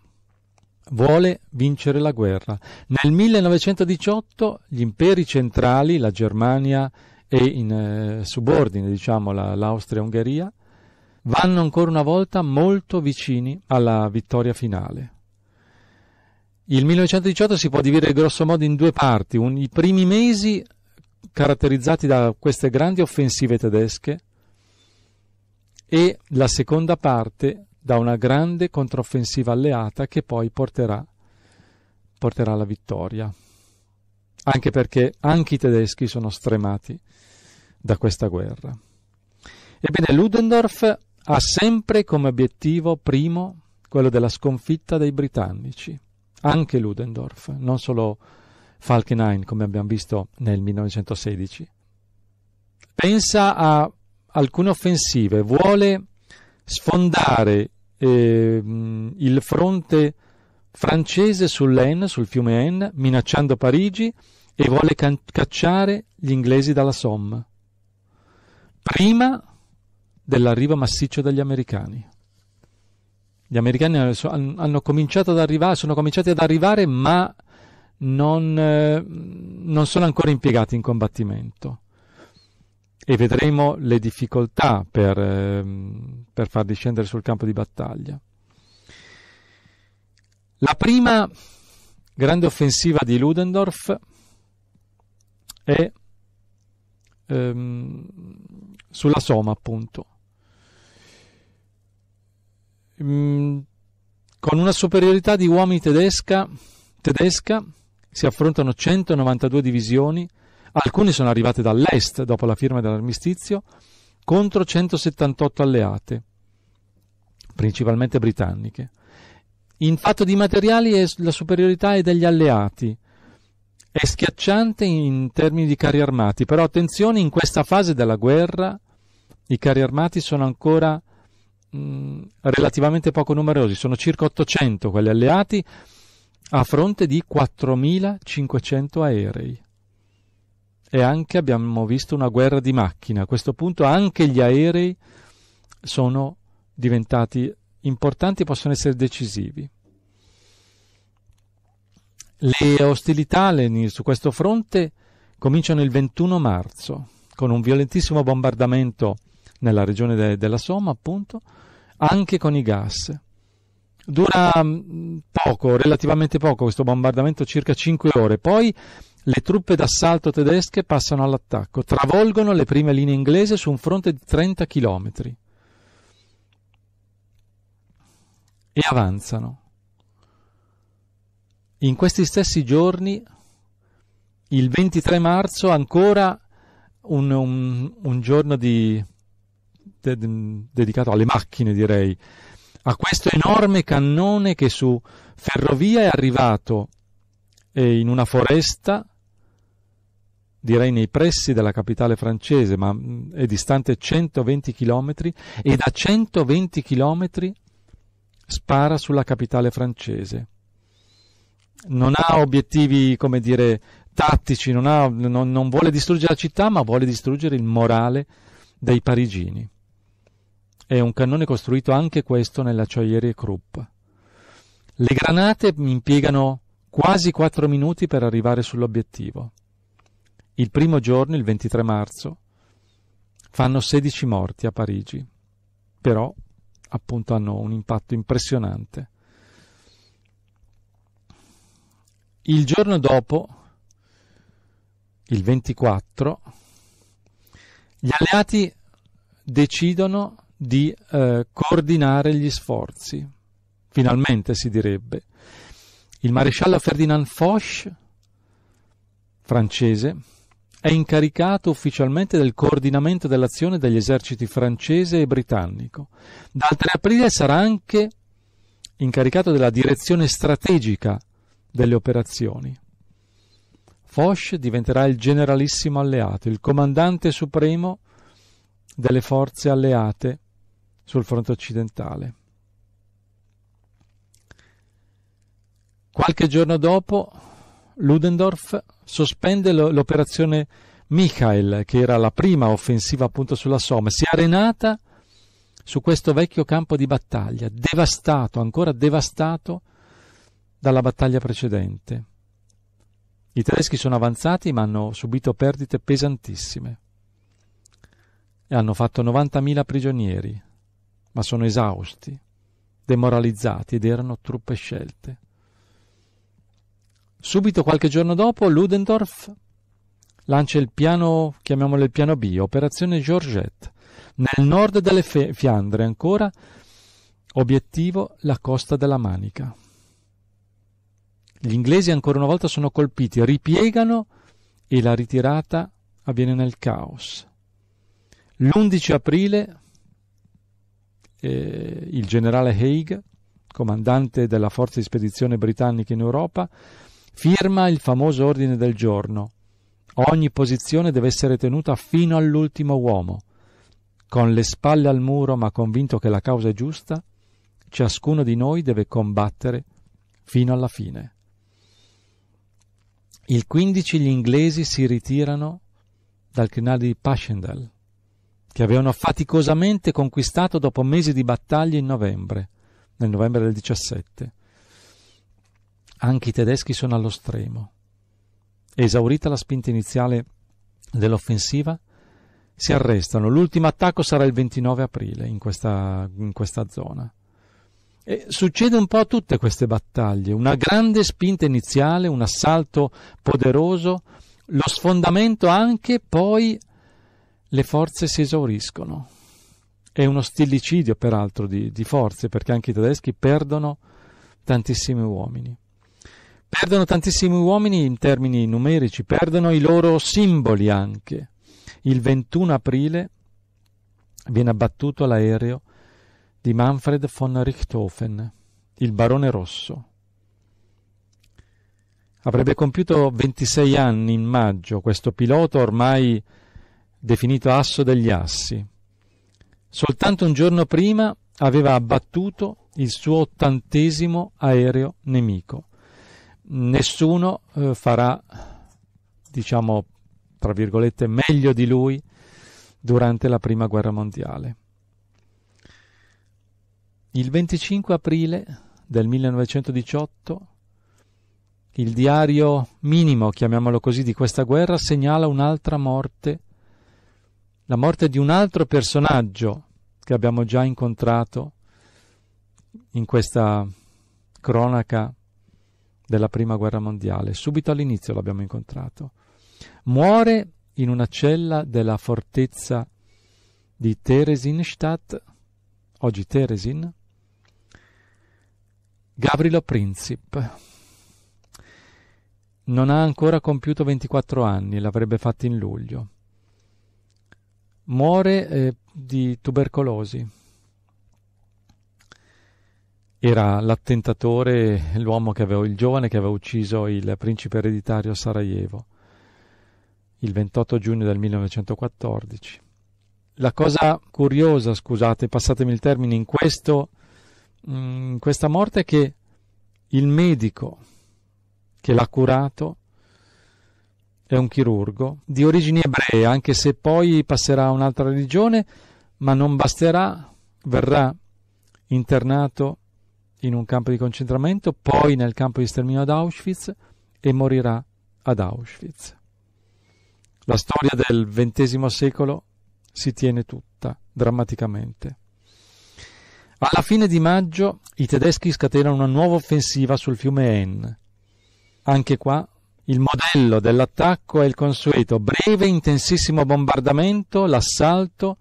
vuole vincere la guerra. Nel 1918 gli imperi centrali, la Germania e in eh, subordine diciamo la, l'Austria-Ungheria, vanno ancora una volta molto vicini alla vittoria finale. Il 1918 si può dividere grossomodo in due parti, un, i primi mesi caratterizzati da queste grandi offensive tedesche e la seconda parte da una grande controffensiva alleata che poi porterà, porterà alla vittoria. Anche perché anche i tedeschi sono stremati da questa guerra. Ebbene, Ludendorff ha sempre come obiettivo primo quello della sconfitta dei britannici, anche Ludendorff, non solo Falkenhayn come abbiamo visto nel 1916. Pensa a alcune offensive, vuole sfondare eh, il fronte francese sull'Aisne, sul fiume Aisne, minacciando Parigi e vuole can- cacciare gli inglesi dalla Somme, prima dell'arrivo massiccio degli americani. Gli americani hanno cominciato ad arrivare, sono cominciati ad arrivare, ma non, eh, non sono ancora impiegati in combattimento e vedremo le difficoltà per, ehm, per farli scendere sul campo di battaglia. La prima grande offensiva di Ludendorff è ehm, sulla Soma, appunto. Mm, con una superiorità di uomini tedesca, tedesca si affrontano 192 divisioni, Alcune sono arrivate dall'est dopo la firma dell'armistizio contro 178 alleate, principalmente britanniche. In fatto di materiali la superiorità è degli alleati. È schiacciante in termini di carri armati, però attenzione, in questa fase della guerra i carri armati sono ancora mh, relativamente poco numerosi, sono circa 800 quelli alleati a fronte di 4.500 aerei e anche abbiamo visto una guerra di macchina. A questo punto anche gli aerei sono diventati importanti e possono essere decisivi. Le ostilità Lenin su questo fronte cominciano il 21 marzo con un violentissimo bombardamento nella regione de- della Somma, appunto, anche con i gas. Dura mm, poco, relativamente poco questo bombardamento, circa 5 ore. Poi le truppe d'assalto tedesche passano all'attacco, travolgono le prime linee inglese su un fronte di 30 km e avanzano. In questi stessi giorni, il 23 marzo, ancora un, un, un giorno di, de, de, dedicato alle macchine, direi, a questo enorme cannone che su ferrovia è arrivato eh, in una foresta direi nei pressi della capitale francese, ma mm, è distante 120 km e da 120 km spara sulla capitale francese. Non ha obiettivi, come dire, tattici, non, ha, non, non vuole distruggere la città, ma vuole distruggere il morale dei parigini. È un cannone costruito anche questo nella Krupp. Le granate impiegano quasi 4 minuti per arrivare sull'obiettivo. Il primo giorno, il 23 marzo, fanno 16 morti a Parigi, però appunto hanno un impatto impressionante. Il giorno dopo, il 24, gli alleati decidono di eh, coordinare gli sforzi, finalmente si direbbe. Il maresciallo Ferdinand Foch, francese, è incaricato ufficialmente del coordinamento dell'azione degli eserciti francese e britannico. Dal 3 aprile sarà anche incaricato della direzione strategica delle operazioni. Foch diventerà il generalissimo alleato, il comandante supremo delle forze alleate sul fronte occidentale. Qualche giorno dopo Ludendorff sospende l'operazione Michael, che era la prima offensiva appunto sulla Somme, si è arenata su questo vecchio campo di battaglia, devastato, ancora devastato dalla battaglia precedente. I tedeschi sono avanzati ma hanno subito perdite pesantissime e hanno fatto 90.000 prigionieri, ma sono esausti, demoralizzati ed erano truppe scelte. Subito qualche giorno dopo Ludendorff lancia il piano, chiamiamolo il piano B, operazione Georgette, nel nord delle Fiandre ancora, obiettivo la costa della Manica. Gli inglesi ancora una volta sono colpiti, ripiegano e la ritirata avviene nel caos. L'11 aprile eh, il generale Haig, comandante della forza di spedizione britannica in Europa, Firma il famoso ordine del giorno. Ogni posizione deve essere tenuta fino all'ultimo uomo. Con le spalle al muro, ma convinto che la causa è giusta, ciascuno di noi deve combattere fino alla fine. Il 15 gli inglesi si ritirano dal canale di Passchendaele, che avevano faticosamente conquistato dopo mesi di battaglie in novembre, nel novembre del 17. Anche i tedeschi sono allo stremo. Esaurita la spinta iniziale dell'offensiva, si arrestano. L'ultimo attacco sarà il 29 aprile in questa, in questa zona. E succede un po' a tutte queste battaglie, una grande spinta iniziale, un assalto poderoso, lo sfondamento anche, poi le forze si esauriscono. È uno stillicidio, peraltro, di, di forze, perché anche i tedeschi perdono tantissimi uomini perdono tantissimi uomini in termini numerici, perdono i loro simboli anche. Il 21 aprile viene abbattuto l'aereo di Manfred von Richthofen, il barone rosso. Avrebbe compiuto 26 anni in maggio questo pilota ormai definito asso degli assi. Soltanto un giorno prima aveva abbattuto il suo ottantesimo aereo nemico nessuno eh, farà, diciamo, tra virgolette, meglio di lui durante la Prima Guerra Mondiale. Il 25 aprile del 1918 il diario minimo, chiamiamolo così, di questa guerra segnala un'altra morte, la morte di un altro personaggio che abbiamo già incontrato in questa cronaca della Prima Guerra Mondiale, subito all'inizio l'abbiamo incontrato. Muore in una cella della fortezza di Teresinstadt, oggi Teresin, Gavrilo Princip. Non ha ancora compiuto 24 anni, l'avrebbe fatto in luglio. Muore eh, di tubercolosi era l'attentatore, l'uomo che aveva, il giovane che aveva ucciso il principe ereditario a Sarajevo il 28 giugno del 1914. La cosa curiosa, scusate, passatemi il termine, in, questo, in questa morte è che il medico che l'ha curato è un chirurgo di origini ebree, anche se poi passerà a un'altra religione, ma non basterà, verrà internato in un campo di concentramento, poi nel campo di sterminio ad Auschwitz e morirà ad Auschwitz. La storia del XX secolo si tiene tutta, drammaticamente. Alla fine di maggio i tedeschi scatenano una nuova offensiva sul fiume Enne. Anche qua il modello dell'attacco è il consueto breve, intensissimo bombardamento, l'assalto,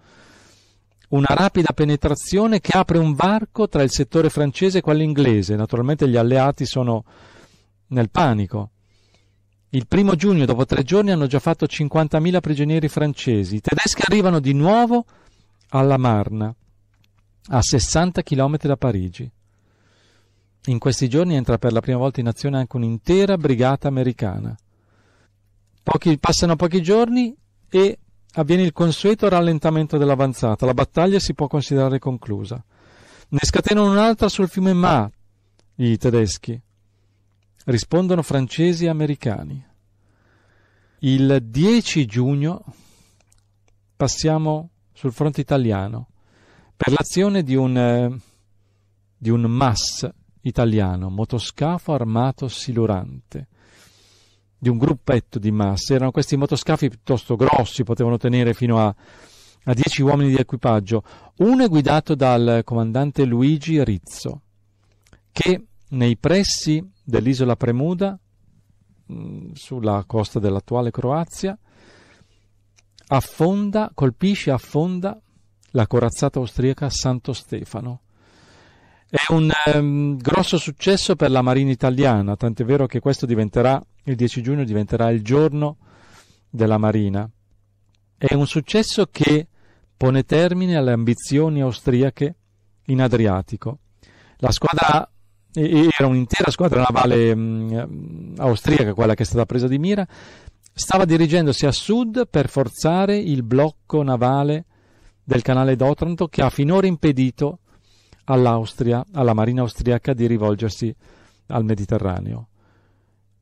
una rapida penetrazione che apre un varco tra il settore francese e quello inglese. Naturalmente gli alleati sono nel panico. Il primo giugno, dopo tre giorni, hanno già fatto 50.000 prigionieri francesi. I tedeschi arrivano di nuovo alla Marna, a 60 km da Parigi. In questi giorni entra per la prima volta in azione anche un'intera brigata americana. Pochi, passano pochi giorni e avviene il consueto rallentamento dell'avanzata, la battaglia si può considerare conclusa. Ne scatenano un'altra sul fiume Ma, i tedeschi. Rispondono francesi e americani. Il 10 giugno passiamo sul fronte italiano per l'azione di un, di un MAS italiano, motoscafo armato silurante di un gruppetto di masse, erano questi motoscafi piuttosto grossi, potevano tenere fino a, a 10 uomini di equipaggio. Uno è guidato dal comandante Luigi Rizzo, che nei pressi dell'isola Premuda, sulla costa dell'attuale Croazia, affonda, colpisce, e affonda la corazzata austriaca Santo Stefano è un um, grosso successo per la Marina italiana, tant'è vero che questo diventerà, il 10 giugno diventerà il giorno della Marina. È un successo che pone termine alle ambizioni austriache in Adriatico. La squadra era un'intera squadra navale mh, mm, austriaca, quella che è stata presa di mira, stava dirigendosi a sud per forzare il blocco navale del canale d'Otranto che ha finora impedito all'Austria, alla Marina austriaca di rivolgersi al Mediterraneo.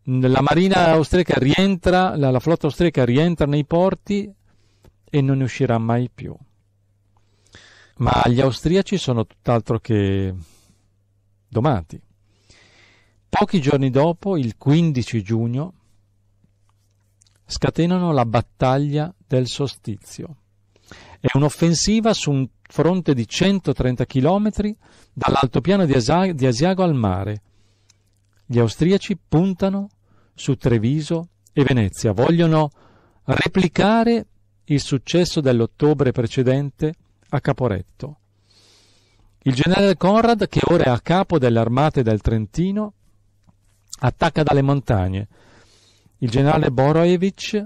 La Marina austriaca rientra, la, la flotta austriaca rientra nei porti e non ne uscirà mai più. Ma gli austriaci sono tutt'altro che domati. Pochi giorni dopo, il 15 giugno, scatenano la battaglia del Sostizio. È un'offensiva su un fronte di 130 km dall'altopiano di, Asiago al mare. Gli austriaci puntano su Treviso e Venezia, vogliono replicare il successo dell'ottobre precedente a Caporetto. Il generale Conrad, che ora è a capo delle armate del Trentino, attacca dalle montagne, il generale Boroevich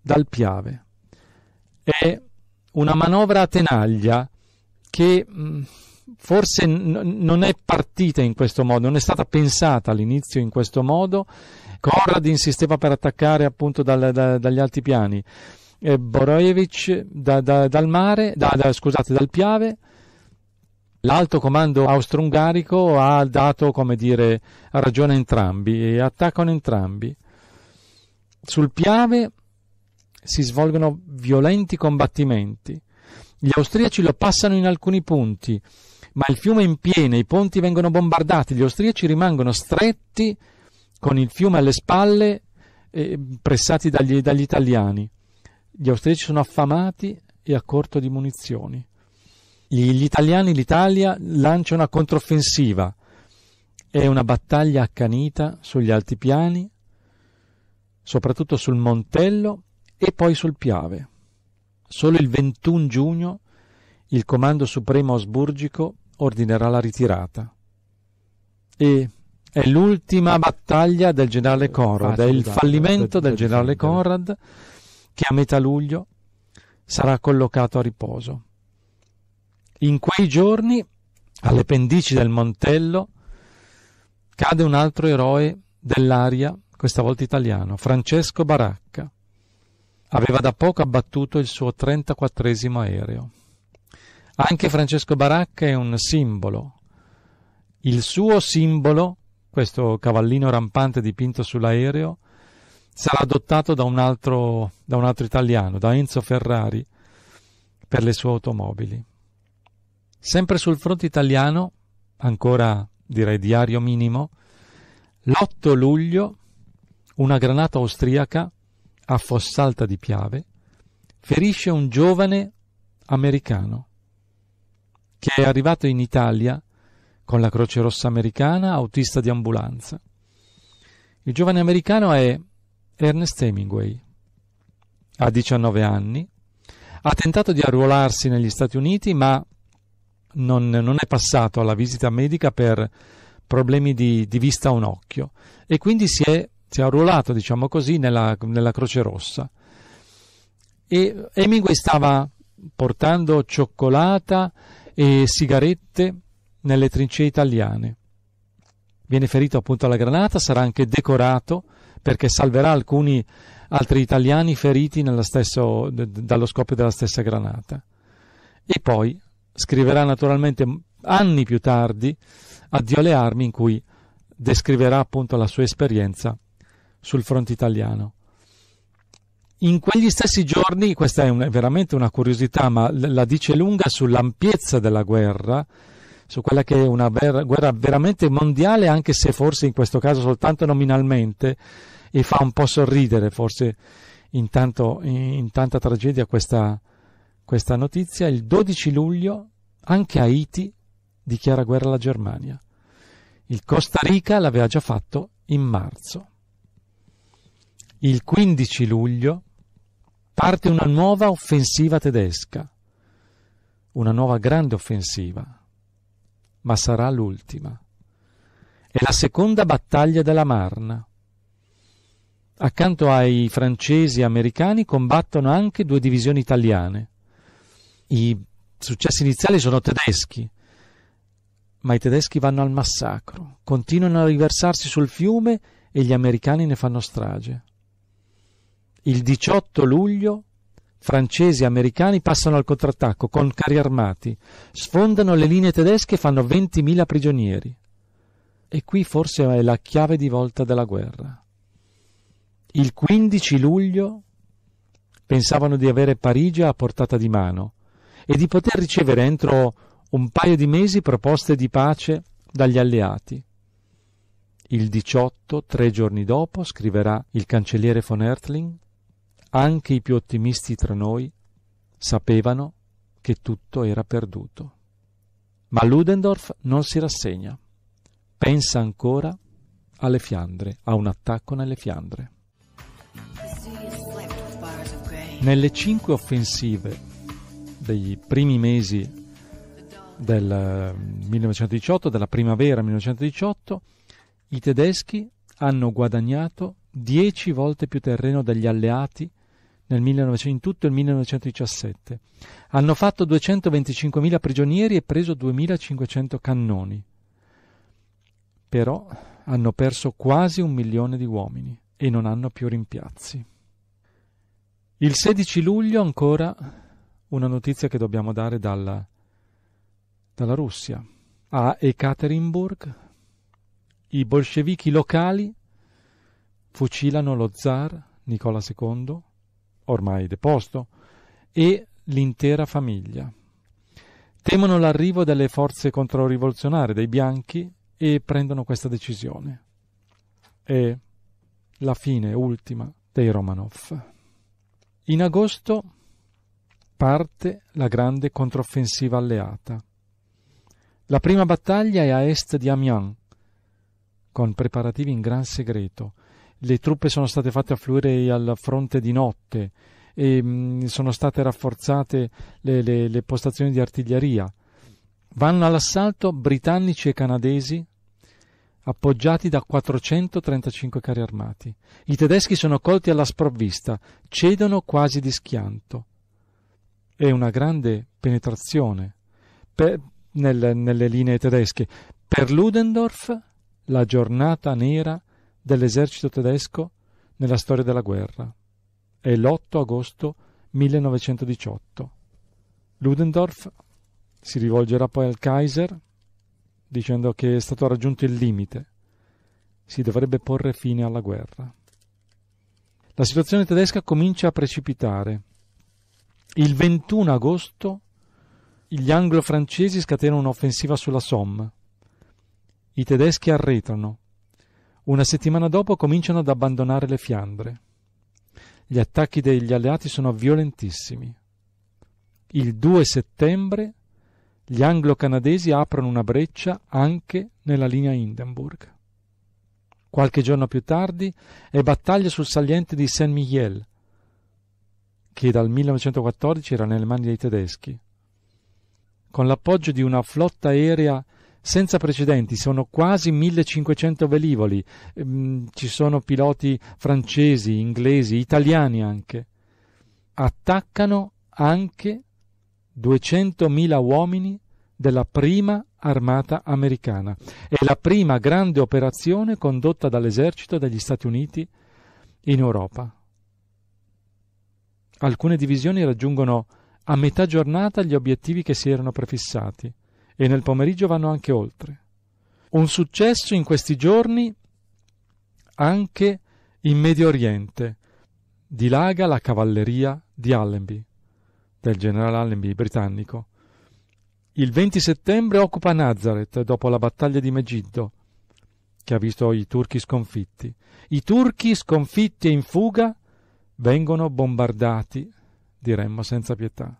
dal Piave. È una manovra a tenaglia che mm, forse n- non è partita in questo modo, non è stata pensata all'inizio in questo modo. Conrad insisteva per attaccare appunto dal, da, dagli altipiani, eh, Borojevic da, da, dal mare, scusate, dal Piave. L'alto comando austro-ungarico ha dato, come dire, ragione a entrambi e attaccano entrambi. Sul Piave si svolgono violenti combattimenti. Gli austriaci lo passano in alcuni punti, ma il fiume è in piena, i ponti vengono bombardati, gli austriaci rimangono stretti con il fiume alle spalle, eh, pressati dagli, dagli italiani. Gli austriaci sono affamati e a corto di munizioni. Gli italiani, l'Italia lancia una controffensiva. È una battaglia accanita sugli altipiani, soprattutto sul Montello e poi sul Piave. Solo il 21 giugno il Comando Supremo Asburgico ordinerà la ritirata. E è l'ultima battaglia del generale Conrad, è il fallimento del generale Conrad che a metà luglio sarà collocato a riposo. In quei giorni, alle pendici del Montello, cade un altro eroe dell'aria, questa volta italiano, Francesco Baracca. Aveva da poco abbattuto il suo trentaquattresimo aereo. Anche Francesco Baracca è un simbolo. Il suo simbolo, questo cavallino rampante dipinto sull'aereo, sarà adottato da un altro, da un altro italiano, da Enzo Ferrari, per le sue automobili. Sempre sul fronte italiano, ancora direi diario minimo, l'8 luglio una granata austriaca a Fossalta di Piave, ferisce un giovane americano che è arrivato in Italia con la Croce Rossa americana, autista di ambulanza. Il giovane americano è Ernest Hemingway. Ha 19 anni, ha tentato di arruolarsi negli Stati Uniti, ma non, non è passato alla visita medica per problemi di, di vista a un occhio e quindi si è si è arruolato, diciamo così, nella, nella Croce Rossa. E Hemingway stava portando cioccolata e sigarette nelle trincee italiane. Viene ferito appunto alla granata, sarà anche decorato perché salverà alcuni altri italiani feriti stesso, dallo scoppio della stessa granata. E poi scriverà naturalmente anni più tardi Addio alle armi in cui descriverà appunto la sua esperienza sul fronte italiano. In quegli stessi giorni, questa è, un, veramente una curiosità, ma la dice lunga sull'ampiezza della guerra, su quella che è una vera, guerra veramente mondiale, anche se forse in questo caso soltanto nominalmente, e fa un po' sorridere forse in, tanto, in, in tanta tragedia questa, questa notizia. Il 12 luglio anche Haiti dichiara guerra alla Germania. Il Costa Rica l'aveva già fatto in marzo. Il 15 luglio parte una nuova offensiva tedesca, una nuova grande offensiva, ma sarà l'ultima. È la seconda battaglia della Marna. Accanto ai francesi e americani combattono anche due divisioni italiane. I successi iniziali sono tedeschi, ma i tedeschi vanno al massacro, continuano a riversarsi sul fiume e gli americani ne fanno strage. Il 18 luglio francesi e americani passano al contrattacco con carri armati, sfondano le linee tedesche e fanno 20.000 prigionieri. E qui forse è la chiave di volta della guerra. Il 15 luglio pensavano di avere Parigi a portata di mano e di poter ricevere entro un paio di mesi proposte di pace dagli alleati. Il 18, tre giorni dopo, scriverà il cancelliere von Ertling, anche i più ottimisti tra noi sapevano che tutto era perduto. Ma Ludendorff non si rassegna. Pensa ancora alle Fiandre, a un attacco nelle Fiandre. Nelle cinque offensive dei primi mesi del 1918, eh, della primavera 1918, i tedeschi hanno guadagnato dieci volte più terreno degli alleati nel 1900, in tutto il 1917. Hanno fatto 225.000 prigionieri e preso 2.500 cannoni. Però hanno perso quasi un milione di uomini e non hanno più rimpiazzi. Il 16 luglio ancora una notizia che dobbiamo dare dalla, dalla Russia. A Ekaterinburg i bolscevichi locali fucilano lo zar Nicola II ormai deposto, e l'intera famiglia. Temono l'arrivo delle forze controrivoluzionarie dei bianchi e prendono questa decisione. È la fine ultima dei Romanov. In agosto parte la grande controffensiva alleata. La prima battaglia è a est di Amiens, con preparativi in gran segreto, le truppe sono state fatte affluire al fronte di notte e mh, mm, sono state rafforzate le, le, le postazioni di artiglieria. Vanno all'assalto britannici e canadesi appoggiati da 435 carri armati. I tedeschi sono colti alla sprovvista, cedono quasi di schianto. È una grande penetrazione per, nel, nelle linee tedesche. Per Ludendorff la giornata nera dell'esercito tedesco nella storia della guerra. È l'8 agosto 1918. Ludendorff si rivolgerà poi al Kaiser dicendo che è stato raggiunto il limite. Si dovrebbe porre fine alla guerra. La situazione tedesca comincia a precipitare. Il 21 agosto gli anglo-francesi scatenano un'offensiva sulla Somme. I tedeschi arretrano, una settimana dopo cominciano ad abbandonare le Fiandre. Gli attacchi degli alleati sono violentissimi. Il 2 settembre gli anglo-canadesi aprono una breccia anche nella linea Hindenburg. Qualche giorno più tardi è battaglia sul saliente di saint miguel che dal 1914 era nelle mani dei tedeschi. Con l'appoggio di una flotta aerea senza precedenti, sono quasi 1500 velivoli, ehm, ci sono piloti francesi, inglesi, italiani anche. Attaccano anche 200.000 uomini della prima armata americana. È la prima grande operazione condotta dall'esercito degli Stati Uniti in Europa. Alcune divisioni raggiungono a metà giornata gli obiettivi che si erano prefissati e nel pomeriggio vanno anche oltre. Un successo in questi giorni anche in Medio Oriente. Dilaga la cavalleria di Allenby, del generale Allenby britannico. Il 20 settembre occupa Nazareth dopo la battaglia di Megiddo, che ha visto i turchi sconfitti. I turchi sconfitti e in fuga vengono bombardati, diremmo senza pietà.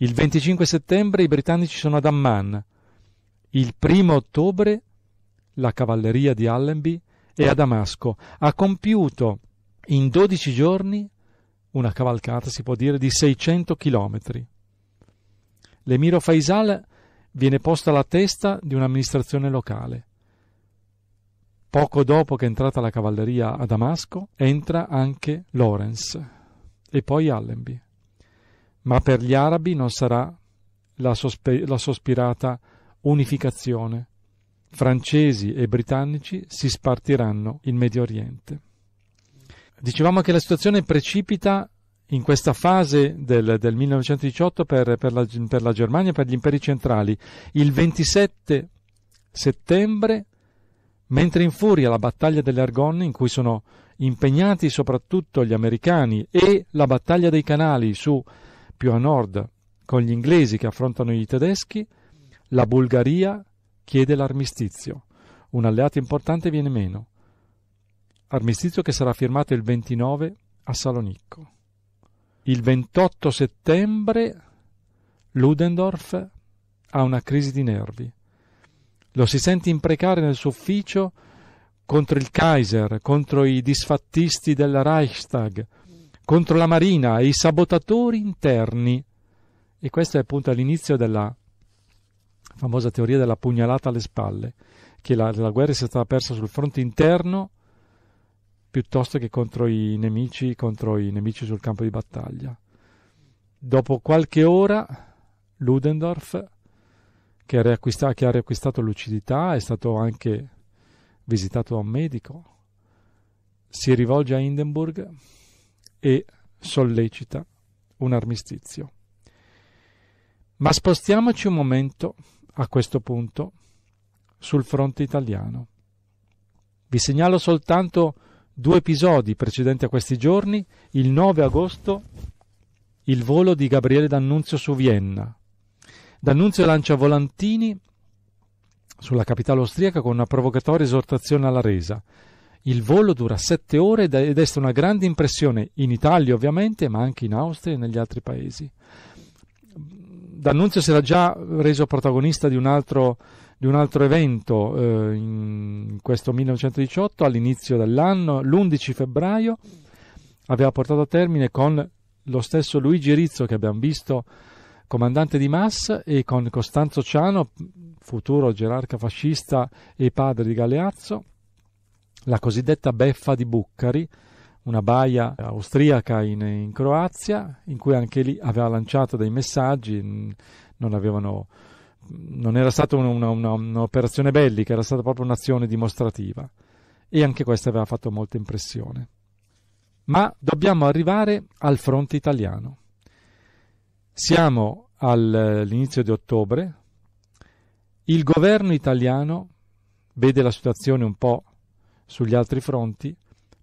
Il 25 settembre i britannici sono ad Amman. Il primo ottobre la cavalleria di Allenby è a Damasco. Ha compiuto in 12 giorni una cavalcata, si può dire, di 600 chilometri. L'emiro Faisal viene posto alla testa di un'amministrazione locale. Poco dopo che è entrata la cavalleria a Damasco, entra anche Lawrence e poi Allenby ma per gli arabi non sarà la, sospe- la sospirata unificazione. Francesi e britannici si spartiranno in Medio Oriente. Dicevamo che la situazione precipita in questa fase del, del 1918 per, per, la, per, la, Germania, per gli imperi centrali. Il 27 settembre, mentre in furia la battaglia delle Argonne, in cui sono impegnati soprattutto gli americani, e la battaglia dei canali su più a nord con gli inglesi che affrontano i tedeschi, la Bulgaria chiede l'armistizio. Un alleato importante viene meno. Armistizio che sarà firmato il 29 a Salonicco. Il 28 settembre Ludendorff ha una crisi di nervi. Lo si sente imprecare nel suo ufficio contro il Kaiser, contro i disfattisti del Reichstag, contro la Marina e i sabotatori interni. E questo è appunto all'inizio della famosa teoria della pugnalata alle spalle, che la, la guerra sia stata persa sul fronte interno piuttosto che contro i nemici, contro i nemici sul campo di battaglia. Dopo qualche ora, Ludendorff, che, che ha riacquistato lucidità, è stato anche visitato da un medico, si rivolge a Hindenburg e sollecita un armistizio. Ma spostiamoci un momento a questo punto sul fronte italiano. Vi segnalo soltanto due episodi precedenti a questi giorni, il 9 agosto il volo di Gabriele D'Annunzio su Vienna. D'Annunzio lancia volantini sulla capitale austriaca con una provocatoria esortazione alla resa. Il volo dura sette ore ed desta una grande impressione in Italia ovviamente, ma anche in Austria e negli altri paesi. D'Annunzio si era già reso protagonista di un altro, di un altro evento eh, in questo 1918, all'inizio dell'anno, l'11 febbraio, aveva portato a termine con lo stesso Luigi Rizzo che abbiamo visto comandante di Mass e con Costanzo Ciano, futuro gerarca fascista e padre di Galeazzo, la cosiddetta beffa di Buccari, una baia austriaca in, in, Croazia, in cui anche lì aveva lanciato dei messaggi, non, avevano, non era stata una, una, un'operazione bellica, era stata proprio un'azione dimostrativa e anche questa aveva fatto molta impressione. Ma dobbiamo arrivare al fronte italiano. Siamo all'inizio di ottobre, il governo italiano vede la situazione un po' sugli altri fronti,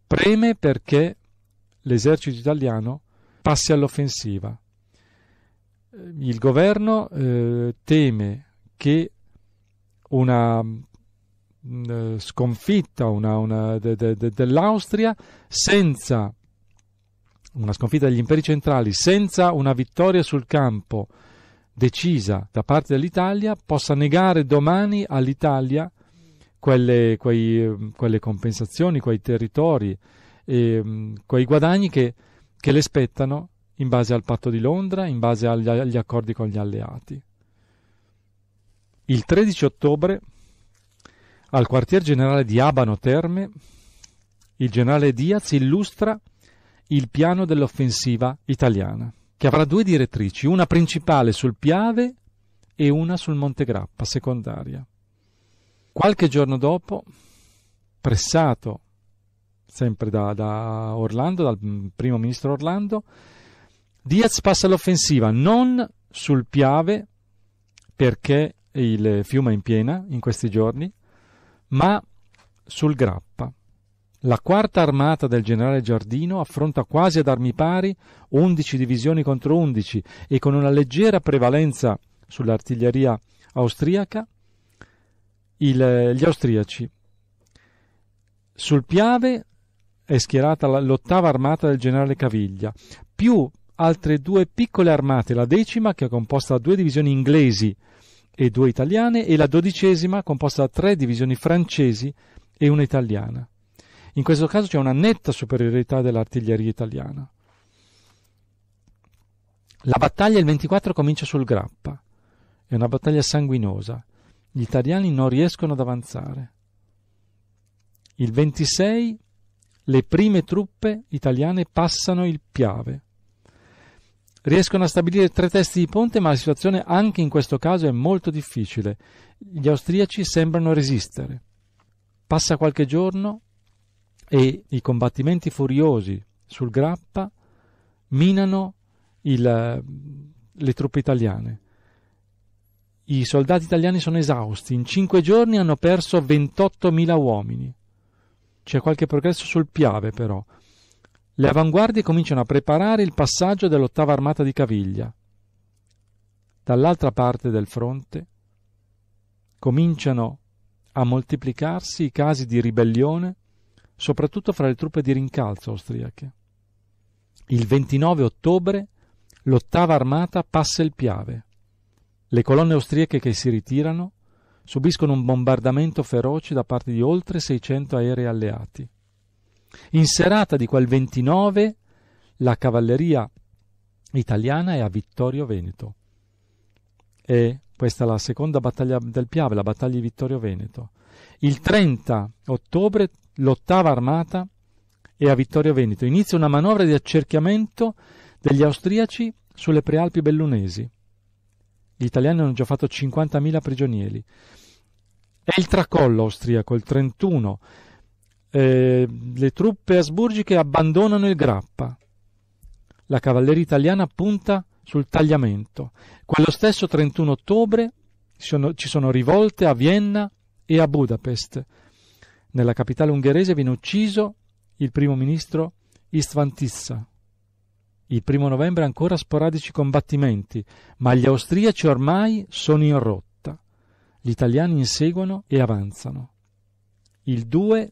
preme perché l'esercito italiano passi all'offensiva. Eh, il governo eh, teme che una mm, eh, sconfitta una, una, de, de, de, dell'Austria senza una sconfitta degli imperi centrali senza una vittoria sul campo decisa da parte dell'Italia possa negare domani all'Italia quelle, quei, quelle compensazioni, quei territori, e, ehm, quei guadagni che, che le spettano in base al patto di Londra, in base agli, agli accordi con gli alleati. Il 13 ottobre, al quartier generale di Abano Terme, il generale Diaz illustra il piano dell'offensiva italiana, che avrà due direttrici, una principale sul Piave e una sul Monte Grappa, secondaria. Qualche giorno dopo, pressato sempre da, da Orlando, dal primo ministro Orlando, Diaz passa all'offensiva non sul Piave perché il fiume è in piena in questi giorni, ma sul Grappa. La quarta armata del generale Giardino affronta quasi ad armi pari 11 divisioni contro 11 e con una leggera prevalenza sull'artiglieria austriaca il, gli austriaci. Sul Piave è schierata l'ottava armata del generale Caviglia, più altre due piccole armate, la decima che è composta da due divisioni inglesi e due italiane e la dodicesima composta da tre divisioni francesi e una italiana. In questo caso c'è una netta superiorità dell'artiglieria italiana. La battaglia il 24 comincia sul Grappa, è una battaglia sanguinosa. Gli italiani non riescono ad avanzare. Il 26 le prime truppe italiane passano il Piave. Riescono a stabilire tre testi di ponte, ma la situazione anche in questo caso è molto difficile. Gli austriaci sembrano resistere. Passa qualche giorno e i combattimenti furiosi sul Grappa minano il, le truppe italiane. I soldati italiani sono esausti, in cinque giorni hanno perso 28.000 uomini. C'è qualche progresso sul Piave però. Le avanguardie cominciano a preparare il passaggio dell'ottava armata di Caviglia. Dall'altra parte del fronte cominciano a moltiplicarsi i casi di ribellione, soprattutto fra le truppe di rincalzo austriache. Il 29 ottobre l'ottava armata passa il Piave. Le colonne austriache che si ritirano subiscono un bombardamento feroce da parte di oltre 600 aerei alleati. In serata di quel 29 la cavalleria italiana è a Vittorio Veneto. E questa è la seconda battaglia del Piave, la battaglia di Vittorio Veneto. Il 30 ottobre l'ottava armata è a Vittorio Veneto. Inizia una manovra di accerchiamento degli austriaci sulle prealpi bellunesi. Gli italiani hanno già fatto 50.000 prigionieri. È il tracollo austriaco, il 31. Eh, le truppe asburgiche abbandonano il grappa. La cavalleria italiana punta sul tagliamento. Quello stesso 31 ottobre ci sono, ci sono rivolte a Vienna e a Budapest. Nella capitale ungherese viene ucciso il primo ministro Istvan Tissa. Il primo novembre ancora sporadici combattimenti, ma gli austriaci ormai sono in rotta. Gli italiani inseguono e avanzano. Il 2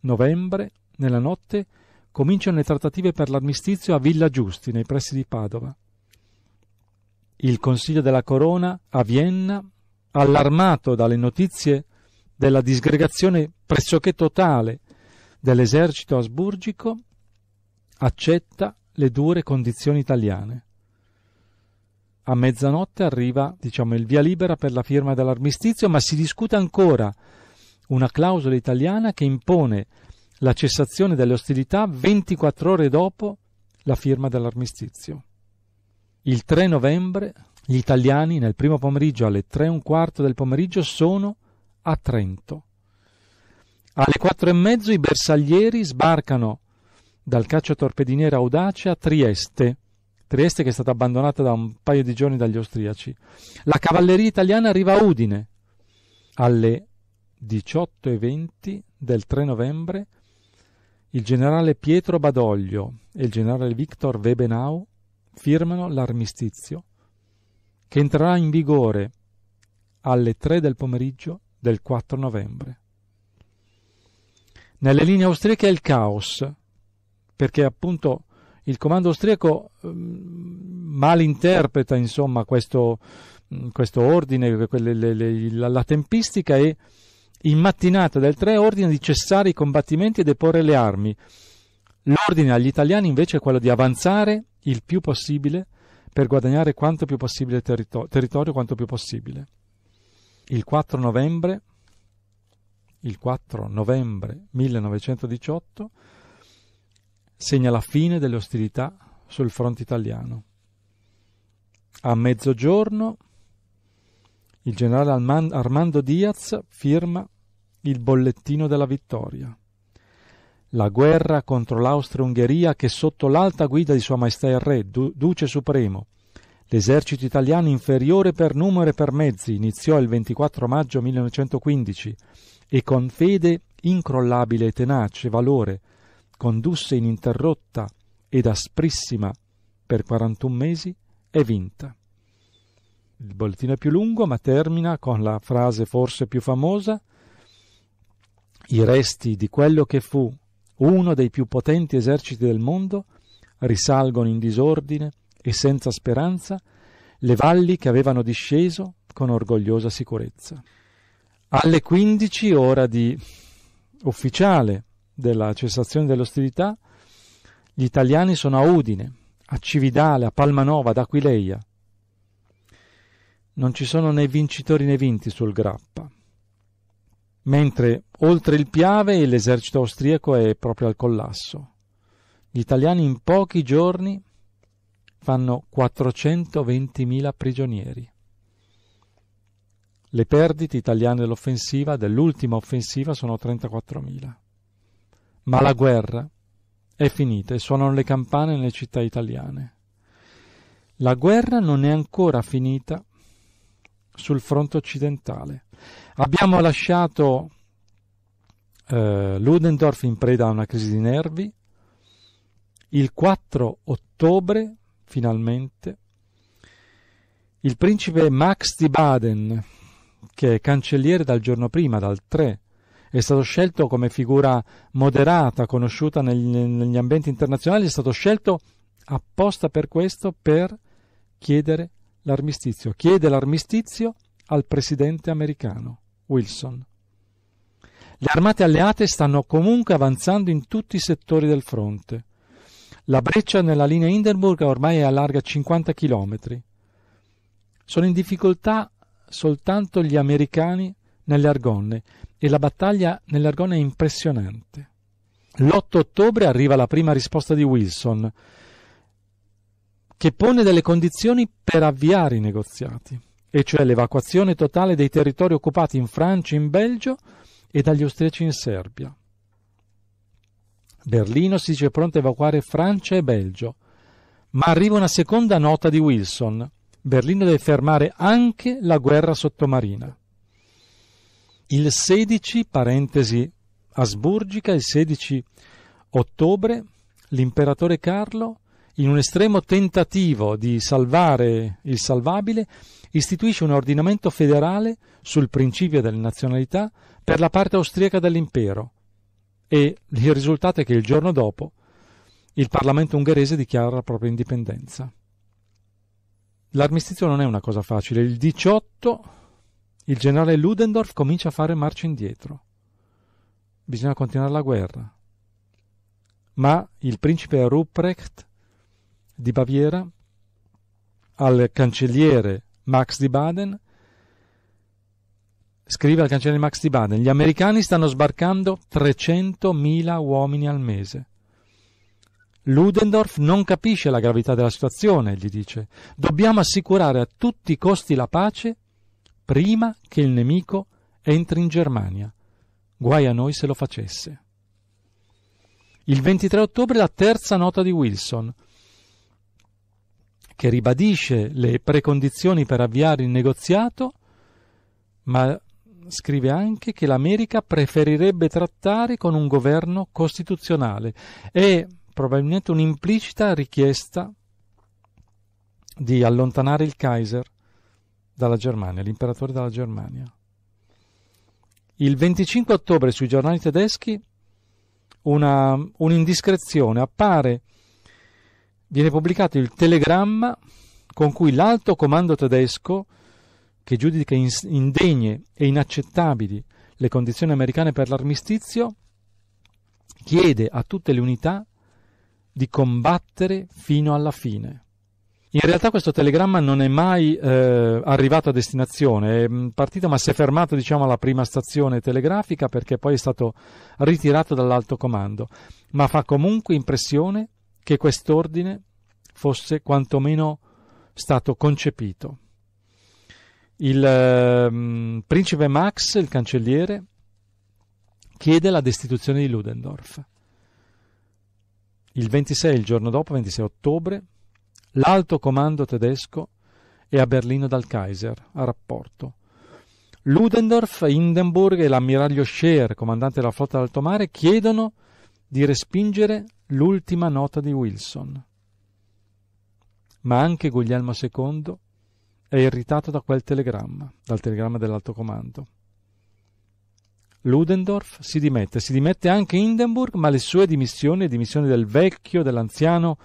novembre, nella notte, cominciano le trattative per l'armistizio a Villa Giusti, nei pressi di Padova. Il Consiglio della Corona a Vienna, allarmato dalle notizie della disgregazione pressoché totale dell'esercito asburgico, accetta le dure condizioni italiane. A mezzanotte arriva diciamo, il via libera per la firma dell'armistizio, ma si discute ancora una clausola italiana che impone la cessazione delle ostilità 24 ore dopo la firma dell'armistizio. Il 3 novembre gli italiani nel primo pomeriggio alle 3 e un quarto del pomeriggio sono a Trento. Alle 4 e mezzo i bersaglieri sbarcano dal cacciatorpediniere Audace a Trieste, Trieste che è stata abbandonata da un paio di giorni dagli austriaci. La cavalleria italiana arriva a Udine alle 18.20 del 3 novembre. Il generale Pietro Badoglio e il generale Victor Webenau firmano l'armistizio che entrerà in vigore alle 3 del pomeriggio del 4 novembre. Nelle linee austriache è il caos, perché appunto il comando austriaco ehm, malinterpreta insomma, questo, questo, ordine, quelle, le, le, la, la, tempistica e in mattinata del 3 ordina di cessare i combattimenti e deporre le armi. L'ordine agli italiani invece è quello di avanzare il più possibile per guadagnare quanto più possibile territorio, territorio quanto più possibile. Il 4 novembre, il 4 novembre 1918 segna la fine delle ostilità sul fronte italiano. A mezzogiorno il generale Armando Diaz firma il bollettino della vittoria. La guerra contro l'Austria-Ungheria che sotto l'alta guida di Sua Maestà il Re, Duce Supremo, l'esercito italiano inferiore per numero e per mezzi, iniziò il 24 maggio 1915 e con fede incrollabile e tenace valore condusse ininterrotta ed asprissima per 41 mesi, è vinta. Il bollettino è più lungo, ma termina con la frase forse più famosa: I resti di quello che fu uno dei più potenti eserciti del mondo risalgono in disordine e senza speranza le valli che avevano disceso con orgogliosa sicurezza. Alle 15 ora di ufficiale della cessazione delle ostilità, gli italiani sono a Udine, a Cividale, a Palmanova, ad Aquileia. Non ci sono né vincitori né vinti sul Grappa. Mentre oltre il Piave l'esercito austriaco è proprio al collasso. Gli italiani in pochi giorni fanno 420.000 prigionieri. Le perdite italiane dell'offensiva, dell'ultima offensiva, sono 34.000. Ma la guerra è finita e suonano le campane nelle città italiane. La guerra non è ancora finita sul fronte occidentale. Abbiamo lasciato eh, Ludendorff in preda a una crisi di nervi. Il 4 ottobre, finalmente, il principe Max di Baden, che è cancelliere dal giorno prima, dal 3 è stato scelto come figura moderata, conosciuta negli, negli ambienti internazionali, è stato scelto apposta per questo, per chiedere l'armistizio. Chiede l'armistizio al presidente americano, Wilson. Le armate alleate stanno comunque avanzando in tutti i settori del fronte. La breccia nella linea Hindenburg ormai è a larga 50 km. Sono in difficoltà soltanto gli americani nelle Argonne, e la battaglia nell'Argonne è impressionante. L'8 ottobre arriva la prima risposta di Wilson, che pone delle condizioni per avviare i negoziati, e cioè l'evacuazione totale dei territori occupati in Francia, in Belgio e dagli austriaci in Serbia. Berlino si dice pronto a evacuare Francia e Belgio, ma arriva una seconda nota di Wilson. Berlino deve fermare anche la guerra sottomarina il 16, parentesi asburgica, il 16 ottobre, l'imperatore Carlo, in un estremo tentativo di salvare il salvabile, istituisce un ordinamento federale sul principio della nazionalità per la parte austriaca dell'impero e il risultato è che il giorno dopo il Parlamento ungherese dichiara la propria indipendenza. L'armistizio non è una cosa facile. Il 18 il generale Ludendorff comincia a fare marcia indietro. Bisogna continuare la guerra. Ma il principe Ruprecht di Baviera al cancelliere Max di Baden scrive al cancelliere Max di Baden gli americani stanno sbarcando 300.000 uomini al mese Ludendorff non capisce la gravità della situazione, gli dice. Dobbiamo assicurare a tutti i costi la pace prima che il nemico entri in Germania. Guai a noi se lo facesse. Il 23 ottobre la terza nota di Wilson, che ribadisce le precondizioni per avviare il negoziato, ma scrive anche che l'America preferirebbe trattare con un governo costituzionale È probabilmente un'implicita richiesta di allontanare il Kaiser dalla Germania, l'imperatore dalla Germania. Il 25 ottobre sui giornali tedeschi una, un'indiscrezione appare, viene pubblicato il telegramma con cui l'alto comando tedesco, che giudica indegne e inaccettabili le condizioni americane per l'armistizio, chiede a tutte le unità di combattere fino alla fine. In realtà questo telegramma non è mai eh, arrivato a destinazione, è mm, partito ma si è fermato diciamo, alla prima stazione telegrafica perché poi è stato ritirato dall'alto comando, ma fa comunque impressione che quest'ordine fosse quantomeno stato concepito. Il eh, principe Max, il cancelliere, chiede la destituzione di Ludendorff. Il 26, il giorno dopo, 26 ottobre, L'alto comando tedesco è a Berlino dal Kaiser, a rapporto. Ludendorff, Hindenburg e l'ammiraglio Scheer, comandante della flotta d'alto mare, chiedono di respingere l'ultima nota di Wilson. Ma anche Guglielmo II è irritato da quel telegramma, dal telegramma dell'alto comando. Ludendorff si dimette, si dimette anche Hindenburg, ma le sue dimissioni, dimissioni del vecchio, dell'anziano,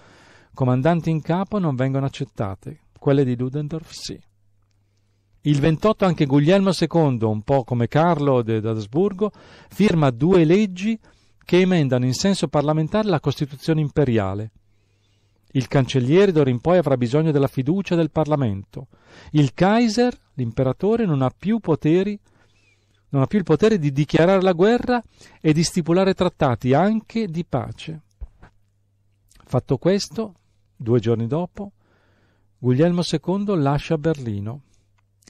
comandanti in capo non vengono accettate, quelle di Ludendorff sì. Il 28 anche Guglielmo II, un po' come Carlo d'Asburgo, firma due leggi che emendano in senso parlamentare la Costituzione imperiale. Il cancelliere d'ora in poi avrà bisogno della fiducia del Parlamento. Il Kaiser, l'imperatore, non ha più poteri non ha più il potere di dichiarare la guerra e di stipulare trattati anche di pace. Fatto questo, Due giorni dopo, Guglielmo II lascia Berlino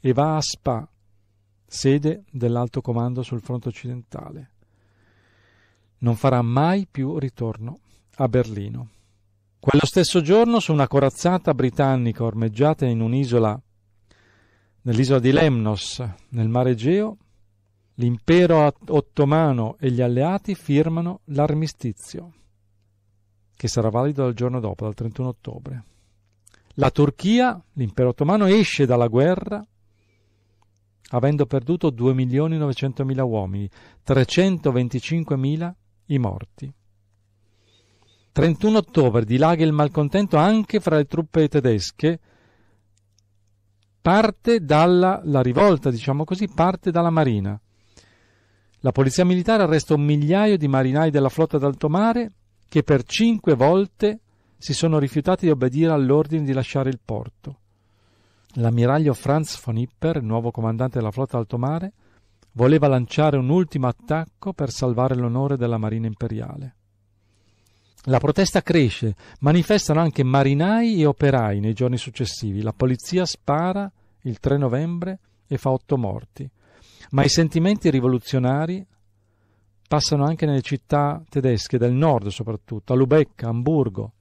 e va a Spa, sede dell'alto comando sul fronte occidentale. Non farà mai più ritorno a Berlino. Quello stesso giorno, su una corazzata britannica ormeggiata in un'isola, nell'isola di Lemnos, nel mare Egeo, l'impero ottomano e gli alleati firmano l'armistizio che sarà valido dal giorno dopo, dal 31 ottobre. La Turchia, l'impero ottomano, esce dalla guerra avendo perduto 2.900.000 uomini, 325.000 i morti. 31 ottobre dilaga il malcontento anche fra le truppe tedesche, parte dalla la rivolta, diciamo così, parte dalla marina. La polizia militare arresta un migliaio di marinai della flotta d'alto mare che per cinque volte si sono rifiutati di obbedire all'ordine di lasciare il porto. L'ammiraglio Franz von Hipper, il nuovo comandante della flotta altomare, voleva lanciare un ultimo attacco per salvare l'onore della Marina imperiale. La protesta cresce, manifestano anche marinai e operai nei giorni successivi. La polizia spara il 3 novembre e fa otto morti. Ma i sentimenti rivoluzionari passano anche nelle città tedesche, del nord soprattutto, a Lubecca, Amburgo.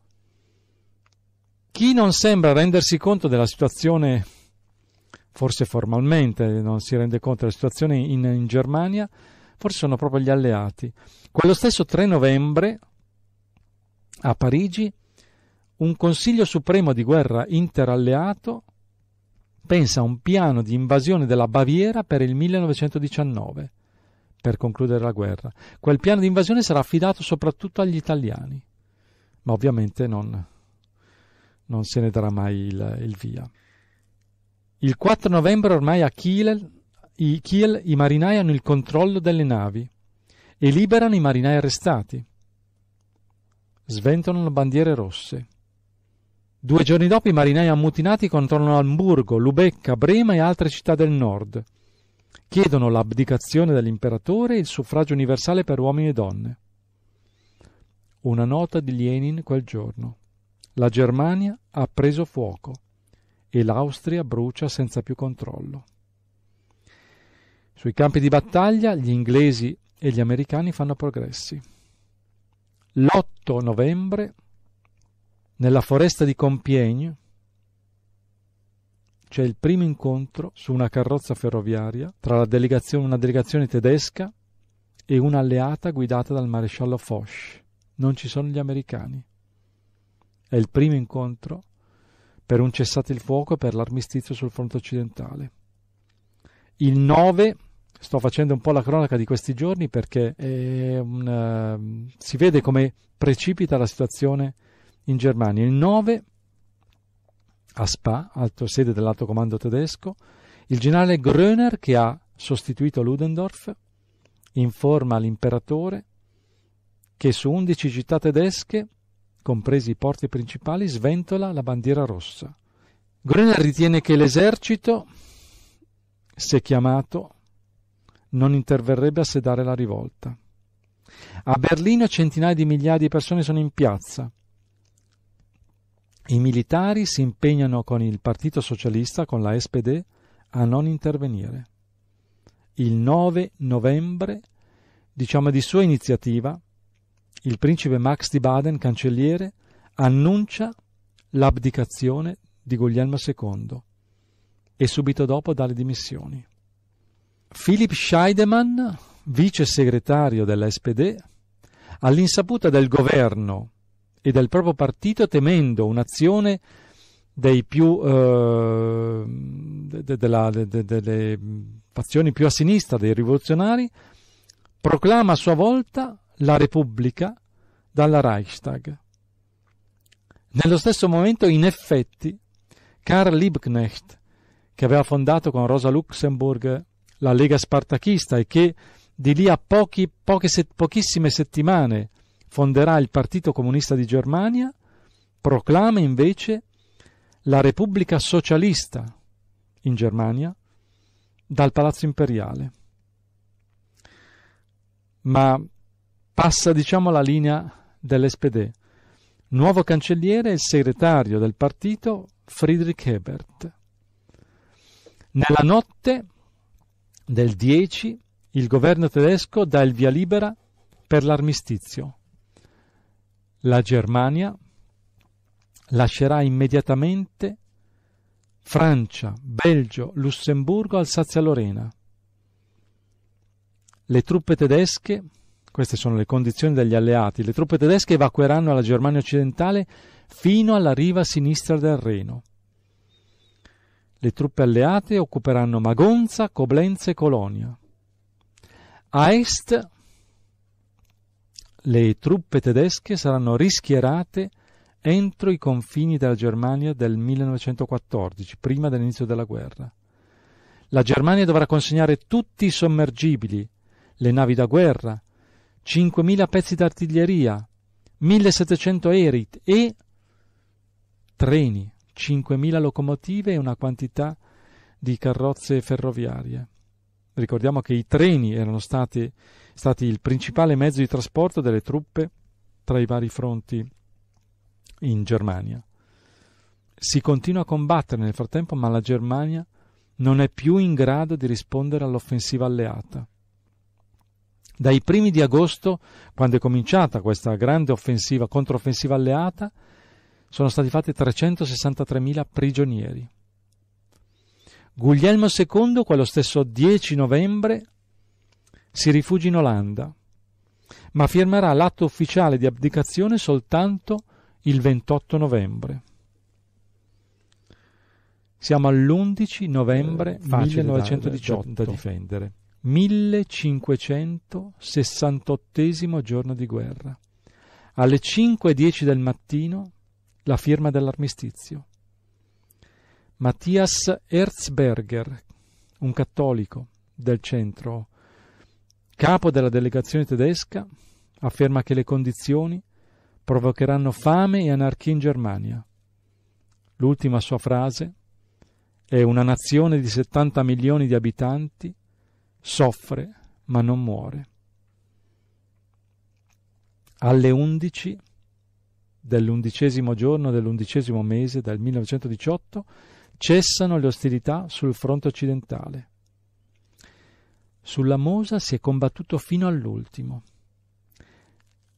Chi non sembra rendersi conto della situazione, forse formalmente non si rende conto della situazione in, in Germania, forse sono proprio gli alleati. Quello stesso 3 novembre a Parigi un Consiglio Supremo di Guerra interalleato pensa a un piano di invasione della Baviera per il 1919 per concludere la guerra. Quel piano di invasione sarà affidato soprattutto agli italiani, ma ovviamente non, non se ne darà mai il, il, via. Il 4 novembre ormai a Kiel i, Kiel i marinai hanno il controllo delle navi e liberano i marinai arrestati. Sventolano bandiere rosse. Due giorni dopo i marinai ammutinati controllano Amburgo, Lubecca, Brema e altre città del nord. Chiedono l'abdicazione dell'imperatore e il suffragio universale per uomini e donne. Una nota di Lenin quel giorno. La Germania ha preso fuoco e l'Austria brucia senza più controllo. Sui campi di battaglia gli inglesi e gli americani fanno progressi. L'8 novembre, nella foresta di Compiègne, c'è il primo incontro su una carrozza ferroviaria tra delegazione, una delegazione tedesca e un'alleata guidata dal maresciallo Foch. Non ci sono gli americani. È il primo incontro per un cessate il fuoco e per l'armistizio sul fronte occidentale. Il 9 sto facendo un po' la cronaca di questi giorni perché un, uh, si vede come precipita la situazione in Germania. Il 9 a Spa, alto sede dell'alto comando tedesco, il generale Gröner che ha sostituito Ludendorff informa l'imperatore che su 11 città tedesche, compresi i porti principali, sventola la bandiera rossa. Gröner ritiene che l'esercito, se chiamato, non interverrebbe a sedare la rivolta. A Berlino centinaia di migliaia di persone sono in piazza i militari si impegnano con il Partito Socialista, con la SPD, a non intervenire. Il 9 novembre, diciamo di sua iniziativa, il principe Max di Baden, cancelliere, annuncia l'abdicazione di Guglielmo II e subito dopo dà le dimissioni. Philipp Scheidemann, vice segretario della SPD, all'insaputa del governo e del proprio partito temendo un'azione dei più eh, della, de, de, de, delle fazioni più a sinistra dei rivoluzionari proclama a sua volta la Repubblica dalla Reichstag. Nello stesso momento, in effetti, Karl Liebknecht, che aveva fondato con Rosa Luxemburg la Lega Spartachista e che di lì a pochi, poche, pochissime settimane fonderà il Partito Comunista di Germania, proclama invece la Repubblica Socialista in Germania dal Palazzo Imperiale. Ma passa, diciamo, la linea dell'SPD. Nuovo cancelliere è il segretario del partito Friedrich Ebert. Nella notte del 10 il governo tedesco dà il via libera per l'armistizio la Germania lascerà immediatamente Francia, Belgio, Lussemburgo, Alsazia Lorena. Le truppe tedesche, queste sono le condizioni degli alleati, le truppe tedesche evacueranno la Germania occidentale fino alla riva sinistra del Reno. Le truppe alleate occuperanno Magonza, Coblenza e Colonia. A est le truppe tedesche saranno rischierate entro i confini della Germania del 1914, prima dell'inizio della guerra. La Germania dovrà consegnare tutti i sommergibili, le navi da guerra, 5.000 pezzi d'artiglieria, 1.700 aerei e treni, 5.000 locomotive e una quantità di carrozze ferroviarie. Ricordiamo che i treni erano stati stati il principale mezzo di trasporto delle truppe tra i vari fronti in Germania. Si continua a combattere nel frattempo, ma la Germania non è più in grado di rispondere all'offensiva alleata. Dai primi di agosto, quando è cominciata questa grande offensiva, controffensiva alleata, sono stati fatti 363.000 prigionieri. Guglielmo II, quello stesso 10 novembre, si rifugi in Olanda, ma firmerà l'atto ufficiale di abdicazione soltanto il 28 novembre. Siamo all'11 novembre eh, 1918. Da, da difendere. 1568 giorno di guerra. Alle 5.10 del mattino la firma dell'armistizio. Matthias Erzberger, un cattolico del centro capo della delegazione tedesca afferma che le condizioni provocheranno fame e anarchia in Germania. L'ultima sua frase è una nazione di 70 milioni di abitanti soffre ma non muore. Alle 11 dell'undicesimo giorno dell'undicesimo mese del 1918 cessano le ostilità sul fronte occidentale. Sulla Mosa si è combattuto fino all'ultimo.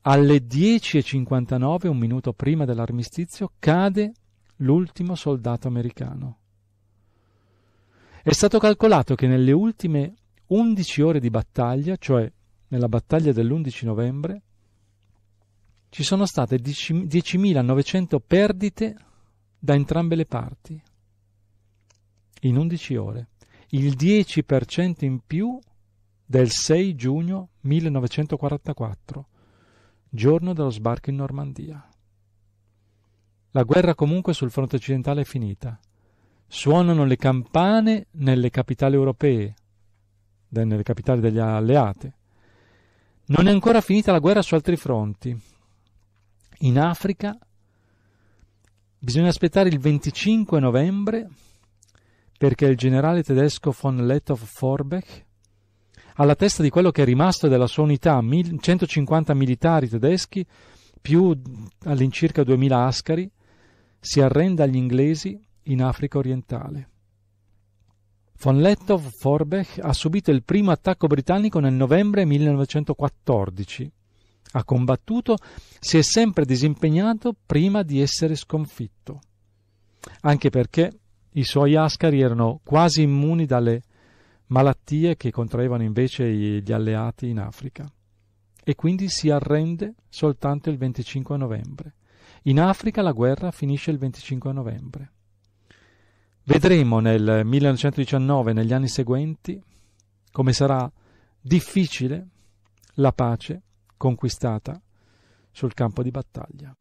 Alle 10.59, un minuto prima dell'armistizio, cade l'ultimo soldato americano. È stato calcolato che nelle ultime 11 ore di battaglia, cioè nella battaglia dell'11 novembre, ci sono state 10.900 perdite da entrambe le parti in 11 ore, il 10% in più del 6 giugno 1944, giorno dello sbarco in Normandia. La guerra comunque sul fronte occidentale è finita. Suonano le campane nelle capitali europee, nelle capitali degli alleate. Non è ancora finita la guerra su altri fronti. In Africa bisogna aspettare il 25 novembre perché il generale tedesco von Lettow-Forbeck alla testa di quello che è rimasto della sua unità, 150 militari tedeschi più all'incirca 2000 ascari, si arrenda agli inglesi in Africa orientale. Von Lettow Forbech ha subito il primo attacco britannico nel novembre 1914. Ha combattuto, si è sempre disimpegnato prima di essere sconfitto, anche perché i suoi ascari erano quasi immuni dalle malattie che contraevano invece gli alleati in Africa. E quindi si arrende soltanto il 25 novembre. In Africa la guerra finisce il 25 novembre. Vedremo nel 1919, negli anni seguenti, come sarà difficile la pace conquistata sul campo di battaglia.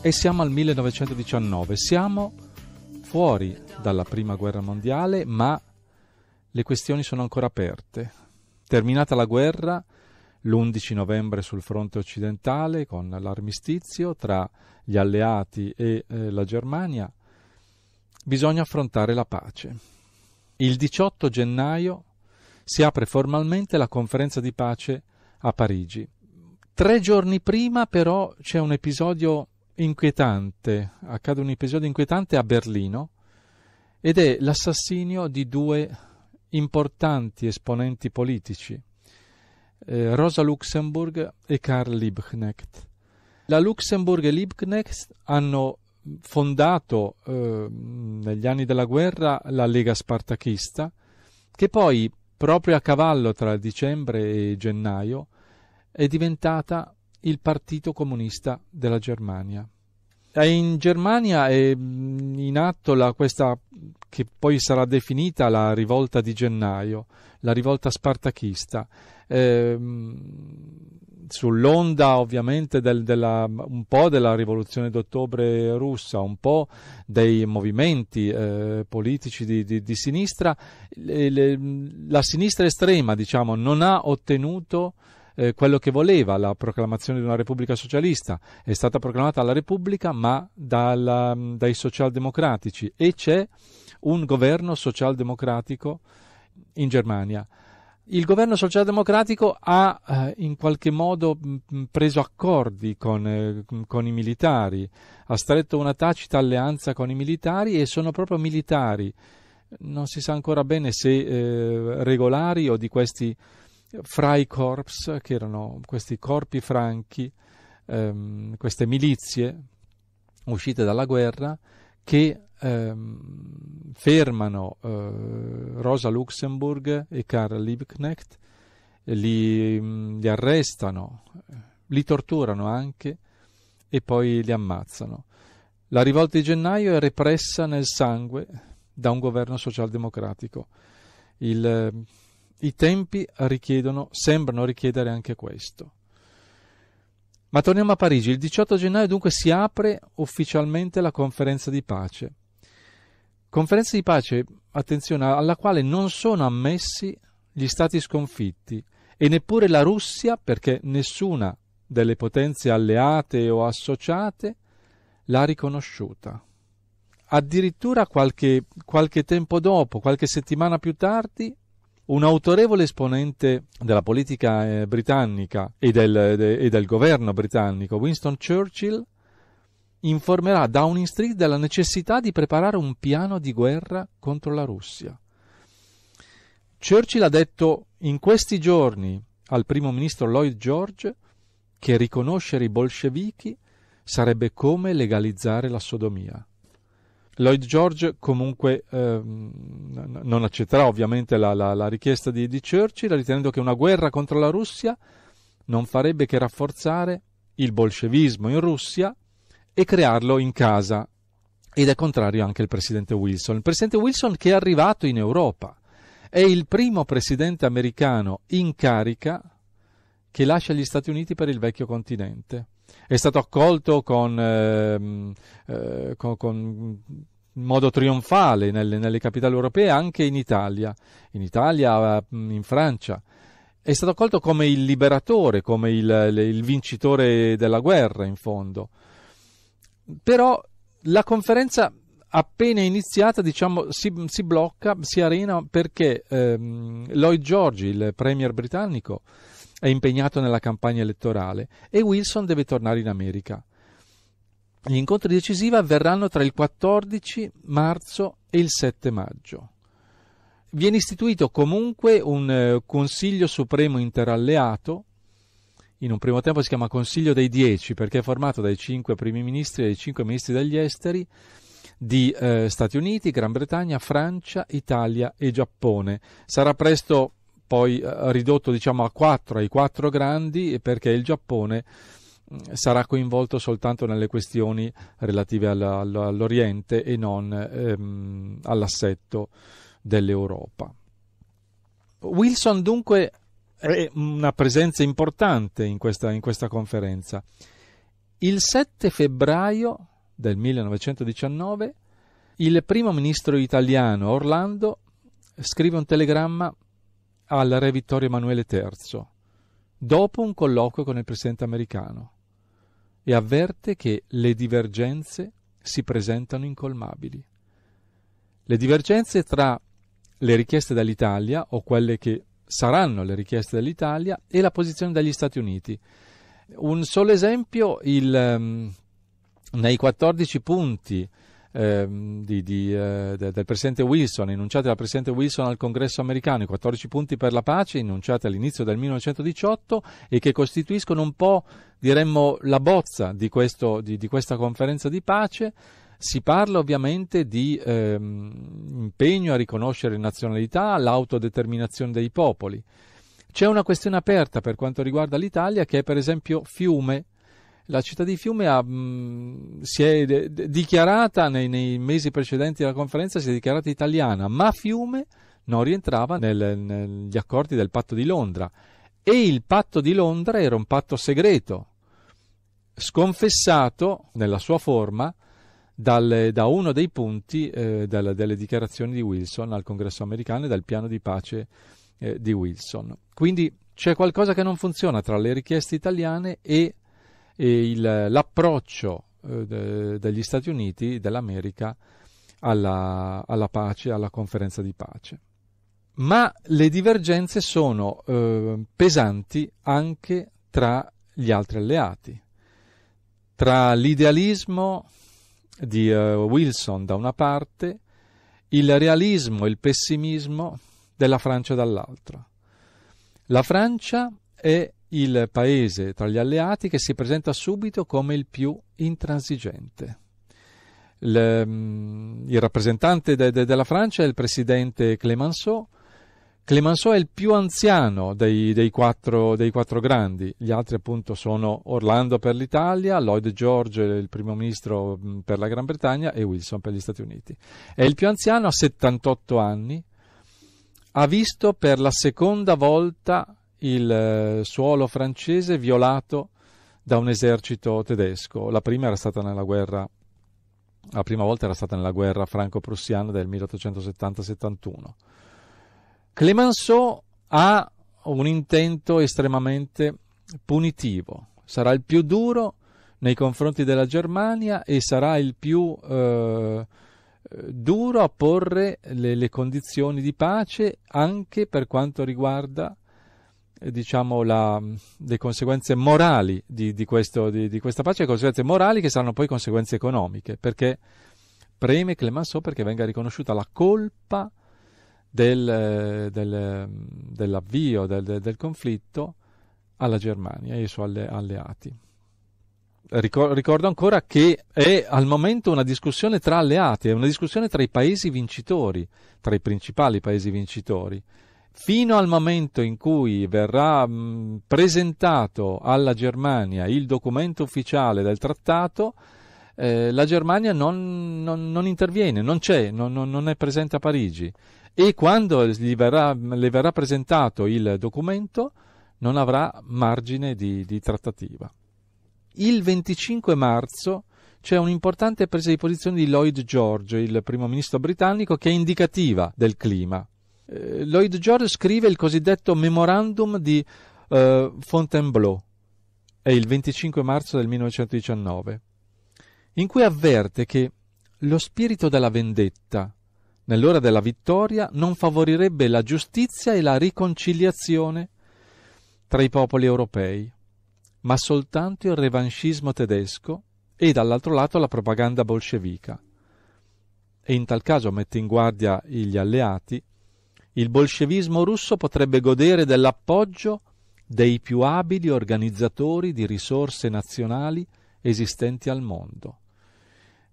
E siamo al 1919, siamo fuori dalla prima guerra mondiale, ma le questioni sono ancora aperte. Terminata la guerra, l'11 novembre sul fronte occidentale, con l'armistizio tra gli alleati e eh, la Germania, bisogna affrontare la pace. Il 18 gennaio si apre formalmente la conferenza di pace a Parigi. Tre giorni prima però c'è un episodio inquietante, accade un episodio inquietante a Berlino ed è l'assassinio di due importanti esponenti politici, eh, Rosa Luxemburg e Karl Liebknecht. La Luxemburg e Liebknecht hanno fondato eh, negli anni della guerra la Lega Spartachista, che poi, proprio a cavallo tra dicembre e gennaio, è diventata il Partito Comunista della Germania. In Germania è mm, in atto la, questa che poi sarà definita la rivolta di gennaio, la rivolta spartachista. Eh, sull'onda ovviamente del, della, un po' della rivoluzione d'ottobre russa, un po' dei movimenti eh, politici di, di, di sinistra, le, le, la sinistra estrema diciamo, non ha ottenuto eh, quello che voleva la proclamazione di una Repubblica socialista. È stata proclamata la Repubblica ma dalla, mm, dai socialdemocratici e c'è un governo socialdemocratico in Germania. Il governo socialdemocratico ha eh, in qualche modo mm, mm, preso accordi con, eh, con, i militari, ha stretto una tacita alleanza con i militari e sono proprio militari. Non si sa ancora bene se eh, regolari o di questi Freikorps, che erano questi corpi franchi, ehm, queste milizie uscite dalla guerra, che ehm, fermano eh, Rosa Luxemburg e Karl Liebknecht, li, mm, li arrestano, li torturano anche e poi li ammazzano. La rivolta di gennaio è repressa nel sangue da un governo socialdemocratico. Il i tempi richiedono, sembrano richiedere anche questo. Ma torniamo a Parigi. Il 18 gennaio dunque si apre ufficialmente la conferenza di pace. Conferenza di pace, attenzione, alla quale non sono ammessi gli stati sconfitti e neppure la Russia, perché nessuna delle potenze alleate o associate l'ha riconosciuta. Addirittura qualche, qualche tempo dopo, qualche settimana più tardi, un autorevole esponente della politica eh, britannica e del, de, e del, governo britannico, Winston Churchill, informerà Downing Street della necessità di preparare un piano di guerra contro la Russia. Churchill ha detto in questi giorni al primo ministro Lloyd George che riconoscere i bolscevichi sarebbe come legalizzare la sodomia. Lloyd George comunque ehm, non accetterà ovviamente la, la, la richiesta di, di Churchill, ritenendo che una guerra contro la Russia non farebbe che rafforzare il bolscevismo in Russia e crearlo in casa. Ed è contrario anche il presidente Wilson. Il presidente Wilson che è arrivato in Europa è il primo presidente americano in carica che lascia gli Stati Uniti per il vecchio continente è stato accolto con, ehm, eh, con, con in modo trionfale nelle, nelle, capitali europee, anche in Italia, in Italia, in Francia. È stato accolto come il liberatore, come il, il vincitore della guerra, in fondo. Però la conferenza appena iniziata diciamo, si, si, blocca, si arena perché ehm, Lloyd George, il premier britannico, è impegnato nella campagna elettorale e Wilson deve tornare in America. Gli incontri decisivi avverranno tra il 14 marzo e il 7 maggio. Viene istituito comunque un eh, Consiglio Supremo Interalleato, in un primo tempo si chiama Consiglio dei Dieci perché è formato dai cinque primi ministri e dai cinque ministri degli esteri di eh, Stati Uniti, Gran Bretagna, Francia, Italia e Giappone. Sarà presto poi eh, ridotto diciamo, a quattro, ai quattro grandi, perché il Giappone mm, sarà coinvolto soltanto nelle questioni relative all'Oriente e non ehm, all'assetto dell'Europa. Wilson dunque è una presenza importante in questa, in questa conferenza. Il 7 febbraio del 1919 il primo ministro italiano Orlando scrive un telegramma al re Vittorio Emanuele III, dopo un colloquio con il presidente americano, e avverte che le divergenze si presentano incolmabili. Le divergenze tra le richieste dall'Italia, o quelle che saranno le richieste dell'Italia, e la posizione degli Stati Uniti. Un solo esempio, il, um, nei 14 punti Ehm, di, di, eh, del presidente Wilson, enunciate dal presidente Wilson al congresso americano, i 14 punti per la pace enunciati all'inizio del 1918 e che costituiscono un po', diremmo, la bozza di, questo, di questa conferenza di pace. Si parla ovviamente di ehm, impegno a riconoscere nazionalità, l'autodeterminazione dei popoli. C'è una questione aperta per quanto riguarda l'Italia che è per esempio Fiume la città di Fiume ha, mh, mm, si è dichiarata nei, nei, mesi precedenti alla conferenza, si è dichiarata italiana, ma Fiume non rientrava nel, negli accordi del patto di Londra e il patto di Londra era un patto segreto, sconfessato nella sua forma dalle, da uno dei punti eh, delle, delle, dichiarazioni di Wilson al congresso americano e dal piano di pace eh, di Wilson. Quindi c'è qualcosa che non funziona tra le richieste italiane e e il, l'approccio eh, degli Stati Uniti, dell'America, alla, alla, pace, alla conferenza di pace. Ma le divergenze sono eh, pesanti anche tra gli altri alleati, tra l'idealismo di eh, Wilson da una parte, il realismo e il pessimismo della Francia dall'altra. La Francia è il paese tra gli alleati che si presenta subito come il più intransigente. Il, mm, il rappresentante de, de, della Francia è il presidente Clemenceau. Clemenceau è il più anziano dei, dei, quattro, dei quattro grandi, gli altri appunto sono Orlando per l'Italia, Lloyd George, il primo ministro mm, per la Gran Bretagna e Wilson per gli Stati Uniti. È il più anziano, ha 78 anni, ha visto per la seconda volta il eh, suolo francese violato da un esercito tedesco. La prima, era stata nella guerra, la prima volta era stata nella guerra franco-prussiana del 1870-71. Clemenceau ha un intento estremamente punitivo, sarà il più duro nei confronti della Germania e sarà il più eh, duro a porre le, le condizioni di pace anche per quanto riguarda eh, diciamo, la, le conseguenze morali di, di, questo, di, di questa pace, le conseguenze morali che saranno poi conseguenze economiche, perché preme Clemenceau perché venga riconosciuta la colpa del, eh, del, mm, dell'avvio del, del, conflitto alla Germania e ai suoi alleati. Ricordo ancora che è al momento una discussione tra alleati, è una discussione tra i paesi vincitori, tra i principali paesi vincitori, fino al momento in cui verrà mh, mm, presentato alla Germania il documento ufficiale del trattato, eh, la Germania non, non, non, interviene, non c'è, non, non, è presente a Parigi e quando gli verrà, le verrà presentato il documento non avrà margine di, di trattativa. Il 25 marzo c'è un'importante presa di posizione di Lloyd George, il primo ministro britannico, che è indicativa del clima eh, Lloyd George scrive il cosiddetto memorandum di eh, Fontainebleau, è il 25 marzo del 1919, in cui avverte che lo spirito della vendetta, nell'ora della vittoria, non favorirebbe la giustizia e la riconciliazione tra i popoli europei, ma soltanto il revanchismo tedesco e dall'altro lato la propaganda bolscevica. E in tal caso mette in guardia gli alleati il bolscevismo russo potrebbe godere dell'appoggio dei più abili organizzatori di risorse nazionali esistenti al mondo.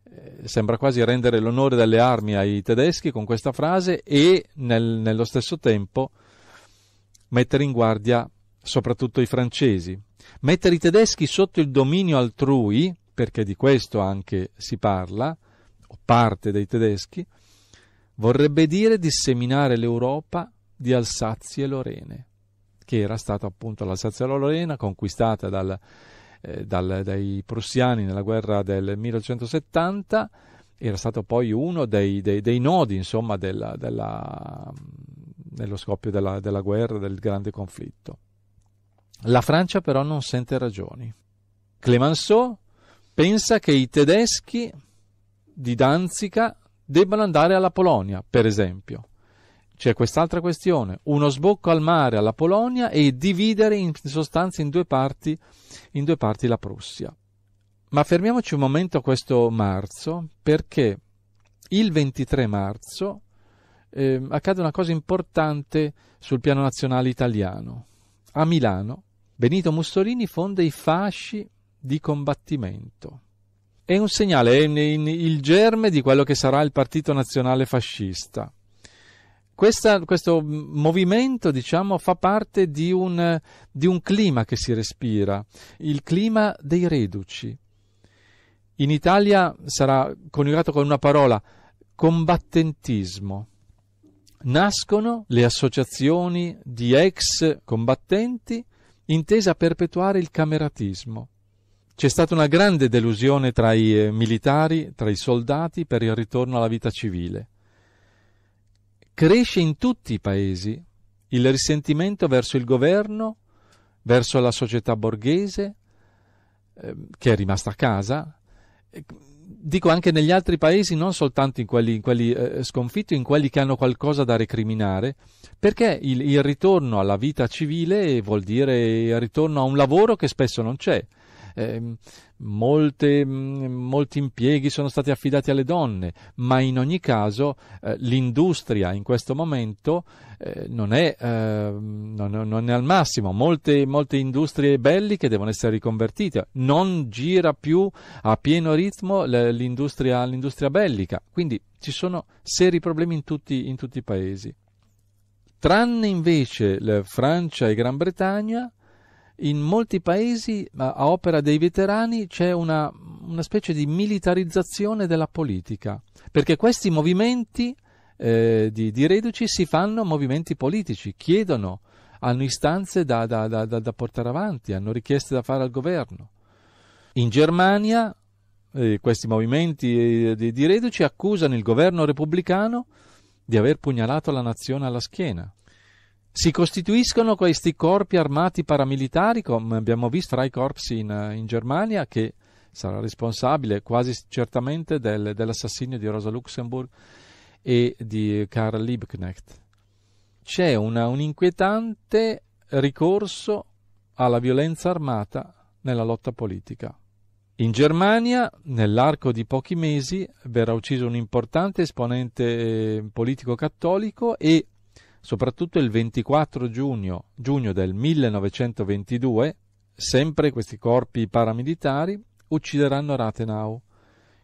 Eh, sembra quasi rendere l'onore delle armi ai tedeschi con questa frase e nel, nello stesso tempo mettere in guardia soprattutto i francesi. Mettere i tedeschi sotto il dominio altrui, perché di questo anche si parla, o parte dei tedeschi, vorrebbe dire disseminare l'Europa di Alsazie e Lorene, che era stata appunto l'Alsazia Lorena conquistata dal, eh, dal, dai prussiani nella guerra del 1870, era stato poi uno dei, dei, dei nodi insomma, della, della, dello scoppio della, della guerra, del grande conflitto. La Francia però non sente ragioni. Clemenceau pensa che i tedeschi di Danzica debbano andare alla Polonia, per esempio. C'è quest'altra questione, uno sbocco al mare alla Polonia e dividere in sostanza in due parti, in due parti la Prussia. Ma fermiamoci un momento a questo marzo, perché il 23 marzo eh, accade una cosa importante sul piano nazionale italiano. A Milano Benito Mussolini fonda i fasci di combattimento è un segnale, è il germe di quello che sarà il Partito Nazionale Fascista. Questa, questo movimento, diciamo, fa parte di un, di un clima che si respira, il clima dei reduci. In Italia sarà coniugato con una parola, combattentismo. Nascono le associazioni di ex combattenti intesa a perpetuare il cameratismo. C'è stata una grande delusione tra i eh, militari, tra i soldati per il ritorno alla vita civile. Cresce in tutti i paesi il risentimento verso il governo, verso la società borghese, eh, che è rimasta a casa, eh, dico anche negli altri paesi, non soltanto in quelli, in quelli eh, sconfitti, in quelli che hanno qualcosa da recriminare, perché il, il ritorno alla vita civile vuol dire il ritorno a un lavoro che spesso non c'è, eh, molte, mm, molti impieghi sono stati affidati alle donne, ma in ogni caso eh, l'industria in questo momento eh, non, è, ehm, non, non, è, al massimo, molte, molte industrie belliche devono essere riconvertite, non gira più a pieno ritmo l'industria, l'industria bellica, quindi ci sono seri problemi in tutti, in tutti i paesi tranne invece Francia e Gran Bretagna, in molti paesi a opera dei veterani c'è una, una specie di militarizzazione della politica, perché questi movimenti eh, di, di, reduci si fanno movimenti politici, chiedono, hanno istanze da, da, da, da, portare avanti, hanno richieste da fare al governo. In Germania eh, questi movimenti eh, di, di reduci accusano il governo repubblicano di aver pugnalato la nazione alla schiena si costituiscono questi corpi armati paramilitari, come abbiamo visto, tra Freikorps in, eh, in Germania, che sarà responsabile quasi certamente del, dell'assassinio di Rosa Luxemburg e di Karl Liebknecht. C'è una, un inquietante ricorso alla violenza armata nella lotta politica. In Germania, nell'arco di pochi mesi, verrà ucciso un importante esponente eh, politico cattolico e soprattutto il 24 giugno, giugno del 1922, sempre questi corpi paramilitari uccideranno Rathenau,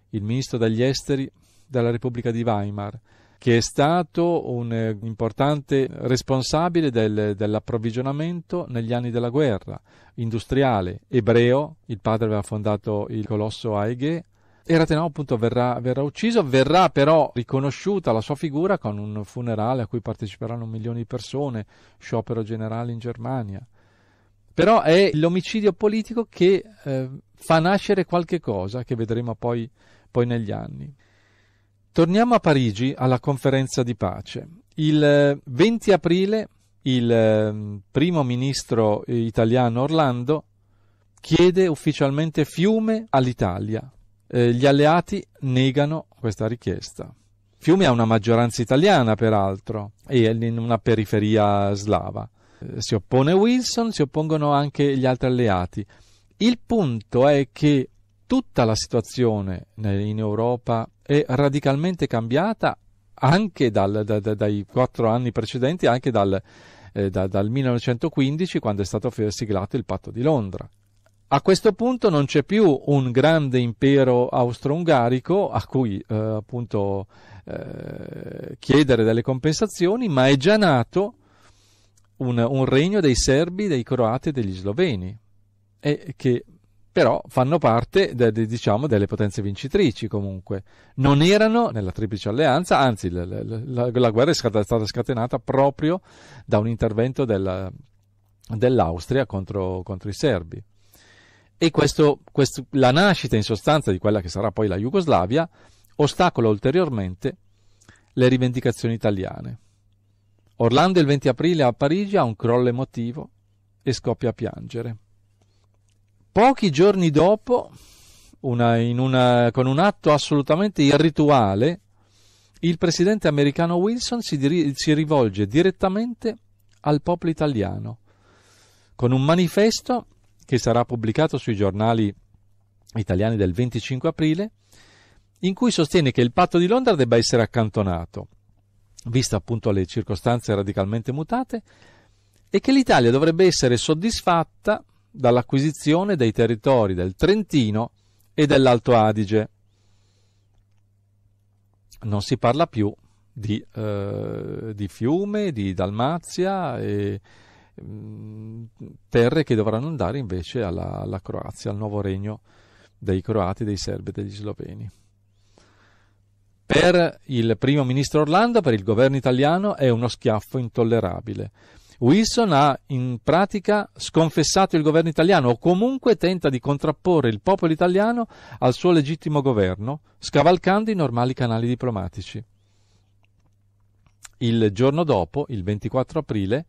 il ministro degli esteri della Repubblica di Weimar, che è stato un eh, importante responsabile del, dell'approvvigionamento negli anni della guerra industriale. Ebreo, il padre aveva fondato il colosso AEG, e Eratenao appunto verrà, verrà, ucciso, verrà però riconosciuta la sua figura con un funerale a cui parteciperanno milioni di persone, sciopero generale in Germania. Però è l'omicidio politico che eh, fa nascere qualche cosa che vedremo poi, poi negli anni. Torniamo a Parigi alla conferenza di pace. Il 20 eh, aprile il eh, primo ministro italiano Orlando chiede ufficialmente fiume all'Italia eh, gli alleati negano questa richiesta. Fiume ha una maggioranza italiana, peraltro, e è in una periferia slava. Eh, si oppone Wilson, si oppongono anche gli altri alleati. Il punto è che tutta la situazione in Europa è radicalmente cambiata anche dal, da, da, dai quattro anni precedenti, anche dal, eh, da, dal 1915, quando è stato siglato il patto di Londra. A questo punto non c'è più un grande impero austro-ungarico a cui eh, appunto eh, chiedere delle compensazioni, ma è già nato un, un regno dei serbi, dei croati e degli sloveni, e che però fanno parte de, de, diciamo, delle potenze vincitrici comunque. Non erano nella Triplice Alleanza, anzi la, la, la guerra è stata, scatenata proprio da un intervento della, dell'Austria contro, contro i serbi. E questo, questo, la nascita in sostanza di quella che sarà poi la Jugoslavia ostacola ulteriormente le rivendicazioni italiane. Orlando il 20 aprile a Parigi ha un crollo emotivo e scoppia a piangere. Pochi giorni dopo, una, una, con un atto assolutamente irrituale, il presidente americano Wilson si, diri- si rivolge direttamente al popolo italiano con un manifesto che sarà pubblicato sui giornali italiani del 25 aprile, in cui sostiene che il patto di Londra debba essere accantonato, vista appunto le circostanze radicalmente mutate, e che l'Italia dovrebbe essere soddisfatta dall'acquisizione dei territori del Trentino e dell'Alto Adige. Non si parla più di, eh, di Fiume, di Dalmazia e, terre che dovranno andare invece alla, alla Croazia, al nuovo regno dei croati, dei serbi e degli sloveni. Per il primo ministro Orlando, per il governo italiano, è uno schiaffo intollerabile. Wilson ha in pratica sconfessato il governo italiano o comunque tenta di contrapporre il popolo italiano al suo legittimo governo, scavalcando i normali canali diplomatici. Il giorno dopo, il 24 aprile,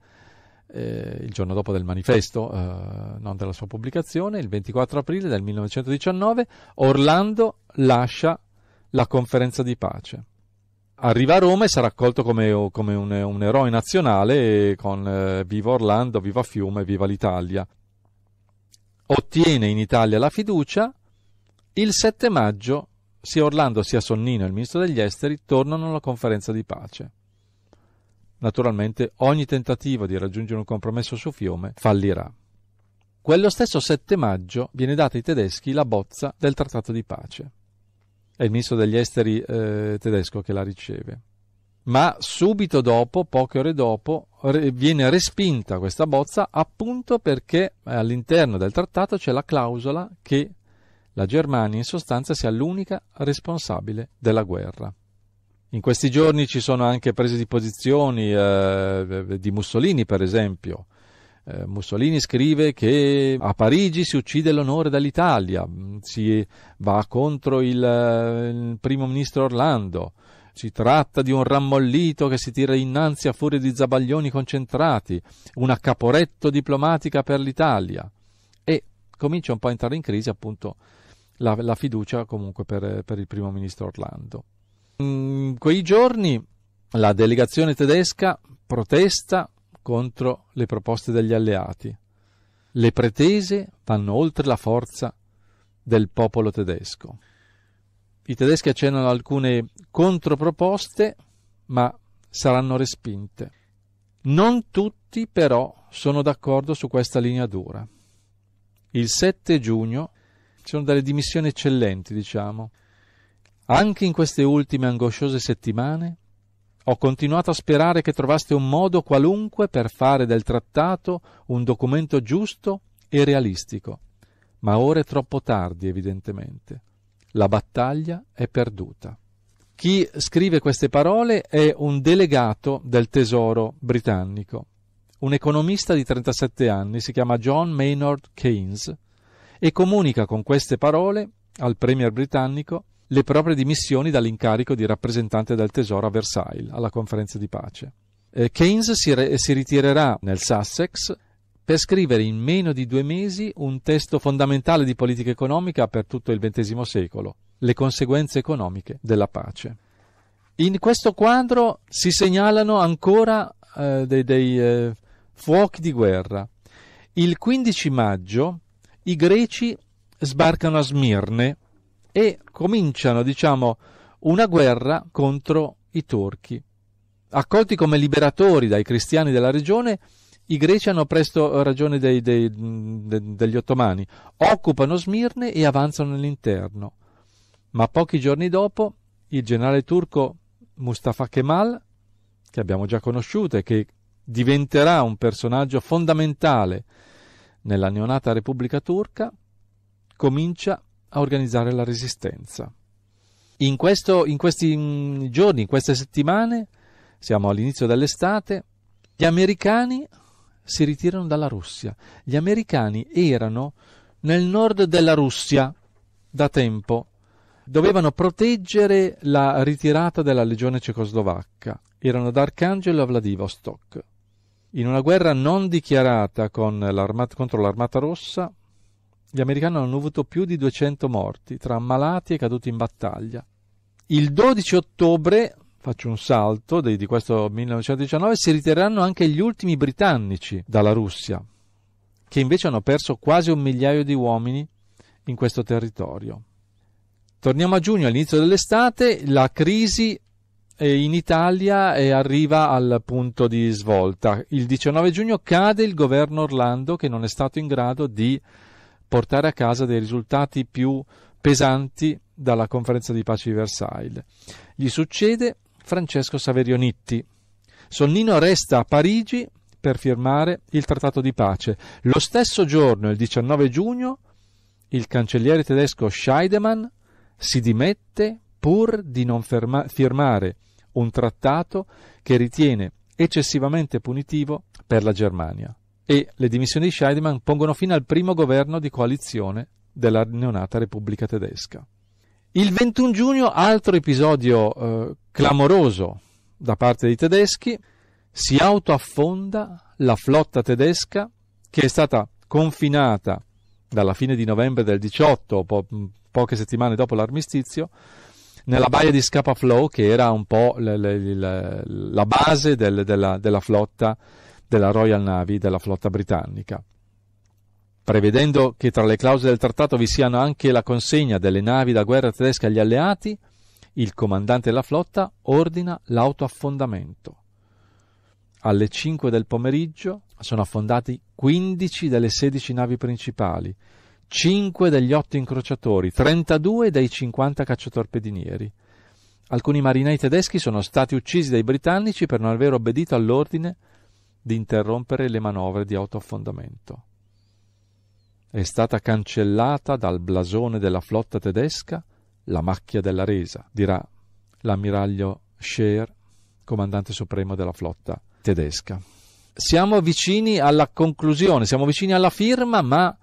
eh, il giorno dopo del manifesto, eh, non della sua pubblicazione, il 24 aprile del 1919, Orlando lascia la conferenza di pace. Arriva a Roma e sarà accolto come, come un, un, eroe nazionale con eh, Viva Orlando, Viva Fiume, Viva l'Italia. Ottiene in Italia la fiducia. Il 7 maggio sia Orlando sia Sonnino, il ministro degli esteri, tornano alla conferenza di pace. Naturalmente ogni tentativo di raggiungere un compromesso su Fiume fallirà. Quello stesso 7 maggio viene data ai tedeschi la bozza del trattato di pace. È il ministro degli esteri eh, tedesco che la riceve. Ma subito dopo, poche ore dopo, viene respinta questa bozza appunto perché eh, all'interno del trattato c'è la clausola che la Germania in sostanza sia l'unica responsabile della guerra. In questi giorni ci sono anche prese di posizioni eh, eh, di Mussolini, per esempio. Eh, Mussolini scrive che a Parigi si uccide l'onore dall'Italia, mm, si va contro il, eh, il primo ministro Orlando, si tratta di un rammollito che si tira innanzi a furia di zabaglioni concentrati, una caporetto diplomatica per l'Italia. E comincia un po' a entrare in crisi appunto la, la fiducia comunque per, per il primo ministro Orlando. In mm, quei giorni la delegazione tedesca protesta contro le proposte degli alleati. Le pretese vanno oltre la forza del popolo tedesco. I tedeschi accennano alcune controproposte, ma saranno respinte. Non tutti però sono d'accordo su questa linea dura. Il 7 giugno ci sono delle dimissioni eccellenti, diciamo, anche in queste ultime angosciose settimane ho continuato a sperare che trovaste un modo qualunque per fare del trattato un documento giusto e realistico, ma ora è troppo tardi evidentemente. La battaglia è perduta. Chi scrive queste parole è un delegato del Tesoro britannico, un economista di 37 anni, si chiama John Maynard Keynes, e comunica con queste parole al Premier britannico le proprie dimissioni dall'incarico di rappresentante del Tesoro a Versailles, alla conferenza di pace. Eh, Keynes si, re- si ritirerà nel Sussex per scrivere in meno di due mesi un testo fondamentale di politica economica per tutto il XX secolo, le conseguenze economiche della pace. In questo quadro si segnalano ancora eh, dei, dei eh, fuochi di guerra. Il 15 maggio i greci sbarcano a Smirne e cominciano, diciamo, una guerra contro i turchi. Accolti come liberatori dai cristiani della regione, i greci hanno presto ragione dei, dei, de, degli ottomani, occupano Smirne e avanzano nell'interno. Ma pochi giorni dopo il generale turco Mustafa Kemal, che abbiamo già conosciuto e che diventerà un personaggio fondamentale nella neonata Repubblica Turca, comincia a organizzare la resistenza. In, questo, in questi mm, giorni, in queste settimane, siamo all'inizio dell'estate, gli americani si ritirano dalla Russia. Gli americani erano nel nord della Russia da tempo. Dovevano proteggere la ritirata della legione cecoslovacca. Erano ad Arcangelo a Vladivostok. In una guerra non dichiarata con l'armata, contro l'Armata Rossa, gli americani hanno avuto più di 200 morti tra ammalati e caduti in battaglia. Il 12 ottobre, faccio un salto di, di questo 1919, si ritireranno anche gli ultimi britannici dalla Russia, che invece hanno perso quasi un migliaio di uomini in questo territorio. Torniamo a giugno, all'inizio dell'estate, la crisi eh, in Italia e eh, arriva al punto di svolta. Il 19 giugno cade il governo Orlando che non è stato in grado di portare a casa dei risultati più pesanti dalla conferenza di pace di Versailles. Gli succede Francesco Saverionitti. Sonnino resta a Parigi per firmare il trattato di pace. Lo stesso giorno, il 19 giugno, il cancelliere tedesco Scheidemann si dimette pur di non ferma- firmare un trattato che ritiene eccessivamente punitivo per la Germania e le dimissioni di Scheidemann pongono fine al primo governo di coalizione della neonata Repubblica Tedesca. Il 21 giugno, altro episodio eh, clamoroso da parte dei tedeschi, si autoaffonda la flotta tedesca che è stata confinata dalla fine di novembre del 18, po- mm, poche settimane dopo l'armistizio, nella baia di Scapa Flow, che era un po' la, la, la base del, della, della, flotta della Royal Navy della flotta britannica. Prevedendo che tra le clausole del trattato vi siano anche la consegna delle navi da guerra tedesche agli alleati, il comandante della flotta ordina l'autoaffondamento. Alle 5 del pomeriggio sono affondati 15 delle 16 navi principali, 5 degli 8 incrociatori, 32 dei 50 cacciatorpedinieri. Alcuni marinai tedeschi sono stati uccisi dai britannici per non aver obbedito all'ordine di interrompere le manovre di autoaffondamento. È stata cancellata dal blasone della flotta tedesca la macchia della resa, dirà l'ammiraglio Scheer, comandante supremo della flotta tedesca. Siamo vicini alla conclusione, siamo vicini alla firma, ma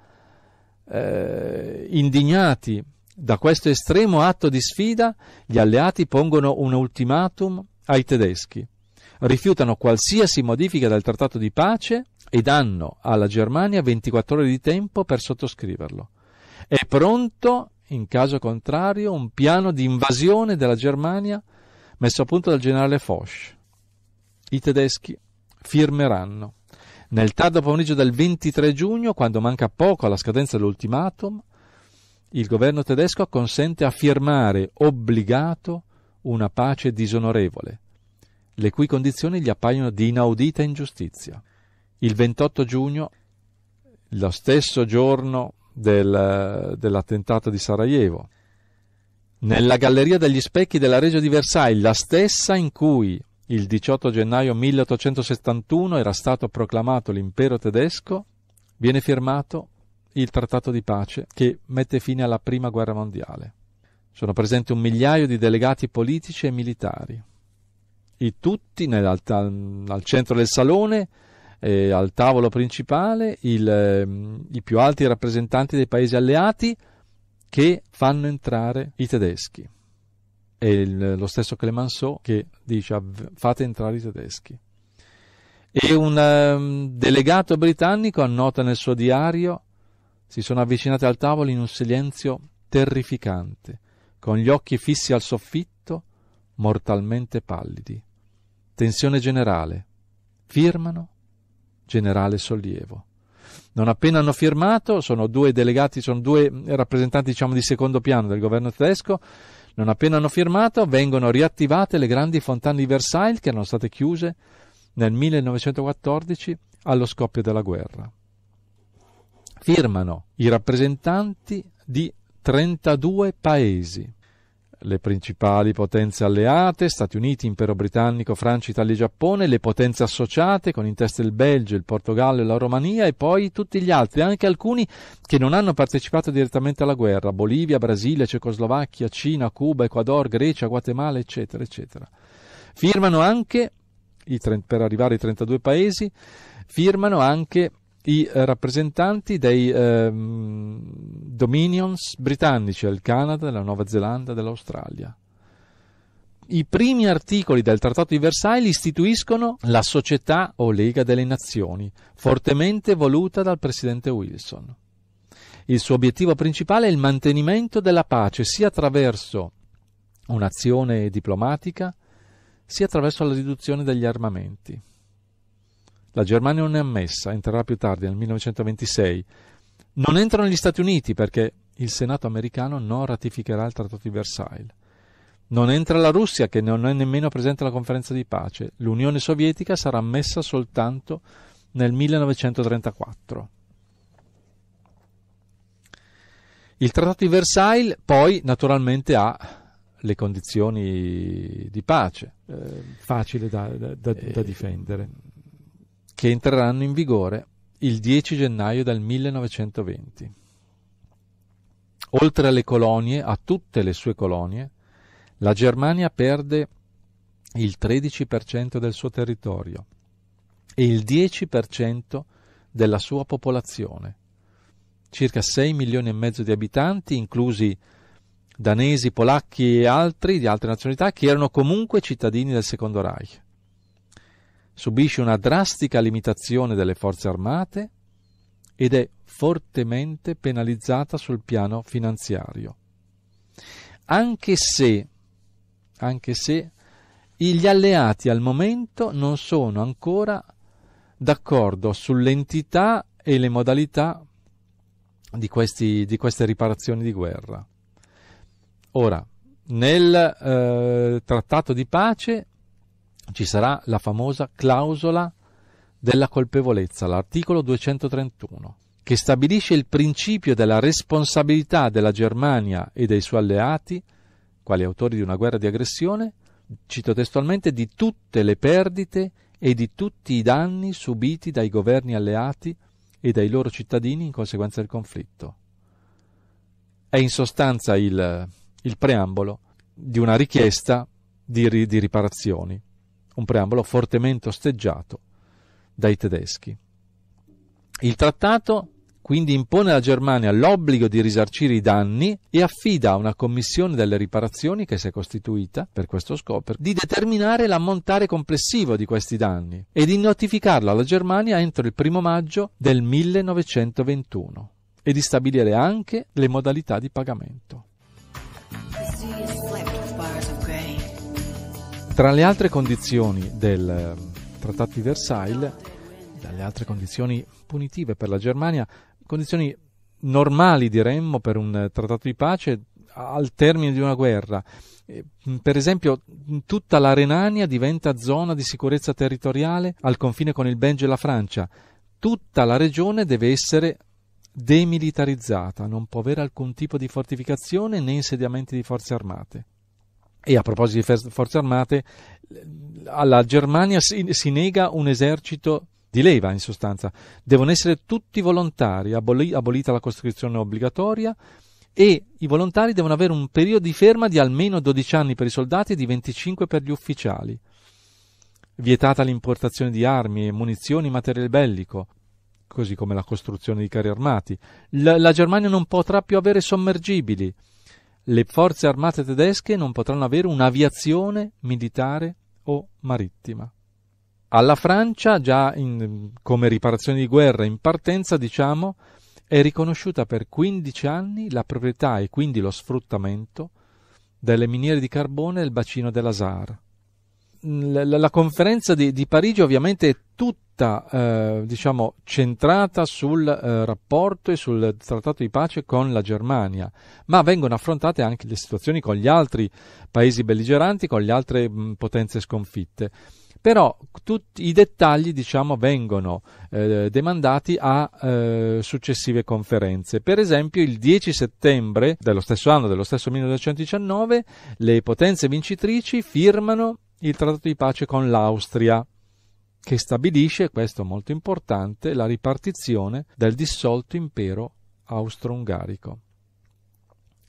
eh, indignati da questo estremo atto di sfida, gli alleati pongono un ultimatum ai tedeschi rifiutano qualsiasi modifica del trattato di pace e danno alla Germania 24 ore di tempo per sottoscriverlo. È pronto, in caso contrario, un piano di invasione della Germania messo a punto dal generale Foch. I tedeschi firmeranno. Nel tardo pomeriggio del 23 giugno, quando manca poco alla scadenza dell'ultimatum, il governo tedesco consente a firmare obbligato una pace disonorevole, le cui condizioni gli appaiono di inaudita ingiustizia. Il 28 giugno, lo stesso giorno del, dell'attentato di Sarajevo, nella Galleria degli Specchi della Regia di Versailles, la stessa in cui il 18 gennaio 1871 era stato proclamato l'impero tedesco, viene firmato il trattato di pace che mette fine alla prima guerra mondiale. Sono presenti un migliaio di delegati politici e militari i tutti nel, al, al centro del salone, eh, al tavolo principale, il, eh, i più alti rappresentanti dei paesi alleati che fanno entrare i tedeschi. È il, lo stesso Clemenceau che dice fate entrare i tedeschi. E un um, delegato britannico annota nel suo diario si sono avvicinati al tavolo in un silenzio terrificante, con gli occhi fissi al soffitto, mortalmente pallidi. Tensione generale. Firmano. Generale sollievo. Non appena hanno firmato, sono due delegati, sono due rappresentanti diciamo, di secondo piano del governo tedesco, non appena hanno firmato vengono riattivate le grandi fontane di Versailles che erano state chiuse nel 1914 allo scoppio della guerra. Firmano i rappresentanti di 32 paesi le principali potenze alleate, Stati Uniti, Impero Britannico, Francia, Italia e Giappone, le potenze associate, con in testa il Belgio, il Portogallo e la Romania, e poi tutti gli altri, anche alcuni che non hanno partecipato direttamente alla guerra, Bolivia, Brasile, Cecoslovacchia, Cina, Cuba, Ecuador, Grecia, Guatemala, eccetera, eccetera. Firmano anche, per arrivare ai 32 paesi, firmano anche i eh, rappresentanti dei ehm, dominions britannici del Canada, della Nuova Zelanda, dell'Australia. I primi articoli del Trattato di Versailles istituiscono la società o Lega delle Nazioni, fortemente voluta dal presidente Wilson. Il suo obiettivo principale è il mantenimento della pace sia attraverso un'azione diplomatica sia attraverso la riduzione degli armamenti. La Germania non è ammessa, entrerà più tardi, nel 1926. Non entrano gli Stati Uniti perché il Senato americano non ratificherà il Trattato di Versailles. Non entra la Russia che non è nemmeno presente alla conferenza di pace. L'Unione Sovietica sarà ammessa soltanto nel 1934. Il Trattato di Versailles poi naturalmente ha le condizioni di pace. Eh, facile da, da, da, da eh, difendere che entreranno in vigore il 10 gennaio del 1920. Oltre alle colonie, a tutte le sue colonie, la Germania perde il 13% del suo territorio e il 10% della sua popolazione, circa 6 milioni e mezzo di abitanti, inclusi danesi, polacchi e altri di altre nazionalità, che erano comunque cittadini del Secondo Reich subisce una drastica limitazione delle forze armate ed è fortemente penalizzata sul piano finanziario. Anche se, anche se gli alleati al momento non sono ancora d'accordo sull'entità e le modalità di, questi, di queste riparazioni di guerra. Ora, nel eh, trattato di pace ci sarà la famosa clausola della colpevolezza, l'articolo 231, che stabilisce il principio della responsabilità della Germania e dei suoi alleati, quali autori di una guerra di aggressione, cito testualmente, di tutte le perdite e di tutti i danni subiti dai governi alleati e dai loro cittadini in conseguenza del conflitto. È in sostanza il, il preambolo di una richiesta di, di riparazioni un preambolo fortemente osteggiato dai tedeschi. Il trattato quindi impone alla Germania l'obbligo di risarcire i danni e affida a una commissione delle riparazioni che si è costituita per questo scopo di determinare l'ammontare complessivo di questi danni e di notificarlo alla Germania entro il primo maggio del 1921 e di stabilire anche le modalità di pagamento. Tra le altre condizioni del ehm, Trattato di Versailles, dalle altre condizioni punitive per la Germania, condizioni normali diremmo per un trattato di pace al termine di una guerra. Per esempio, tutta la Renania diventa zona di sicurezza territoriale al confine con il Belgio e la Francia. Tutta la regione deve essere demilitarizzata, non può avere alcun tipo di fortificazione né insediamenti di forze armate. E a proposito di forze armate, alla Germania si, si nega un esercito di leva in sostanza, devono essere tutti volontari, aboli, abolita la costrizione obbligatoria e i volontari devono avere un periodo di ferma di almeno 12 anni per i soldati e di 25 per gli ufficiali. Vietata l'importazione di armi e munizioni, materiale bellico, così come la costruzione di carri armati. La, la Germania non potrà più avere sommergibili le forze armate tedesche non potranno avere un'aviazione militare o marittima. Alla Francia, già in, come riparazione di guerra in partenza, diciamo, è riconosciuta per 15 anni la proprietà e quindi lo sfruttamento delle miniere di carbone del bacino della Sahara la, la conferenza di, di, Parigi ovviamente è tutta eh, diciamo, centrata sul eh, rapporto e sul trattato di pace con la Germania, ma vengono affrontate anche le situazioni con gli altri paesi belligeranti, con le altre mh, potenze sconfitte. Però tutti i dettagli diciamo, vengono eh, demandati a eh, successive conferenze. Per esempio il 10 settembre dello stesso anno, dello stesso 1919, le potenze vincitrici firmano il trattato di pace con l'Austria, che stabilisce, questo molto importante, la ripartizione del dissolto impero austro-ungarico.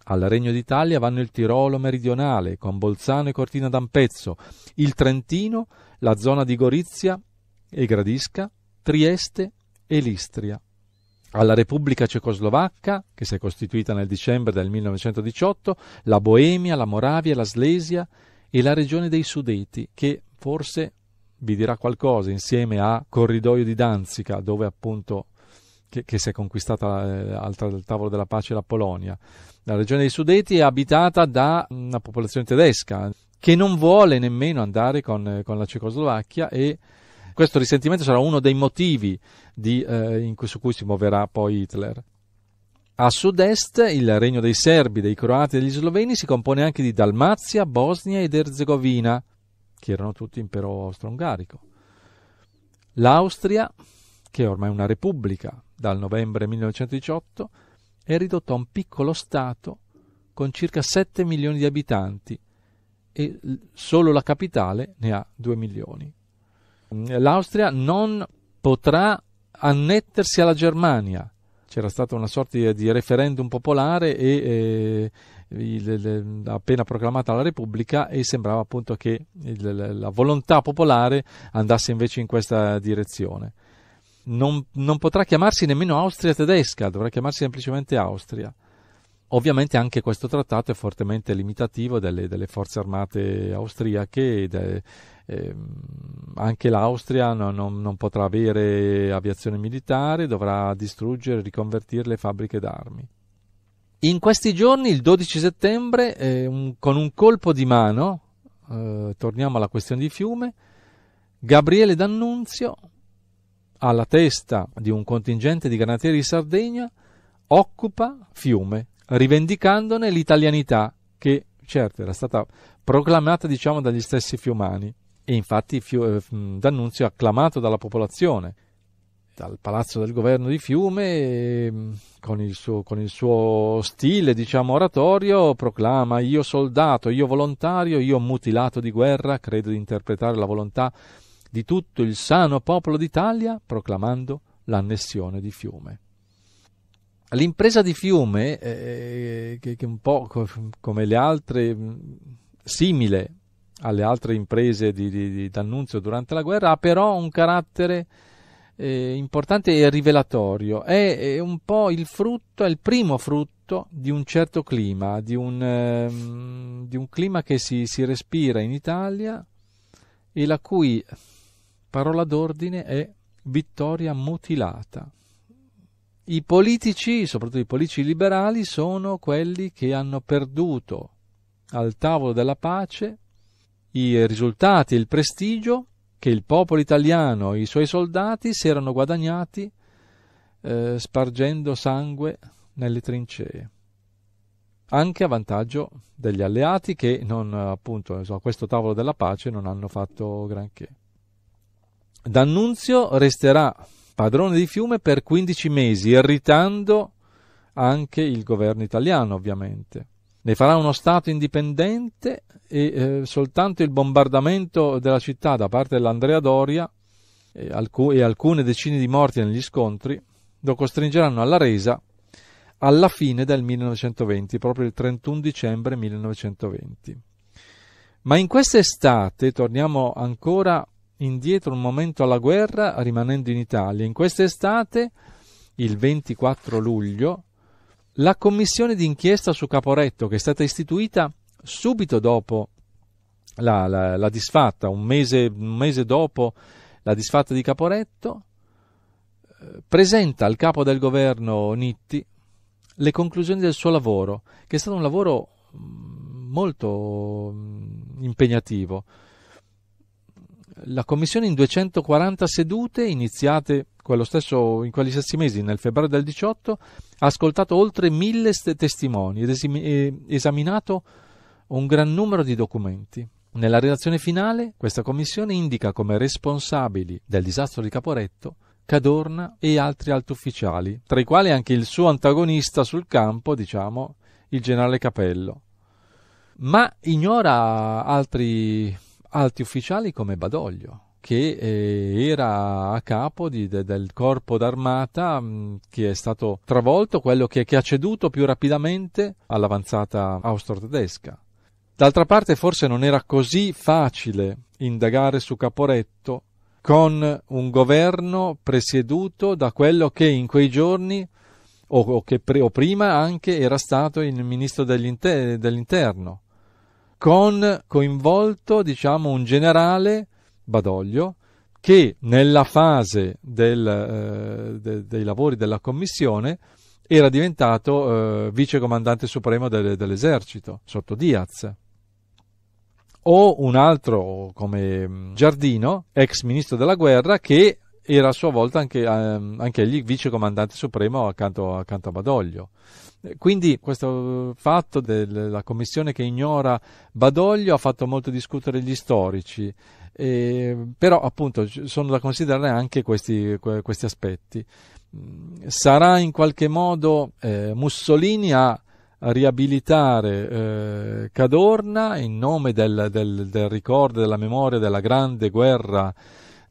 Al Regno d'Italia vanno il Tirolo meridionale, con Bolzano e Cortina d'Ampezzo, il Trentino, la zona di Gorizia e Gradisca, Trieste e Listria. Alla Repubblica Cecoslovacca, che si è costituita nel dicembre del 1918, la Boemia, la Moravia, la Slesia, e la regione dei Sudeti, che forse vi dirà qualcosa insieme a Corridoio di Danzica, dove appunto che, che, si è conquistata al, eh, al tavolo della pace la Polonia. La regione dei Sudeti è abitata da una popolazione tedesca che non vuole nemmeno andare con, eh, con la Cecoslovacchia e questo risentimento sarà uno dei motivi di, eh, cui, su cui si muoverà poi Hitler. A sud-est il regno dei Serbi, dei Croati e degli Sloveni si compone anche di Dalmazia, Bosnia ed Erzegovina, che erano tutti impero austro-ungarico. L'Austria, che è ormai una repubblica dal novembre 1918, è ridotta a un piccolo Stato con circa 7 milioni di abitanti e solo la capitale ne ha 2 milioni. L'Austria non potrà annettersi alla Germania, c'era stato una sorta di, di referendum popolare e eh, il, il, appena proclamata la Repubblica e sembrava appunto che il, la volontà popolare andasse invece in questa direzione. Non, non potrà chiamarsi nemmeno Austria tedesca, dovrà chiamarsi semplicemente Austria. Ovviamente anche questo trattato è fortemente limitativo delle, delle forze armate austriache e de, eh, anche l'Austria no, non, non potrà avere aviazione militare, dovrà distruggere e riconvertire le fabbriche d'armi. In questi giorni, il 12 settembre, eh, un, con un colpo di mano, eh, torniamo alla questione di Fiume, Gabriele D'Annunzio, alla testa di un contingente di granatieri di Sardegna, occupa Fiume, rivendicandone l'italianità che certo era stata proclamata diciamo dagli stessi fiumani. E infatti eh, D'Annunzio è acclamato dalla popolazione, dal palazzo del governo di Fiume, con il suo, con il suo stile diciamo, oratorio, proclama io soldato, io volontario, io mutilato di guerra, credo di interpretare la volontà di tutto il sano popolo d'Italia, proclamando l'annessione di Fiume. L'impresa di Fiume, eh, eh che, che un po' come le altre, simile alle altre imprese di, di, di D'Annunzio durante la guerra, ha però un carattere eh, importante e rivelatorio. È, è, un po' il frutto, è il primo frutto di un certo clima, di un, eh, di un clima che si, si respira in Italia e la cui parola d'ordine è vittoria mutilata. I politici, soprattutto i politici liberali, sono quelli che hanno perduto al tavolo della pace i risultati e il prestigio che il popolo italiano e i suoi soldati si erano guadagnati eh, spargendo sangue nelle trincee, anche a vantaggio degli alleati che non, appunto, a questo tavolo della pace non hanno fatto granché. D'Annunzio resterà padrone di fiume per 15 mesi, irritando anche il governo italiano, ovviamente ne farà uno Stato indipendente e eh, soltanto il bombardamento della città da parte dell'Andrea Doria e, eh, alc- e alcune decine di morti negli scontri lo costringeranno alla resa alla fine del 1920, proprio il 31 dicembre 1920. Ma in quest'estate, torniamo ancora indietro un momento alla guerra, rimanendo in Italia, in quest'estate, il 24 luglio, la commissione d'inchiesta su Caporetto, che è stata istituita subito dopo la, la, la disfatta, un mese, un mese dopo la disfatta di Caporetto, eh, presenta al capo del governo Nitti le conclusioni del suo lavoro, che è stato un lavoro mm, molto mm, impegnativo. La commissione in 240 sedute, iniziate in quegli stessi mesi, nel febbraio del 18, ha ascoltato oltre mille testimoni ed esaminato un gran numero di documenti. Nella relazione finale, questa commissione indica come responsabili del disastro di Caporetto Cadorna e altri alti ufficiali, tra i quali anche il suo antagonista sul campo, diciamo, il generale Capello. Ma ignora altri alti ufficiali come Badoglio, che eh, era a capo di, de, del corpo d'armata mh, mm, che è stato travolto, quello che, che ha ceduto più rapidamente all'avanzata austro-tedesca. D'altra parte forse non era così facile indagare su Caporetto con un governo presieduto da quello che in quei giorni o, o che pre, o prima anche era stato il ministro dell'inter, dell'interno, con coinvolto diciamo un generale Badoglio, che nella fase del, eh, de, dei lavori della commissione era diventato eh, vicecomandante supremo de, dell'esercito sotto Diaz. O un altro come mm, Giardino, ex ministro della guerra, che era a sua volta anche, eh, anche egli vicecomandante supremo accanto, accanto a Badoglio. Quindi questo fatto della commissione che ignora Badoglio ha fatto molto discutere gli storici, eh, però appunto sono da considerare anche questi, questi aspetti. Mm, sarà in qualche modo eh, Mussolini a riabilitare eh, Cadorna in nome del, del, del, ricordo, della memoria della grande guerra,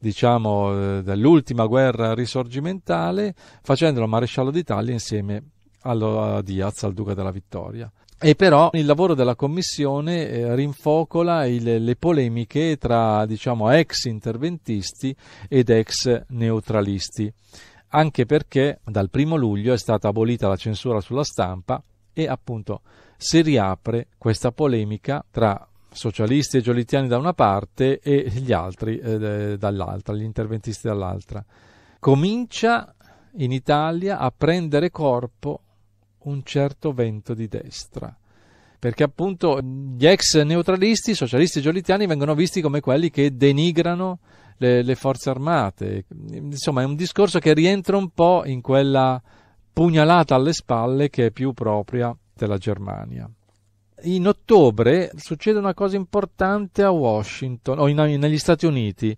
diciamo eh, dell'ultima guerra risorgimentale, facendolo maresciallo d'Italia insieme a alla Diaz, al Duca della Vittoria. E però il lavoro della commissione eh, rinfocola il, le polemiche tra diciamo, ex interventisti ed ex neutralisti, anche perché dal primo luglio è stata abolita la censura sulla stampa e appunto si riapre questa polemica tra socialisti e giolittiani da una parte e gli altri eh, dall'altra, gli interventisti dall'altra. Comincia in Italia a prendere corpo un certo vento di destra perché appunto gli ex neutralisti, socialisti giolitiani, vengono visti come quelli che denigrano le, le, forze armate. Insomma, è un discorso che rientra un po' in quella pugnalata alle spalle che è più propria della Germania. In ottobre succede una cosa importante a Washington, o in, negli Stati Uniti.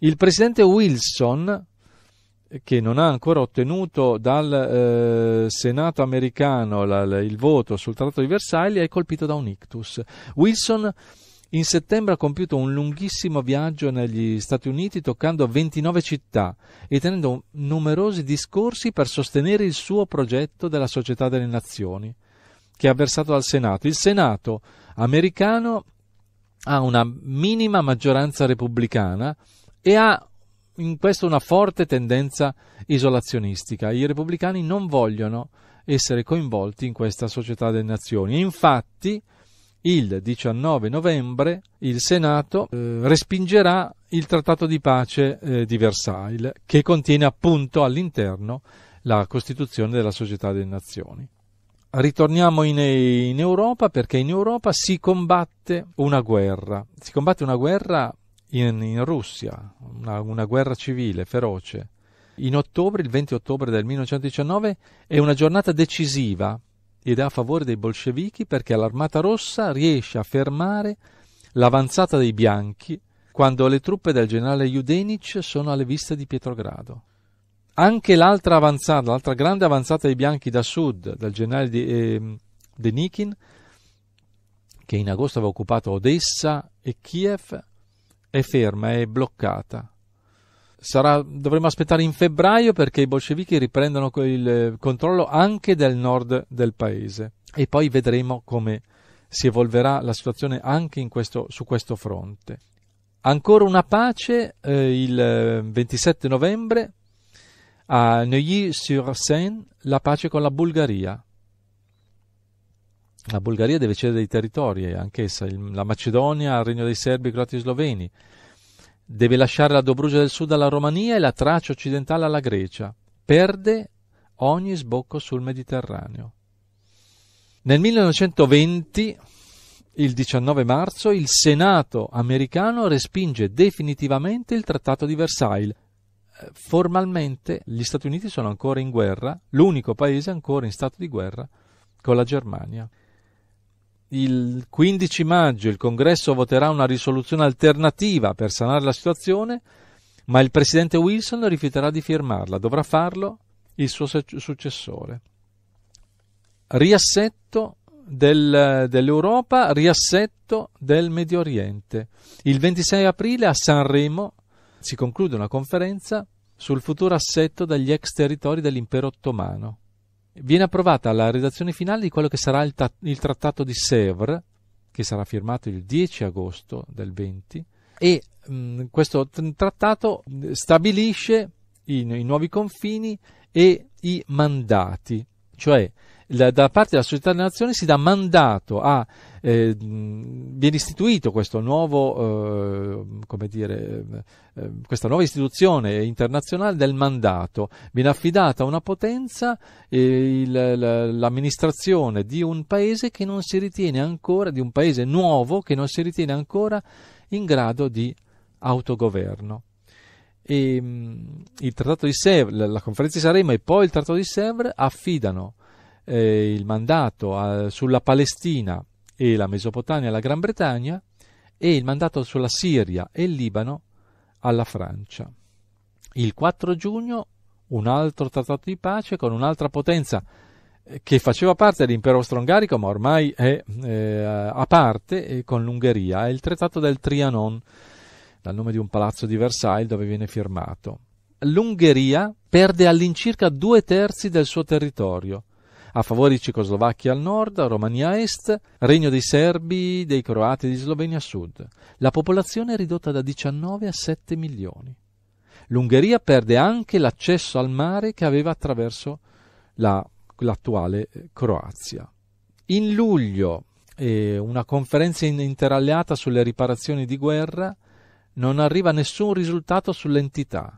Il presidente Wilson, che non ha ancora ottenuto dal eh, Senato americano la, il voto sul Trattato di Versailles, è colpito da un ictus. Wilson in settembre ha compiuto un lunghissimo viaggio negli Stati Uniti toccando 29 città e tenendo numerosi discorsi per sostenere il suo progetto della Società delle Nazioni, che ha versato dal Senato. Il Senato americano ha una minima maggioranza repubblicana e ha in questo una forte tendenza isolazionistica. I repubblicani non vogliono essere coinvolti in questa società delle nazioni. Infatti, il 19 novembre il Senato eh, respingerà il trattato di pace eh, di Versailles, che contiene appunto all'interno la Costituzione della Società delle Nazioni. Ritorniamo in, in Europa perché in Europa si combatte una guerra, si combatte una guerra in, in Russia, una, una guerra civile feroce. In ottobre, il 20 ottobre del 1919, è una giornata decisiva ed è a favore dei bolscevichi perché l'Armata Rossa riesce a fermare l'avanzata dei bianchi quando le truppe del generale Judenic sono alle viste di Pietrogrado. Anche l'altra avanzata, l'altra grande avanzata dei bianchi da sud del generale di, eh, Denikin, che in agosto aveva occupato Odessa e Kiev, è ferma, è bloccata. Sarà, dovremo aspettare in febbraio perché i bolscevichi riprendono il controllo anche del nord del paese e poi vedremo come si evolverà la situazione anche questo, su questo fronte. Ancora una pace eh, il 27 eh, novembre a Neuilly-sur-Seine, la pace con la Bulgaria la Bulgaria deve cedere dei territori, anch'essa, il, la Macedonia al regno dei Serbi, Croati e Sloveni, deve lasciare la Dobrugia del Sud alla Romania e la Tracia occidentale alla Grecia, perde ogni sbocco sul Mediterraneo. Nel 1920, il 19 marzo, il Senato americano respinge definitivamente il Trattato di Versailles. Eh, formalmente gli Stati Uniti sono ancora in guerra, l'unico paese ancora in stato di guerra con la Germania il 15 maggio il Congresso voterà una risoluzione alternativa per sanare la situazione, ma il presidente Wilson rifiuterà di firmarla, dovrà farlo il suo successore. Riassetto del, dell'Europa, riassetto del Medio Oriente. Il 26 aprile a Sanremo si conclude una conferenza sul futuro assetto dagli ex territori dell'impero ottomano viene approvata la redazione finale di quello che sarà il, ta- il trattato di Sèvres, che sarà firmato il 10 agosto del 20, e mh, mm, questo t- trattato mm, stabilisce i, i nuovi confini e i mandati, cioè da parte della società delle nazioni si dà mandato a, eh, viene istituito questo nuovo, eh, come dire, eh, eh, questa nuova istituzione internazionale del mandato, viene affidata a una potenza eh, il, l'amministrazione di un paese che non si ritiene ancora, di un paese nuovo che non si ritiene ancora in grado di autogoverno. E, il trattato di Sèvres, la conferenza di Saremo e poi il trattato di Sèvres affidano eh, il mandato a, eh, sulla Palestina e la Mesopotamia alla Gran Bretagna e il mandato sulla Siria e il Libano alla Francia. Il 4 giugno un altro trattato di pace con un'altra potenza eh, che faceva parte dell'impero austro-ungarico ma ormai è eh, a parte eh, con l'Ungheria, è il trattato del Trianon, dal nome di un palazzo di Versailles dove viene firmato. L'Ungheria perde all'incirca due terzi del suo territorio, a favore di Cecoslovacchia al nord, Romania a est, Regno dei Serbi, dei Croati e di Slovenia a sud. La popolazione è ridotta da 19 a 7 milioni. L'Ungheria perde anche l'accesso al mare che aveva attraverso la, l'attuale eh, Croazia. In luglio eh, una conferenza interalleata sulle riparazioni di guerra non arriva a nessun risultato sull'entità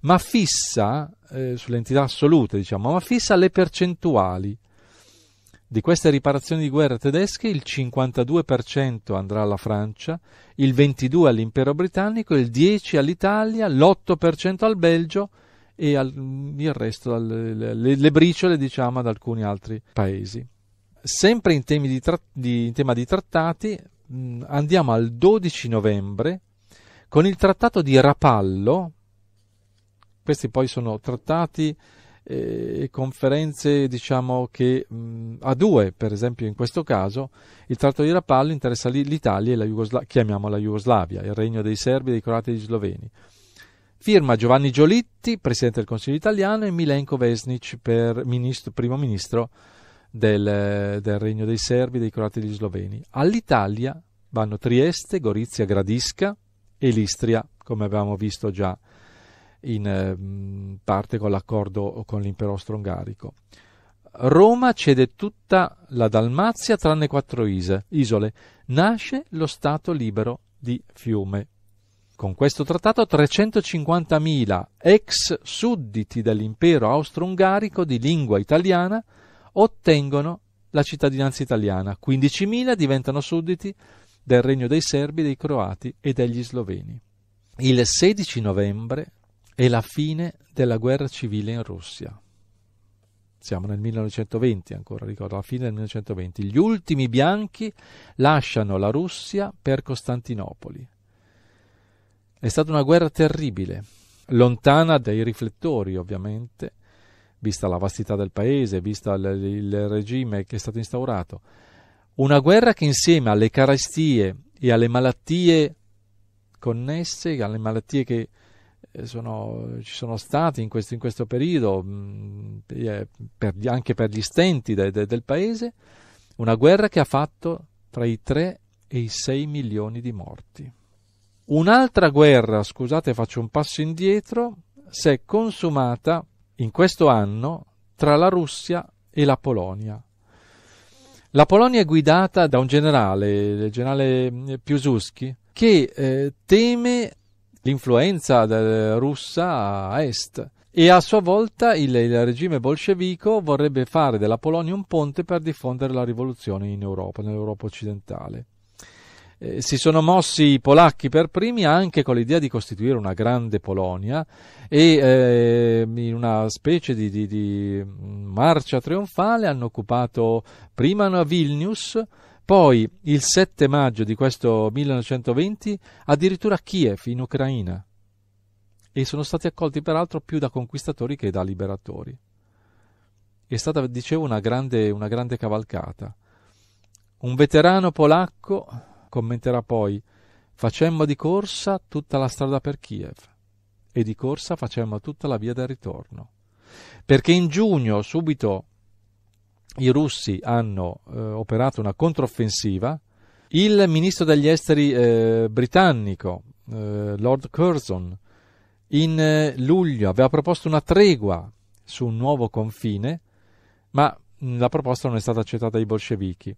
ma fissa, eh, sulle entità assolute diciamo, ma fissa le percentuali. Di queste riparazioni di guerra tedesche il 52% andrà alla Francia, il 22% all'impero britannico, il 10% all'Italia, l'8% al Belgio e al, mm, il resto, al, le, le, briciole diciamo ad alcuni altri paesi. Sempre in, di tra, di, in tema di trattati mm, andiamo al 12 novembre con il trattato di Rapallo questi poi sono trattati eh, e conferenze diciamo che mh, a due per esempio in questo caso il tratto di Rapallo interessa l'Italia e la Jugoslavia chiamiamola Jugoslavia il regno dei serbi dei croati e degli sloveni firma Giovanni Giolitti presidente del consiglio italiano e Milenko Vesnic per ministro, primo ministro del, del regno dei serbi dei croati e degli sloveni all'Italia vanno Trieste Gorizia Gradisca e l'Istria come avevamo visto già in eh, parte con l'accordo con l'impero austro-ungarico. Roma cede tutta la Dalmazia tranne quattro isole. Nasce lo Stato libero di Fiume. Con questo trattato 350.000 ex sudditi dell'impero austro-ungarico di lingua italiana ottengono la cittadinanza italiana, 15.000 diventano sudditi del regno dei Serbi, dei Croati e degli Sloveni. Il 16 novembre e la fine della guerra civile in Russia. Siamo nel 1920 ancora, ricordo, la fine del 1920. Gli ultimi bianchi lasciano la Russia per Costantinopoli. È stata una guerra terribile, lontana dai riflettori ovviamente, vista la vastità del paese, vista il, il regime che è stato instaurato. Una guerra che insieme alle carestie e alle malattie connesse, alle malattie che eh, sono, ci sono stati in questo, in questo periodo, mm, eh, per, anche per gli stenti de, de, del paese, una guerra che ha fatto tra i 3 e i 6 milioni di morti. Un'altra guerra, scusate faccio un passo indietro, si è consumata in questo anno tra la Russia e la Polonia. La Polonia è guidata da un generale, il generale mm, Piłsudski, che eh, teme l'influenza eh, russa a est e a sua volta il, il, regime bolscevico vorrebbe fare della Polonia un ponte per diffondere la rivoluzione in Europa, nell'Europa occidentale. Eh, si sono mossi i polacchi per primi anche con l'idea di costituire una grande Polonia e eh, in una specie di, di, di mm, marcia trionfale hanno occupato prima Vilnius, poi, il 7 maggio di questo 1920, addirittura a Kiev, in Ucraina, e sono stati accolti peraltro più da conquistatori che da liberatori. È stata, dicevo, una grande, una grande cavalcata. Un veterano polacco commenterà poi Facemmo di corsa tutta la strada per Kiev e di corsa facemmo tutta la via del ritorno. Perché in giugno, subito i russi hanno eh, operato una controffensiva, il ministro degli esteri eh, britannico, eh, Lord Curzon, in eh, luglio aveva proposto una tregua su un nuovo confine, ma mh, mm, la proposta non è stata accettata dai bolscevichi.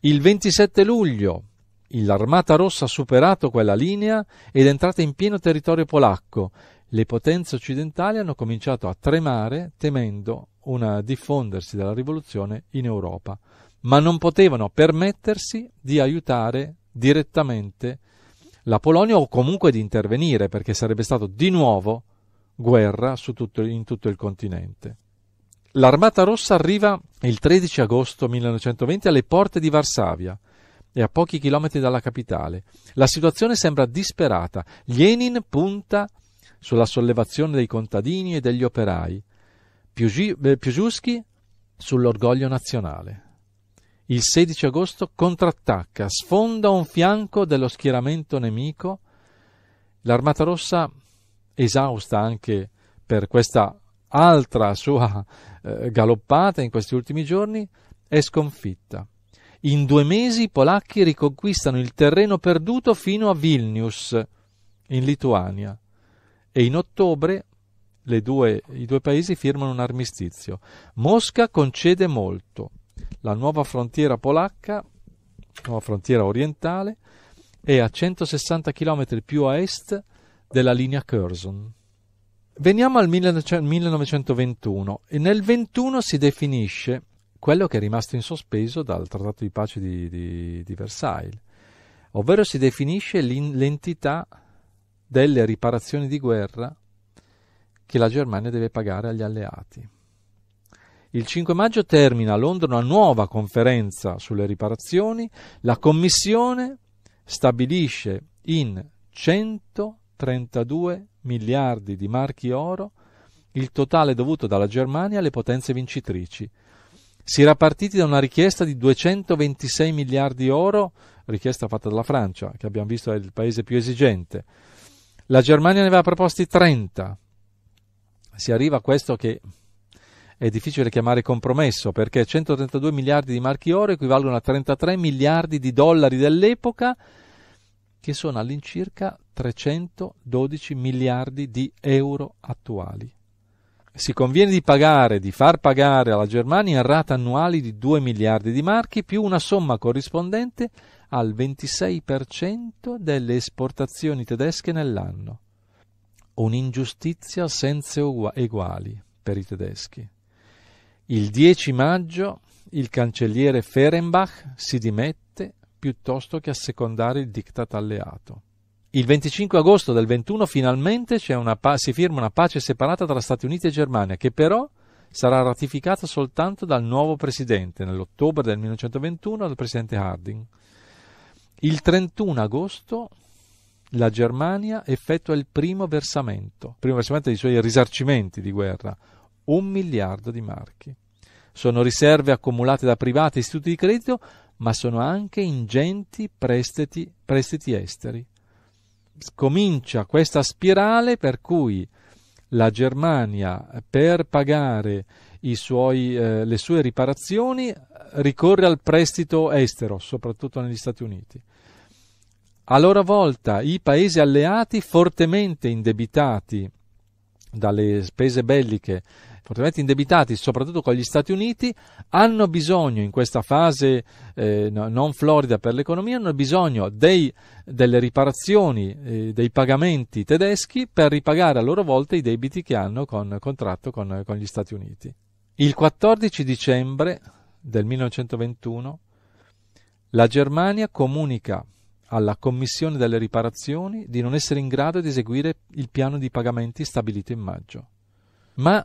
Il 27 luglio l'armata rossa ha superato quella linea ed è entrata in pieno territorio polacco. Le potenze occidentali hanno cominciato a tremare temendo un diffondersi della rivoluzione in Europa, ma non potevano permettersi di aiutare direttamente la Polonia o comunque di intervenire perché sarebbe stato di nuovo guerra tutto, in tutto il continente. L'Armata Rossa arriva il 13 agosto 1920 alle porte di Varsavia e a pochi chilometri dalla capitale. La situazione sembra disperata. Lenin punta sulla sollevazione dei contadini e degli operai, Piusiuschi eh, sull'orgoglio nazionale. Il 16 agosto contrattacca, sfonda un fianco dello schieramento nemico. L'Armata Rossa, esausta anche per questa altra sua eh, galoppata in questi ultimi giorni, è sconfitta. In due mesi i polacchi riconquistano il terreno perduto fino a Vilnius, in Lituania, e in ottobre due, i due paesi firmano un armistizio. Mosca concede molto. La nuova frontiera polacca, nuova frontiera orientale, è a 160 km più a est della linea Curzon. Veniamo al 19, 1921 cioè e nel 21 si definisce quello che è rimasto in sospeso dal Trattato di pace di, di, di Versailles, ovvero si definisce l'entità delle riparazioni di guerra che la Germania deve pagare agli alleati. Il 5 maggio termina a Londra una nuova conferenza sulle riparazioni, la Commissione stabilisce in 132 miliardi di marchi oro il totale dovuto dalla Germania alle potenze vincitrici, si era partiti da una richiesta di 226 miliardi di oro, richiesta fatta dalla Francia, che abbiamo visto è il paese più esigente. La Germania ne aveva proposti 30. Si arriva a questo che è difficile chiamare compromesso perché 132 miliardi di marchi oro equivalgono a 33 miliardi di dollari dell'epoca, che sono all'incirca 312 miliardi di euro attuali si conviene di pagare, di far pagare alla Germania rate annuali di 2 miliardi di marchi più una somma corrispondente al 26% delle esportazioni tedesche nell'anno. Un'ingiustizia senza eguali per i tedeschi. Il 10 maggio il cancelliere Fehrenbach si dimette piuttosto che assecondare il diktat alleato. Il 25 agosto del 21 finalmente pa- si firma una pace separata tra Stati Uniti e Germania, che però sarà ratificata soltanto dal nuovo presidente, nell'ottobre del 1921, dal presidente Harding. Il 31 agosto la Germania effettua il primo versamento, primo versamento dei suoi risarcimenti di guerra, un miliardo di marchi. Sono riserve accumulate da privati istituti di credito, ma sono anche ingenti prestiti, prestiti esteri comincia questa spirale per cui la Germania per pagare suoi, eh, le sue riparazioni ricorre al prestito estero, soprattutto negli Stati Uniti. A loro volta i paesi alleati fortemente indebitati dalle spese belliche fortemente indebitati soprattutto con gli Stati Uniti, hanno bisogno in questa fase eh, non florida per l'economia, hanno bisogno dei, delle riparazioni, eh, dei pagamenti tedeschi per ripagare a loro volta i debiti che hanno con contratto con, con gli Stati Uniti. Il 14 dicembre del 1921 la Germania comunica alla Commissione delle riparazioni di non essere in grado di eseguire il piano di pagamenti stabilito in maggio. Ma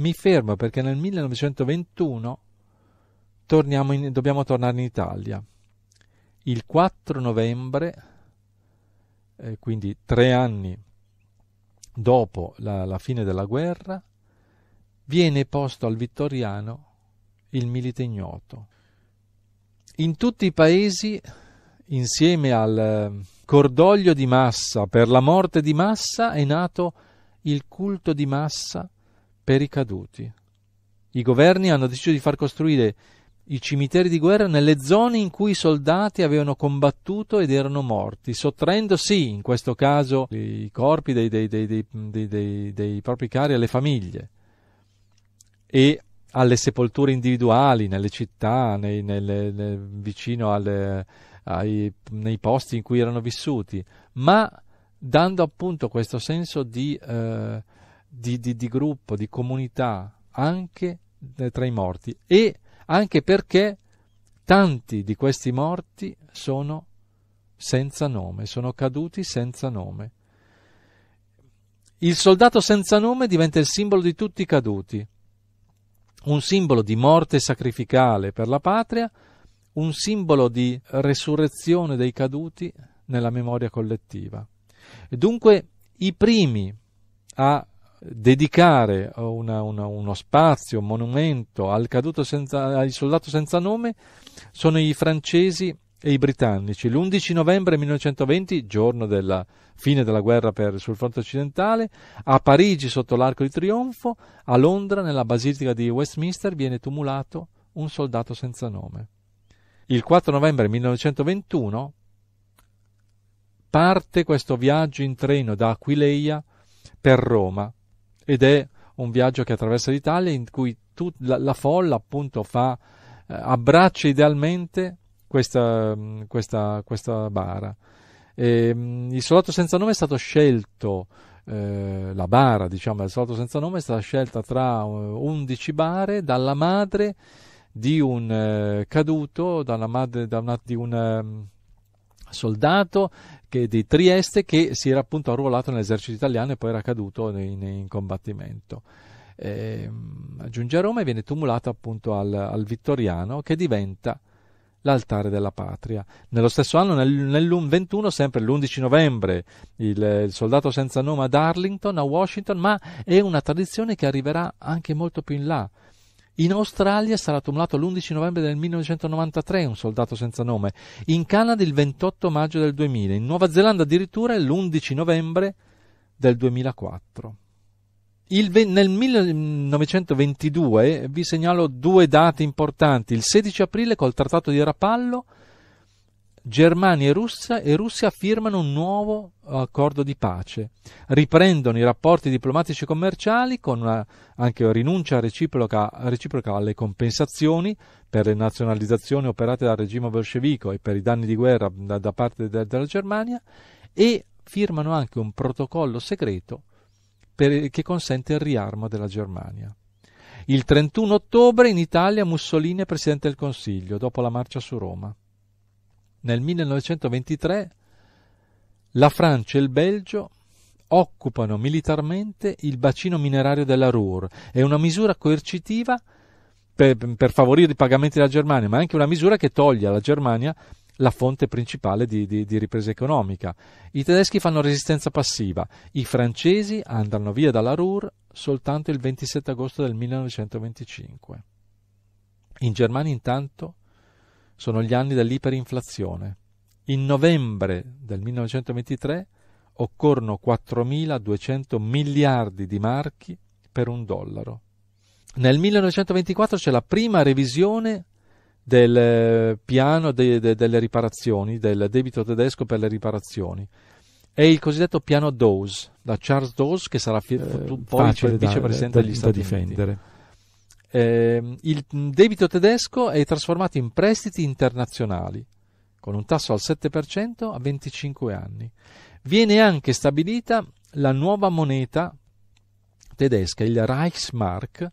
mi fermo perché nel 1921 in, dobbiamo tornare in Italia. Il 4 novembre, eh, quindi tre anni dopo la, la fine della guerra, viene posto al Vittoriano il milite ignoto. In tutti i paesi, insieme al eh, cordoglio di massa per la morte di massa, è nato il culto di massa per i caduti. I governi hanno deciso di far costruire i cimiteri di guerra nelle zone in cui i soldati avevano combattuto ed erano morti, sottraendo sì, in questo caso, i corpi dei, dei, dei, dei propri cari alle famiglie e alle sepolture individuali nelle città, nei, nelle, nelle, vicino alle, ai, nei posti in cui erano vissuti, ma dando appunto questo senso di eh, di, di, di gruppo, di comunità, anche eh, tra i morti e anche perché tanti di questi morti sono senza nome, sono caduti senza nome. Il soldato senza nome diventa il simbolo di tutti i caduti, un simbolo di morte sacrificale per la patria, un simbolo di resurrezione dei caduti nella memoria collettiva. Dunque i primi a dedicare una, una, uno spazio, un monumento al caduto senza, al soldato senza nome sono i francesi e i britannici. L'11 novembre 1920, giorno della fine della guerra per, sul fronte occidentale, a Parigi sotto l'Arco di Trionfo, a Londra nella Basilica di Westminster viene tumulato un soldato senza nome. Il 4 novembre 1921 parte questo viaggio in treno da Aquileia per Roma, ed è un viaggio che attraversa l'Italia in cui tut- la, la, folla appunto fa, eh, abbraccia idealmente questa, questa, questa bara. E, il soldato senza nome è stato scelto, eh, la bara diciamo del soldato senza nome è stata scelta tra 11 eh, bare dalla madre di un eh, caduto, dalla madre da una, di un um, soldato che, di Trieste che si era appunto arruolato nell'esercito italiano e poi era caduto in, in combattimento. E, ehm, giunge a Roma e viene tumulato appunto al, al Vittoriano che diventa l'altare della patria. Nello stesso anno, nel, nell'21, sempre l'11 novembre, il, il, soldato senza nome ad Arlington, a Washington, ma è una tradizione che arriverà anche molto più in là. In Australia sarà tumulato l'11 novembre del 1993 un soldato senza nome, in Canada il 28 maggio del 2000, in Nuova Zelanda addirittura l'11 novembre del 2004. Il, nel 1922 vi segnalo due date importanti, il 16 aprile col Trattato di Rapallo Germania e Russia, e Russia firmano un nuovo accordo di pace, riprendono i rapporti diplomatici e commerciali con una, anche rinuncia reciproca, reciproca alle compensazioni per le nazionalizzazioni operate dal regime bolscevico e per i danni di guerra da, da parte de, della Germania e firmano anche un protocollo segreto per, che consente il riarmo della Germania. Il 31 ottobre in Italia Mussolini è Presidente del Consiglio, dopo la marcia su Roma nel 1923 la Francia e il Belgio occupano militarmente il bacino minerario della Ruhr. È una misura coercitiva per, per, favorire i pagamenti della Germania, ma è anche una misura che toglie alla Germania la fonte principale di, di, di ripresa economica. I tedeschi fanno resistenza passiva, i francesi andranno via dalla Ruhr soltanto il 27 agosto del 1925. In Germania intanto sono gli anni dell'iperinflazione. In novembre del 1923 occorrono 4.200 miliardi di marchi per un dollaro. Nel 1924 c'è la prima revisione del eh, piano de, de, delle riparazioni, del debito tedesco per le riparazioni. È il cosiddetto piano Dawes, da Charles Dawes, che sarà fi- eh, facile vicepresidente da, degli da, Stati Uniti eh, il debito tedesco è trasformato in prestiti internazionali con un tasso al 7% a 25 anni. Viene anche stabilita la nuova moneta tedesca, il Reichsmark,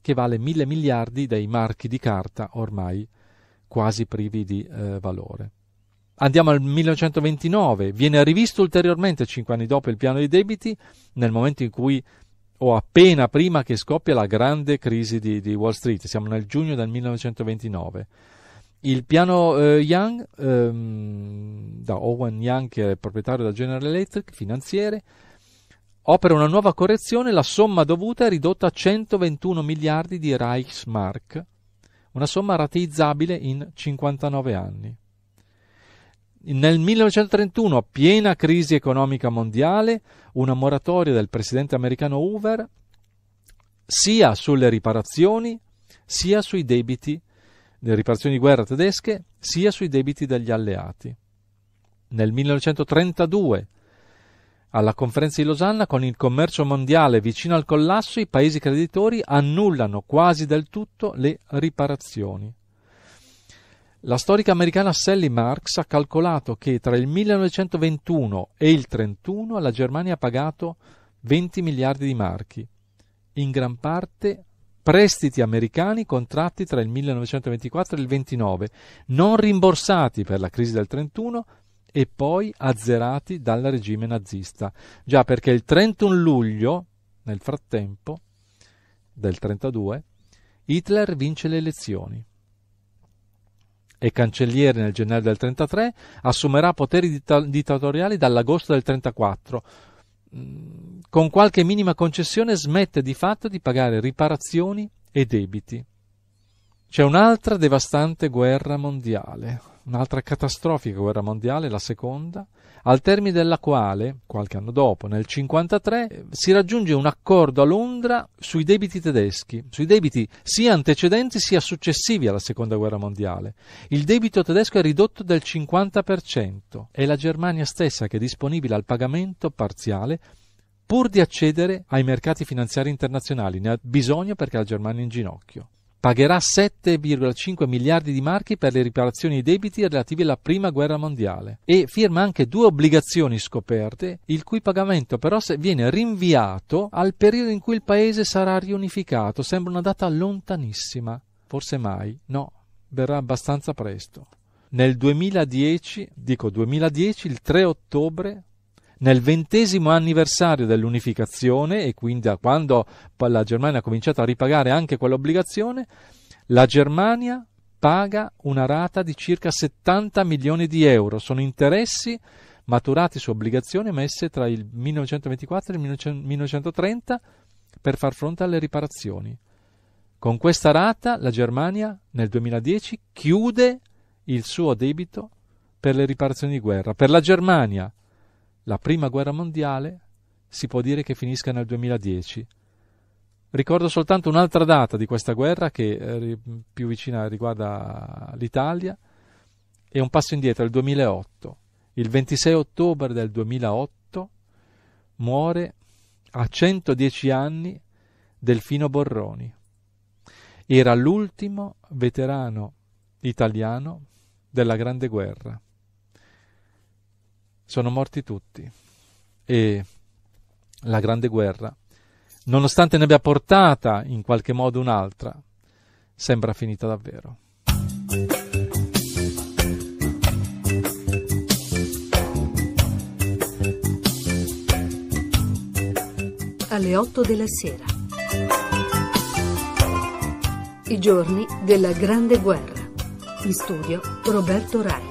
che vale mille miliardi dei marchi di carta ormai quasi privi di eh, valore. Andiamo al 1929, viene rivisto ulteriormente cinque anni dopo il piano dei debiti, nel momento in cui o appena prima che scoppia la grande crisi di, di Wall Street, siamo nel giugno del 1929. Il piano eh, Young, ehm, da Owen Young, che è proprietario della General Electric, finanziere, opera una nuova correzione, la somma dovuta è ridotta a 121 miliardi di Reichsmark, una somma rateizzabile in 59 anni. Nel 1931, a piena crisi economica mondiale, una moratoria del presidente americano Hoover sia sulle riparazioni sia sui debiti, le riparazioni di guerra tedesche, sia sui debiti degli alleati. Nel 1932, alla conferenza di Losanna, con il commercio mondiale vicino al collasso, i paesi creditori annullano quasi del tutto le riparazioni. La storica americana Sally Marx ha calcolato che tra il 1921 e il 1931 la Germania ha pagato 20 miliardi di marchi, in gran parte prestiti americani contratti tra il 1924 e il 1929, non rimborsati per la crisi del 1931 e poi azzerati dal regime nazista. Già perché il 31 luglio, nel frattempo, del 1932, Hitler vince le elezioni e cancelliere nel gennaio del 33, assumerà poteri dittatoriali dall'agosto del 34. Mm, con qualche minima concessione smette di fatto di pagare riparazioni e debiti. C'è un'altra devastante guerra mondiale, un'altra catastrofica guerra mondiale, la seconda, al termine della quale, qualche anno dopo, nel 1953, eh, si raggiunge un accordo a Londra sui debiti tedeschi, sui debiti sia antecedenti sia successivi alla Seconda Guerra Mondiale. Il debito tedesco è ridotto del 50%, e la Germania stessa che è disponibile al pagamento parziale pur di accedere ai mercati finanziari internazionali, ne ha bisogno perché la Germania è in ginocchio pagherà 7,5 miliardi di marchi per le riparazioni ai debiti relativi alla prima guerra mondiale e firma anche due obbligazioni scoperte, il cui pagamento però viene rinviato al periodo in cui il paese sarà riunificato. Sembra una data lontanissima. Forse mai? No, verrà abbastanza presto. Nel 2010, dico 2010, il 3 ottobre, nel ventesimo anniversario dell'unificazione e quindi da quando la Germania ha cominciato a ripagare anche quell'obbligazione, la Germania paga una rata di circa 70 milioni di euro, sono interessi maturati su obbligazioni messe tra il 1924 e il 1930 per far fronte alle riparazioni. Con questa rata la Germania nel 2010 chiude il suo debito per le riparazioni di guerra. Per la Germania la prima guerra mondiale si può dire che finisca nel 2010. Ricordo soltanto un'altra data di questa guerra che eh, più vicina riguarda l'Italia e un passo indietro, il 2008. Il 26 ottobre del 2008 muore a 110 anni Delfino Borroni. Era l'ultimo veterano italiano della Grande Guerra sono morti tutti e la grande guerra, nonostante ne abbia portata in qualche modo un'altra, sembra finita davvero. Alle 8 della sera. I giorni della Grande Guerra. In studio Roberto Rai.